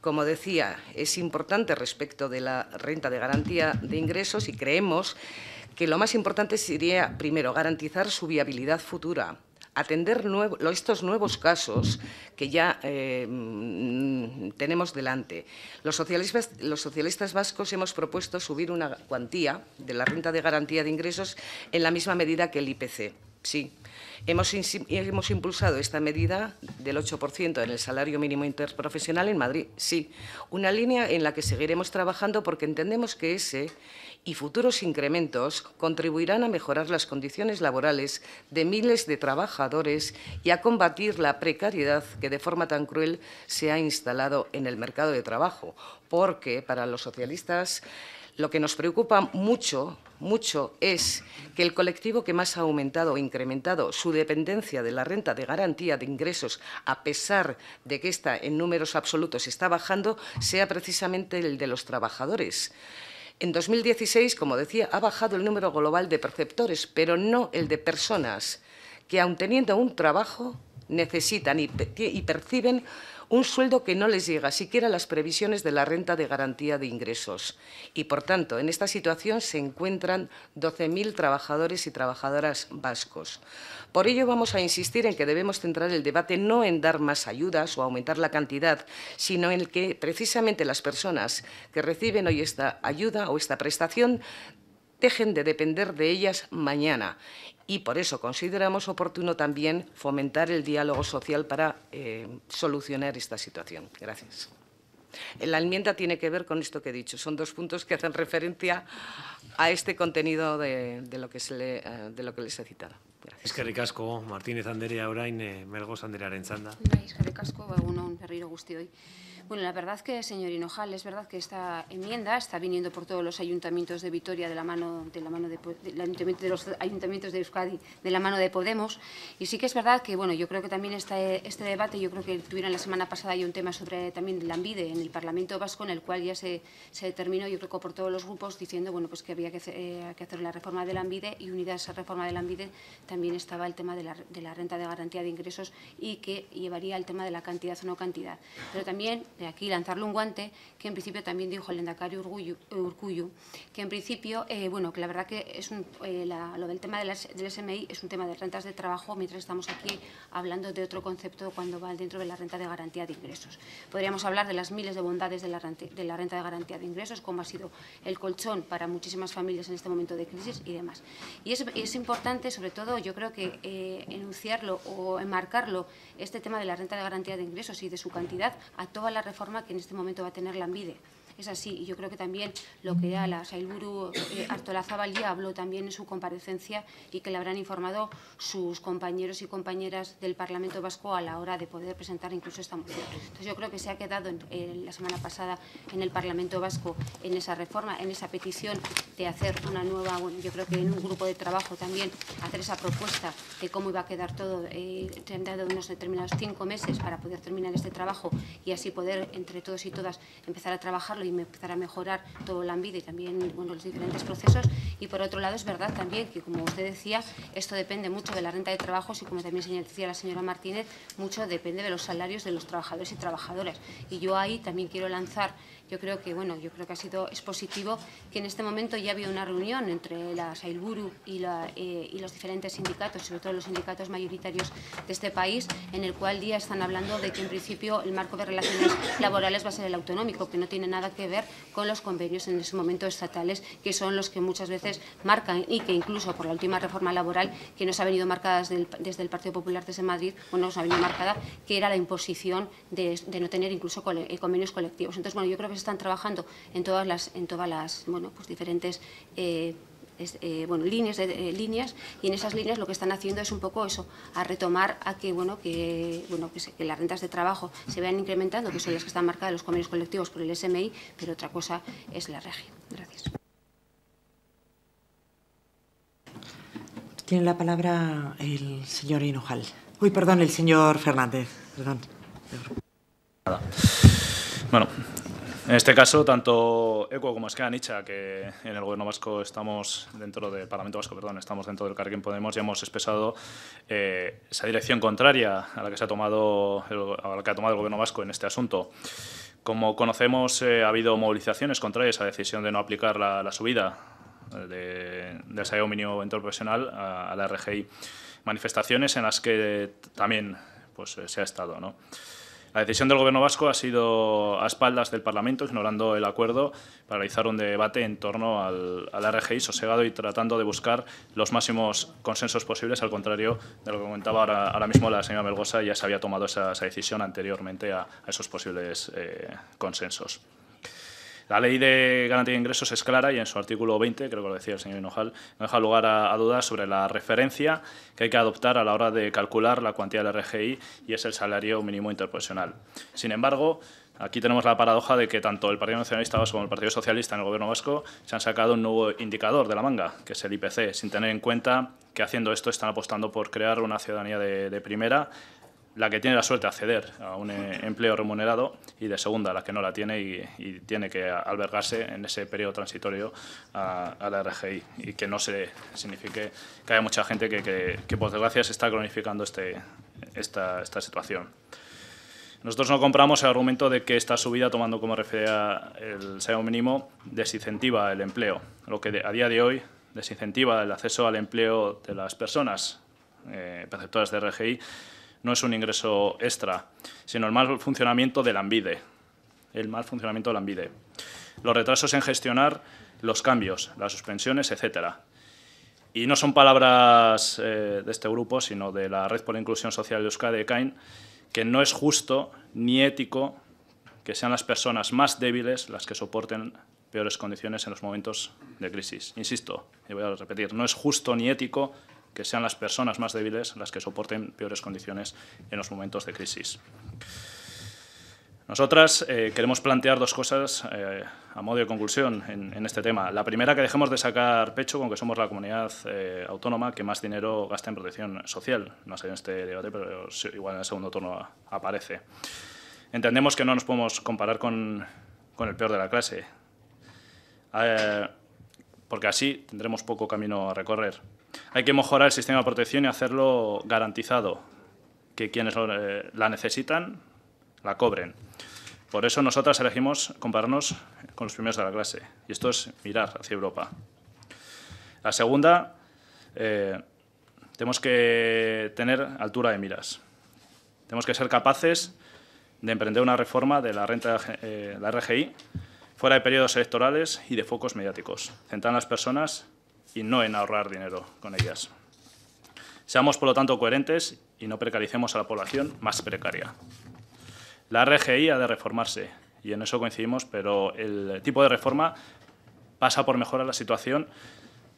Como decía, es importante respecto de la renta de garantía de ingresos y creemos que lo más importante sería, primero, garantizar su viabilidad futura, atender estos nuevos casos que ya eh, tenemos delante. Los socialistas, los socialistas vascos hemos propuesto subir una cuantía de la renta de garantía de ingresos en la misma medida que el IPC. Sí, hemos, hemos impulsado esta medida del 8% en el salario mínimo interprofesional en Madrid. Sí, una línea en la que seguiremos trabajando porque entendemos que ese y futuros incrementos contribuirán a mejorar las condiciones laborales de miles de trabajadores y a combatir la precariedad que de forma tan cruel se ha instalado en el mercado de trabajo, porque para los socialistas lo que nos preocupa mucho, mucho es que el colectivo que más ha aumentado o e incrementado su dependencia de la renta de garantía de ingresos, a pesar de que esta en números absolutos está bajando, sea precisamente el de los trabajadores. En 2016, como decía, ha bajado el número global de perceptores, pero no el de personas que, aun teniendo un trabajo, necesitan y, y perciben un sueldo que no les llega siquiera a las previsiones de la renta de garantía de ingresos. Y, por tanto, en esta situación se encuentran 12.000 trabajadores y trabajadoras vascos. Por ello, vamos a insistir en que debemos centrar el debate no en dar más ayudas o aumentar la cantidad, sino en que precisamente las personas que reciben hoy esta ayuda o esta prestación dejen de depender de ellas mañana y por eso consideramos oportuno también fomentar el diálogo social para eh, solucionar esta situación. Gracias. Eh, la enmienda tiene que ver con esto que he dicho. Son dos puntos que hacen referencia a este contenido de, lo, que se eh, de lo que les he citado. Gracias. que Martínez bueno, la verdad que, señor Hinojal, es verdad que esta enmienda está viniendo por todos los ayuntamientos de Vitoria, de la mano, de la mano de, los ayuntamientos de Euskadi, de la mano de Podemos. Y sí que es verdad que, bueno, yo creo que también este, este debate, yo creo que tuvieron la semana pasada ya un tema sobre también la ambide en el Parlamento Vasco, en el cual ya se, se determinó, yo creo por todos los grupos, diciendo, bueno, pues que había que, eh, hacer la reforma del la y unida a esa reforma del la también estaba el tema de la, de la renta de garantía de ingresos y que llevaría al tema de la cantidad o no cantidad. Pero también de aquí lanzarle un guante, que en principio también dijo el endacario Urcuyo, eh, que en principio, eh, bueno, que la verdad que es eh, lo del tema del, SMI es un tema de rentas de trabajo, mientras estamos aquí hablando de otro concepto cuando va dentro de la renta de garantía de ingresos. Podríamos hablar de las miles de bondades de la, renta de, garantía de ingresos, como ha sido el colchón para muchísimas familias en este momento de crisis y demás. Y es, importante, sobre todo, yo creo que enunciarlo o enmarcarlo, este tema de la renta de garantía de ingresos y de su cantidad a toda la reforma que en este momento va a tener la envidia es así. Y yo creo que también lo que a la Sailburu eh, Artolazabal ya habló también en su comparecencia y que le habrán informado sus compañeros y compañeras del Parlamento Vasco a la hora de poder presentar incluso esta moción. Entonces yo creo que se ha quedado eh, la semana pasada en el Parlamento Vasco en esa reforma, en esa petición de hacer una nueva, yo creo que en un grupo de trabajo también hacer esa propuesta de cómo iba a quedar todo, eh, dado unos determinados cinco meses para poder terminar este trabajo y así poder entre todos y todas empezar a trabajarlo y empezar a mejorar todo la vida y también bueno, los diferentes procesos. Y por otro lado, es verdad también que, como usted decía, esto depende mucho de la renta de trabajo y, como también decía la señora Martínez, mucho depende de los salarios de los trabajadores y trabajadoras. Y yo ahí también quiero lanzar yo creo que bueno, yo creo que ha sido es positivo que en este momento ya había una reunión entre la Sailburu y, la, eh, y los diferentes sindicatos, sobre todo los sindicatos mayoritarios de este país, en el cual día están hablando de que en principio el marco de relaciones laborales va a ser el autonómico, que no tiene nada que ver con los convenios en ese momento estatales, que son los que muchas veces marcan y que incluso por la última reforma laboral que nos ha venido marcada desde el, Partido Popular desde Madrid, bueno, nos ha venido marcada que era la imposición de, no tener incluso eh, convenios colectivos. Entonces, bueno, yo creo que están trabajando en todas las, en todas las bueno, pues diferentes eh, eh, bueno, líneas, eh, líneas y en esas líneas lo que están haciendo es un poco eso, a retomar a que, bueno, que, bueno, que, las rentas de trabajo se vean incrementando, que son las que están marcadas en los convenios colectivos por el SMI, pero otra cosa es la región Gracias. Tiene la palabra el señor Hinojal. Uy, perdón, el señor Fernández. Perdón. Bueno, en este caso, tanto ECO como Esquerra Nicha, que en el Gobierno vasco estamos dentro del Parlamento vasco, perdón, estamos dentro del Carrequín Podemos ya hemos expresado eh, esa dirección contraria a la que se ha tomado el, que ha tomado el Gobierno vasco en este asunto. Como conocemos, eh, ha habido movilizaciones contrarias a la decisión de no aplicar la, subida eh, de, del salario mínimo interprofesional a, a la RGI. Manifestaciones en las que también pues, se ha estado. ¿no? La decisión del Gobierno vasco ha sido a espaldas del Parlamento, ignorando el acuerdo, para realizar un debate en torno al, RGI sosegado y tratando de buscar los máximos consensos posibles, al contrario de lo que comentaba ahora, mismo la señora Melgosa, ya se había tomado esa, decisión anteriormente a, esos posibles eh, consensos. La ley de garantía de ingresos es clara y en su artículo 20, creo que lo decía el señor Hinojal, no deja lugar a, dudas sobre la referencia que hay que adoptar a la hora de calcular la cuantía del RGI y es el salario mínimo interprofesional. Sin embargo, Aquí tenemos la paradoja de que tanto el Partido Nacionalista Vasco como el Partido Socialista en el Gobierno Vasco se han sacado un nuevo indicador de la manga, que es el IPC, sin tener en cuenta que haciendo esto están apostando por crear una ciudadanía de primera la que tiene la suerte de acceder a un eh, empleo remunerado y de segunda la que no la tiene y, tiene que albergarse en ese periodo transitorio a, la RGI y que no se signifique que haya mucha gente que, por desgracia se está cronificando este, esta, esta situación. Nosotros no compramos el argumento de que esta subida, tomando como referencia el salario mínimo, desincentiva el empleo, lo que a día de hoy desincentiva el acceso al empleo de las personas eh, perceptoras de RGI no es un ingreso extra, sino el mal funcionamiento del Ambide, El mal funcionamiento del Ambide, Los retrasos en gestionar los cambios, las suspensiones, etcétera. Y no son palabras eh, de este grupo, sino de la Red por la Inclusión Social de Euskadi, Cain, que no es justo ni ético que sean las personas más débiles las que soporten peores condiciones en los momentos de crisis. Insisto, y voy a repetir, no es justo ni ético que sean las personas más débiles las que soporten peores condiciones en los momentos de crisis. Nosotras eh, queremos plantear dos cosas eh, a modo de conclusión en, este tema. La primera, que dejemos de sacar pecho con que somos la comunidad eh, autónoma que más dinero gasta en protección social. No sé en este debate, pero igual en el segundo turno aparece. Entendemos que no nos podemos comparar con el peor de la clase, porque así tendremos poco camino a recorrer. Hay que mejorar el sistema de protección y hacerlo garantizado, que quienes eh, la necesitan la cobren. Por eso nosotras elegimos compararnos con los primeros de la clase, y esto es mirar hacia Europa. La segunda, eh, tenemos que tener altura de miras. Tenemos que ser capaces de emprender una reforma de la renta eh, la RGI fuera de periodos electorales y de focos mediáticos, centrar las personas y no en ahorrar dinero con ellas. Seamos, por lo tanto, coherentes y no precaricemos a la población más precaria. La RGI ha de reformarse, y en eso coincidimos, pero el tipo de reforma pasa por mejorar la situación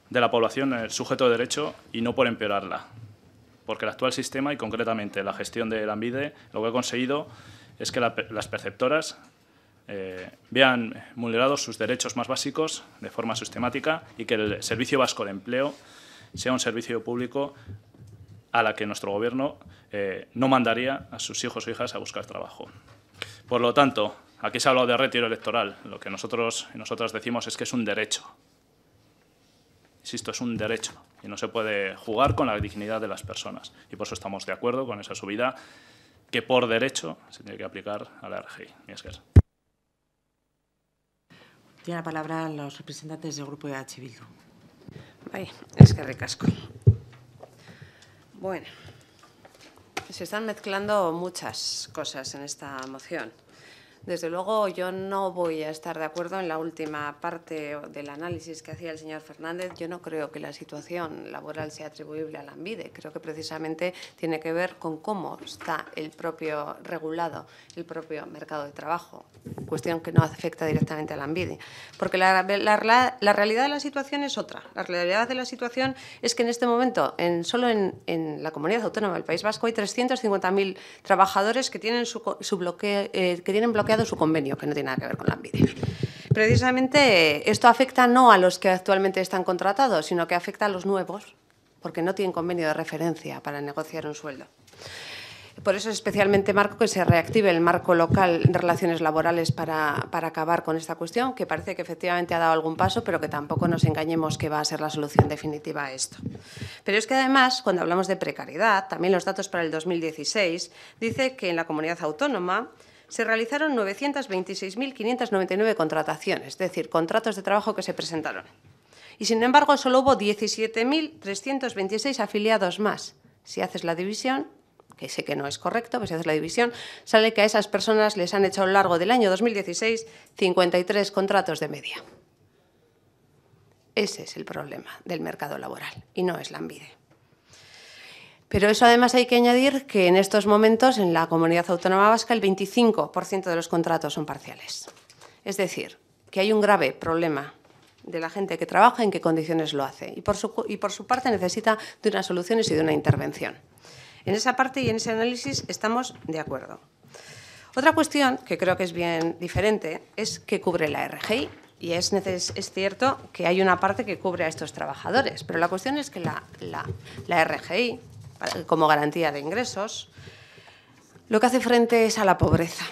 de la población el sujeto de derecho y no por empeorarla. Porque el actual sistema y concretamente la gestión de la AMBIDE lo que ha conseguido es que las perceptoras eh, vean vulnerados sus derechos más básicos de forma sistemática y que el Servicio Vasco de Empleo sea un servicio público a la que nuestro Gobierno eh, no mandaría a sus hijos o hijas a buscar trabajo. Por lo tanto, aquí se ha hablado de retiro electoral. Lo que nosotros y nosotras decimos es que es un derecho. Insisto, es un derecho y no se puede jugar con la dignidad de las personas. Y por eso estamos de acuerdo con esa subida que por derecho se tiene que aplicar a la RGI. Tiene la palabra los representantes del Grupo de H. Bildu. es que recasco. Bueno, se están mezclando muchas cosas en esta moción. Desde luego yo no voy a estar de acuerdo en la última parte del análisis que hacía el señor Fernández. Yo no creo que la situación laboral sea atribuible a la ANVIDE. Creo que precisamente tiene que ver con cómo está el propio regulado, el propio mercado de trabajo, cuestión que no afecta directamente a la ANVIDE. Porque la, la, realidad de la situación es otra. La realidad de la situación es que en este momento, en, solo en, la comunidad autónoma del País Vasco, hay 350.000 trabajadores que tienen, su, eh, que tienen bloqueado su convenio, que no tiene nada que ver con la envidia. Precisamente esto afecta no a los que actualmente están contratados, sino que afecta a los nuevos, porque no tienen convenio de referencia para negociar un sueldo. Por eso es especialmente marco que se reactive el marco local de relaciones laborales para, para, acabar con esta cuestión, que parece que efectivamente ha dado algún paso, pero que tampoco nos engañemos que va a ser la solución definitiva a esto. Pero es que además, cuando hablamos de precariedad, también los datos para el 2016 dice que en la comunidad autónoma se realizaron 926.599 contrataciones, es decir, contratos de trabajo que se presentaron. Y sin embargo, solo hubo 17.326 afiliados más. Si haces la división, que sé que no es correcto, pero si haces la división, sale que a esas personas les han hecho a lo largo del año 2016 53 contratos de media. Ese es el problema del mercado laboral y no es la ambide. Pero eso además hay que añadir que en estos momentos en la comunidad autónoma vasca el 25% de los contratos son parciales. Es decir, que hay un grave problema de la gente que trabaja en qué condiciones lo hace y por su, parte necesita de unas soluciones y de una intervención. En esa parte y en ese análisis estamos de acuerdo. Otra cuestión que creo que es bien diferente es qué cubre la RGI y es, cierto que hay una parte que cubre a estos trabajadores, pero la cuestión es que la, la RGI como garantía de ingresos, lo que hace frente es a la pobreza.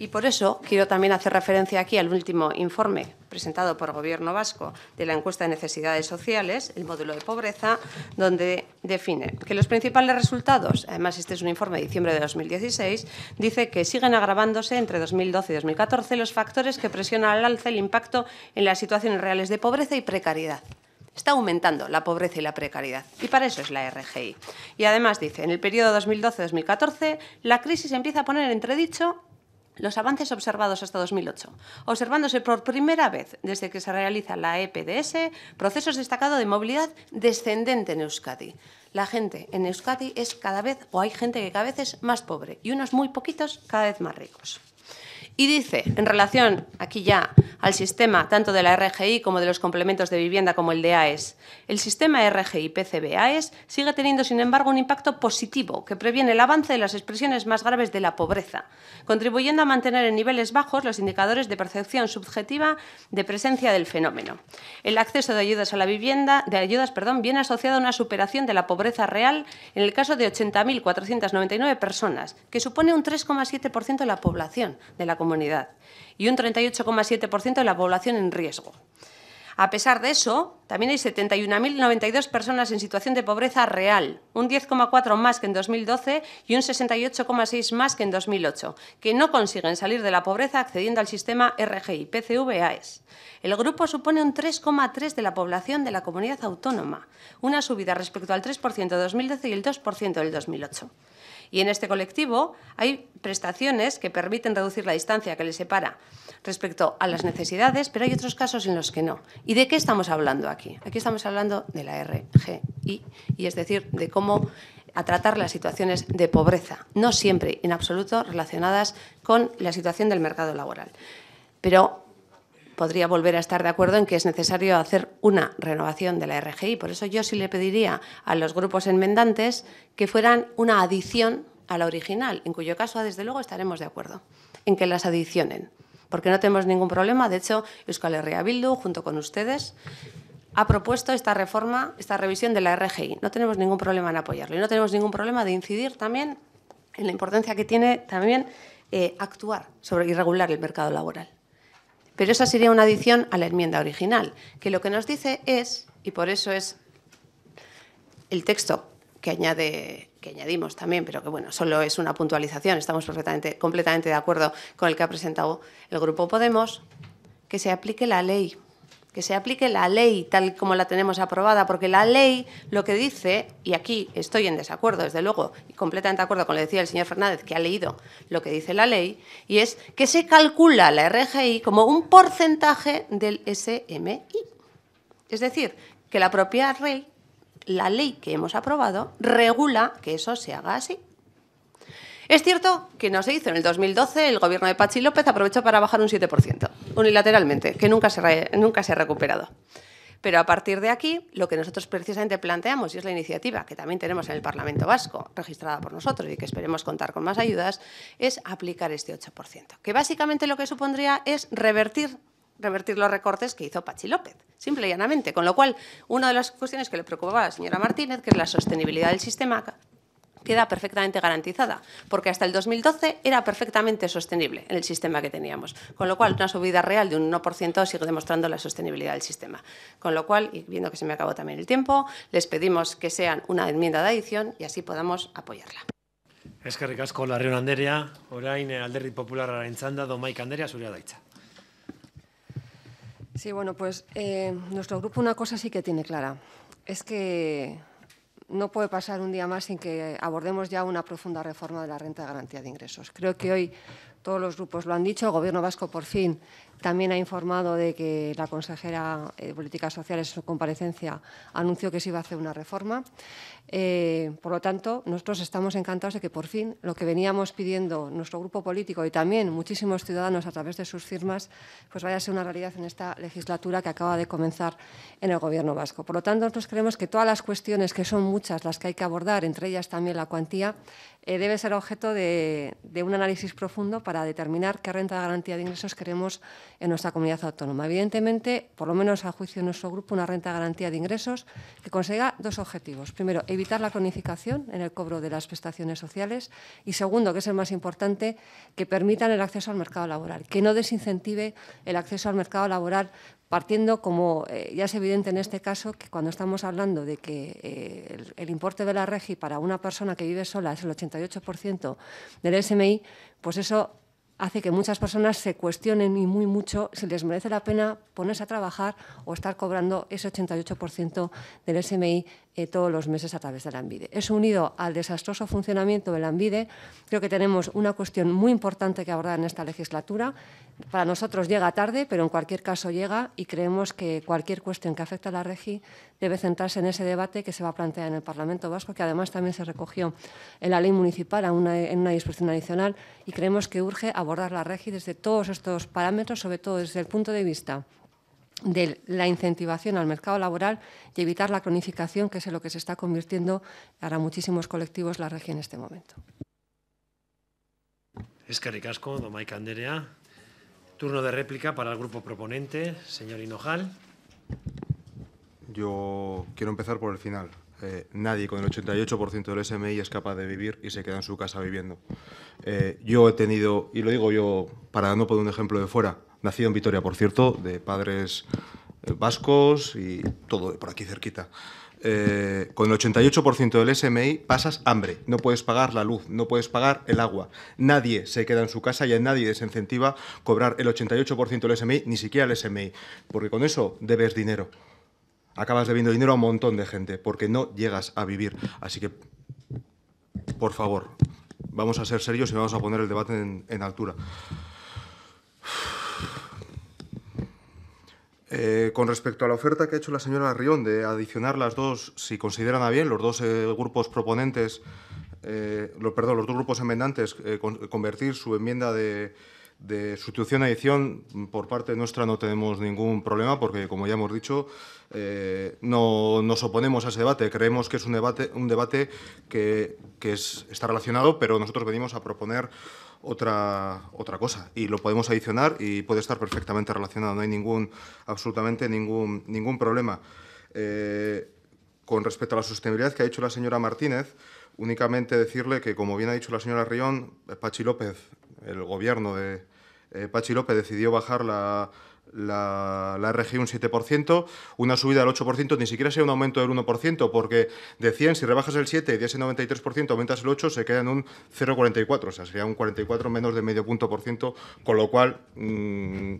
Y por eso quiero también hacer referencia aquí al último informe presentado por el Gobierno vasco de la encuesta de necesidades sociales, el módulo de pobreza, donde define que los principales resultados, además este es un informe de diciembre de 2016, dice que siguen agravándose entre 2012 y 2014 los factores que presionan al alza el impacto en las situaciones reales de pobreza y precariedad está aumentando la pobreza y la precariedad. Y para eso es la RGI. Y además dice, en el periodo 2012-2014, la crisis empieza a poner entredicho los avances observados hasta 2008, observándose por primera vez desde que se realiza la EPDS procesos destacados de movilidad descendente en Euskadi. La gente en Euskadi es cada vez, o hay gente que cada vez es más pobre y unos muy poquitos cada vez más ricos. Y dice, en relación aquí ya al sistema tanto de la RGI como de los complementos de vivienda como el de AES, el sistema RGI-PCB-AES sigue teniendo, sin embargo, un impacto positivo que previene el avance de las expresiones más graves de la pobreza, contribuyendo a mantener en niveles bajos los indicadores de percepción subjetiva de presencia del fenómeno. El acceso de ayudas a la vivienda, de ayudas, perdón, viene asociado a una superación de la pobreza real en el caso de 80.499 personas, que supone un 3,7% de la población de la comunidad comunidad y un 38,7% de la población en riesgo. A pesar de eso, también hay 71.092 personas en situación de pobreza real, un 10,4 más que en 2012 y un 68,6 más que en 2008, que no consiguen salir de la pobreza accediendo al sistema RGI, PCV-AES. El grupo supone un 3,3 de la población de la comunidad autónoma, una subida respecto al 3% de 2012 y el 2% del 2008. Y en este colectivo hay prestaciones que permiten reducir la distancia que les separa respecto a las necesidades, pero hay otros casos en los que no. ¿Y de qué estamos hablando aquí? Aquí estamos hablando de la RGI, y es decir, de cómo tratar las situaciones de pobreza, no siempre en absoluto relacionadas con la situación del mercado laboral. Pero podría volver a estar de acuerdo en que es necesario hacer una renovación de la RGI. Por eso yo sí le pediría a los grupos enmendantes que fueran una adición a la original, en cuyo caso, desde luego, estaremos de acuerdo en que las adicionen, porque no tenemos ningún problema. De hecho, Euskal Herria Bildu, junto con ustedes, ha propuesto esta reforma, esta revisión de la RGI. No tenemos ningún problema en apoyarlo y no tenemos ningún problema de incidir también en la importancia que tiene también eh, actuar sobre y regular el mercado laboral. Pero esa sería una adición a la enmienda original, que lo que nos dice es, y por eso es el texto que añade que añadimos también, pero que bueno, solo es una puntualización, estamos completamente de acuerdo con el que ha presentado el Grupo Podemos, que se aplique la ley que se aplique la ley tal como la tenemos aprobada, porque la ley lo que dice, y aquí estoy en desacuerdo, desde luego, y completamente de acuerdo con lo que decía el señor Fernández, que ha leído lo que dice la ley, y es que se calcula la RGI como un porcentaje del SMI. Es decir, que la propia ley, la ley que hemos aprobado, regula que eso se haga así. Es cierto que no se hizo. En el 2012 el gobierno de Pachi López aprovechó para bajar un 7%, unilateralmente, que nunca se, nunca se ha recuperado. Pero a partir de aquí, lo que nosotros precisamente planteamos, y es la iniciativa que también tenemos en el Parlamento Vasco, registrada por nosotros y que esperemos contar con más ayudas, es aplicar este 8%, que básicamente lo que supondría es revertir revertir los recortes que hizo Pachi López, simple y llanamente. Con lo cual, una de las cuestiones que le preocupaba a la señora Martínez, que es la sostenibilidad del sistema, queda perfectamente garantizada, porque hasta el 2012 era perfectamente sostenible en el sistema que teníamos. Con lo cual, una subida real de un 1% sigue demostrando la sostenibilidad del sistema. Con lo cual, y viendo que se me acabó también el tiempo, les pedimos que sean una enmienda de adición y así podamos apoyarla. Eskerrik asko Larrion orain Alderdi popular Don Mike Anderea, suria Daicha. Sí, bueno, pues eh, nuestro grupo una cosa sí que tiene clara. Es que no puede pasar un día más sin que abordemos ya una profunda reforma de la renta de garantía de ingresos. Creo que hoy todos los grupos lo han dicho, el Gobierno vasco por fin también ha informado de que la consejera eh, de Políticas Sociales, en su comparecencia, anunció que se iba a hacer una reforma. Eh, por lo tanto, nosotros estamos encantados de que por fin lo que veníamos pidiendo nuestro grupo político y también muchísimos ciudadanos a través de sus firmas, pues vaya a ser una realidad en esta legislatura que acaba de comenzar en el Gobierno vasco. Por lo tanto, nosotros creemos que todas las cuestiones, que son muchas las que hay que abordar, entre ellas también la cuantía, eh, debe ser objeto de, un análisis profundo para determinar qué renta de garantía de ingresos queremos en nuestra comunidad autónoma. Evidentemente, por lo menos a juicio de nuestro grupo, una renta de garantía de ingresos que consiga dos objetivos. Primero, evitar la cronificación en el cobro de las prestaciones sociales y segundo, que es el más importante, que permitan el acceso al mercado laboral, que no desincentive el acceso al mercado laboral partiendo como eh, ya es evidente en este caso que cuando estamos hablando de que eh, el, importe de la regi para una persona que vive sola es el 80 del SMI, pues eso hace que muchas personas se cuestionen y muy mucho si les merece la pena ponerse a trabajar o estar cobrando ese 88% del SMI eh, todos los meses a través de la ANVIDE. Eso unido al desastroso funcionamiento de la ANVIDE, creo que tenemos una cuestión muy importante que abordar en esta legislatura para nosotros llega tarde, pero en cualquier caso llega y creemos que cualquier cuestión que afecta a la REGI debe centrarse en ese debate que se va a plantear en el Parlamento Vasco, que además también se recogió en la ley municipal en una disposición adicional y creemos que urge abordar la REGI desde todos estos parámetros, sobre todo desde el punto de vista de la incentivación al mercado laboral y evitar la cronificación, que es lo que se está convirtiendo para muchísimos colectivos la REGI en este momento. Domay Canderea. Turno de réplica para el grupo proponente, señor Hinojal. Yo quiero empezar por el final. Eh, nadie con el 88% del SMI es capaz de vivir y se queda en su casa viviendo. Eh, yo he tenido, y lo digo yo para no poner un ejemplo de fuera, nacido en Vitoria, por cierto, de padres eh, vascos y todo por aquí cerquita. Eh, con el 88% del SMI pasas hambre, no puedes pagar la luz, no puedes pagar el agua. Nadie se queda en su casa y a nadie desincentiva cobrar el 88% del SMI, ni siquiera el SMI, porque con eso debes dinero. Acabas debiendo dinero a un montón de gente porque no llegas a vivir. Así que, por favor, vamos a ser serios y vamos a poner el debate en altura. Eh, con respecto a la oferta que ha hecho la señora Rión de adicionar las dos, si consideran a bien, los dos eh, grupos proponentes, eh, lo, perdón, los dos grupos enmendantes, convertir su enmienda de, sustitución a edición, por parte nuestra no tenemos ningún problema porque, como ya hemos dicho, no nos oponemos a ese debate. Creemos que es un debate, un debate que, está relacionado, pero nosotros venimos a proponer otra, otra cosa y lo podemos adicionar y puede estar perfectamente relacionado, no hay ningún, absolutamente ningún, ningún problema. Eh, con respecto a la sostenibilidad que ha dicho la señora Martínez, únicamente decirle que, como bien ha dicho la señora Rión, Pachi López, el gobierno de eh, Pachi López decidió bajar la, la, la, un 7%, una subida del 8%, ni siquiera sería un aumento del 1%, porque de 100, si rebajas el 7 y de ese 93% aumentas el 8, se queda en un 0,44, o sea, sería un 44 menos de medio punto por ciento, con lo cual mm,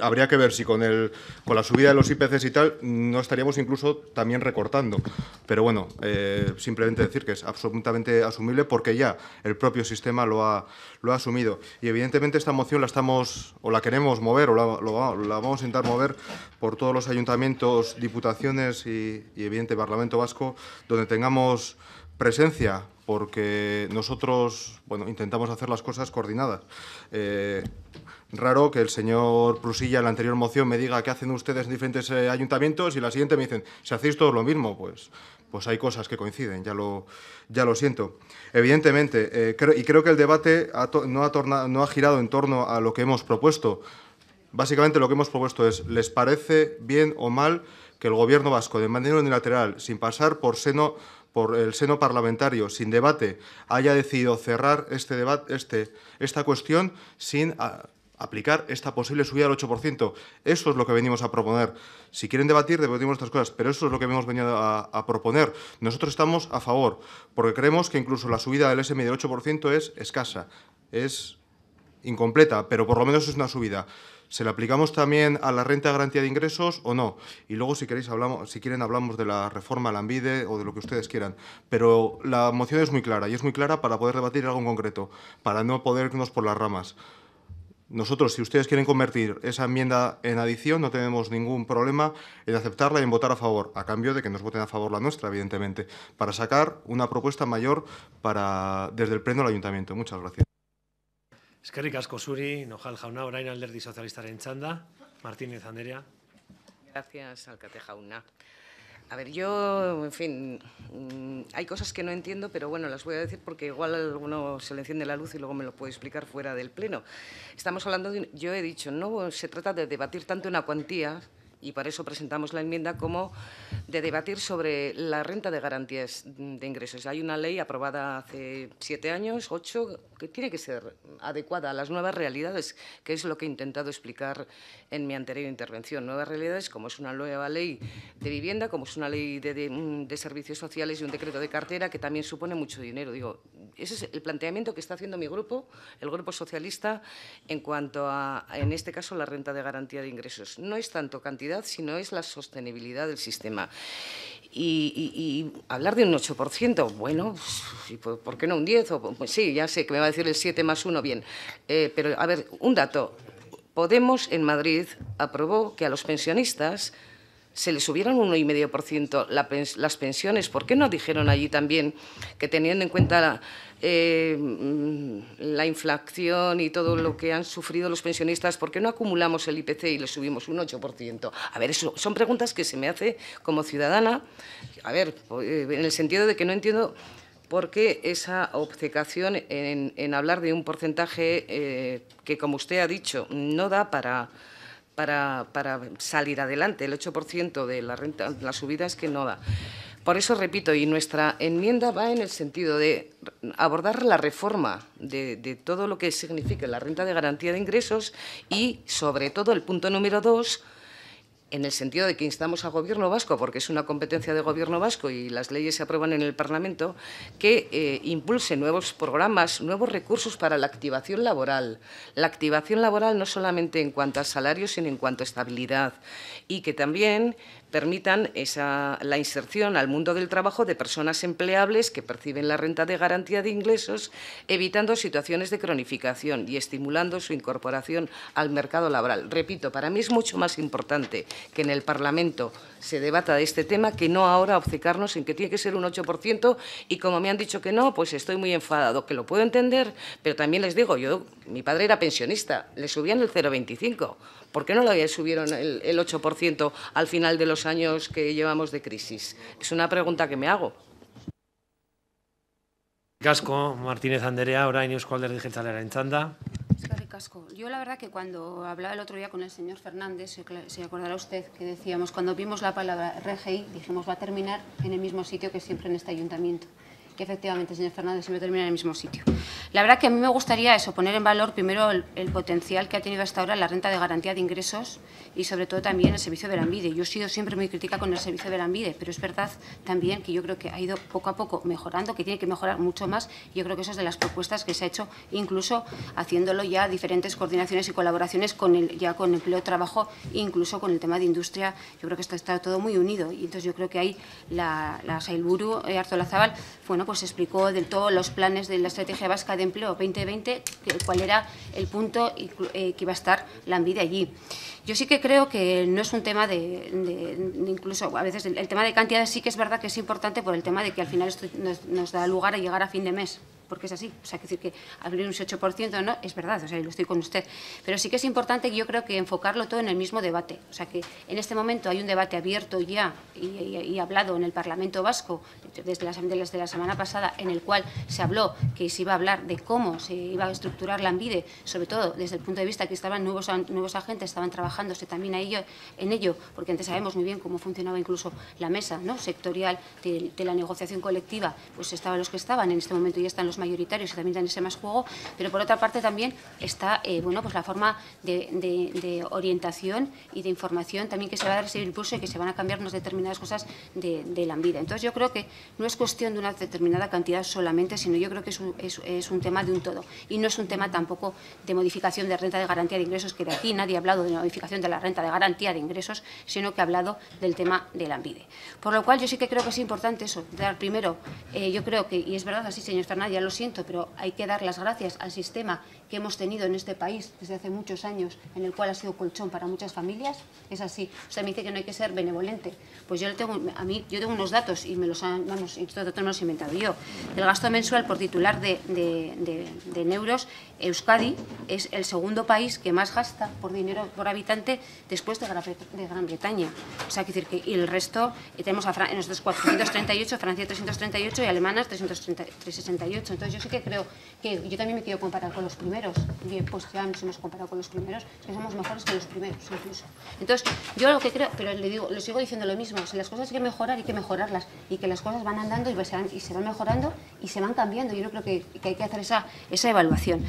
habría que ver si con, el, la subida de los IPCs y tal no estaríamos incluso también recortando. Pero bueno, eh, simplemente decir que es absolutamente asumible porque ya el propio sistema lo ha, lo ha asumido. Y evidentemente esta moción la estamos, o la queremos mover, o la, vamos a intentar mover por todos los ayuntamientos, diputaciones y, y evidente Parlamento Vasco, donde tengamos presencia, porque nosotros bueno, intentamos hacer las cosas coordinadas. Eh, raro que el señor Prusilla en la anterior moción me diga qué hacen ustedes en diferentes eh, ayuntamientos y la siguiente me dicen, si hacéis todo lo mismo, pues pues hay cosas que coinciden, ya lo, ya lo siento. Evidentemente, eh, y creo que el debate no, ha girado en torno a lo que hemos propuesto. Básicamente lo que hemos propuesto es, ¿les parece bien o mal que el Gobierno vasco, de manera unilateral, sin pasar por, seno, por el seno parlamentario, sin debate, haya decidido cerrar este debate, este, esta cuestión sin... Ah, aplicar esta posible subida del 8%. Eso es lo que venimos a proponer. Si quieren debatir, debatimos estas cosas, pero eso es lo que hemos venido a, proponer. Nosotros estamos a favor, porque creemos que incluso la subida del SMI del 8% es escasa, es incompleta, pero por lo menos es una subida. ¿Se la aplicamos también a la renta garantía de ingresos o no? Y luego, si queréis, hablamos, si quieren, hablamos de la reforma a la o de lo que ustedes quieran. Pero la moción es muy clara y es muy clara para poder debatir algo en concreto, para no poder por las ramas. Nosotros, si ustedes quieren convertir esa enmienda en adición, no tenemos ningún problema en aceptarla y en votar a favor, a cambio de que nos voten a favor la nuestra, evidentemente, para sacar una propuesta mayor para, desde el Pleno del Ayuntamiento. Muchas gracias. nojal Martínez Gracias, a ver, yo, en fin, mm, hay cosas que no entiendo, pero bueno, las voy a decir porque igual a alguno se le enciende la luz y luego me lo puede explicar fuera del pleno. Estamos hablando, de, yo he dicho, no se trata de debatir tanto una cuantía, y para eso presentamos la enmienda como de debatir sobre la renta de garantías de ingresos. Hay una ley aprobada hace siete años, ocho, que tiene que ser adecuada a las nuevas realidades, que es lo que he intentado explicar en mi anterior intervención. Nuevas realidades, como es una nueva ley de vivienda, como es una ley de, de servicios sociales y un decreto de cartera, que también supone mucho dinero. Digo, ese es el planteamiento que está haciendo mi grupo, el Grupo Socialista, en cuanto a, en este caso, la renta de garantía de ingresos. No es tanto cantidad sino es la sostenibilidad del sistema. Y, hablar de un 8%, bueno, pues, ¿por qué no un 10? pues sí, ya sé que me va a decir el 7 más 1, bien. Eh, pero, a ver, un dato. Podemos en Madrid aprobó que a los pensionistas se le subieron un 1,5% las pensiones. ¿Por qué no dijeron allí también que teniendo en cuenta eh, mm, la, inflación y todo lo que han sufrido los pensionistas, ¿por qué no acumulamos el IPC y le subimos un 8%? A ver, eso son preguntas que se me hace como ciudadana, a ver, pues, eh, en el sentido de que no entiendo por qué esa obcecación en, hablar de un porcentaje eh, que, como usted ha dicho, no da para para, para salir adelante. El 8% de la renta, la subida es que no da. Por eso repito, y nuestra enmienda va en el sentido de abordar la reforma de, de, todo lo que significa la renta de garantía de ingresos y, sobre todo, el punto número dos, en el sentido de que instamos al Gobierno vasco, porque es una competencia de Gobierno vasco y las leyes se aprueban en el Parlamento, que eh, impulse nuevos programas, nuevos recursos para la activación laboral. La activación laboral no solamente en cuanto a salarios, sino en cuanto a estabilidad. Y que también permitan esa, la inserción al mundo del trabajo de personas empleables que perciben la renta de garantía de ingresos, evitando situaciones de cronificación y estimulando su incorporación al mercado laboral. Repito, para mí es mucho más importante que en el Parlamento se debata de este tema que no ahora obcecarnos en que tiene que ser un 8% y como me han dicho que no, pues estoy muy enfadado, que lo puedo entender, pero también les digo, yo mi padre era pensionista, le subían el 0,25 ¿Por qué no lo subieron el, 8% al final de los años que llevamos de crisis? Es una pregunta que me hago. Casco, Martínez Anderea, ahora eusko digital Casco. Yo la verdad que cuando hablaba el otro día con el señor Fernández, se acordará usted que decíamos, cuando vimos la palabra RGI, dijimos va a terminar en el mismo sitio que siempre en este ayuntamiento que Efectivamente, señor Fernández, me termina en el mismo sitio. La verdad que a mí me gustaría eso, poner en valor primero el, potencial que ha tenido hasta ahora la renta de garantía de ingresos y sobre todo también el servicio de la Yo he sido siempre muy crítica con el servicio de la pero es verdad también que yo creo que ha ido poco a poco mejorando, que tiene que mejorar mucho más. Yo creo que eso es de las propuestas que se ha hecho, incluso haciéndolo ya diferentes coordinaciones y colaboraciones con el, ya con empleo, trabajo, incluso con el tema de industria. Yo creo que esto está todo muy unido y entonces yo creo que ahí la, la Sailburu, Arzola Zabal, bueno, pues explicó del todo los planes de la Estrategia Vasca de Empleo 2020, cuál era el punto eh, que iba a estar la envidia allí. Yo sí que creo que no es un tema de, incluso a veces el, tema de cantidades sí que es verdad que es importante por el tema de que al final esto nos da lugar a llegar a fin de mes porque es así. O sea, que decir que abrir un 8% no, es verdad, o sea, lo estoy con usted. Pero sí que es importante, yo creo, que enfocarlo todo en el mismo debate. O sea, que en este momento hay un debate abierto ya y, hablado en el Parlamento Vasco, desde la, de la semana pasada, en el cual se habló que se iba a hablar de cómo se iba a estructurar la ANVIDE, sobre todo desde el punto de vista que estaban nuevos, nuevos agentes, estaban trabajándose también en ello, porque antes sabemos muy bien cómo funcionaba incluso la mesa ¿no? sectorial de, de la negociación colectiva, pues estaban los que estaban, en este momento ya están los mayoritarios y también dan ese más juego, pero por otra parte también está eh, bueno, pues la forma de, orientación y de información también que se va a dar ese impulso y que se van a cambiar unas determinadas cosas de, la vida. Entonces yo creo que no es cuestión de una determinada cantidad solamente, sino yo creo que es un, tema de un todo y no es un tema tampoco de modificación de renta de garantía de ingresos, que de aquí nadie ha hablado de modificación de la renta de garantía de ingresos, sino que ha hablado del tema de la AMBIDE. Por lo cual yo sí que creo que es importante eso, primero, eh, yo creo que, y es verdad así, señor Fernández, lo siento, pero hay que dar las gracias al sistema que hemos tenido en este país desde hace muchos años, en el cual ha sido colchón para muchas familias, es así. Usted me dice que no hay que ser benevolente. Pues yo le tengo, a mí, yo tengo unos datos y me los han, vamos, estos datos no los he inventado yo. El gasto mensual por titular de, de, de, Euskadi es el segundo país que más gasta por dinero por habitante después de Gran, Bretaña. O sea, decir que y el resto, eh, tenemos a Fran nosotros 438, Francia 338 y Alemania 368. Entonces yo sí que creo que yo también me quiero comparar con los primeros. Bien, pues ya nos hemos comparado con los primeros, que somos mejores que los primeros incluso. Entonces yo lo que creo, pero le digo, lo sigo diciendo lo mismo, si las cosas hay que mejorar, hay que mejorarlas y que las cosas van andando y se van, y se van mejorando y se van cambiando. Yo no creo que, hay que hacer esa, esa evaluación.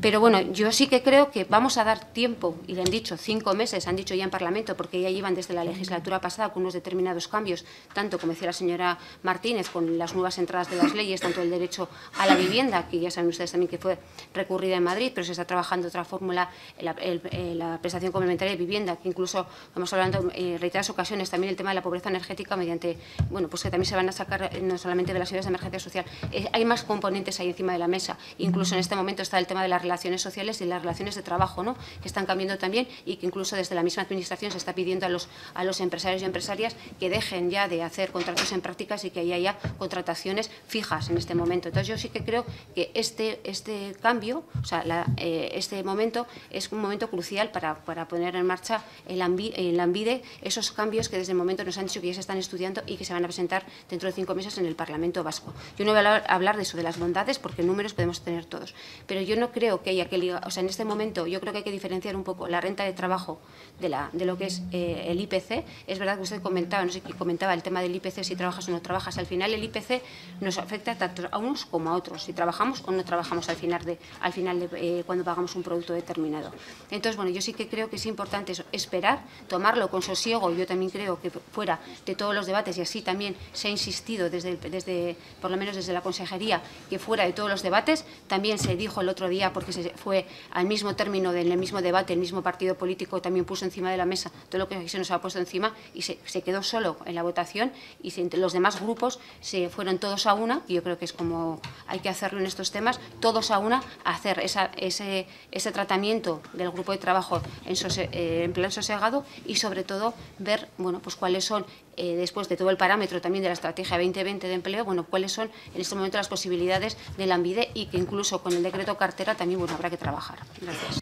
Pero bueno, yo sí que creo que vamos a dar tiempo, y le han dicho cinco meses, han dicho ya en Parlamento, porque ya llevan desde la legislatura pasada con unos determinados cambios, tanto como decía la señora Martínez, con las nuevas entradas de las leyes, tanto el derecho a la vivienda, que ya saben ustedes también que fue recurrida en Madrid, pero se está trabajando otra fórmula, eh, la, prestación complementaria de vivienda, que incluso vamos hablando eh, en reiteradas ocasiones también el tema de la pobreza energética mediante, bueno, pues que también se van a sacar eh, no solamente de las ciudades de emergencia social, hay más componentes ahí encima de la mesa, incluso en este momento está el tema de las relaciones sociales y las relaciones de trabajo, ¿no? que están cambiando también y que incluso desde la misma administración se está pidiendo a los, a los empresarios y empresarias que dejen ya de hacer contratos en prácticas y que haya haya contrataciones fijas en este momento. Entonces, yo sí que creo que este, este cambio, o sea, eh, este momento es un momento crucial para, poner en marcha el, la AMBIDE, esos cambios que desde el momento nos han dicho que ya se están estudiando y que se van a presentar dentro de cinco meses en el Parlamento Vasco. Yo no voy a hablar de eso, de las bondades, porque números podemos tener todos, pero yo no creo que hay que o sea, en este momento yo creo que hay que diferenciar un poco la renta de trabajo de, la, de lo que es eh, el IPC. Es verdad que usted comentaba, no sé qué comentaba el tema del IPC, si trabajas o no trabajas. Al final el IPC nos afecta tanto a unos como a otros, si trabajamos o no trabajamos al final de, al final de eh, cuando pagamos un producto determinado. Entonces, bueno, yo sí que creo que es importante esperar, tomarlo con sosiego, yo también creo que fuera de todos los debates, y así también se ha insistido desde, desde por lo menos desde la consejería, que fuera de todos los debates, también se dijo el otro día porque se fue al mismo término del mismo debate, el mismo partido político también puso encima de la mesa todo lo que se nos ha puesto encima y se, quedó solo en la votación y los demás grupos se fueron todos a una, y yo creo que es como hay que hacerlo en estos temas, todos a una a hacer ese, ese tratamiento del grupo de trabajo en, eh, en plan sosegado y sobre todo ver bueno, pues cuáles son eh, después de todo el parámetro también de la Estrategia 2020 de empleo, bueno, cuáles son en este momento las posibilidades del AMBIDE y que incluso con el decreto cartera también bueno, habrá que trabajar. Gracias.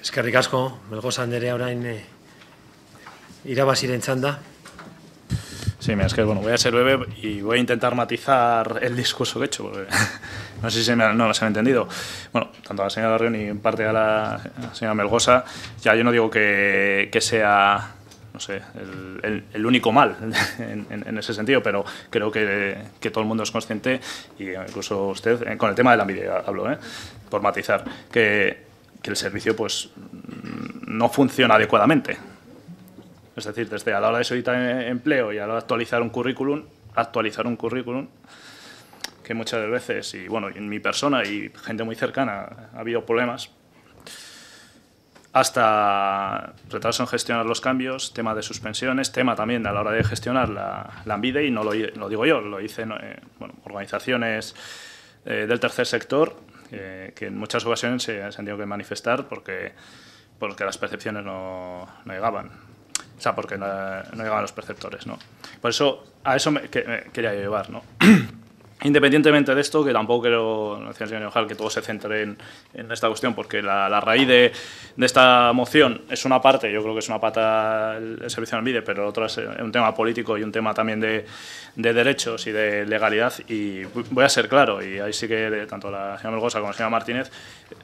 Es que ricasco, ahora irá ahora eh, irabaziren txanda. Sí, es que bueno, voy a ser breve y voy a intentar matizar el discurso que he hecho, (laughs) no sé si se me, no se me entendido. Bueno, tanto a la señora Barrio y en parte a la, la señora Melgosa, ya yo no digo que, que sea no sé, el, el, único mal (laughs) en, ese sentido, pero creo que, todo el mundo es consciente, y incluso usted, eh, con el tema de la envidia hablo, ¿eh? por matizar, que, el servicio pues mm, no funciona adecuadamente. Es decir, desde a la hora de solicitar eh, empleo y a la hora de actualizar un currículum, actualizar un currículum, que muchas veces, y bueno, en mi persona y gente muy cercana ha habido problemas hasta retraso en gestionar los cambios, tema de suspensiones, tema también a la hora de gestionar la, la Ambide, y no lo, digo yo, lo dicen eh, organizaciones eh, del tercer sector eh, que en muchas ocasiones se, han tenido que manifestar porque, porque las percepciones no, llegaban. O sea, porque no, llegaban los perceptores, ¿no? Por eso, a eso me, quería llevar, ¿no? (clears throat) Independientemente de esto, que tampoco quiero, decía el señor Ojal, que todo se centre en, esta cuestión, porque la, raíz de, esta moción es una parte, yo creo que es una pata el, servicio al MIDE, pero otra es eh, un tema político y un tema también de, derechos y de legalidad. Y voy a ser claro, y ahí sí que tanto la señora Melgosa como la señora Martínez,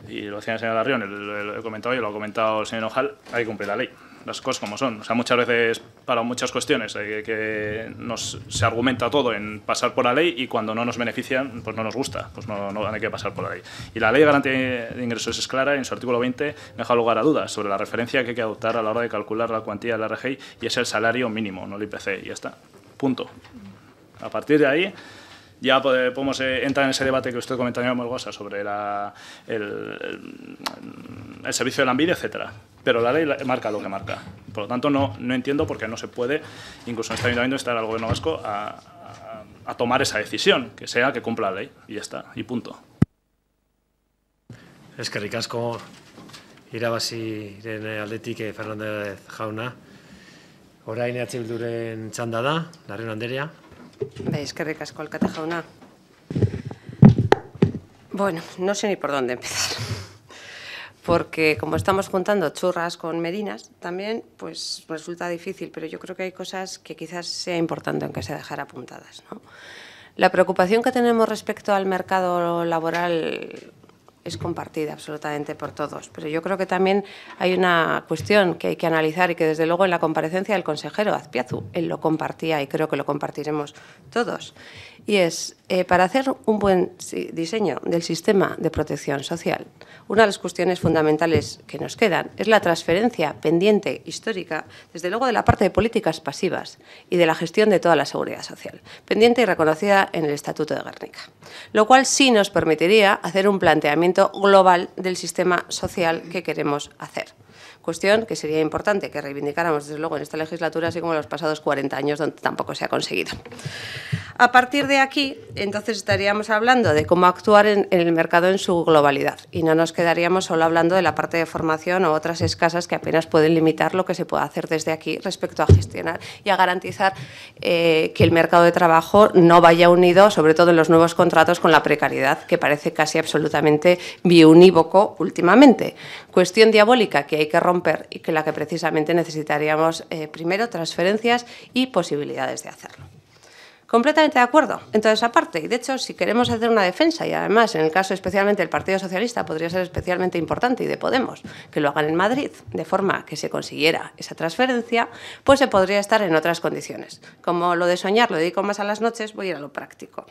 y lo decía el señor Larrión, lo he comentado yo, lo ha comentado el señor Ojal, hay que cumplir la ley las cosas como son. O sea, muchas veces para muchas cuestiones eh, que se argumenta todo en pasar por la ley y cuando no nos benefician, pues no nos gusta, pues no, no hay que pasar por la ley. Y la ley de garantía de ingresos es clara, en su artículo 20 deja lugar a dudas sobre la referencia que hay que adoptar a la hora de calcular la cuantía de la RGI y es el salario mínimo, no el IPC, y ya está. Punto. A partir de ahí, ya podemos eh, entrar en ese debate que usted comentaba, señor sobre el, servicio de la envidia, etcétera. Pero la ley marca lo que marca. Por lo tanto, no, no entiendo por qué no se puede, incluso en este ayuntamiento, estar al gobierno vasco a, tomar esa decisión, que sea que cumpla la ley, y ya está, y punto. Es que ricasco irabazi irene athletic eh, fernández jauna. Orain eh, txanda da, ¿Veis qué ricasco el jauna. Bueno, no sé ni por dónde empezar. Porque como estamos juntando churras con merinas también, pues resulta difícil, pero yo creo que hay cosas que quizás sea importante aunque se dejar apuntadas, La preocupación que tenemos respecto al mercado laboral es compartida absolutamente por todos. Pero yo creo que también hay una cuestión que hay que analizar y que desde luego en la comparecencia del consejero Azpiazu, él lo compartía y creo que lo compartiremos todos. Y es, eh, para hacer un buen diseño del sistema de protección social, una de las cuestiones fundamentales que nos quedan es la transferencia pendiente histórica, desde luego de la parte de políticas pasivas y de la gestión de toda la seguridad social, pendiente y reconocida en el Estatuto de Guernica, lo cual sí nos permitiría hacer un planteamiento global del sistema social que queremos hacer cuestión que sería importante que reivindicáramos, desde luego, en esta legislatura, así como en los pasados 40 años, donde tampoco se ha conseguido. A partir de aquí, entonces estaríamos hablando de cómo actuar en, el mercado en su globalidad y no nos quedaríamos solo hablando de la parte de formación o otras escasas que apenas pueden limitar lo que se puede hacer desde aquí respecto a gestionar y a garantizar eh, que el mercado de trabajo no vaya unido, sobre todo en los nuevos contratos, con la precariedad, que parece casi absolutamente biunívoco últimamente cuestión diabólica que hay que romper y que la que precisamente necesitaríamos eh, primero transferencias y posibilidades de hacerlo. Completamente de acuerdo. Entonces, aparte, y de hecho, si queremos hacer una defensa, y además en el caso especialmente del Partido Socialista podría ser especialmente importante, y de Podemos, que lo hagan en Madrid, de forma que se consiguiera esa transferencia, pues se podría estar en otras condiciones. Como lo de soñar lo dedico más a las noches, voy a ir a lo práctico.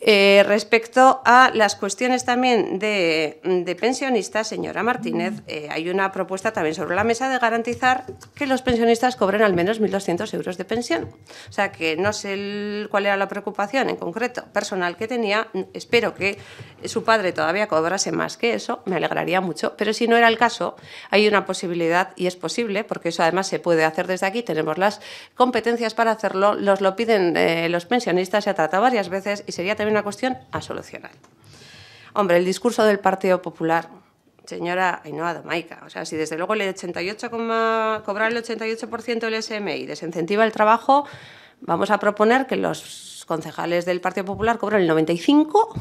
Eh, respecto a las cuestiones también de, pensionistas, señora Martínez, eh, hay una propuesta también sobre la mesa de garantizar que los pensionistas cobren al menos 1.200 euros de pensión. O sea, que no sé cuál era la preocupación en concreto personal que tenía. Espero que su padre todavía cobrase más que eso, me alegraría mucho. Pero si no era el caso, hay una posibilidad y es posible, porque eso además se puede hacer desde aquí, tenemos las competencias para hacerlo, los lo piden eh, los pensionistas, se ha tratado varias veces y sería también una cuestión a solucionar. Hombre, el discurso del Partido Popular, señora Ainhoa Domaica, o sea, si desde luego el 88, cobrar el 88% del SMI desincentiva el trabajo, vamos a proponer que los concejales del Partido Popular cobren el 95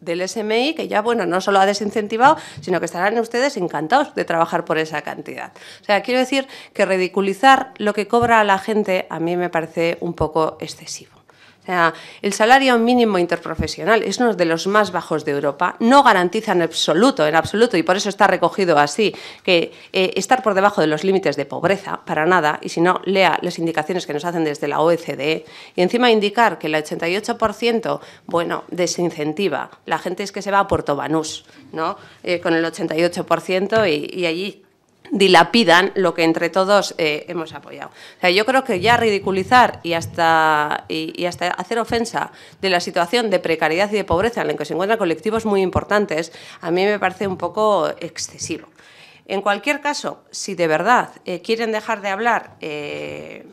del SMI, que ya, bueno, no solo ha desincentivado, sino que estarán ustedes encantados de trabajar por esa cantidad. O sea, quiero decir que ridiculizar lo que cobra la gente a mí me parece un poco excesivo. O sea, el salario mínimo interprofesional es uno de los más bajos de Europa, no garantiza en absoluto, en absoluto, y por eso está recogido así, que eh, estar por debajo de los límites de pobreza, para nada, y si no, lea las indicaciones que nos hacen desde la OECD, e, y encima indicar que el 88%, bueno, desincentiva. La gente es que se va a Puerto Banús, ¿no? Eh, con el 88% y, y allí dilapidan lo que entre todos eh, hemos apoyado. sea, yo creo que ya ridiculizar y hasta, y, hasta hacer ofensa de la situación de precariedad y de pobreza en la que se encuentran colectivos muy importantes, a mí me parece un poco excesivo. En cualquier caso, si de verdad eh, quieren dejar de hablar eh,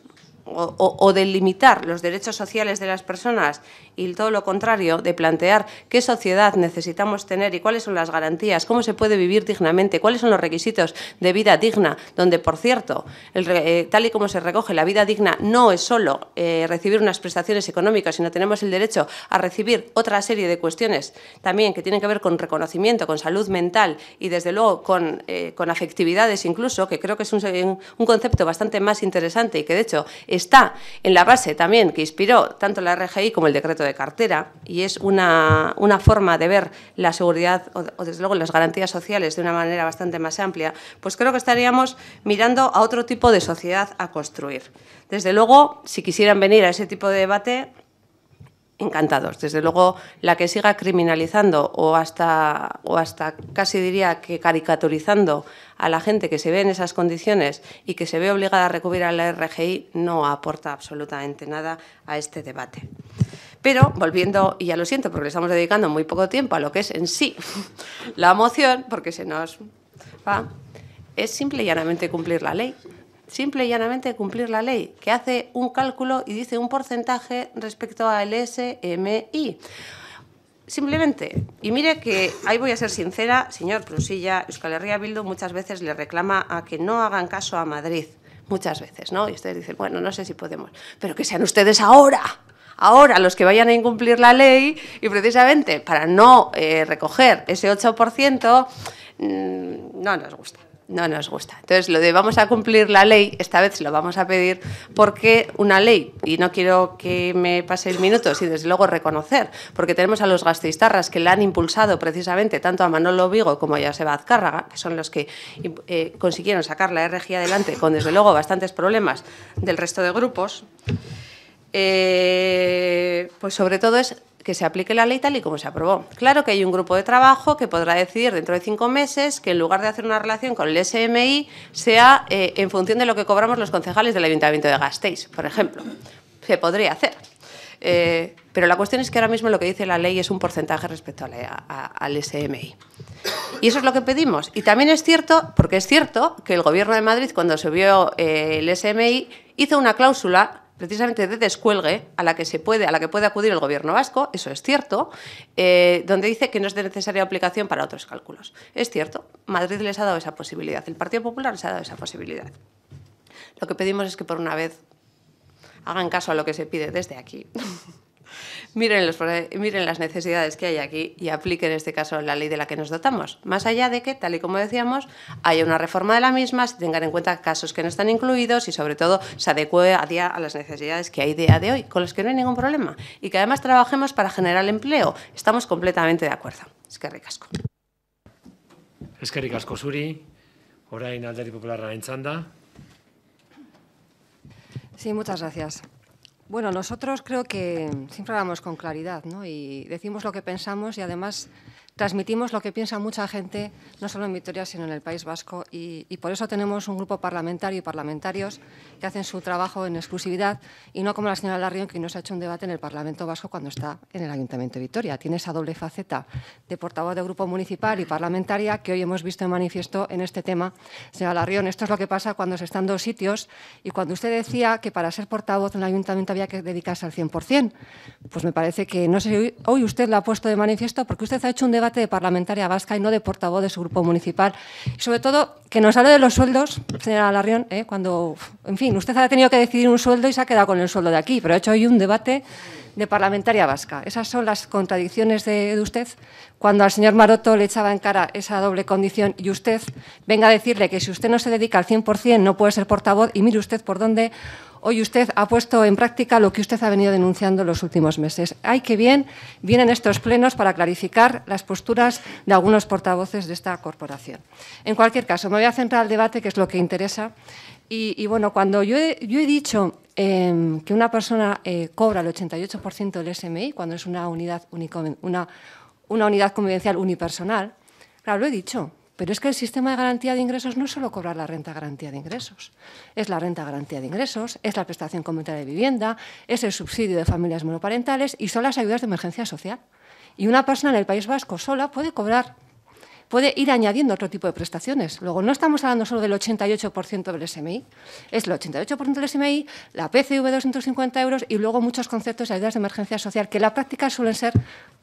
o, delimitar los derechos sociales de las personas y todo lo contrario, de plantear qué sociedad necesitamos tener y cuáles son las garantías, cómo se puede vivir dignamente, cuáles son los requisitos de vida digna, donde, por cierto, eh, tal y como se recoge, la vida digna no es solo eh, recibir unas prestaciones económicas, sino tenemos el derecho a recibir otra serie de cuestiones también que tienen que ver con reconocimiento, con salud mental y, desde luego, con, eh, con afectividades incluso, que creo que es un, un concepto bastante más interesante y que, de hecho, está en la base también que inspiró tanto la RGI como el decreto de cartera y es una, forma de ver la seguridad o, o, desde luego las garantías sociales de una manera bastante más amplia, pues creo que estaríamos mirando a otro tipo de sociedad a construir. Desde luego, si quisieran venir a ese tipo de debate, encantados. Desde luego, la que siga criminalizando o hasta, o hasta casi diría que caricaturizando a la gente que se ve en esas condiciones y que se ve obligada a recubrir a la RGI no aporta absolutamente nada a este debate. Pero volviendo, y ya lo siento porque le estamos dedicando muy poco tiempo a lo que es en sí (laughs) la moción, porque se nos va, es simple y llanamente cumplir la ley simple y llanamente cumplir la ley, que hace un cálculo y dice un porcentaje respecto al SMI. Simplemente, y mire que ahí voy a ser sincera, señor Prusilla, Euskal Herria Bildu muchas veces le reclama a que no hagan caso a Madrid, muchas veces, ¿no? Y ustedes dicen, bueno, no sé si podemos, pero que sean ustedes ahora, ahora los que vayan a incumplir la ley y precisamente para no eh, recoger ese 8%, mm, no nos gusta no nos gusta. Entonces, lo de vamos a cumplir la ley, esta vez lo vamos a pedir porque una ley, y no quiero que me pase el minuto, y desde luego reconocer, porque tenemos a los gastristarras que la han impulsado precisamente tanto a Manolo Vigo como a Joseba Azcárraga, que son los que eh, consiguieron sacar la RG adelante con desde luego bastantes problemas del resto de grupos. Eh, pues sobre todo es que se aplique la ley tal y como se aprobó. Claro que hay un grupo de trabajo que podrá decidir dentro de cinco meses que en lugar de hacer una relación con el SMI sea eh, en función de lo que cobramos los concejales del Ayuntamiento de Gasteiz, por ejemplo. Se podría hacer. Eh, pero la cuestión es que ahora mismo lo que dice la ley es un porcentaje respecto al SMI. Y eso es lo que pedimos. Y también es cierto, porque es cierto, que el Gobierno de Madrid, cuando se vio eh, el SMI, hizo una cláusula precisamente de descuelgue a la que se puede, a la que puede acudir el gobierno vasco, eso es cierto, eh, donde dice que no es de necesaria aplicación para otros cálculos. Es cierto, Madrid les ha dado esa posibilidad, el Partido Popular les ha dado esa posibilidad. Lo que pedimos es que por una vez hagan caso a lo que se pide desde aquí. (laughs) miren, las necesidades que hay aquí y apliquen en este caso la ley de la que nos dotamos. Más allá de que, tal y como decíamos, haya una reforma de la misma, se tengan en cuenta casos que no están incluidos y sobre todo se adecue a, día, a las necesidades que hay día de hoy, con las que no hay ningún problema. Y que además trabajemos para generar empleo. Estamos completamente de acuerdo. Es que ricasco. Es que ricasco, Suri. Orain en Chanda. Sí, muchas gracias. Bueno, nosotros creo que siempre hablamos con claridad ¿no? y decimos lo que pensamos y además transmitimos lo que piensa mucha gente, no solo en Vitoria, sino en el País Vasco, y, por eso tenemos un grupo parlamentario y parlamentarios que hacen su trabajo en exclusividad y no como la señora Larrión, que no se ha hecho un debate en el Parlamento Vasco cuando está en el Ayuntamiento de Vitoria. Tiene esa doble faceta de portavoz de grupo municipal y parlamentaria que hoy hemos visto en manifiesto en este tema. Señora Larrión, esto es lo que pasa cuando se están dos sitios y cuando usted decía que para ser portavoz en el Ayuntamiento había que dedicarse al 100%, pues me parece que no sé, hoy usted lo ha puesto de manifiesto porque usted ha hecho un debate de parlamentaria vasca y no de portavoz de su grupo municipal. Y sobre todo, que nos hable de los sueldos, señora Larrión, ¿eh? cuando, en fin, usted ha tenido que decidir un sueldo y se ha quedado con el sueldo de aquí, pero ha hecho hoy un debate de parlamentaria vasca. Esas son las contradicciones de, usted. Cuando al señor Maroto le echaba en cara esa doble condición y usted venga a decirle que si usted no se dedica al 100% no puede ser portavoz y mire usted por dónde hoy usted ha puesto en práctica lo que usted ha venido denunciando los últimos meses. Hay que bien vienen estos plenos para clarificar las posturas de algunos portavoces de esta corporación. En cualquier caso, me voy a centrar al debate, que es lo que interesa. Y, bueno, cuando yo he, dicho em, que una persona eh, cobra el 88% del SMI cuando es una unidad, una, una unidad convivencial unipersonal, claro, lo he dicho, pero es que el sistema de garantía de ingresos no es solo cobrar la renta garantía de ingresos, es la renta garantía de ingresos, es la prestación comunitaria de vivienda, es el subsidio de familias monoparentales y son las ayudas de emergencia social. Y una persona en el País Vasco sola puede cobrar puede ir añadiendo otro tipo de prestaciones. Luego, no estamos hablando solo del 88% del SMI, es el 88% del SMI, la PCV de 250 euros y luego muchos conceptos de ayudas de emergencia social, que en la práctica suelen ser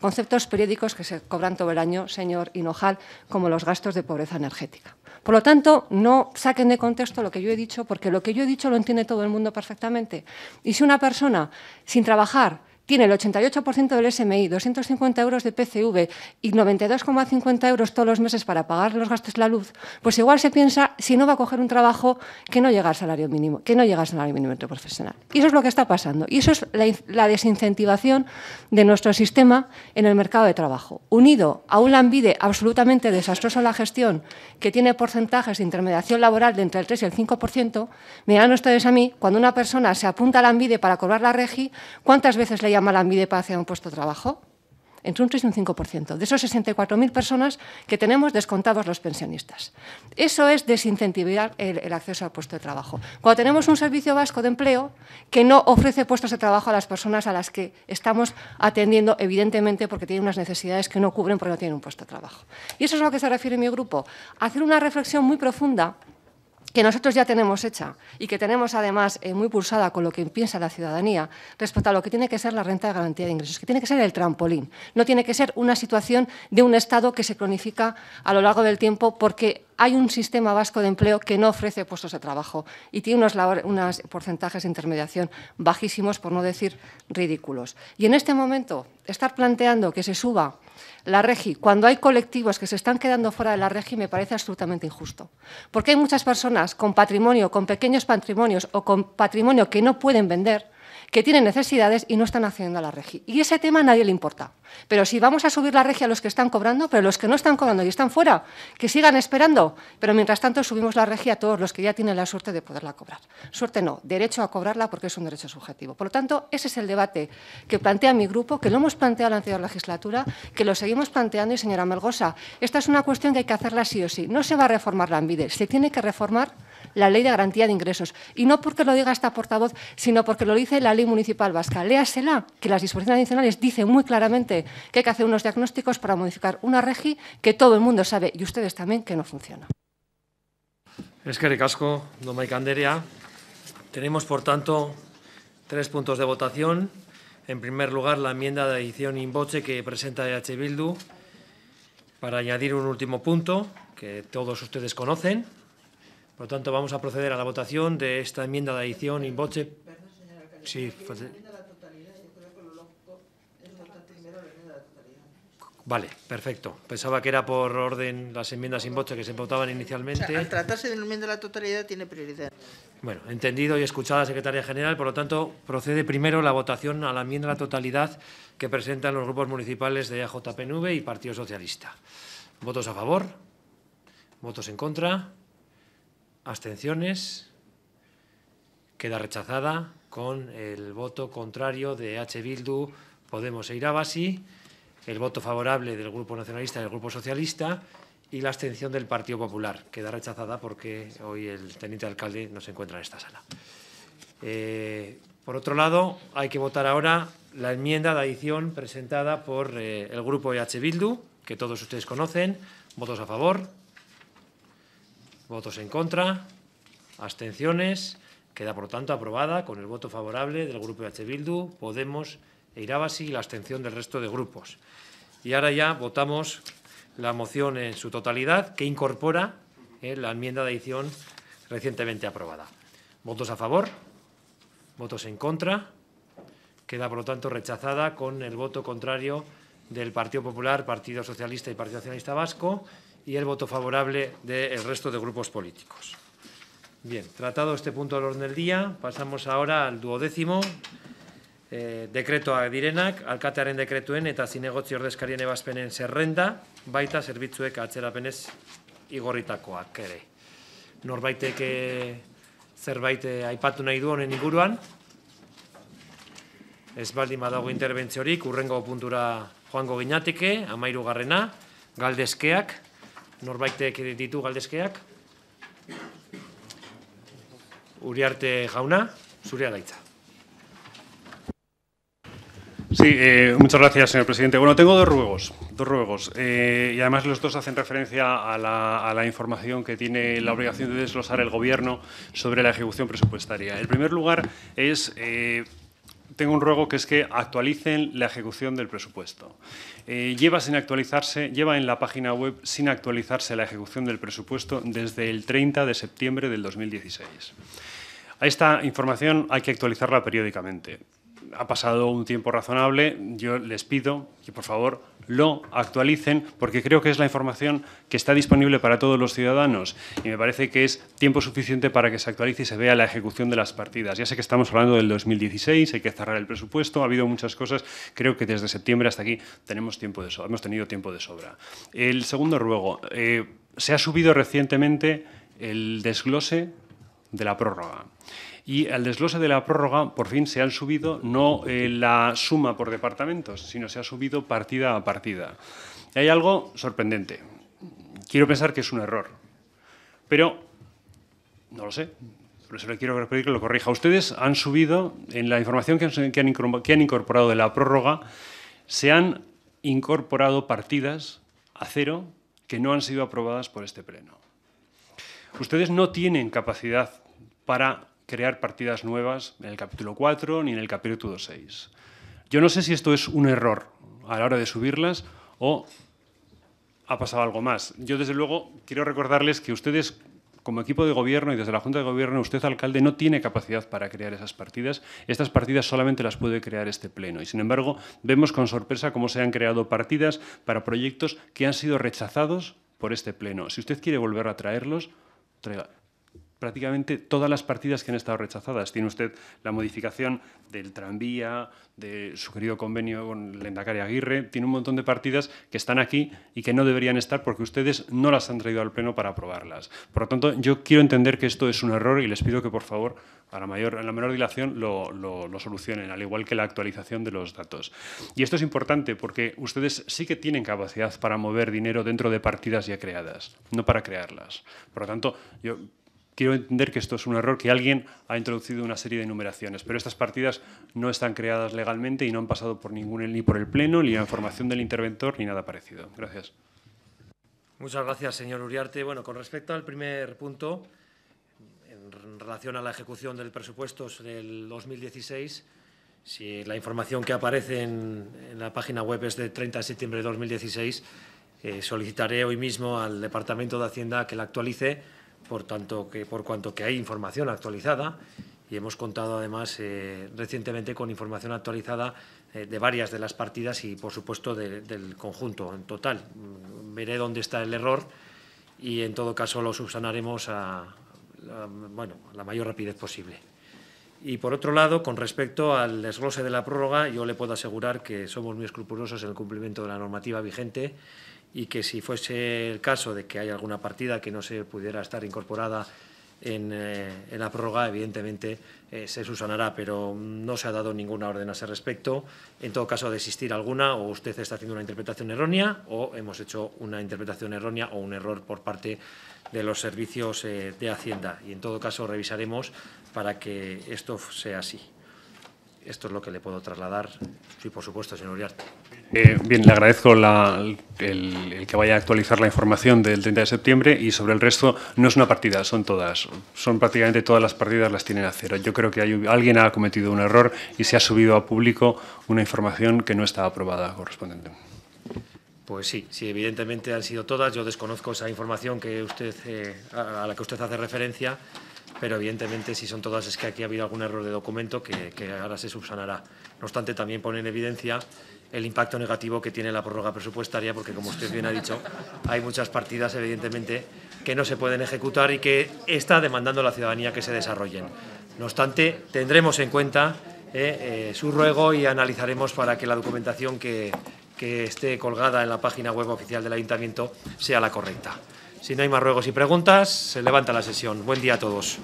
conceptos periódicos que se cobran todo el año, señor Hinojal, como los gastos de pobreza energética. Por lo tanto, no saquen de contexto lo que yo he dicho, porque lo que yo he dicho lo entiende todo el mundo perfectamente. Y si una persona sin trabajar tiene el 88% del SMI, 250 euros de PCV y 92,50 euros todos los meses para pagar los gastos de la luz, pues igual se piensa si no va a coger un trabajo que no llega al salario mínimo, que no llega al salario mínimo profesional. Y eso es lo que está pasando. Y eso es la, desincentivación de nuestro sistema en el mercado de trabajo, unido a un lambide absolutamente desastroso en la gestión, que tiene porcentajes de intermediación laboral de entre el 3 y el 5%, me ustedes a mí, cuando una persona se apunta al lambide para cobrar la regi, ¿cuántas veces le llama la para hacer un puesto de trabajo? Entre un 3 y un 5%. De esos 64.000 personas que tenemos descontados los pensionistas. Eso es desincentivar el, el, acceso al puesto de trabajo. Cuando tenemos un servicio vasco de empleo que no ofrece puestos de trabajo a las personas a las que estamos atendiendo, evidentemente porque tienen unas necesidades que no cubren porque no tienen un puesto de trabajo. Y eso es a lo que se refiere mi grupo. Hacer una reflexión muy profunda que nosotros ya tenemos hecha y que tenemos además eh, muy pulsada con lo que piensa la ciudadanía respecto a lo que tiene que ser la renta de garantía de ingresos, que tiene que ser el trampolín, no tiene que ser una situación de un Estado que se cronifica a lo largo del tiempo porque hay un sistema vasco de empleo que no ofrece puestos de trabajo y tiene unos, unos porcentajes de intermediación bajísimos, por no decir ridículos. Y en este momento, estar planteando que se suba la regi, cuando hay colectivos que se están quedando fuera de la regi, me parece absolutamente injusto. Porque hay muchas personas con patrimonio, con pequeños patrimonios o con patrimonio que no pueden vender, que tienen necesidades y no están accediendo a la regi. Y ese tema a nadie le importa. Pero si vamos a subir la regi a los que están cobrando, pero los que no están cobrando y están fuera, que sigan esperando. Pero mientras tanto subimos la regi a todos los que ya tienen la suerte de poderla cobrar. Suerte no, derecho a cobrarla porque es un derecho subjetivo. Por lo tanto, ese es el debate que plantea mi grupo, que lo hemos planteado en la anterior legislatura, que lo seguimos planteando y señora Melgosa, esta es una cuestión que hay que hacerla sí o sí. No se va a reformar la envidia se tiene que reformar la Ley de Garantía de Ingresos. Y no porque lo diga esta portavoz, sino porque lo dice la Ley Municipal Vasca. Léasela, que las disposiciones adicionales dicen muy claramente que hay que hacer unos diagnósticos para modificar una regi que todo el mundo sabe, y ustedes también, que no funciona. Es que recasco, y Canderia. Tenemos, por tanto, tres puntos de votación. En primer lugar, la enmienda de adición inboche que presenta EH Bildu para añadir un último punto que todos ustedes conocen, por lo tanto, vamos a proceder a la votación de esta enmienda de adición y voce. Perdón, señora sí, Vale, perfecto. Pensaba que era por orden las enmiendas sin voto que se votaban inicialmente. al tratarse de enmienda de la totalidad tiene prioridad. Bueno, entendido y escuchada secretaria General, por lo tanto, procede primero la votación a la enmienda de la totalidad que presentan los grupos municipales de AJPNV y Partido Socialista. ¿Votos a favor? ¿Votos en contra? abstenciones. Queda rechazada con el voto contrario de H. Bildu, Podemos e Irabasi, el voto favorable del Grupo Nacionalista y del Grupo Socialista y la abstención del Partido Popular. Queda rechazada porque hoy el teniente alcalde no se encuentra en esta sala. Eh, por otro lado, hay que votar ahora la enmienda de adición presentada por eh, el Grupo H. Bildu, que todos ustedes conocen. Votos a favor, Votos en contra. Abstenciones. Queda, por tanto, aprobada con el voto favorable del Grupo H. Bildu, Podemos e y la abstención del resto de grupos. Y ahora ya votamos la moción en su totalidad, que incorpora eh, la enmienda de adición recientemente aprobada. ¿Votos a favor? ¿Votos en contra? Queda, por lo tanto, rechazada con el voto contrario del Partido Popular, Partido Socialista y Partido Nacionalista Vasco y el voto favorable del de resto de grupos políticos. Bien, tratado este punto del orden del día, pasamos ahora al duodécimo. Eh, decreto a direnak, alkatearen dekretuen eta zinegotzi ordezkarien ebazpenen zerrenda, baita zerbitzuek atzerapenez igorritakoak ere. Norbaitek eh, zerbait eh, aipatu nahi du honen inguruan. Ez baldin badago interbentziorik, urrengo puntura joango ginateke, amairu garrena, galdezkeak, Norbaitek ditu galdezkeak? Uriarte Jauna, Suria Gaitza. Sí, eh, muchas gracias, señor presidente. Bueno, tengo dos ruegos, dos ruegos. Eh, y además los dos hacen referencia a la, información que tiene la obligación de desglosar el Gobierno sobre la ejecución presupuestaria. El primer lugar es... Eh, tengo un ruego que es que actualicen la ejecución del presupuesto. Eh, lleva, sin actualizarse, lleva en la página web sin actualizarse la ejecución del presupuesto desde el 30 de septiembre del 2016. A esta información hay que actualizarla periódicamente. Ha pasado un tiempo razonable, yo les pido que por favor lo actualicen, porque creo que es la información que está disponible para todos los ciudadanos y me parece que es tiempo suficiente para que se actualice y se vea la ejecución de las partidas. Ya sé que estamos hablando del 2016, hay que cerrar el presupuesto, ha habido muchas cosas, creo que desde septiembre hasta aquí tenemos tiempo de sobra, hemos tenido tiempo de sobra. El segundo ruego, eh, se ha subido recientemente el desglose de la prórroga. Y al desglose de la prórroga, por fin se han subido no eh, la suma por departamentos, sino se ha subido partida a partida. Y hay algo sorprendente. Quiero pensar que es un error, pero no lo sé. Por eso le quiero pedir que lo corrija. Ustedes han subido, en la información que han incorporado de la prórroga, se han incorporado partidas a cero que no han sido aprobadas por este Pleno. Ustedes no tienen capacidad para crear partidas nuevas en el capítulo 4 ni en el capítulo 6. Yo no sé si esto es un error a la hora de subirlas o ha pasado algo más. Yo, desde luego, quiero recordarles que ustedes, como equipo de gobierno y desde la Junta de Gobierno, usted, alcalde, no tiene capacidad para crear esas partidas. Estas partidas solamente las puede crear este Pleno. Y, sin embargo, vemos con sorpresa cómo se han creado partidas para proyectos que han sido rechazados por este Pleno. Si usted quiere volver a traerlos, Ortega. prácticamente todas las partidas que han estado rechazadas. Tiene usted la modificación del tranvía, de su querido convenio con lendacaria Aguirre, tiene un montón de partidas que están aquí y que no deberían estar porque ustedes no las han traído al Pleno para aprobarlas. Por lo tanto, yo quiero entender que esto es un error y les pido que, por favor, a la, mayor, a la menor dilación lo, lo solucionen, al igual que la actualización de los datos. Y esto es importante porque ustedes sí que tienen capacidad para mover dinero dentro de partidas ya creadas, no para crearlas. Por lo tanto, yo quiero entender que esto es un error, que alguien ha introducido una serie de enumeraciones. pero estas partidas no están creadas legalmente y no han pasado por ningún, ni por el Pleno, ni la información del interventor, ni nada parecido. Gracias. Muchas gracias, señor Uriarte. Bueno, con respecto al primer punto, en relación a la ejecución del presupuesto del 2016, si la información que aparece en, la página web es de 30 de septiembre de 2016, eh, solicitaré hoy mismo al Departamento de Hacienda que la actualice por, tanto que, por cuanto que hay información actualizada y hemos contado además eh, recientemente con información actualizada eh, de varias de las partidas y por supuesto del conjunto en total. Mm, veré dónde está el error y en todo caso lo subsanaremos a, bueno, a la mayor rapidez posible. Y por otro lado, con respecto al desglose de la prórroga, yo le puedo asegurar que somos muy escrupulosos en el cumplimiento de la normativa vigente y que si fuese el caso de que hay alguna partida que no se pudiera estar incorporada en, eh, la prórroga, evidentemente eh, se subsanará, pero no se ha dado ninguna orden a ese respecto. En todo caso, de existir alguna, o usted está haciendo una interpretación errónea, o hemos hecho una interpretación errónea o un error por parte de los servicios eh, de Hacienda. Y en todo caso, revisaremos para que esto sea así. Esto es lo que le puedo trasladar. Sí, por supuesto, señor Uriarte. Eh, bien, le agradezco el, que vaya a actualizar la información del 30 de septiembre y sobre el resto no es una partida, son todas. Son prácticamente todas las partidas las tienen a cero. Yo creo que hay, alguien ha cometido un error y se ha subido a público una información que no está aprobada correspondiente. Pues sí, sí, evidentemente han sido todas. Yo desconozco esa información que usted, eh, a la que usted hace referencia, pero evidentemente si son todas es que aquí ha habido algún error de documento que, que ahora se subsanará. No obstante, también pone en evidencia el impacto negativo que tiene la prórroga presupuestaria, porque como usted bien ha dicho, hay muchas partidas, evidentemente, que no se pueden ejecutar y que está demandando la ciudadanía que se desarrollen. No obstante, tendremos en cuenta eh, eh, su ruego y analizaremos para que la documentación que esté colgada en la página web oficial del Ayuntamiento sea la correcta. Si no hay más ruegos y preguntas, se levanta la sesión. Buen día a todos.